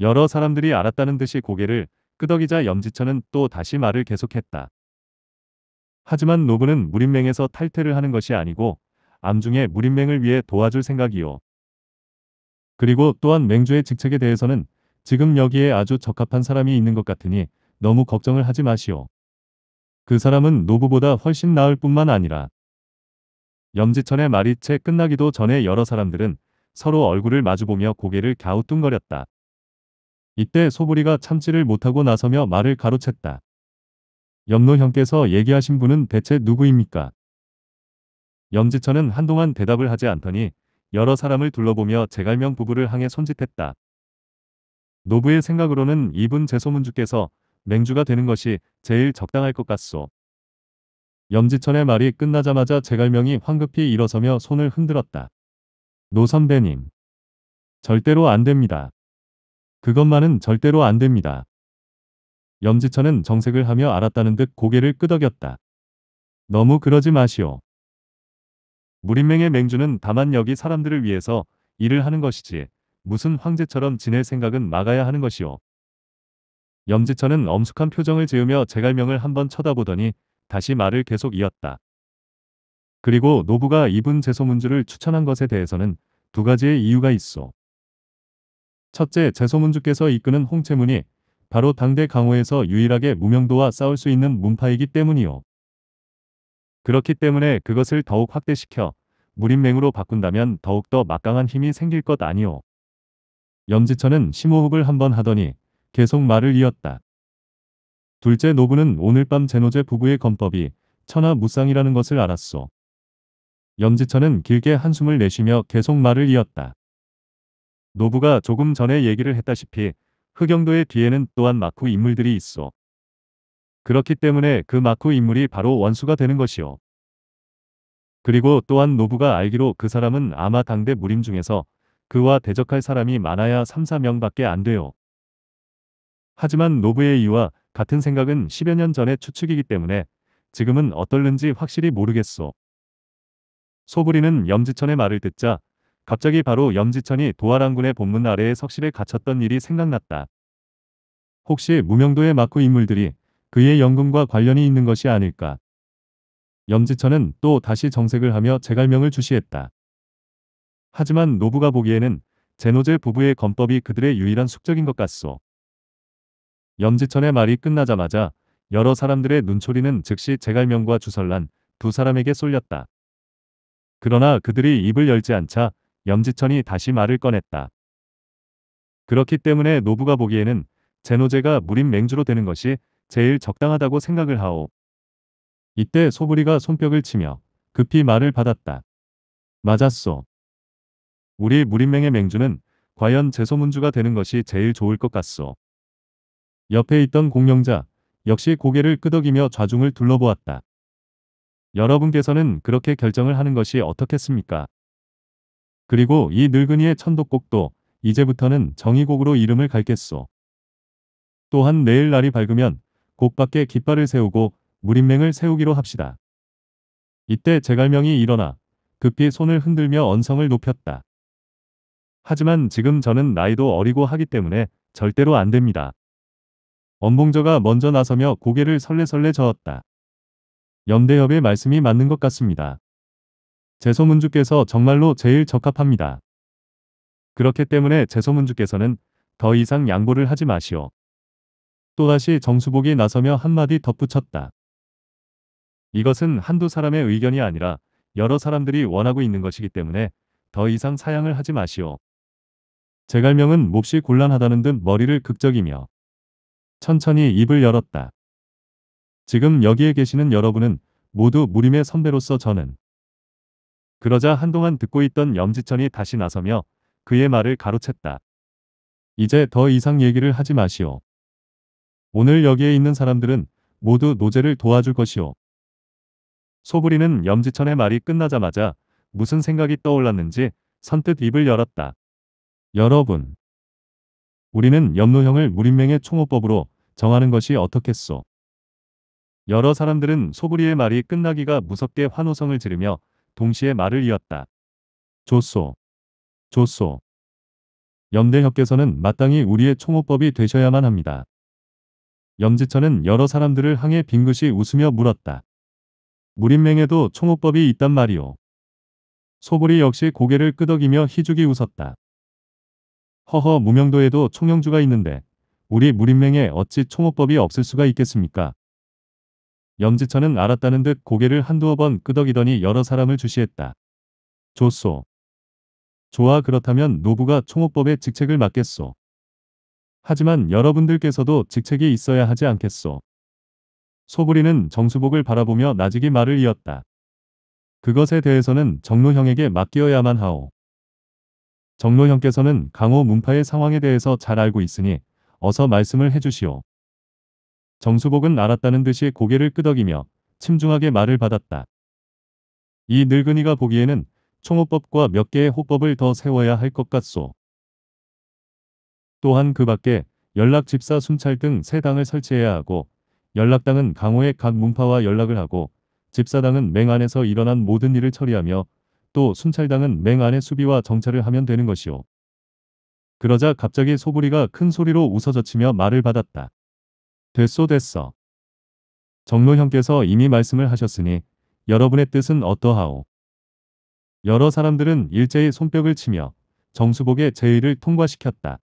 여러 사람들이 알았다는 듯이 고개를 끄덕이자 염지천은 또 다시 말을 계속했다. 하지만 노부는 무림맹에서 탈퇴를 하는 것이 아니고 암중에 무림맹을 위해 도와줄 생각이오. 그리고 또한 맹주의 직책에 대해서는 지금 여기에 아주 적합한 사람이 있는 것 같으니 너무 걱정을 하지 마시오. 그 사람은 노부보다 훨씬 나을 뿐만 아니라 염지천의 말이 채 끝나기도 전에 여러 사람들은 서로 얼굴을 마주보며 고개를 갸우뚱거렸다. 이때 소부리가 참지를 못하고 나서며 말을 가로챘다. 염노 형께서 얘기하신 분은 대체 누구입니까? 염지천은 한동안 대답을 하지 않더니 여러 사람을 둘러보며 제갈명 부부를 향해 손짓했다. 노부의 생각으로는 이분 제소문주께서 맹주가 되는 것이 제일 적당할 것 같소. 염지천의 말이 끝나자마자 제갈명이 황급히 일어서며 손을 흔들었다. 노 선배님. 절대로 안 됩니다. 그것만은 절대로 안 됩니다. 염지천은 정색을 하며 알았다는 듯 고개를 끄덕였다. 너무 그러지 마시오. 무림맹의 맹주는 다만 여기 사람들을 위해서 일을 하는 것이지 무슨 황제처럼 지낼 생각은 막아야 하는 것이오. 염지천은 엄숙한 표정을 지으며 제갈명을 한번 쳐다보더니 다시 말을 계속 이었다. 그리고 노부가 이분 제소문주를 추천한 것에 대해서는 두 가지의 이유가 있어. 첫째, 제소문주께서 이끄는 홍채문이 바로 당대 강호에서 유일하게 무명도와 싸울 수 있는 문파이기 때문이오 그렇기 때문에 그것을 더욱 확대시켜 무림맹으로 바꾼다면 더욱더 막강한 힘이 생길 것 아니오. 염지천은 심호흡을 한번 하더니 계속 말을 이었다. 둘째 노부는 오늘 밤 제노제 부부의 건법이 천하 무쌍이라는 것을 알았소. 염지천은 길게 한숨을 내쉬며 계속 말을 이었다. 노부가 조금 전에 얘기를 했다시피 흑영도의 뒤에는 또한 마쿠 인물들이 있어. 그렇기 때문에 그 마쿠 인물이 바로 원수가 되는 것이요. 그리고 또한 노부가 알기로 그 사람은 아마 당대 무림 중에서 그와 대적할 사람이 많아야 3, 4명밖에 안 돼요. 하지만 노부의 이와 같은 생각은 10여 년 전의 추측이기 때문에 지금은 어떨는지 확실히 모르겠소. 소부리는 염지천의 말을 듣자 갑자기 바로 염지천이 도하랑군의 본문 아래에 석실에 갇혔던 일이 생각났다. 혹시 무명도의 마쿠 인물들이 그의 연금과 관련이 있는 것이 아닐까. 염지천은 또 다시 정색을 하며 재갈명을 주시했다. 하지만 노부가 보기에는 제노제 부부의 건법이 그들의 유일한 숙적인 것 같소. 염지천의 말이 끝나자마자 여러 사람들의 눈초리는 즉시 재갈명과 주설란 두 사람에게 쏠렸다. 그러나 그들이 입을 열지 않자 염지천이 다시 말을 꺼냈다. 그렇기 때문에 노부가 보기에는 제노제가 무림 맹주로 되는 것이 제일 적당하다고 생각을 하오. 이때 소부리가 손뼉을 치며 급히 말을 받았다. 맞았소. 우리 무림맹의 맹주는 과연 제소문주가 되는 것이 제일 좋을 것 같소. 옆에 있던 공명자 역시 고개를 끄덕이며 좌중을 둘러보았다. 여러분께서는 그렇게 결정을 하는 것이 어떻겠습니까? 그리고 이 늙은이의 천도곡도 이제부터는 정의곡으로 이름을 갈겠소. 또한 내일 날이 밝으면 곡밖에 깃발을 세우고 무림맹을 세우기로 합시다. 이때 제갈명이 일어나 급히 손을 흔들며 언성을 높였다. 하지만 지금 저는 나이도 어리고 하기 때문에 절대로 안 됩니다. 엄봉저가 먼저 나서며 고개를 설레설레 저었다. 연대협의 말씀이 맞는 것 같습니다. 제소문주께서 정말로 제일 적합합니다. 그렇기 때문에 제소문주께서는 더 이상 양보를 하지 마시오. 또다시 정수복이 나서며 한마디 덧붙였다. 이것은 한두 사람의 의견이 아니라 여러 사람들이 원하고 있는 것이기 때문에 더 이상 사양을 하지 마시오. 제갈명은 몹시 곤란하다는 듯 머리를 극적이며 천천히 입을 열었다. 지금 여기에 계시는 여러분은 모두 무림의 선배로서 저는 그러자 한동안 듣고 있던 염지천이 다시 나서며 그의 말을 가로챘다. 이제 더 이상 얘기를 하지 마시오. 오늘 여기에 있는 사람들은 모두 노제를 도와줄 것이오. 소부리는 염지천의 말이 끝나자마자 무슨 생각이 떠올랐는지 선뜻 입을 열었다. 여러분, 우리는 염노형을 무림맹의 총호법으로 정하는 것이 어떻겠소. 여러 사람들은 소부리의 말이 끝나기가 무섭게 환호성을 지르며 동시에 말을 이었다. 조소. 조소. 염대협께서는 마땅히 우리의 총호법이 되셔야만 합니다. 염지천은 여러 사람들을 향해 빙긋이 웃으며 물었다. 무림맹에도 총호법이 있단 말이오. 소불이 역시 고개를 끄덕이며 희죽이 웃었다. 허허 무명도에도 총영주가 있는데 우리 무림맹에 어찌 총호법이 없을 수가 있겠습니까? 염지천은 알았다는 듯 고개를 한두어 번 끄덕이더니 여러 사람을 주시했다. 좋소. 좋아 그렇다면 노부가 총호법의 직책을 맡겠소. 하지만 여러분들께서도 직책이 있어야 하지 않겠소. 소부리는 정수복을 바라보며 나직이 말을 이었다. 그것에 대해서는 정로형에게 맡겨야만 하오. 정로형께서는 강호 문파의 상황에 대해서 잘 알고 있으니 어서 말씀을 해주시오. 정수복은 알았다는 듯이 고개를 끄덕이며 침중하게 말을 받았다. 이 늙은이가 보기에는 총호법과 몇 개의 호법을 더 세워야 할 것 같소. 또한 그 밖에 연락집사 순찰 등 세 당을 설치해야 하고 연락당은 강호의 각 문파와 연락을 하고 집사당은 맹 안에서 일어난 모든 일을 처리하며 또 순찰당은 맹 안의 수비와 정찰을 하면 되는 것이오. 그러자 갑자기 소부리가 큰 소리로 웃어젖히며 말을 받았다. 됐소 됐어. 정로 형께서 이미 말씀을 하셨으니 여러분의 뜻은 어떠하오? 여러 사람들은 일제히 손뼉을 치며 정수복의 제의를 통과시켰다.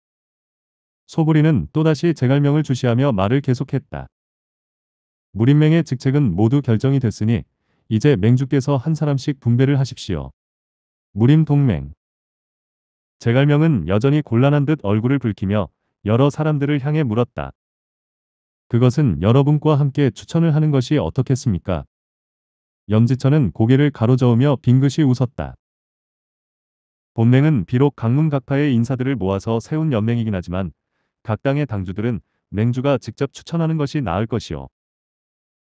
소부리는 또다시 제갈명을 주시하며 말을 계속했다. 무림맹의 직책은 모두 결정이 됐으니 이제 맹주께서 한 사람씩 분배를 하십시오. 무림 동맹 제갈명은 여전히 곤란한 듯 얼굴을 붉히며 여러 사람들을 향해 물었다. 그것은 여러분과 함께 추천을 하는 것이 어떻겠습니까? 염지천은 고개를 가로저으며 빙긋이 웃었다. 본맹은 비록 강문 각파의 인사들을 모아서 세운 연맹이긴 하지만 각 당의 당주들은 맹주가 직접 추천하는 것이 나을 것이요.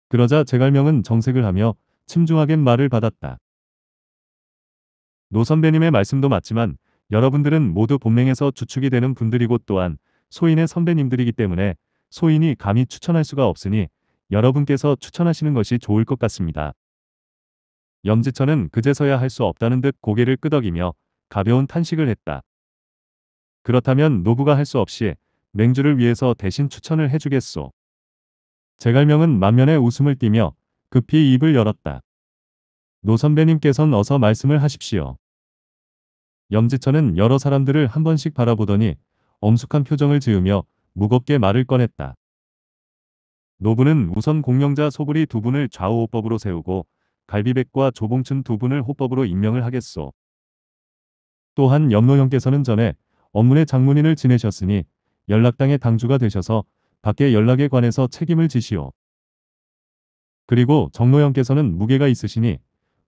그러자 제갈명은 정색을 하며 침중하겐 말을 받았다. 노 선배님의 말씀도 맞지만 여러분들은 모두 본맹에서 주축이 되는 분들이고 또한 소인의 선배님들이기 때문에 소인이 감히 추천할 수가 없으니 여러분께서 추천하시는 것이 좋을 것 같습니다. 염지천은 그제서야 할 수 없다는 듯 고개를 끄덕이며 가벼운 탄식을 했다. 그렇다면 노부가 할 수 없이 맹주를 위해서 대신 추천을 해주겠소. 제갈명은 만면에 웃음을 띠며 급히 입을 열었다. 노 선배님께선 어서 말씀을 하십시오. 염지천은 여러 사람들을 한 번씩 바라보더니 엄숙한 표정을 지으며 무겁게 말을 꺼냈다. 노부는 우선 공명자 소불이 두 분을 좌우호법으로 세우고 갈비백과 조봉춘 두 분을 호법으로 임명을 하겠소. 또한 염노 형께서는 전에 업문의 장문인을 지내셨으니 연락당의 당주가 되셔서 밖에 연락에 관해서 책임을 지시오. 그리고 정노영께서는 무게가 있으시니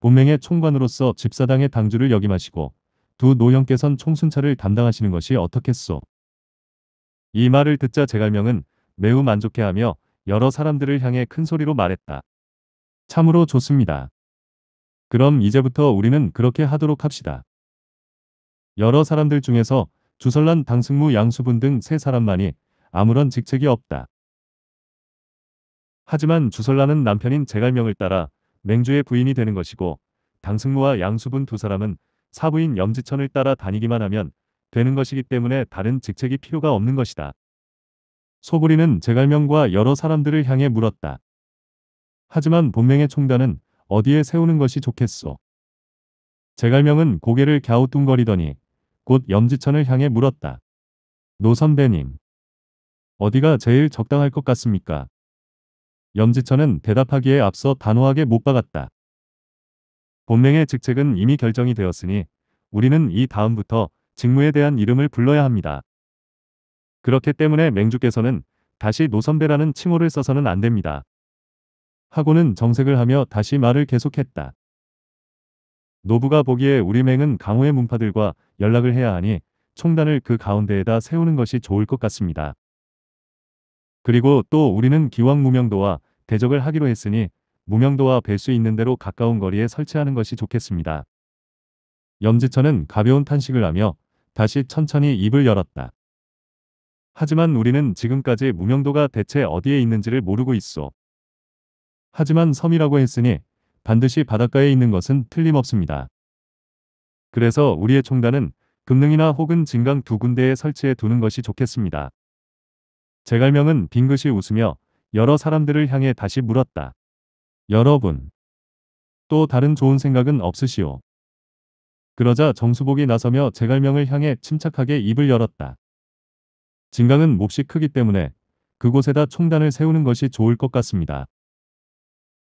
본맹의 총관으로서 집사당의 당주를 역임하시고 두노영께선 총순찰을 담당하시는 것이 어떻겠소. 이 말을 듣자 제갈명은 매우 만족해하며 여러 사람들을 향해 큰 소리로 말했다. 참으로 좋습니다. 그럼 이제부터 우리는 그렇게 하도록 합시다. 여러 사람들 중에서 주설란 당승무 양수분 등 세 사람만이 아무런 직책이 없다. 하지만 주설란은 남편인 제갈명을 따라 맹주의 부인이 되는 것이고 당승무와 양수분 두 사람은 사부인 염지천을 따라 다니기만 하면 되는 것이기 때문에 다른 직책이 필요가 없는 것이다. 소부리는 제갈명과 여러 사람들을 향해 물었다. 하지만 본명의 총단은 어디에 세우는 것이 좋겠소. 제갈명은 고개를 갸우뚱거리더니 곧 염지천을 향해 물었다. 노 선배님. 어디가 제일 적당할 것 같습니까? 염지천은 대답하기에 앞서 단호하게 못 박았다. 본맹의 직책은 이미 결정이 되었으니 우리는 이 다음부터 직무에 대한 이름을 불러야 합니다. 그렇기 때문에 맹주께서는 다시 노선배라는 칭호를 써서는 안 됩니다. 하고는 정색을 하며 다시 말을 계속했다. 노부가 보기에 우리맹은 강호의 문파들과 연락을 해야 하니 총단을 그 가운데에다 세우는 것이 좋을 것 같습니다. 그리고 또 우리는 기왕 무명도와 대적을 하기로 했으니 무명도와 뵐 수 있는 대로 가까운 거리에 설치하는 것이 좋겠습니다. 염지천은 가벼운 탄식을 하며 다시 천천히 입을 열었다. 하지만 우리는 지금까지 무명도가 대체 어디에 있는지를 모르고 있어. 하지만 섬이라고 했으니 반드시 바닷가에 있는 것은 틀림없습니다. 그래서 우리의 총단은 금능이나 혹은 진강 두 군데에 설치해 두는 것이 좋겠습니다. 제갈명은 빙긋이 웃으며 여러 사람들을 향해 다시 물었다. 여러분, 또 다른 좋은 생각은 없으시오. 그러자 정수복이 나서며 제갈명을 향해 침착하게 입을 열었다. 진강은 몹시 크기 때문에 그곳에다 총단을 세우는 것이 좋을 것 같습니다.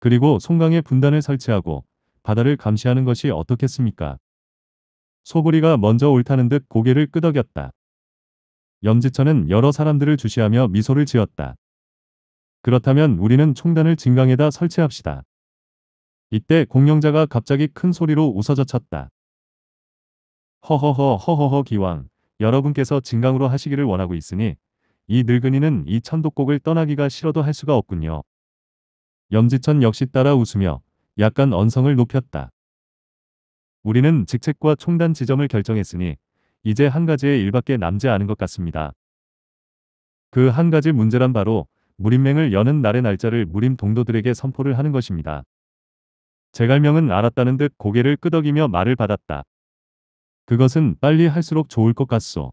그리고 송강의 분단을 설치하고 바다를 감시하는 것이 어떻겠습니까? 소구리가 먼저 옳다는 듯 고개를 끄덕였다. 염지천은 여러 사람들을 주시하며 미소를 지었다. 그렇다면 우리는 총단을 진강에다 설치합시다. 이때 공룡자가 갑자기 큰 소리로 웃어젖혔다. 허허허 허허허 기왕 여러분께서 진강으로 하시기를 원하고 있으니 이 늙은이는 이 천독곡을 떠나기가 싫어도 할 수가 없군요. 염지천 역시 따라 웃으며 약간 언성을 높였다. 우리는 직책과 총단 지점을 결정했으니 이제 한 가지의 일밖에 남지 않은 것 같습니다. 그 한 가지 문제란 바로 무림맹을 여는 날의 날짜를 무림 동도들에게 선포를 하는 것입니다. 제갈명은 알았다는 듯 고개를 끄덕이며 말을 받았다. 그것은 빨리 할수록 좋을 것 같소.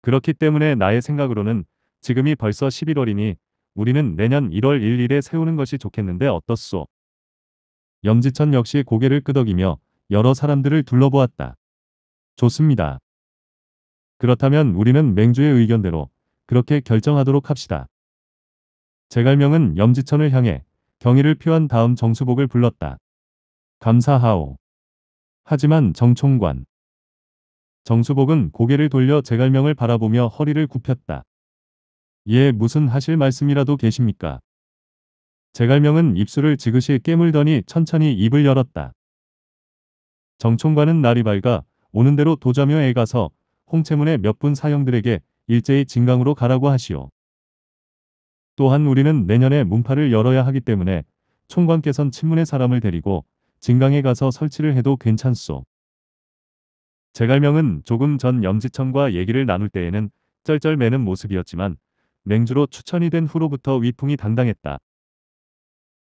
그렇기 때문에 나의 생각으로는 지금이 벌써 11월이니 우리는 내년 1월 1일에 세우는 것이 좋겠는데 어떻소. 염지천 역시 고개를 끄덕이며 여러 사람들을 둘러보았다. 좋습니다. 그렇다면 우리는 맹주의 의견대로 그렇게 결정하도록 합시다. 제갈명은 염지천을 향해 경의를 표한 다음 정수복을 불렀다. 감사하오. 하지만 정총관. 정수복은 고개를 돌려 제갈명을 바라보며 허리를 굽혔다. 예, 무슨 하실 말씀이라도 계십니까? 제갈명은 입술을 지그시 깨물더니 천천히 입을 열었다. 정총관은 날이 밝아 오는 대로 도자묘에 가서 홍채문의 몇 분 사형들에게 일제히 진강으로 가라고 하시오. 또한 우리는 내년에 문파를 열어야 하기 때문에 총관께선 친문의 사람을 데리고 진강에 가서 설치를 해도 괜찮소. 제갈명은 조금 전 염지천과 얘기를 나눌 때에는 쩔쩔매는 모습이었지만 맹주로 추천이 된 후로부터 위풍이 당당했다.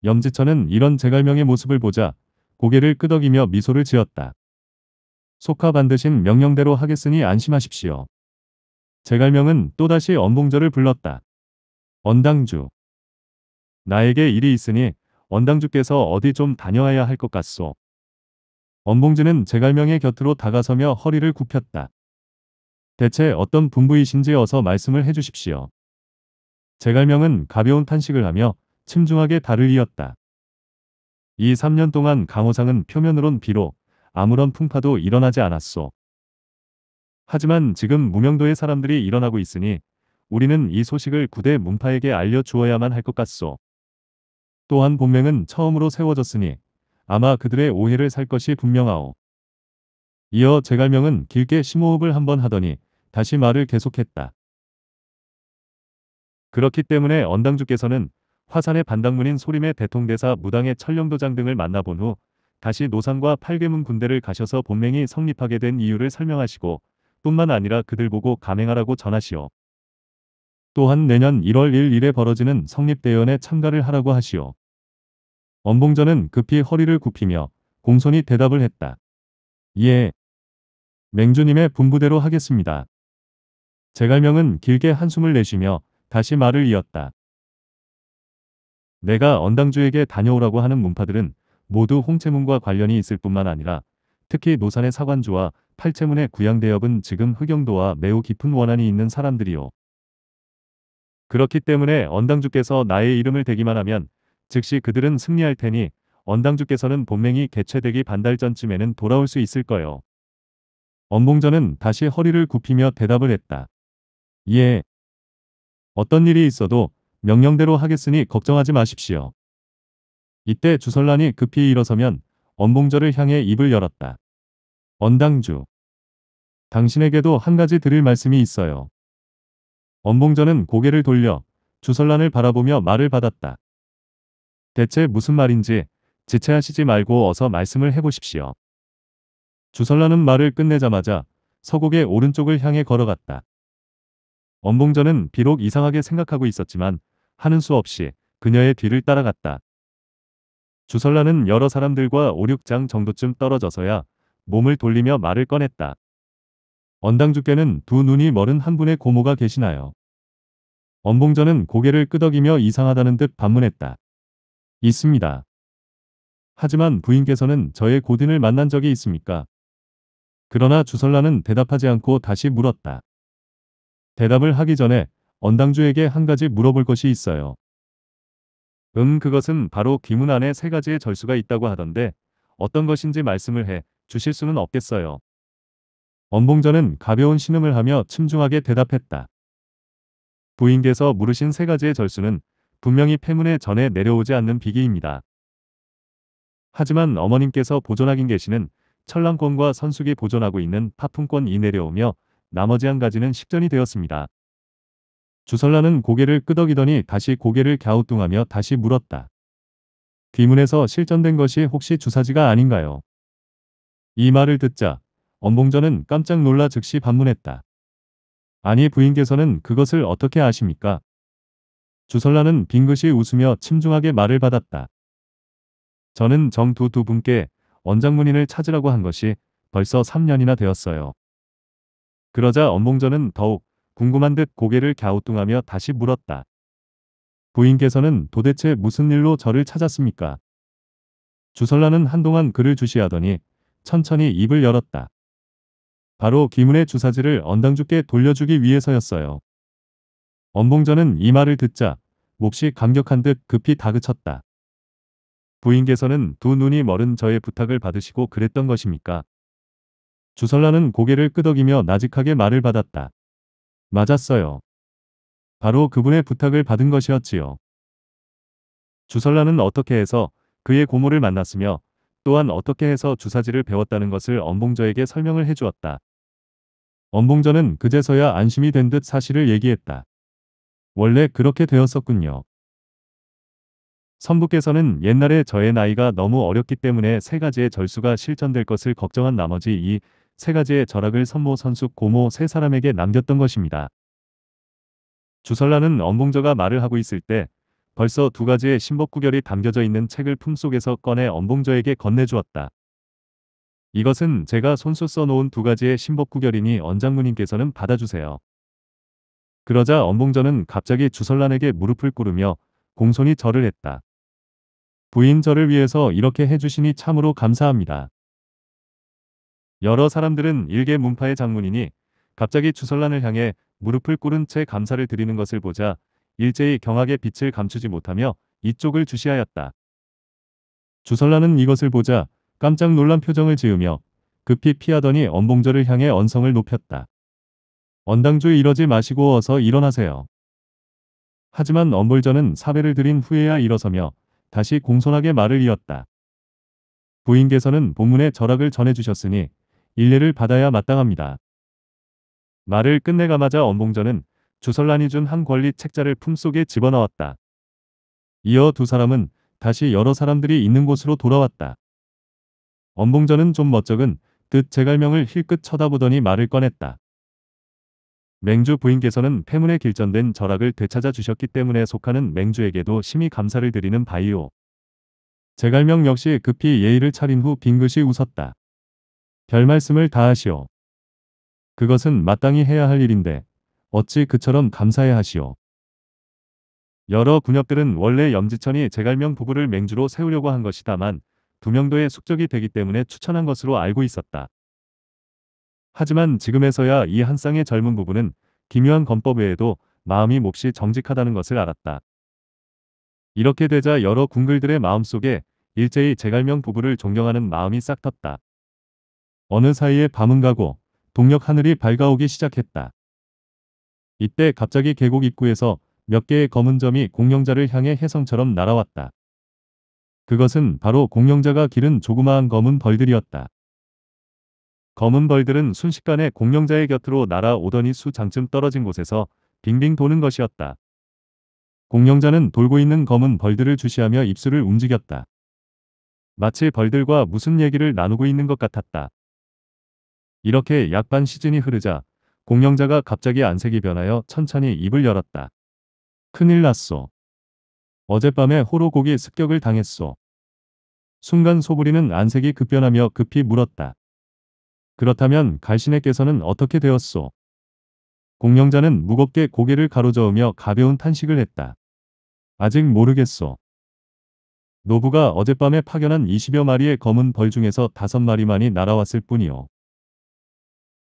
염지천은 이런 제갈명의 모습을 보자 고개를 끄덕이며 미소를 지었다. 속하 반드신 명령대로 하겠으니 안심하십시오. 제갈명은 또다시 언봉절을 불렀다. 언당주. 나에게 일이 있으니 언당주께서 어디 좀 다녀와야 할 것 같소. 언봉지는 제갈명의 곁으로 다가서며 허리를 굽혔다. 대체 어떤 분부이신지 어서 말씀을 해주십시오. 제갈명은 가벼운 탄식을 하며 침중하게 달을 이었다. 이 3년 동안 강호상은 표면으론 비록 아무런 풍파도 일어나지 않았소. 하지만 지금 무명도의 사람들이 일어나고 있으니 우리는 이 소식을 구대 문파에게 알려주어야만 할 것 같소. 또한 본명은 처음으로 세워졌으니 아마 그들의 오해를 살 것이 분명하오. 이어 제갈명은 길게 심호흡을 한번 하더니 다시 말을 계속했다. 그렇기 때문에 언당주께서는 화산의 반당문인 소림의 대통대사 무당의 천령도장 등을 만나본 후 다시 노상과 팔괘문 군대를 가셔서 본맹이 성립하게 된 이유를 설명하시고 뿐만 아니라 그들 보고 감행하라고 전하시오. 또한 내년 1월 1일에 벌어지는 성립대연에 참가를 하라고 하시오. 엄봉전은 급히 허리를 굽히며 공손히 대답을 했다. 예. 맹주님의 분부대로 하겠습니다. 제갈명은 길게 한숨을 내쉬며 다시 말을 이었다. 내가 언당주에게 다녀오라고 하는 문파들은 모두 홍채문과 관련이 있을 뿐만 아니라 특히 노산의 사관주와 팔채문의 구양대협은 지금 흑영도와 매우 깊은 원한이 있는 사람들이요. 그렇기 때문에 언당주께서 나의 이름을 대기만 하면 즉시 그들은 승리할 테니 언당주께서는 본맹이 개최되기 반달 전쯤에는 돌아올 수 있을 거요. 언봉전은 다시 허리를 굽히며 대답을 했다. 예, 어떤 일이 있어도 명령대로 하겠으니 걱정하지 마십시오. 이때 주설란이 급히 일어서면 언봉절을 향해 입을 열었다. 언당주. 당신에게도 한 가지 드릴 말씀이 있어요. 언봉절은 고개를 돌려 주설란을 바라보며 말을 받았다. 대체 무슨 말인지 지체하시지 말고 어서 말씀을 해보십시오. 주설라는 말을 끝내자마자 서곡의 오른쪽을 향해 걸어갔다. 엄봉전은 비록 이상하게 생각하고 있었지만 하는 수 없이 그녀의 뒤를 따라갔다. 주설라는 여러 사람들과 오륙장 정도쯤 떨어져서야 몸을 돌리며 말을 꺼냈다. 언당주께는 두 눈이 멀은 한 분의 고모가 계시나요? 엄봉전은 고개를 끄덕이며 이상하다는 듯 반문했다. 있습니다. 하지만 부인께서는 저의 고딘을 만난 적이 있습니까? 그러나 주설라는 대답하지 않고 다시 물었다. 대답을 하기 전에 언당주에게 한 가지 물어볼 것이 있어요. 음 그것은 바로 기문 안에 세 가지의 절수가 있다고 하던데 어떤 것인지 말씀을 해 주실 수는 없겠어요. 언봉전은 가벼운 신음을 하며 침중하게 대답했다. 부인께서 물으신 세 가지의 절수는 분명히 폐문에 전에 내려오지 않는 비기입니다. 하지만 어머님께서 보존하긴 계시는 천랑권과 선숙이 보존하고 있는 파품권이 내려오며 나머지 한 가지는 식전이 되었습니다. 주설라는 고개를 끄덕이더니 다시 고개를 갸우뚱하며 다시 물었다. 귀문에서 실전된 것이 혹시 주사지가 아닌가요? 이 말을 듣자 엄봉전은 깜짝 놀라 즉시 반문했다. 아니 부인께서는 그것을 어떻게 아십니까? 주설라는 빙긋이 웃으며 침중하게 말을 받았다. 저는 정두 두 분께 원장문인을 찾으라고 한 것이 벌써 3년이나 되었어요. 그러자 엄봉전은 더욱 궁금한 듯 고개를 갸우뚱하며 다시 물었다. 부인께서는 도대체 무슨 일로 저를 찾았습니까? 주설라는 한동안 그를 주시하더니 천천히 입을 열었다. 바로 김은의 주사지를 언당주께 돌려주기 위해서였어요. 엄봉전은 이 말을 듣자 몹시 감격한 듯 급히 다그쳤다. 부인께서는 두 눈이 멀은 저의 부탁을 받으시고 그랬던 것입니까? 주설라는 고개를 끄덕이며 나직하게 말을 받았다. 맞았어요. 바로 그분의 부탁을 받은 것이었지요. 주설라는 어떻게 해서 그의 고모를 만났으며 또한 어떻게 해서 주사지를 배웠다는 것을 엄봉저에게 설명을 해주었다. 엄봉저는 그제서야 안심이 된 듯 사실을 얘기했다. 원래 그렇게 되었었군요. 선부께서는 옛날에 저의 나이가 너무 어렸기 때문에 세 가지의 절수가 실천될 것을 걱정한 나머지 이세 가지의 절학을 선모 선수 고모 세 사람에게 남겼던 것입니다. 주설라는 엄봉저가 말을 하고 있을 때 벌써 두 가지의 신법구결이 담겨져 있는 책을 품속에서 꺼내 엄봉저에게 건네주었다. 이것은 제가 손수 써놓은 두 가지의 신법구결이니 언장무님께서는 받아주세요. 그러자 엄봉저는 갑자기 주설란에게 무릎을 꿇으며 공손히 절을 했다. 부인 절을 위해서 이렇게 해주시니 참으로 감사합니다. 여러 사람들은 일개 문파의 장문이니 갑자기 주설란을 향해 무릎을 꿇은 채 감사를 드리는 것을 보자 일제히 경악의 빛을 감추지 못하며 이쪽을 주시하였다. 주설란은 이것을 보자 깜짝 놀란 표정을 지으며 급히 피하더니 언봉절을 향해 언성을 높였다. 언당주 이러지 마시고 어서 일어나세요. 하지만 언볼전은 사배를 드린 후에야 일어서며 다시 공손하게 말을 이었다. 부인께서는 본문의 절학을 전해주셨으니 일례를 받아야 마땅합니다. 말을 끝내가마자 엄봉전은 주설란이 준 한 권리 책자를 품속에 집어넣었다. 이어 두 사람은 다시 여러 사람들이 있는 곳으로 돌아왔다. 엄봉전은 좀 멋쩍은 듯 제갈명을 힐끗 쳐다보더니 말을 꺼냈다. 맹주 부인께서는 폐문에 길전된 절학을 되찾아 주셨기 때문에 속하는 맹주에게도 심히 감사를 드리는 바이오. 제갈명 역시 급히 예의를 차린 후 빙긋이 웃었다. 별말씀을 다하시오. 그것은 마땅히 해야 할 일인데 어찌 그처럼 감사해 하시오. 여러 군역들은 원래 염지천이 제갈명 부부를 맹주로 세우려고 한 것이다만 두명도의 숙적이 되기 때문에 추천한 것으로 알고 있었다. 하지만 지금에서야 이 한 쌍의 젊은 부부는 기묘한 건법 외에도 마음이 몹시 정직하다는 것을 알았다. 이렇게 되자 여러 궁글들의 마음속에 일제히 제갈명 부부를 존경하는 마음이 싹 텄다. 어느 사이에 밤은 가고 동력 하늘이 밝아오기 시작했다. 이때 갑자기 계곡 입구에서 몇 개의 검은 점이 공룡자를 향해 혜성처럼 날아왔다. 그것은 바로 공룡자가 기른 조그마한 검은 벌들이었다. 검은 벌들은 순식간에 공룡자의 곁으로 날아오더니 수장쯤 떨어진 곳에서 빙빙 도는 것이었다. 공룡자는 돌고 있는 검은 벌들을 주시하며 입술을 움직였다. 마치 벌들과 무슨 얘기를 나누고 있는 것 같았다. 이렇게 약반 시즌이 흐르자 공룡자가 갑자기 안색이 변하여 천천히 입을 열었다. 큰일 났소. 어젯밤에 호로고기 습격을 당했소. 순간 소부리는 안색이 급변하며 급히 물었다. 그렇다면 갈신의께서는 어떻게 되었소? 공룡자는 무겁게 고개를 가로저으며 가벼운 탄식을 했다. 아직 모르겠소. 노부가 어젯밤에 파견한 20여 마리의 검은 벌 중에서 5마리만이 날아왔을 뿐이오.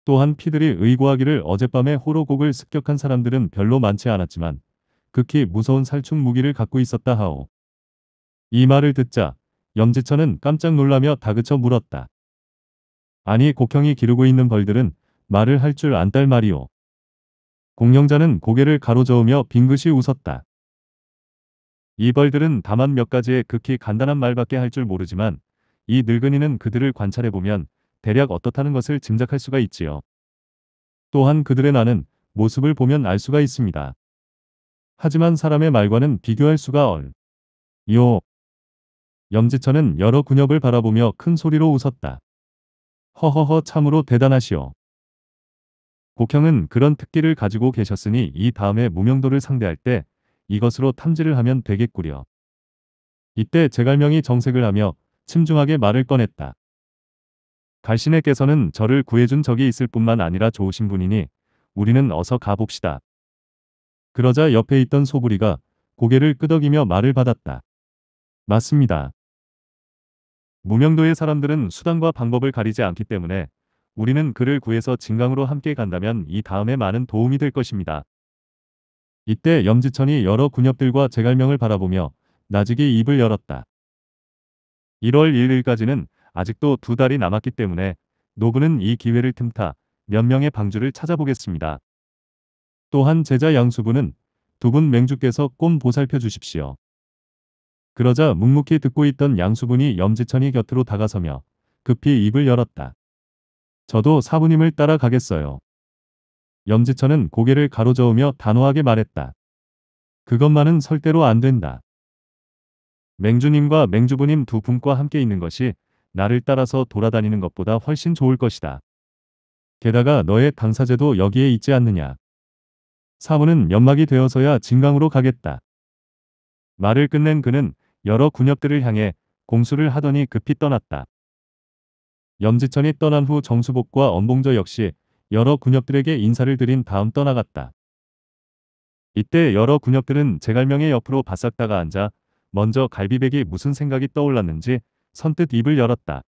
또한 피들이 의고하기를 어젯밤에 호로곡을 습격한 사람들은 별로 많지 않았지만 극히 무서운 살충 무기를 갖고 있었다 하오. 이 말을 듣자 염지천은 깜짝 놀라며 다그쳐 물었다. 아니 곡형이 기르고 있는 벌들은 말을 할 줄안달 말이오. 공룡자는 고개를 가로저으며 빙긋이 웃었다. 이 벌들은 다만 몇 가지의 극히 간단한 말밖에 할 줄 모르지만 이 늙은이는 그들을 관찰해보면 대략 어떻다는 것을 짐작할 수가 있지요. 또한 그들의 나는 모습을 보면 알 수가 있습니다. 하지만 사람의 말과는 비교할 수가 얼. 요. 염지천은 여러 군역을 바라보며 큰 소리로 웃었다. 허허허 참으로 대단하시오. 고형은 그런 특기를 가지고 계셨으니 이 다음에 무명도를 상대할 때 이것으로 탐지를 하면 되겠구려. 이때 제갈명이 정색을 하며 침중하게 말을 꺼냈다. 갈신에께서는 저를 구해준 적이 있을 뿐만 아니라 좋으신 분이니 우리는 어서 가봅시다. 그러자 옆에 있던 소부리가 고개를 끄덕이며 말을 받았다. 맞습니다. 무명도의 사람들은 수단과 방법을 가리지 않기 때문에 우리는 그를 구해서 진강으로 함께 간다면 이 다음에 많은 도움이 될 것입니다. 이때 염지천이 여러 군엽들과 제갈명을 바라보며 나직이 입을 열었다. 1월 1일까지는 아직도 두 달이 남았기 때문에 노부는 이 기회를 틈타 몇 명의 방주를 찾아보겠습니다. 또한 제자 양수부는 두 분 맹주께서 꼼 보살펴 주십시오. 그러자 묵묵히 듣고 있던 양수분이 염지천이 곁으로 다가서며 급히 입을 열었다. 저도 사부님을 따라가겠어요. 염지천은 고개를 가로저으며 단호하게 말했다. 그것만은 절대로 안 된다. 맹주님과 맹주부님 두 분과 함께 있는 것이 나를 따라서 돌아다니는 것보다 훨씬 좋을 것이다. 게다가 너의 강사제도 여기에 있지 않느냐. 사문는 연막이 되어서야 진강으로 가겠다. 말을 끝낸 그는 여러 군역들을 향해 공수를 하더니 급히 떠났다. 염지천이 떠난 후 정수복과 엄봉저 역시 여러 군역들에게 인사를 드린 다음 떠나갔다. 이때 여러 군역들은 제갈명의 옆으로 바싹 다가 앉아 먼저 갈비백이 무슨 생각이 떠올랐는지 선뜻 입을 열었다.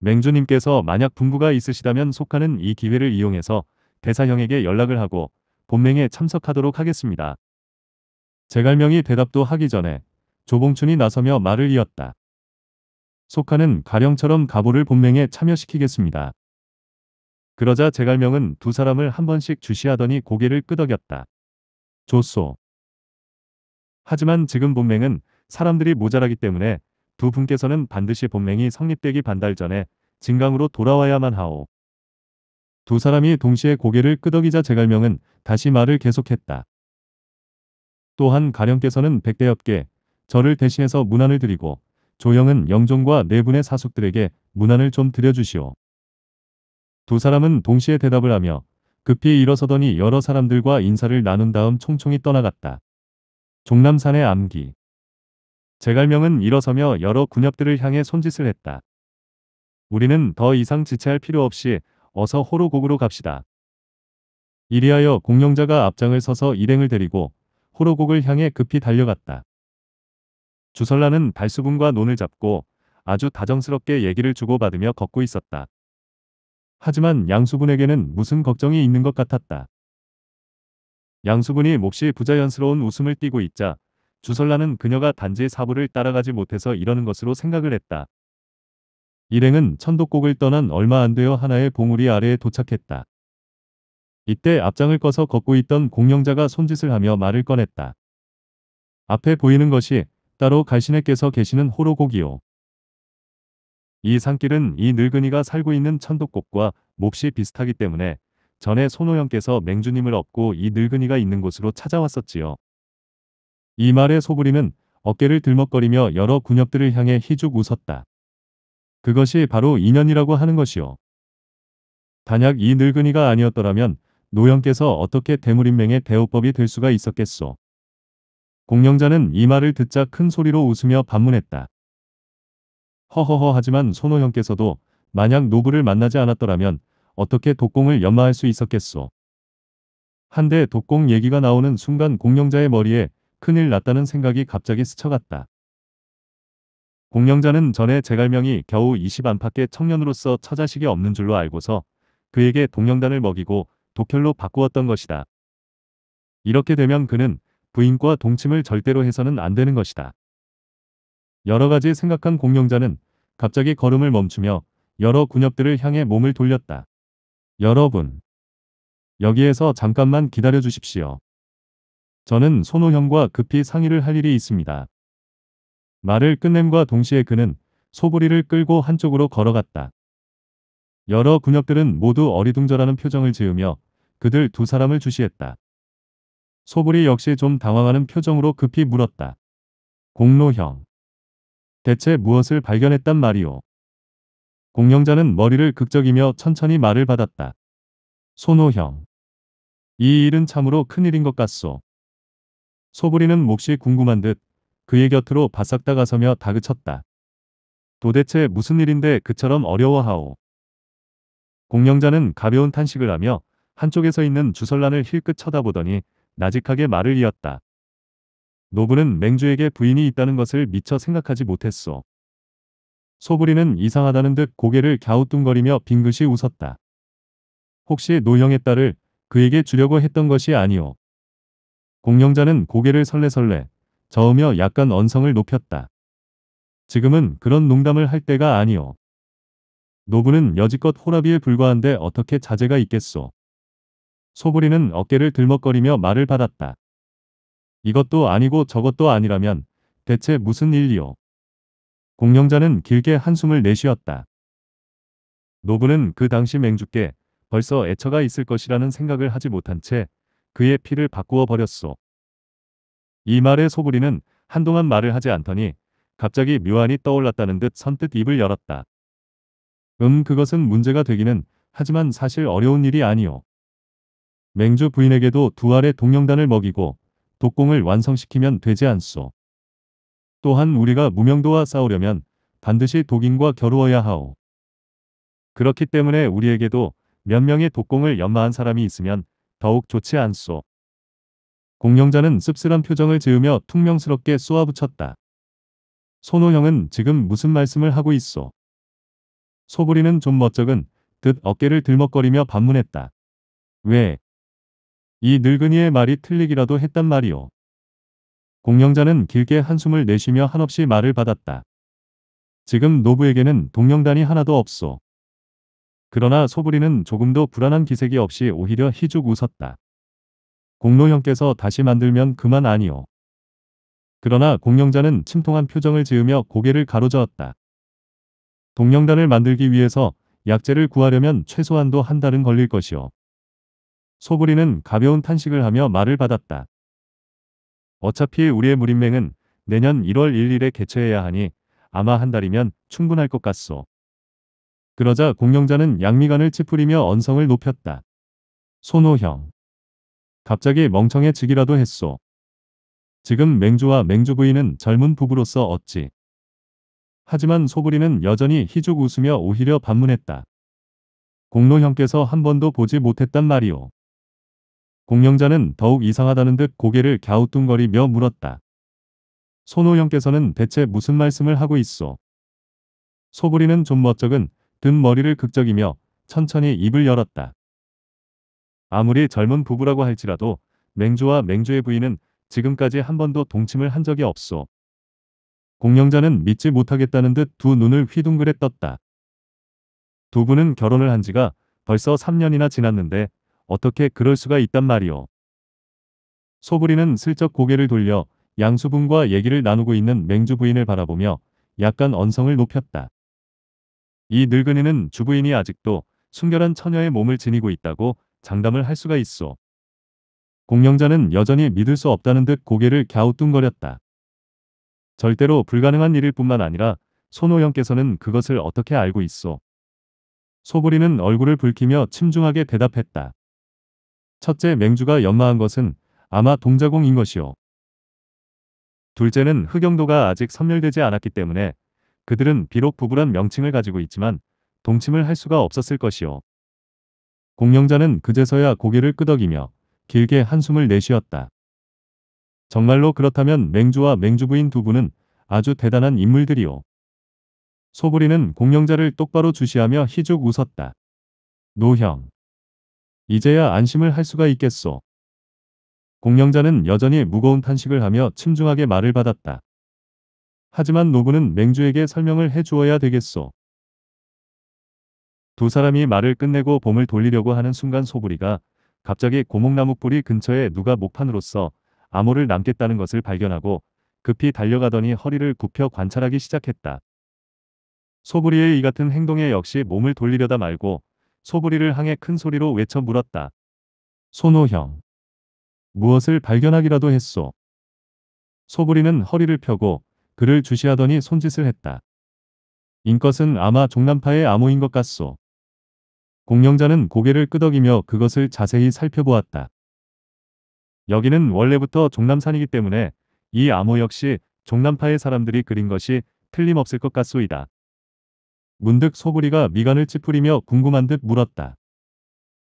맹주님께서 만약 분부가 있으시다면 속하는 이 기회를 이용해서 대사형에게 연락을 하고 본맹에 참석하도록 하겠습니다. 제갈명이 대답도 하기 전에 조봉춘이 나서며 말을 이었다. 속하는 가령처럼 가보를 본맹에 참여시키겠습니다. 그러자 제갈명은 두 사람을 한 번씩 주시하더니 고개를 끄덕였다. 좋소. 하지만 지금 본맹은 사람들이 모자라기 때문에 두 분께서는 반드시 본맹이 성립되기 반달 전에 진강으로 돌아와야만 하오. 두 사람이 동시에 고개를 끄덕이자 제갈명은 다시 말을 계속했다. 또한 가령께서는 백대엽께 저를 대신해서 문안을 드리고 조영은 영종과 네 분의 사숙들에게 문안을 좀 드려주시오. 두 사람은 동시에 대답을 하며 급히 일어서더니 여러 사람들과 인사를 나눈 다음 총총히 떠나갔다. 종남산의 암기 제갈명은 일어서며 여러 군역들을 향해 손짓을 했다. 우리는 더 이상 지체할 필요 없이 어서 호로곡으로 갑시다. 이리하여 공룡자가 앞장을 서서 일행을 데리고 호로곡을 향해 급히 달려갔다. 주설라는 발수분과 논을 잡고 아주 다정스럽게 얘기를 주고받으며 걷고 있었다. 하지만 양수분에게는 무슨 걱정이 있는 것 같았다. 양수분이 몹시 부자연스러운 웃음을 띠고 있자 주설라는 그녀가 단지 사부를 따라가지 못해서 이러는 것으로 생각을 했다. 일행은 천독곡을 떠난 얼마 안 되어 하나의 봉우리 아래에 도착했다. 이때 앞장을 꺼서 걷고 있던 공영자가 손짓을 하며 말을 꺼냈다. 앞에 보이는 것이 따로 갈신에께서 계시는 호로곡이요. 이 산길은 이 늙은이가 살고 있는 천독곡과 몹시 비슷하기 때문에 전에 손호영께서 맹주님을 업고 이 늙은이가 있는 곳으로 찾아왔었지요. 이 말에 소부리는 어깨를 들먹거리며 여러 군역들을 향해 희죽 웃었다. 그것이 바로 인연이라고 하는 것이요. 단약 이 늙은이가 아니었더라면 노영께서 어떻게 대물인맹의 대호법이 될 수가 있었겠소. 공영자는 이 말을 듣자 큰 소리로 웃으며 반문했다. 허허허 하지만 손호형께서도 만약 노부를 만나지 않았더라면 어떻게 독공을 연마할 수 있었겠소. 한데 독공 얘기가 나오는 순간 공영자의 머리에 큰일 났다는 생각이 갑자기 스쳐갔다. 공영자는 전에 제갈명이 겨우 20 안팎의 청년으로서 처자식이 없는 줄로 알고서 그에게 동영단을 먹이고 독혈로 바꾸었던 것이다. 이렇게 되면 그는 부인과 동침을 절대로 해서는 안 되는 것이다. 여러 가지 생각한 공영자는 갑자기 걸음을 멈추며 여러 군역들을 향해 몸을 돌렸다. 여러분, 여기에서 잠깐만 기다려 주십시오. 저는 손호형과 급히 상의를 할 일이 있습니다. 말을 끝냄과 동시에 그는 소부리를 끌고 한쪽으로 걸어갔다. 여러 군역들은 모두 어리둥절하는 표정을 지으며 그들 두 사람을 주시했다. 소불이 역시 좀 당황하는 표정으로 급히 물었다. 공로형. 대체 무엇을 발견했단 말이오. 공영자는 머리를 극적이며 천천히 말을 받았다. 손호형. 이 일은 참으로 큰일인 것 같소. 소부리는 몹시 궁금한 듯 그의 곁으로 바싹 다가서며 다그쳤다. 도대체 무슨 일인데 그처럼 어려워하오. 공명자는 가벼운 탄식을 하며 한쪽에 서 있는 주설란을 힐끗 쳐다보더니 나직하게 말을 이었다. 노부는 맹주에게 부인이 있다는 것을 미처 생각하지 못했소. 소부리는 이상하다는 듯 고개를 갸우뚱거리며 빙긋이 웃었다. 혹시 노형의 딸을 그에게 주려고 했던 것이 아니오. 공룡자는 고개를 설레설레 저으며 약간 언성을 높였다. 지금은 그런 농담을 할 때가 아니오. 노부는 여지껏 호라비에 불과한데 어떻게 자제가 있겠소. 소부리는 어깨를 들먹거리며 말을 받았다. 이것도 아니고 저것도 아니라면 대체 무슨 일이오. 공룡자는 길게 한숨을 내쉬었다. 노부는 그 당시 맹주께 벌써 애처가 있을 것이라는 생각을 하지 못한 채 그의 피를 바꾸어 버렸소. 이 말에 소부리는 한동안 말을 하지 않더니 갑자기 묘안이 떠올랐다는 듯 선뜻 입을 열었다. 음 그것은 문제가 되기는 하지만 사실 어려운 일이 아니오. 맹주 부인에게도 두 알의 동령단을 먹이고 독공을 완성시키면 되지 않소. 또한 우리가 무명도와 싸우려면 반드시 독인과 겨루어야 하오. 그렇기 때문에 우리에게도 몇 명의 독공을 연마한 사람이 있으면 더욱 좋지 않소. 공영자는 씁쓸한 표정을 지으며 퉁명스럽게 쏘아붙였다. 손호형은 지금 무슨 말씀을 하고 있소. 소부리는 좀 멋쩍은 듯 어깨를 들먹거리며 반문했다. 왜? 이 늙은이의 말이 틀리기라도 했단 말이오. 공영자는 길게 한숨을 내쉬며 한없이 말을 받았다. 지금 노부에게는 동영단이 하나도 없소. 그러나 소부리는 조금도 불안한 기색이 없이 오히려 희죽 웃었다. 공로 형께서 다시 만들면 그만 아니오. 그러나 공룡자는 침통한 표정을 지으며 고개를 가로저었다. 동영단을 만들기 위해서 약재를 구하려면 최소한도 한 달은 걸릴 것이오. 소부리는 가벼운 탄식을 하며 말을 받았다. 어차피 우리의 무림맹은 내년 1월 1일에 개최해야 하니 아마 한 달이면 충분할 것 같소. 그러자 공룡자는 양미간을 찌푸리며 언성을 높였다. 손호형. 갑자기 멍청해지기라도 했소. 지금 맹주와 맹주 부인은 젊은 부부로서 어찌. 하지만 소부리는 여전히 희죽 웃으며 오히려 반문했다. 공로형께서 한 번도 보지 못했단 말이오. 공룡자는 더욱 이상하다는 듯 고개를 갸우뚱거리며 물었다. 손호형께서는 대체 무슨 말씀을 하고 있소? 소부리는 좀 멋쩍은 든 머리를 극적이며 천천히 입을 열었다. 아무리 젊은 부부라고 할지라도 맹주와 맹주의 부인은 지금까지 한 번도 동침을 한 적이 없소. 공영자는 믿지 못하겠다는 듯 두 눈을 휘둥그레 떴다. 두 분은 결혼을 한 지가 벌써 3년이나 지났는데 어떻게 그럴 수가 있단 말이오. 소부리는 슬쩍 고개를 돌려 양수분과 얘기를 나누고 있는 맹주 부인을 바라보며 약간 언성을 높였다. 이 늙은이는 주부인이 아직도 순결한 처녀의 몸을 지니고 있다고 장담을 할 수가 있어. 공명자는 여전히 믿을 수 없다는 듯 고개를 갸우뚱거렸다. 절대로 불가능한 일일 뿐만 아니라 손호영께서는 그것을 어떻게 알고 있어. 소부리는 얼굴을 붉히며 침중하게 대답했다. 첫째 맹주가 연마한 것은 아마 동자공인 것이오. 둘째는 흑영도가 아직 섬멸되지 않았기 때문에 그들은 비록 부부란 명칭을 가지고 있지만 동침을 할 수가 없었을 것이요. 공명자는 그제서야 고개를 끄덕이며 길게 한숨을 내쉬었다. 정말로 그렇다면 맹주와 맹주부인 두 분은 아주 대단한 인물들이오. 소부리는 공명자를 똑바로 주시하며 희죽 웃었다. 노형. 이제야 안심을 할 수가 있겠소. 공명자는 여전히 무거운 탄식을 하며 침중하게 말을 받았다. 하지만 노부는 맹주에게 설명을 해 주어야 되겠소. 두 사람이 말을 끝내고 봄을 돌리려고 하는 순간 소부리가 갑자기 고목나무 뿌리 근처에 누가 목판으로서 암호를 남겠다는 것을 발견하고 급히 달려가더니 허리를 굽혀 관찰하기 시작했다. 소부리의 이 같은 행동에 역시 몸을 돌리려다 말고 소부리를 향해 큰 소리로 외쳐 물었다. 손호형. 무엇을 발견하기라도 했소. 소부리는 허리를 펴고 그를 주시하더니 손짓을 했다. 인것은 아마 종남파의 암호인 것 같소. 공룡자는 고개를 끄덕이며 그것을 자세히 살펴보았다. 여기는 원래부터 종남산이기 때문에 이 암호 역시 종남파의 사람들이 그린 것이 틀림없을 것 같소이다. 문득 소구리가 미간을 찌푸리며 궁금한 듯 물었다.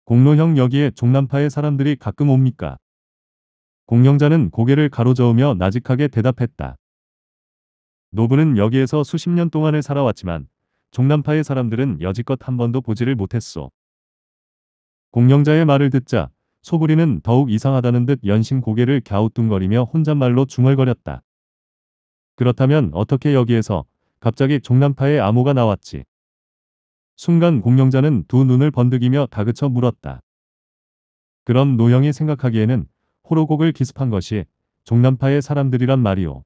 공로형 여기에 종남파의 사람들이 가끔 옵니까? 공룡자는 고개를 가로저으며 나직하게 대답했다. 노부는 여기에서 수십 년 동안을 살아왔지만 종남파의 사람들은 여지껏 한 번도 보지를 못했소. 공영자의 말을 듣자 소부리는 더욱 이상하다는 듯 연신 고개를 갸우뚱거리며 혼잣말로 중얼거렸다. 그렇다면 어떻게 여기에서 갑자기 종남파의 암호가 나왔지? 순간 공영자는 두 눈을 번득이며 다그쳐 물었다. 그럼 노영이 생각하기에는 호로곡을 기습한 것이 종남파의 사람들이란 말이오.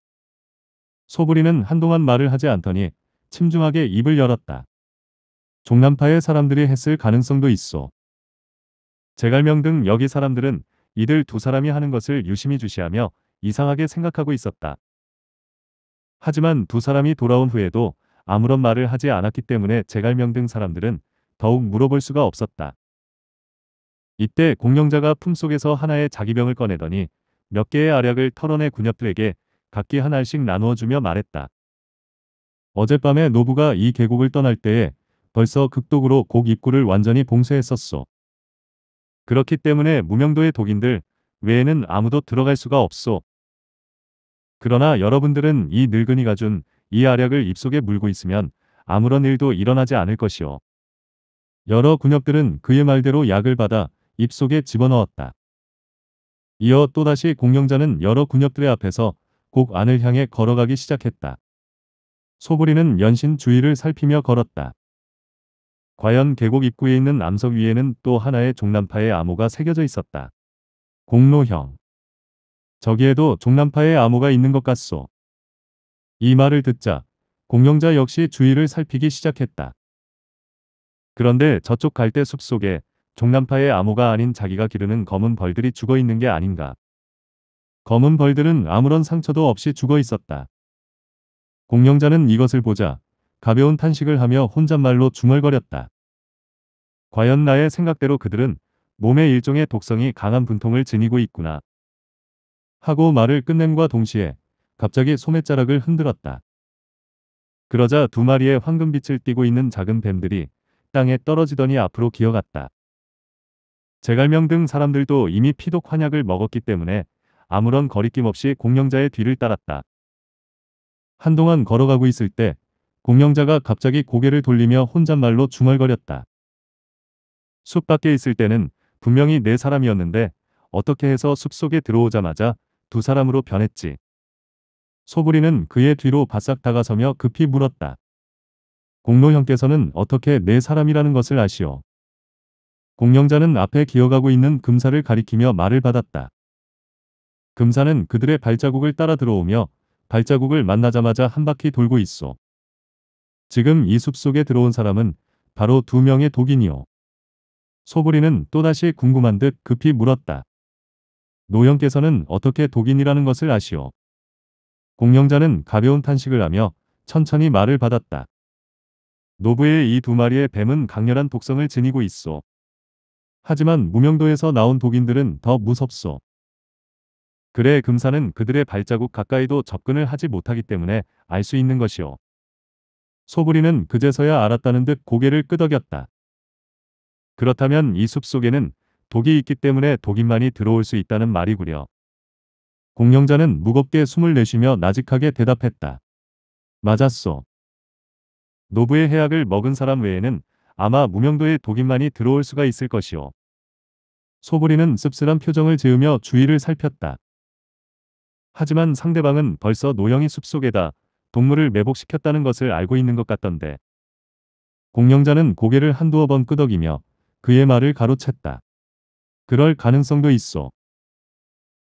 소부리는 한동안 말을 하지 않더니 침중하게 입을 열었다. 종남파의 사람들이 했을 가능성도 있어. 제갈명 등 여기 사람들은 이들 두 사람이 하는 것을 유심히 주시하며 이상하게 생각하고 있었다. 하지만 두 사람이 돌아온 후에도 아무런 말을 하지 않았기 때문에 제갈명 등 사람들은 더욱 물어볼 수가 없었다. 이때 공룡자가 품속에서 하나의 자기병을 꺼내더니 몇 개의 아약을 털어내 군엽들에게 각기 한 알씩 나누어주며 말했다. 어젯밤에 노부가 이 계곡을 떠날 때에 벌써 극독으로 곡 입구를 완전히 봉쇄했었소. 그렇기 때문에 무명도의 독인들 외에는 아무도 들어갈 수가 없소. 그러나 여러분들은 이 늙은이가 준이 아략을 입속에 물고 있으면 아무런 일도 일어나지 않을 것이오. 여러 군역들은 그의 말대로 약을 받아 입속에 집어넣었다. 이어 또다시 공룡자는 여러 군역들의 앞에서 곡 안을 향해 걸어가기 시작했다. 소부리는 연신 주위를 살피며 걸었다. 과연 계곡 입구에 있는 암석 위에는 또 하나의 종남파의 암호가 새겨져 있었다. 공로형. 저기에도 종남파의 암호가 있는 것 같소. 이 말을 듣자 공룡자 역시 주위를 살피기 시작했다. 그런데 저쪽 갈대 숲속에 종남파의 암호가 아닌 자기가 기르는 검은 벌들이 죽어 있는 게 아닌가. 검은 벌들은 아무런 상처도 없이 죽어 있었다. 공룡자는 이것을 보자 가벼운 탄식을 하며 혼잣말로 중얼거렸다. 과연 나의 생각대로 그들은 몸의 일종의 독성이 강한 분통을 지니고 있구나. 하고 말을 끝냄과 동시에 갑자기 소매자락을 흔들었다. 그러자 두 마리의 황금빛을 띠고 있는 작은 뱀들이 땅에 떨어지더니 앞으로 기어갔다. 제갈명 등 사람들도 이미 피독 환약을 먹었기 때문에 아무런 거리낌 없이 공명자의 뒤를 따랐다. 한동안 걸어가고 있을 때 공명자가 갑자기 고개를 돌리며 혼잣말로 중얼거렸다. 숲 밖에 있을 때는 분명히 네 사람이었는데 어떻게 해서 숲 속에 들어오자마자 두 사람으로 변했지. 소부리는 그의 뒤로 바싹 다가서며 급히 물었다. 공로 형께서는 어떻게 네 사람이라는 것을 아시오. 공명자는 앞에 기어가고 있는 금사를 가리키며 말을 받았다. 금사는 그들의 발자국을 따라 들어오며 발자국을 만나자마자 한 바퀴 돌고 있어. 지금 이 숲속에 들어온 사람은 바로 두 명의 독인이요. 소부리는 또다시 궁금한 듯 급히 물었다. 노영께서는 어떻게 독인이라는 것을 아시오. 공명자는 가벼운 탄식을 하며 천천히 말을 받았다. 노부의 이 두 마리의 뱀은 강렬한 독성을 지니고 있어. 하지만 무명도에서 나온 독인들은 더 무섭소. 그래 금사는 그들의 발자국 가까이도 접근을 하지 못하기 때문에 알 수 있는 것이오 소부리는 그제서야 알았다는 듯 고개를 끄덕였다. 그렇다면 이 숲속에는 독이 있기 때문에 독인만이 들어올 수 있다는 말이구려. 공룡자는 무겁게 숨을 내쉬며 나직하게 대답했다. 맞았소. 노부의 해약을 먹은 사람 외에는 아마 무명도의 독인만이 들어올 수가 있을 것이오. 소부리는 씁쓸한 표정을 지으며 주위를 살폈다. 하지만 상대방은 벌써 노영이 숲속에다 동물을 매복시켰다는 것을 알고 있는 것 같던데. 공룡자는 고개를 한두어 번 끄덕이며 그의 말을 가로챘다. 그럴 가능성도 있어.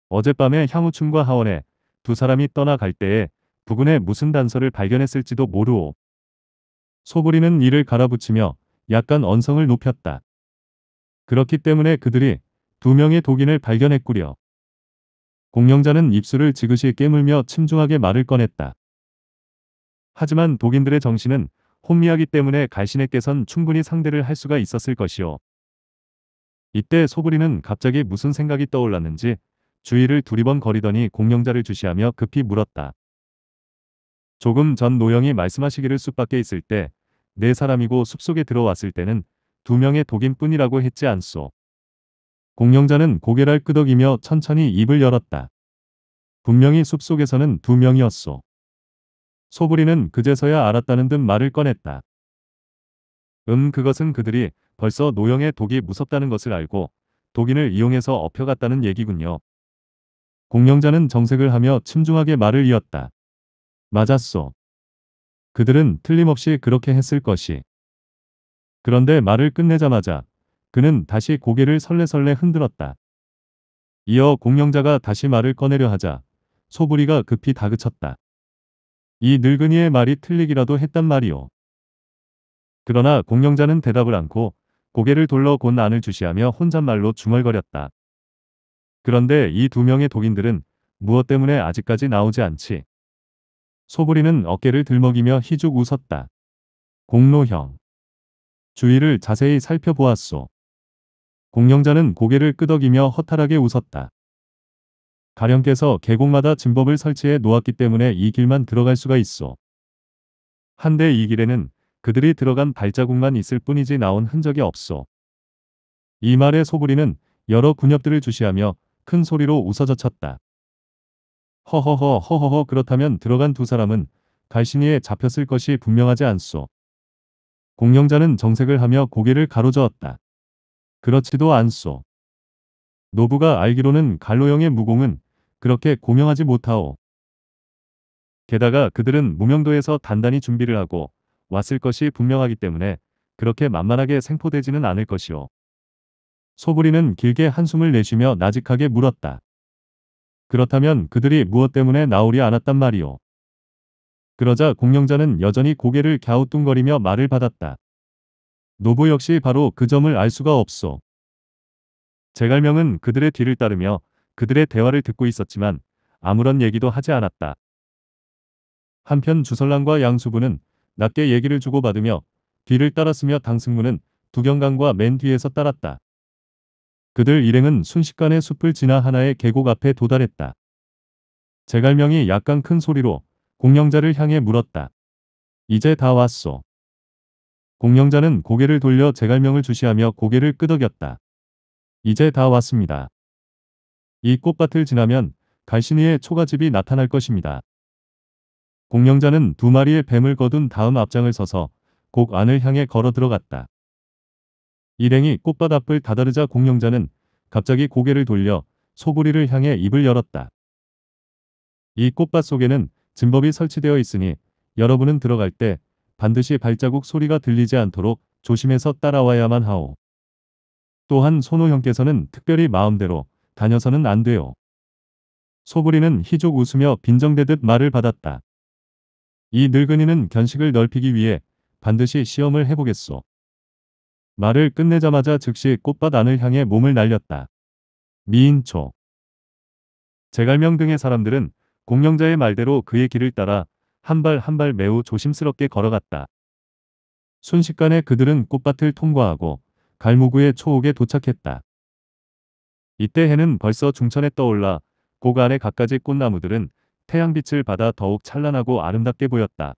어젯밤에 향우춘과 하원에 두 사람이 떠나갈 때에 부근에 무슨 단서를 발견했을지도 모르오. 소부리는 이를 갈아붙이며 약간 언성을 높였다. 그렇기 때문에 그들이 두 명의 독인을 발견했구려. 공룡자는 입술을 지그시 깨물며 침중하게 말을 꺼냈다. 하지만 독인들의 정신은 혼미하기 때문에 갈신에께선 충분히 상대를 할 수가 있었을 것이오. 이때 소부리는 갑자기 무슨 생각이 떠올랐는지 주위를 두리번거리더니 공룡자를 주시하며 급히 물었다. 조금 전 노영이 말씀하시기를 숲밖에 있을 때 네 사람이고 숲속에 들어왔을 때는 두 명의 독인뿐이라고 했지 않소. 공룡자는 고개를 끄덕이며 천천히 입을 열었다. 분명히 숲속에서는 두 명이었소. 소부리는 그제서야 알았다는 듯 말을 꺼냈다. 음 그것은 그들이 벌써 노영의 독이 무섭다는 것을 알고 독인을 이용해서 업혀갔다는 얘기군요. 공룡자는 정색을 하며 침중하게 말을 이었다. 맞았소. 그들은 틀림없이 그렇게 했을 것이. 그런데 말을 끝내자마자 그는 다시 고개를 설레설레 흔들었다. 이어 공영자가 다시 말을 꺼내려 하자 소부리가 급히 다그쳤다. 이 늙은이의 말이 틀리기라도 했단 말이오. 그러나 공영자는 대답을 않고 고개를 돌러 곧 안을 주시하며 혼잣말로 중얼거렸다. 그런데 이 두 명의 독인들은 무엇 때문에 아직까지 나오지 않지? 소부리는 어깨를 들먹이며 희죽 웃었다. 공로형. 주위를 자세히 살펴보았소. 공룡자는 고개를 끄덕이며 허탈하게 웃었다. 가령께서 계곡마다 진법을 설치해 놓았기 때문에 이 길만 들어갈 수가 있어. 한데 이 길에는 그들이 들어간 발자국만 있을 뿐이지 나온 흔적이 없어이 말에 소부리는 여러 군엽들을 주시하며 큰 소리로 웃어젖혔다. 허허허 허허허 그렇다면 들어간 두 사람은 갈신이에 잡혔을 것이 분명하지 않소. 공룡자는 정색을 하며 고개를 가로저었다. 그렇지도 않소. 노부가 알기로는 갈로형의 무공은 그렇게 공명하지 못하오. 게다가 그들은 무명도에서 단단히 준비를 하고 왔을 것이 분명하기 때문에 그렇게 만만하게 생포되지는 않을 것이오. 소부리는 길게 한숨을 내쉬며 나직하게 물었다. 그렇다면 그들이 무엇 때문에 나오리 않았단 말이오. 그러자 공명자는 여전히 고개를 갸우뚱거리며 말을 받았다. 노부 역시 바로 그 점을 알 수가 없소. 제갈명은 그들의 뒤를 따르며 그들의 대화를 듣고 있었지만 아무런 얘기도 하지 않았다. 한편 주설랑과 양수부는 낮게 얘기를 주고받으며 뒤를 따랐으며 당승무는 두경강과 맨 뒤에서 따랐다. 그들 일행은 순식간에 숲을 지나 하나의 계곡 앞에 도달했다. 제갈명이 약간 큰 소리로 공영자를 향해 물었다. 이제 다 왔소. 공명자는 고개를 돌려 제갈명을 주시하며 고개를 끄덕였다. 이제 다 왔습니다. 이 꽃밭을 지나면 갈신이의 초가집이 나타날 것입니다. 공명자는 두 마리의 뱀을 거둔 다음 앞장을 서서 곡 안을 향해 걸어 들어갔다. 일행이 꽃밭 앞을 다다르자 공명자는 갑자기 고개를 돌려 소구리를 향해 입을 열었다. 이 꽃밭 속에는 진법이 설치되어 있으니 여러분은 들어갈 때 반드시 발자국 소리가 들리지 않도록 조심해서 따라와야만 하오. 또한 손호 형께서는 특별히 마음대로 다녀서는 안 돼요. 소부리는 희족 웃으며 빈정대듯 말을 받았다. 이 늙은이는 견식을 넓히기 위해 반드시 시험을 해보겠소. 말을 끝내자마자 즉시 꽃밭 안을 향해 몸을 날렸다. 미인초. 제갈명 등의 사람들은 공영자의 말대로 그의 길을 따라 한발한발 매우 조심스럽게 걸어갔다. 순식간에 그들은 꽃밭을 통과하고 갈무구의 초옥에 도착했다. 이때 해는 벌써 중천에 떠올라 곡 안에 갖가지 꽃나무들은 태양빛을 받아 더욱 찬란하고 아름답게 보였다.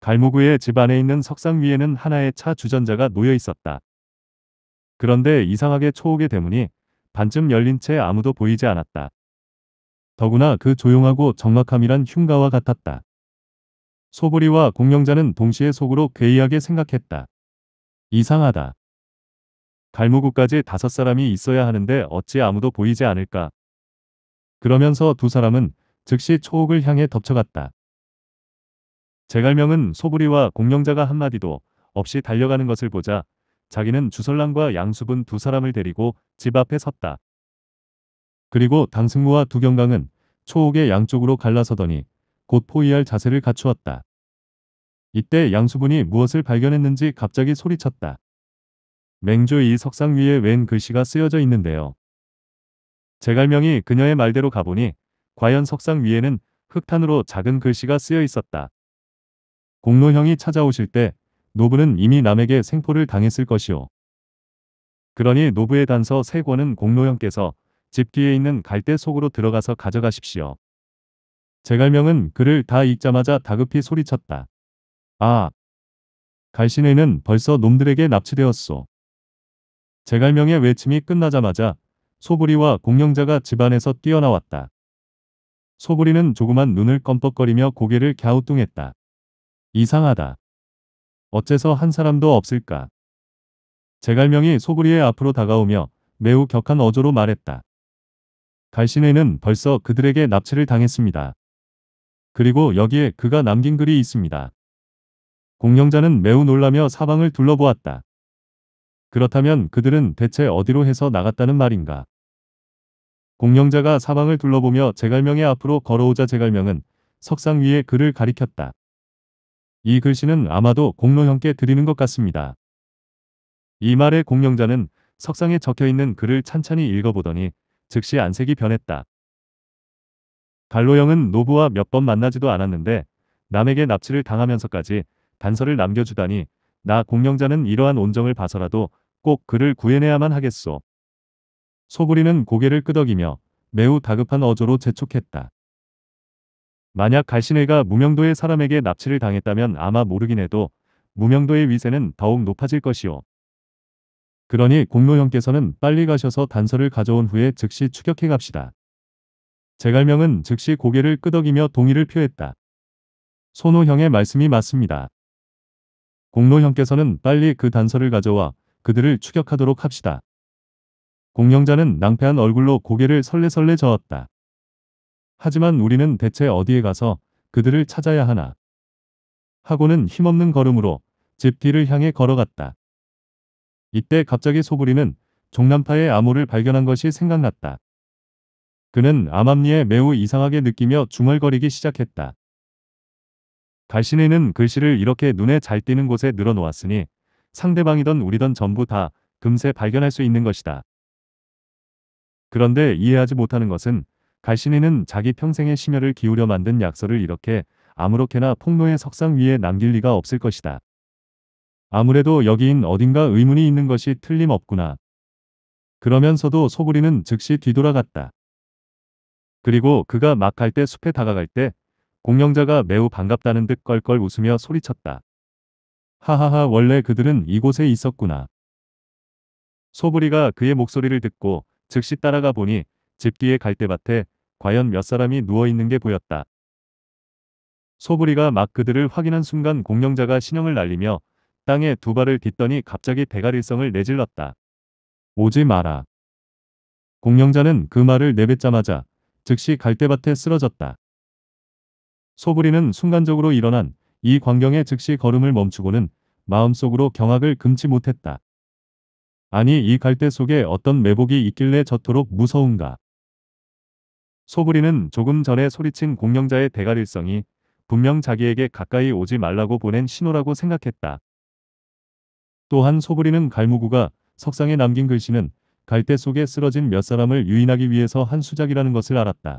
갈무구의 집 안에 있는 석상 위에는 하나의 차 주전자가 놓여 있었다. 그런데 이상하게 초옥의 대문이 반쯤 열린 채 아무도 보이지 않았다. 더구나 그 조용하고 정막함이란 흉가와 같았다. 소보리와 공룡자는 동시에 속으로 괴이하게 생각했다. 이상하다. 갈무구까지 다섯 사람이 있어야 하는데 어찌 아무도 보이지 않을까. 그러면서 두 사람은 즉시 초옥을 향해 덮쳐갔다. 제갈명은 소부리와 공룡자가 한마디도 없이 달려가는 것을 보자 자기는 주설랑과 양수분 두 사람을 데리고 집 앞에 섰다. 그리고 당승무와 두경강은 초옥의 양쪽으로 갈라서더니 곧 포위할 자세를 갖추었다. 이때 양수분이 무엇을 발견했는지 갑자기 소리쳤다. 맹조 이 석상 위에 웬 글씨가 쓰여져 있는데요. 제갈명이 그녀의 말대로 가보니 과연 석상 위에는 흑탄으로 작은 글씨가 쓰여 있었다. 공로형이 찾아오실 때 노부는 이미 남에게 생포를 당했을 것이오. 그러니 노부의 단서 세 권은 공로형께서 집 뒤에 있는 갈대 속으로 들어가서 가져가십시오. 제갈명은 글을 다 읽자마자 다급히 소리쳤다. 아! 갈신에는 벌써 놈들에게 납치되었소. 제갈명의 외침이 끝나자마자 소부리와 공룡자가 집안에서 뛰어나왔다. 소부리는 조그만 눈을 껌뻑거리며 고개를 갸우뚱했다. 이상하다. 어째서 한 사람도 없을까? 제갈명이 소부리의 앞으로 다가오며 매우 격한 어조로 말했다. 갈신네는 벌써 그들에게 납치를 당했습니다. 그리고 여기에 그가 남긴 글이 있습니다. 공영자는 매우 놀라며 사방을 둘러보았다. 그렇다면 그들은 대체 어디로 해서 나갔다는 말인가? 공영자가 사방을 둘러보며 제갈명의 앞으로 걸어오자 제갈명은 석상 위에 그를 가리켰다. 이 글씨는 아마도 공로형께 드리는 것 같습니다. 이 말에 공영자는 석상에 적혀있는 글을 찬찬히 읽어보더니 즉시 안색이 변했다. 갈로영은 노부와 몇 번 만나지도 않았는데 남에게 납치를 당하면서까지 단서를 남겨주다니 나 공명자는 이러한 온정을 봐서라도 꼭 그를 구해내야만 하겠소. 소부리는 고개를 끄덕이며 매우 다급한 어조로 재촉했다. 만약 갈신회가 무명도의 사람에게 납치를 당했다면 아마 모르긴 해도 무명도의 위세는 더욱 높아질 것이오. 그러니 공로 형께서는 빨리 가셔서 단서를 가져온 후에 즉시 추격해 갑시다. 제갈명은 즉시 고개를 끄덕이며 동의를 표했다. 손호 형의 말씀이 맞습니다. 공로 형께서는 빨리 그 단서를 가져와 그들을 추격하도록 합시다. 공영자는 낭패한 얼굴로 고개를 설레설레 저었다. 하지만 우리는 대체 어디에 가서 그들을 찾아야 하나. 하고는 힘없는 걸음으로 집 뒤를 향해 걸어갔다. 이때 갑자기 소부리는 종남파의 암호를 발견한 것이 생각났다. 그는 암암리에 매우 이상하게 느끼며 중얼거리기 시작했다. 갈신이는 글씨를 이렇게 눈에 잘 띄는 곳에 늘어놓았으니 상대방이던 우리던 전부 다 금세 발견할 수 있는 것이다. 그런데 이해하지 못하는 것은 갈신이는 자기 평생의 심혈을 기울여 만든 약서를 이렇게 아무렇게나 폭로의 석상 위에 남길 리가 없을 것이다. 아무래도 여기인 어딘가 의문이 있는 것이 틀림없구나. 그러면서도 소구리는 즉시 뒤돌아갔다. 그리고 그가 막 갈 때 숲에 다가갈 때 공룡자가 매우 반갑다는 듯 껄껄 웃으며 소리쳤다. 하하하 원래 그들은 이곳에 있었구나. 소부리가 그의 목소리를 듣고 즉시 따라가 보니 집뒤에 갈대밭에 과연 몇 사람이 누워있는 게 보였다. 소부리가 막 그들을 확인한 순간 공룡자가 신형을 날리며 땅에 두 발을 딛더니 갑자기 대가리성을 내질렀다. 오지 마라. 공명자는 그 말을 내뱉자마자 즉시 갈대밭에 쓰러졌다. 소부리는 순간적으로 일어난 이 광경에 즉시 걸음을 멈추고는 마음속으로 경악을 금치 못했다. 아니 이 갈대 속에 어떤 매복이 있길래 저토록 무서운가. 소부리는 조금 전에 소리친 공명자의 대가릴성이 분명 자기에게 가까이 오지 말라고 보낸 신호라고 생각했다. 또한 소부리는 갈무구가 석상에 남긴 글씨는 갈대 속에 쓰러진 몇 사람을 유인하기 위해서 한 수작이라는 것을 알았다.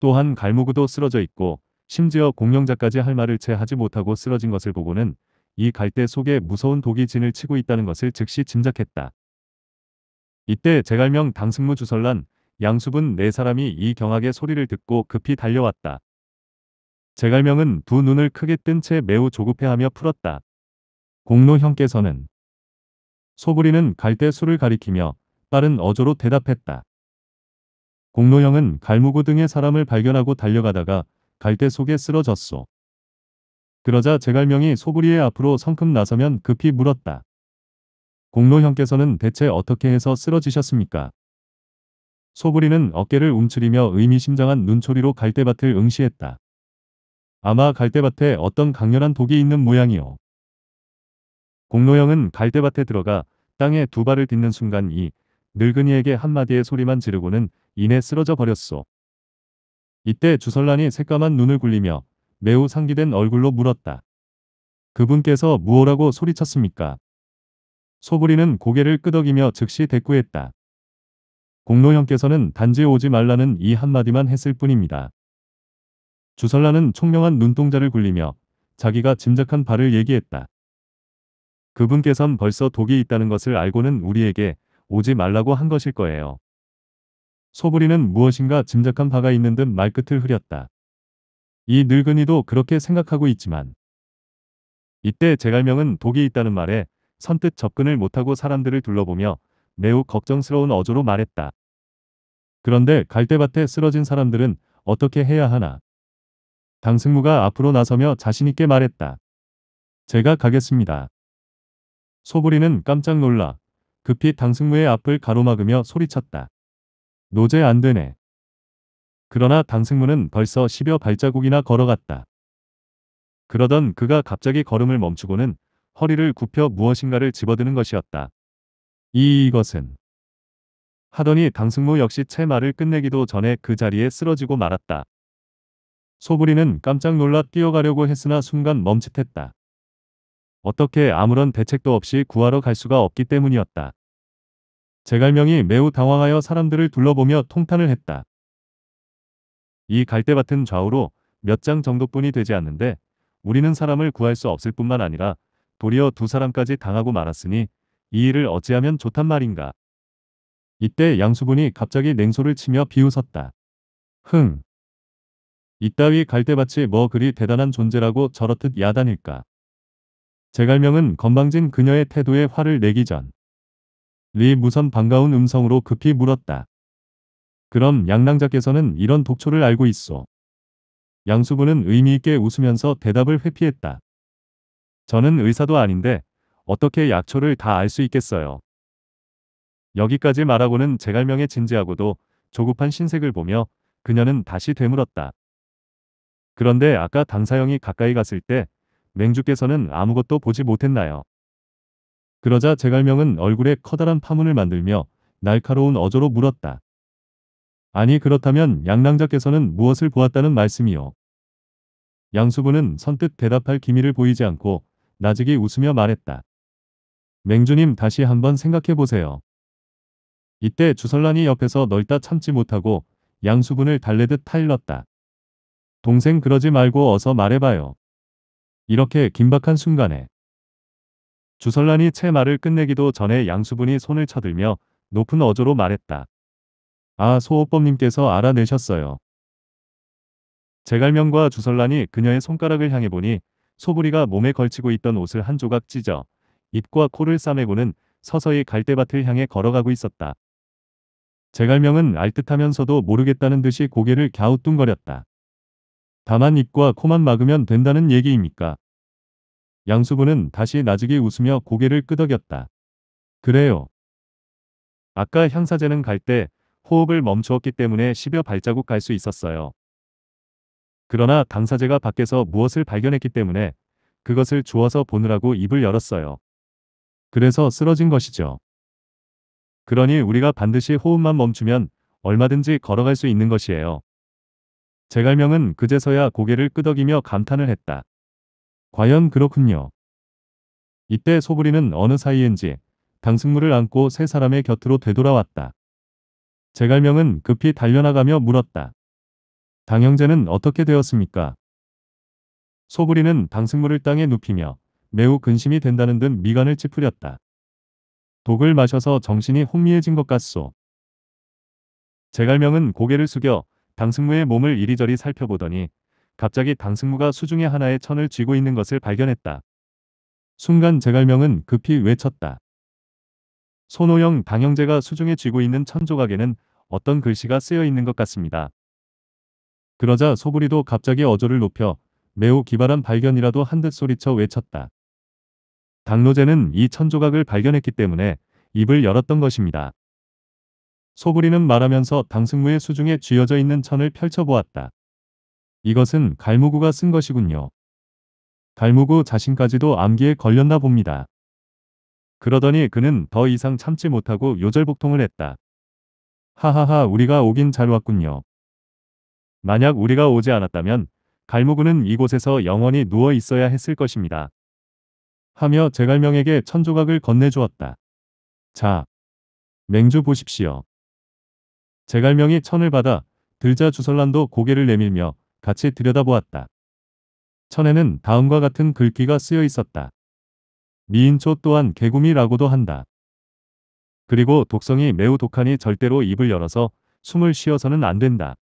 또한 갈무구도 쓰러져 있고 심지어 공명자까지 할 말을 채 하지 못하고 쓰러진 것을 보고는 이 갈대 속에 무서운 독이 진을 치고 있다는 것을 즉시 짐작했다. 이때 제갈명 당승무 주설란 양수분 네 사람이 이 경악의 소리를 듣고 급히 달려왔다. 제갈명은 두 눈을 크게 뜬 채 매우 조급해하며 풀었다. 공로 형께서는 소부리는 갈대 수를 가리키며 빠른 어조로 대답했다. 공로 형은 갈무구 등의 사람을 발견하고 달려가다가 갈대 속에 쓰러졌소. 그러자 제갈명이 소부리의 앞으로 성큼 나서면 급히 물었다. 공로 형께서는 대체 어떻게 해서 쓰러지셨습니까? 소부리는 어깨를 움츠리며 의미심장한 눈초리로 갈대밭을 응시했다. 아마 갈대밭에 어떤 강렬한 독이 있는 모양이오. 공로영은 갈대밭에 들어가 땅에 두 발을 딛는 순간 이 늙은이에게 한마디의 소리만 지르고는 이내 쓰러져 버렸소. 이때 주설란이 새까만 눈을 굴리며 매우 상기된 얼굴로 물었다. 그분께서 무엇라고 소리쳤습니까? 소부리는 고개를 끄덕이며 즉시 대꾸했다. 공로형께서는 단지 오지 말라는 이 한마디만 했을 뿐입니다. 주설라는 총명한 눈동자를 굴리며 자기가 짐작한 발을 얘기했다. 그분께선 벌써 독이 있다는 것을 알고는 우리에게 오지 말라고 한 것일 거예요. 소부리는 무엇인가 짐작한 바가 있는 듯 말끝을 흐렸다. 이 늙은이도 그렇게 생각하고 있지만 이때 제갈명은 독이 있다는 말에 선뜻 접근을 못하고 사람들을 둘러보며 매우 걱정스러운 어조로 말했다. 그런데 갈대밭에 쓰러진 사람들은 어떻게 해야 하나? 당승무가 앞으로 나서며 자신있게 말했다. 제가 가겠습니다. 소부리는 깜짝 놀라 급히 당승무의 앞을 가로막으며 소리쳤다. 노제 안 되네. 그러나 당승무는 벌써 10여 발자국이나 걸어갔다. 그러던 그가 갑자기 걸음을 멈추고는 허리를 굽혀 무엇인가를 집어드는 것이었다. 이것은 하더니 당승무 역시 채 말을 끝내기도 전에 그 자리에 쓰러지고 말았다. 소부리는 깜짝 놀라 뛰어가려고 했으나 순간 멈칫했다. 어떻게 아무런 대책도 없이 구하러 갈 수가 없기 때문이었다. 제갈명이 매우 당황하여 사람들을 둘러보며 통탄을 했다. 이 갈대밭은 좌우로 몇 장 정도뿐이 되지 않는데 우리는 사람을 구할 수 없을 뿐만 아니라 도리어 두 사람까지 당하고 말았으니 이 일을 어찌하면 좋단 말인가. 이때 양수분이 갑자기 냉소를 치며 비웃었다. 흥. 이따위 갈대밭이 뭐 그리 대단한 존재라고 저렇듯 야단일까. 제갈명은 건방진 그녀의 태도에 화를 내기 전 리 무선 반가운 음성으로 급히 물었다. 그럼 양랑자께서는 이런 독초를 알고 있어. 양수부는 의미있게 웃으면서 대답을 회피했다. 저는 의사도 아닌데 어떻게 약초를 다 알 수 있겠어요. 여기까지 말하고는 제갈명의 진지하고도 조급한 신색을 보며 그녀는 다시 되물었다. 그런데 아까 당사형이 가까이 갔을 때 맹주께서는 아무것도 보지 못했나요. 그러자 제갈명은 얼굴에 커다란 파문을 만들며 날카로운 어조로 물었다. 아니 그렇다면 양랑자께서는 무엇을 보았다는 말씀이요. 양수부는 선뜻 대답할 기미를 보이지 않고 나직이 웃으며 말했다. 맹주님 다시 한번 생각해 보세요. 이때 주설란이 옆에서 널따 참지 못하고 양수분을 달래듯 타일렀다. 동생 그러지 말고 어서 말해봐요. 이렇게 긴박한 순간에 주설란이 채 말을 끝내기도 전에 양수분이 손을 쳐들며 높은 어조로 말했다. 아 소호법님께서 알아내셨어요. 제갈명과 주설란이 그녀의 손가락을 향해 보니 소부리가 몸에 걸치고 있던 옷을 한 조각 찢어 입과 코를 싸매고는 서서히 갈대밭을 향해 걸어가고 있었다. 제갈명은 알듯하면서도 모르겠다는 듯이 고개를 갸우뚱거렸다. 다만 입과 코만 막으면 된다는 얘기입니까? 양수부는 다시 나직이 웃으며 고개를 끄덕였다. 그래요. 아까 향사제는 갈 때 호흡을 멈추었기 때문에 10여 발자국 갈 수 있었어요. 그러나 당사제가 밖에서 무엇을 발견했기 때문에 그것을 주워서 보느라고 입을 열었어요. 그래서 쓰러진 것이죠. 그러니 우리가 반드시 호흡만 멈추면 얼마든지 걸어갈 수 있는 것이에요. 제갈명은 그제서야 고개를 끄덕이며 감탄을 했다. 과연 그렇군요. 이때 소부리는 어느 사이인지 당승물을 안고 세 사람의 곁으로 되돌아왔다. 제갈명은 급히 달려나가며 물었다. 당형제는 어떻게 되었습니까? 소부리는 당승물을 땅에 눕히며 매우 근심이 된다는 듯 미간을 찌푸렸다. 독을 마셔서 정신이 혼미해진 것 같소. 제갈명은 고개를 숙여 당승무의 몸을 이리저리 살펴보더니 갑자기 당승무가 수중에 하나의 천을 쥐고 있는 것을 발견했다. 순간 제갈명은 급히 외쳤다. 손호영 당형제가 수중에 쥐고 있는 천 조각에는 어떤 글씨가 쓰여 있는 것 같습니다. 그러자 소부리도 갑자기 어조를 높여 매우 기발한 발견이라도 한 듯 소리쳐 외쳤다. 당노제는이 천조각을 발견했기 때문에 입을 열었던 것입니다. 소부리는 말하면서 당승무의 수중에 쥐어져 있는 천을 펼쳐보았다. 이것은 갈무구가 쓴 것이군요. 갈무구 자신까지도 암기에 걸렸나 봅니다. 그러더니 그는 더 이상 참지 못하고 요절복통을 했다. 하하하 우리가 오긴 잘 왔군요. 만약 우리가 오지 않았다면 갈무구는 이곳에서 영원히 누워 있어야 했을 것입니다. 하며 제갈명에게 천조각을 건네주었다. 자, 맹주 보십시오. 제갈명이 천을 받아 들자 주설란도 고개를 내밀며 같이 들여다보았다. 천에는 다음과 같은 글귀가 쓰여 있었다. 미인초 또한 개구미라고도 한다. 그리고 독성이 매우 독하니 절대로 입을 열어서 숨을 쉬어서는 안 된다.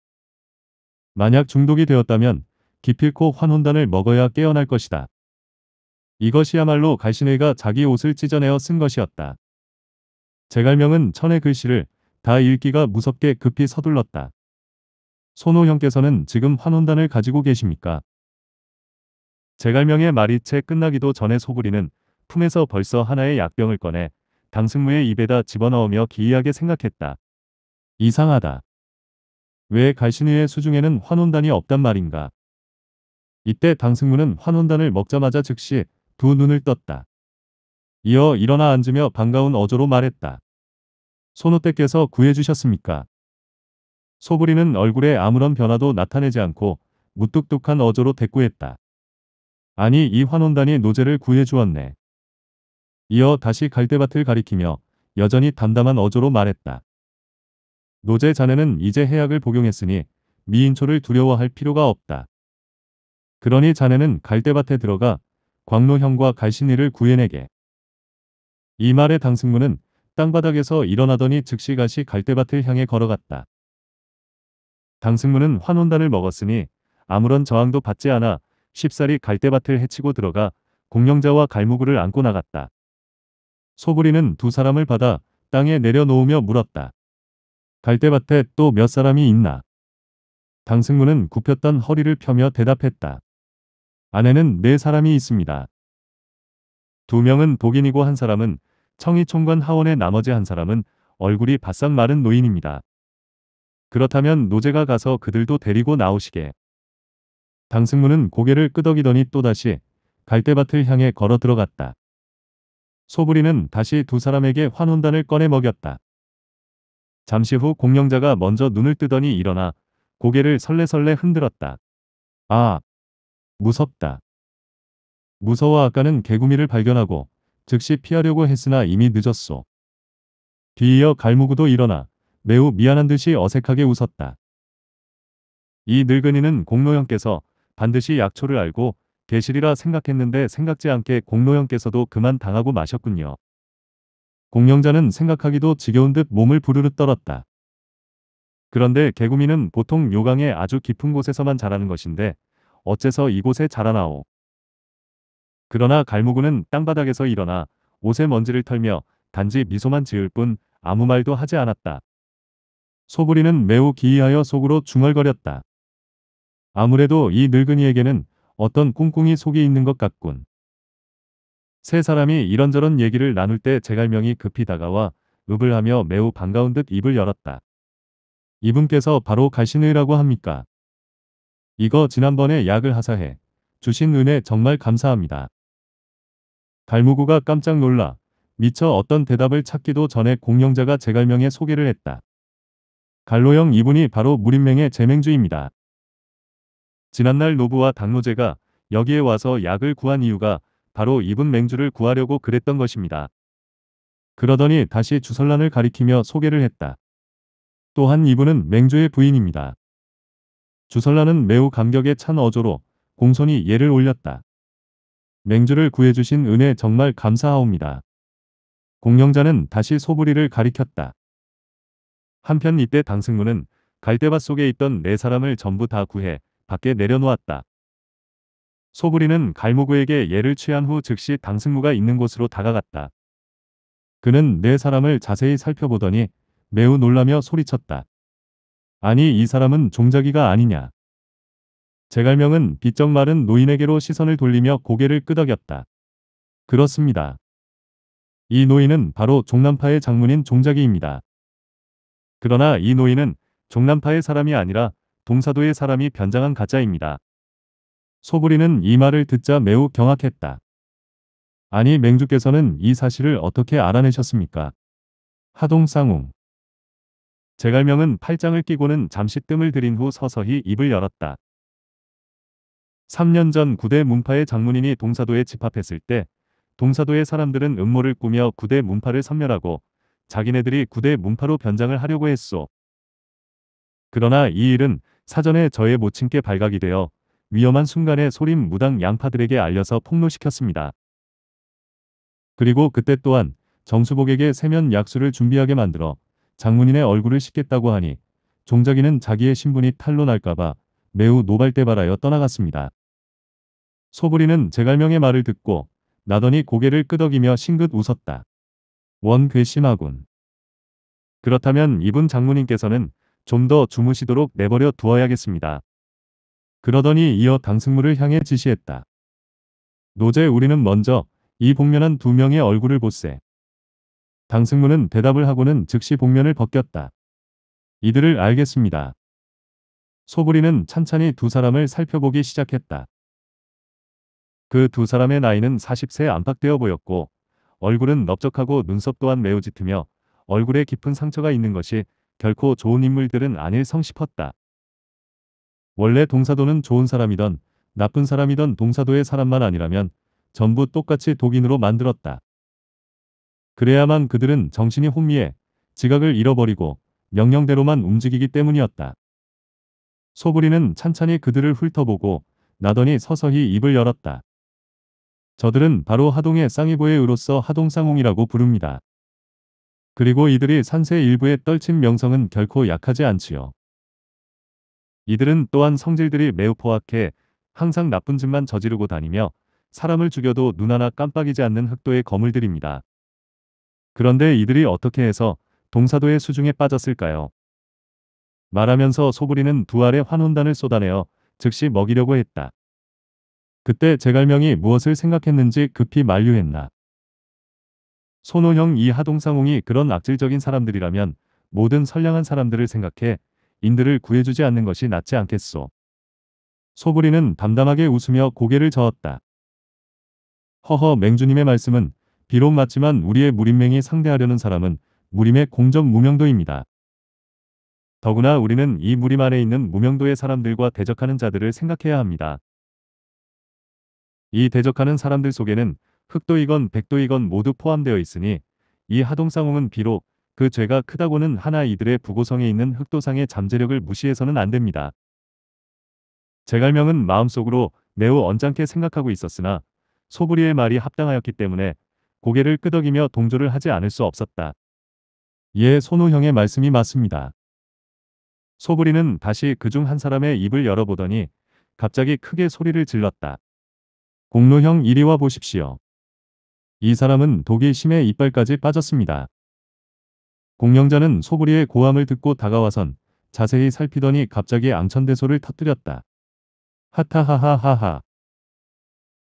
만약 중독이 되었다면 기필코 환혼단을 먹어야 깨어날 것이다. 이것이야말로 갈신의가 자기 옷을 찢어내어 쓴 것이었다. 제갈명은 천의 글씨를 다 읽기가 무섭게 급히 서둘렀다. 손호 형께서는 지금 환원단을 가지고 계십니까? 제갈명의 말이 채 끝나기도 전에 소구리는 품에서 벌써 하나의 약병을 꺼내 당승무의 입에다 집어넣으며 기이하게 생각했다. 이상하다. 왜 갈신의의 수중에는 환원단이 없단 말인가? 이때 당승무는 환원단을 먹자마자 즉시 두 눈을 떴다. 이어 일어나 앉으며 반가운 어조로 말했다. 손호떼께서 구해주셨습니까? 소부리는 얼굴에 아무런 변화도 나타내지 않고 무뚝뚝한 어조로 대꾸했다. 아니 이 환원단이 노제를 구해주었네. 이어 다시 갈대밭을 가리키며 여전히 담담한 어조로 말했다. 노제 자네는 이제 해약을 복용했으니 미인초를 두려워할 필요가 없다. 그러니 자네는 갈대밭에 들어가 광로형과 갈신이를 구해내게. 이 말에 당승무는 땅바닥에서 일어나더니 즉시 가시 갈대밭을 향해 걸어갔다. 당승문은 환혼단을 먹었으니 아무런 저항도 받지 않아 쉽사리 갈대밭을 헤치고 들어가 공룡자와 갈무구를 안고 나갔다. 소부리는 두 사람을 받아 땅에 내려놓으며 물었다. 갈대밭에 또 몇 사람이 있나? 당승문은 굽혔던 허리를 펴며 대답했다. 아내는 네 사람이 있습니다. 두 명은 독인이고 한 사람은 청이총관 하원의 나머지 한 사람은 얼굴이 바싹 마른 노인입니다. 그렇다면 노제가 가서 그들도 데리고 나오시게. 당승문은 고개를 끄덕이더니 또다시 갈대밭을 향해 걸어 들어갔다. 소부리는 다시 두 사람에게 환혼단을 꺼내 먹였다. 잠시 후 공령자가 먼저 눈을 뜨더니 일어나 고개를 설레설레 흔들었다. 아, 무섭다. 무서워 아까는 개구미를 발견하고 즉시 피하려고 했으나 이미 늦었소. 뒤이어 갈무구도 일어나 매우 미안한 듯이 어색하게 웃었다. 이 늙은이는 공로형께서 반드시 약초를 알고 계시리라 생각했는데 생각지 않게 공로형께서도 그만 당하고 마셨군요. 공룡자는 생각하기도 지겨운 듯 몸을 부르르 떨었다. 그런데 개구미는 보통 요강의 아주 깊은 곳에서만 자라는 것인데 어째서 이곳에 자라나오. 그러나 갈무구는 땅바닥에서 일어나 옷의 먼지를 털며 단지 미소만 지을 뿐 아무 말도 하지 않았다. 소부리는 매우 기이하여 속으로 중얼거렸다. 아무래도 이 늙은이에게는 어떤 꿍꿍이 속에 있는 것 같군. 세 사람이 이런저런 얘기를 나눌 때 제갈명이 급히 다가와 읍을 하며 매우 반가운 듯 입을 열었다. 이분께서 바로 가시느라고 합니까? 이거 지난번에 약을 하사해 주신 은혜 정말 감사합니다. 갈무구가 깜짝 놀라 미처 어떤 대답을 찾기도 전에 공명자가 제갈명에 소개를 했다. 갈로형 이분이 바로 무림맹의 제맹주입니다 지난날 노부와 당노제가 여기에 와서 약을 구한 이유가 바로 이분 맹주를 구하려고 그랬던 것입니다. 그러더니 다시 주설란을 가리키며 소개를 했다. 또한 이분은 맹주의 부인입니다. 주설란은 매우 감격에 찬 어조로 공손히 예를 올렸다. 맹주를 구해주신 은혜 정말 감사하옵니다. 공영자는 다시 소부리를 가리켰다. 한편 이때 당승로는 갈대밭 속에 있던 네 사람을 전부 다 구해 밖에 내려놓았다. 소부리는 갈무구에게 예를 취한 후 즉시 당승무가 있는 곳으로 다가갔다. 그는 네 사람을 자세히 살펴보더니 매우 놀라며 소리쳤다. 아니 이 사람은 종자기가 아니냐. 제갈명은 비쩍 마른 노인에게로 시선을 돌리며 고개를 끄덕였다. 그렇습니다. 이 노인은 바로 종남파의 장문인 종자기입니다. 그러나 이 노인은 종남파의 사람이 아니라 동사도의 사람이 변장한 가짜입니다. 소부리는 이 말을 듣자 매우 경악했다. 아니 맹주께서는 이 사실을 어떻게 알아내셨습니까? 하동쌍웅 제갈명은 팔짱을 끼고는 잠시 뜸을 들인 후 서서히 입을 열었다. 3년 전 구대 문파의 장문인이 동사도에 집합했을 때 동사도의 사람들은 음모를 꾸며 구대 문파를 섬멸하고 자기네들이 구대 문파로 변장을 하려고 했소. 그러나 이 일은 사전에 저의 모친께 발각이 되어 위험한 순간에 소림 무당 양파들에게 알려서 폭로시켰습니다. 그리고 그때 또한 정수복에게 세면 약수를 준비하게 만들어 장문인의 얼굴을 씻겠다고 하니 종자기는 자기의 신분이 탄로 날까봐 매우 노발대발하여 떠나갔습니다. 소부리는 제갈명의 말을 듣고 나더니 고개를 끄덕이며 싱긋 웃었다. 원 괘씸하군. 그렇다면 이분 장모님께서는 좀 더 주무시도록 내버려 두어야겠습니다. 그러더니 이어 당승무를 향해 지시했다. 노제 우리는 먼저 이 복면한 두 명의 얼굴을 보세. 당승무는 대답을 하고는 즉시 복면을 벗겼다. 이들을 알겠습니다. 소부리는 찬찬히 두 사람을 살펴보기 시작했다. 그두 사람의 나이는 40세 안팎되어 보였고 얼굴은 넓적하고 눈썹 또한 매우 짙으며 얼굴에 깊은 상처가 있는 것이 결코 좋은 인물들은 아닐 성싶었다. 원래 동사도는 좋은 사람이던 나쁜 사람이던 동사도의 사람만 아니라면 전부 똑같이 독인으로 만들었다. 그래야만 그들은 정신이 혼미해 지각을 잃어버리고 명령대로만 움직이기 때문이었다. 소부리는 찬찬히 그들을 훑어보고 나더니 서서히 입을 열었다. 저들은 바로 하동의 쌍이보혜으로서 하동상홍이라고 부릅니다. 그리고 이들이 산세 일부의 떨친 명성은 결코 약하지 않지요. 이들은 또한 성질들이 매우 포악해 항상 나쁜 짓만 저지르고 다니며 사람을 죽여도 눈 하나 깜빡이지 않는 흑도의 거물들입니다. 그런데 이들이 어떻게 해서 동사도의 수중에 빠졌을까요? 말하면서 소부리는 두 알의 환혼단을 쏟아내어 즉시 먹이려고 했다. 그때 제갈명이 무엇을 생각했는지 급히 만류했나. 손호형 이 하동상홍이 그런 악질적인 사람들이라면 모든 선량한 사람들을 생각해 인들을 구해주지 않는 것이 낫지 않겠소. 소부리는 담담하게 웃으며 고개를 저었다. 허허 맹주님의 말씀은 비록 맞지만 우리의 무림맹이 상대하려는 사람은 무림의 공적 무명도입니다. 더구나 우리는 이 무림 안에 있는 무명도의 사람들과 대적하는 자들을 생각해야 합니다. 이 대적하는 사람들 속에는 흑도이건 백도이건 모두 포함되어 있으니 이 하동상홍은 비록 그 죄가 크다고는 하나 이들의 부고성에 있는 흑도상의 잠재력을 무시해서는 안 됩니다. 제갈명은 마음속으로 매우 언짢게 생각하고 있었으나 소부리의 말이 합당하였기 때문에 고개를 끄덕이며 동조를 하지 않을 수 없었다. 예, 손우형의 말씀이 맞습니다. 소부리는 다시 그 중 한 사람의 입을 열어보더니 갑자기 크게 소리를 질렀다. 공로형 이리 와 보십시오. 이 사람은 독이 심해 이빨까지 빠졌습니다. 공명자는 소부리의 고함을 듣고 다가와선 자세히 살피더니 갑자기 앙천대소를 터뜨렸다. 하타하하하하.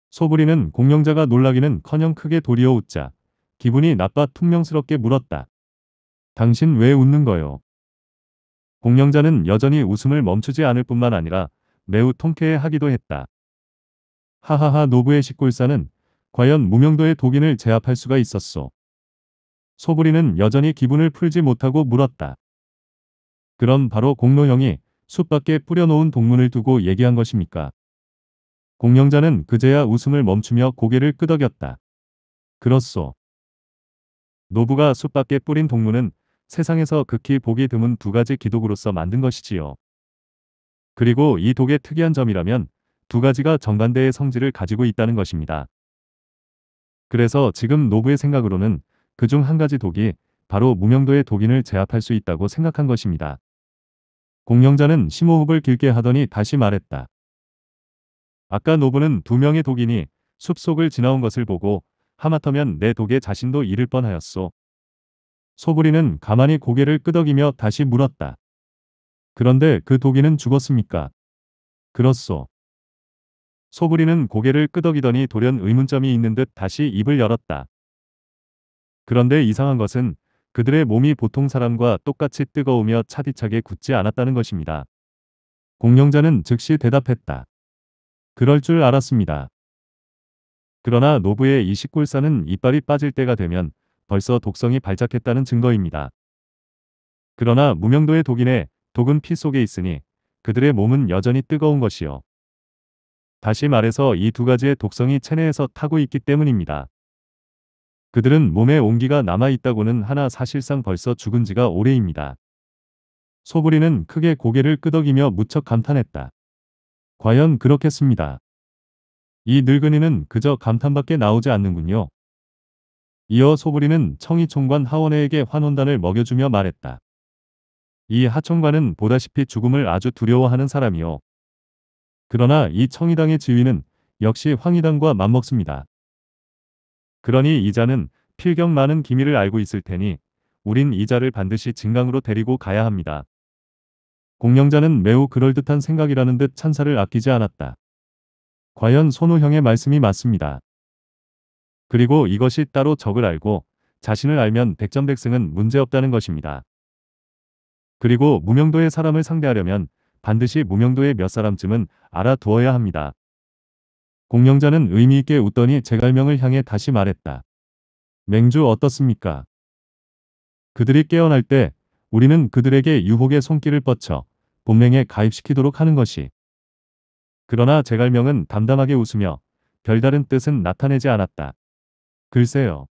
소부리는 공명자가 놀라기는커녕 크게 도리어 웃자 기분이 나빠 퉁명스럽게 물었다. 당신 왜 웃는 거요? 공명자는 여전히 웃음을 멈추지 않을 뿐만 아니라 매우 통쾌해 하기도 했다. 하하하 노부의 식골사는 과연 무명도의 독인을 제압할 수가 있었소. 소부리는 여전히 기분을 풀지 못하고 물었다. 그럼 바로 공로형이 숲 밖에 뿌려놓은 동문을 두고 얘기한 것입니까? 공룡자는 그제야 웃음을 멈추며 고개를 끄덕였다. 그렇소. 노부가 숲 밖에 뿌린 동문은 세상에서 극히 보기 드문 두 가지 기독으로서 만든 것이지요. 그리고 이 독의 특이한 점이라면 두 가지가 정반대의 성질을 가지고 있다는 것입니다. 그래서 지금 노부의 생각으로는 그 중 한 가지 독이 바로 무명도의 독인을 제압할 수 있다고 생각한 것입니다. 공명자는 심호흡을 길게 하더니 다시 말했다. 아까 노부는 두 명의 독인이 숲속을 지나온 것을 보고 하마터면 내 독에 자신도 잃을 뻔하였소. 소부리는 가만히 고개를 끄덕이며 다시 물었다. 그런데 그 독인은 죽었습니까? 그렇소. 소부리는 고개를 끄덕이더니 돌연 의문점이 있는 듯 다시 입을 열었다. 그런데 이상한 것은 그들의 몸이 보통 사람과 똑같이 뜨거우며 차디차게 굳지 않았다는 것입니다. 공룡자는 즉시 대답했다. 그럴 줄 알았습니다. 그러나 노부의 이 식골사는 이빨이 빠질 때가 되면 벌써 독성이 발작했다는 증거입니다. 그러나 무명도의 독인의 독은 피 속에 있으니 그들의 몸은 여전히 뜨거운 것이요. 다시 말해서 이 두 가지의 독성이 체내에서 타고 있기 때문입니다. 그들은 몸에 온기가 남아있다고는 하나 사실상 벌써 죽은 지가 오래입니다. 소부리는 크게 고개를 끄덕이며 무척 감탄했다. 과연 그렇겠습니다. 이 늙은이는 그저 감탄밖에 나오지 않는군요. 이어 소부리는 청이총관 하원회에게 환혼단을 먹여주며 말했다. 이 하총관은 보다시피 죽음을 아주 두려워하는 사람이요. 그러나 이 청의당의 지위는 역시 황의당과 맞먹습니다. 그러니 이자는 필경 많은 기밀을 알고 있을 테니 우린 이자를 반드시 증강으로 데리고 가야 합니다. 공영자는 매우 그럴듯한 생각이라는 듯 찬사를 아끼지 않았다. 과연 손우형의 말씀이 맞습니다. 그리고 이것이 따로 적을 알고 자신을 알면 백전백승은 문제없다는 것입니다. 그리고 무명도의 사람을 상대하려면 반드시 무명도의 몇 사람쯤은 알아두어야 합니다. 공명자는 의미있게 웃더니 제갈명을 향해 다시 말했다. 맹주 어떻습니까? 그들이 깨어날 때 우리는 그들에게 유혹의 손길을 뻗쳐 본맹에 가입시키도록 하는 것이. 그러나 제갈명은 담담하게 웃으며 별다른 뜻은 나타내지 않았다. 글쎄요.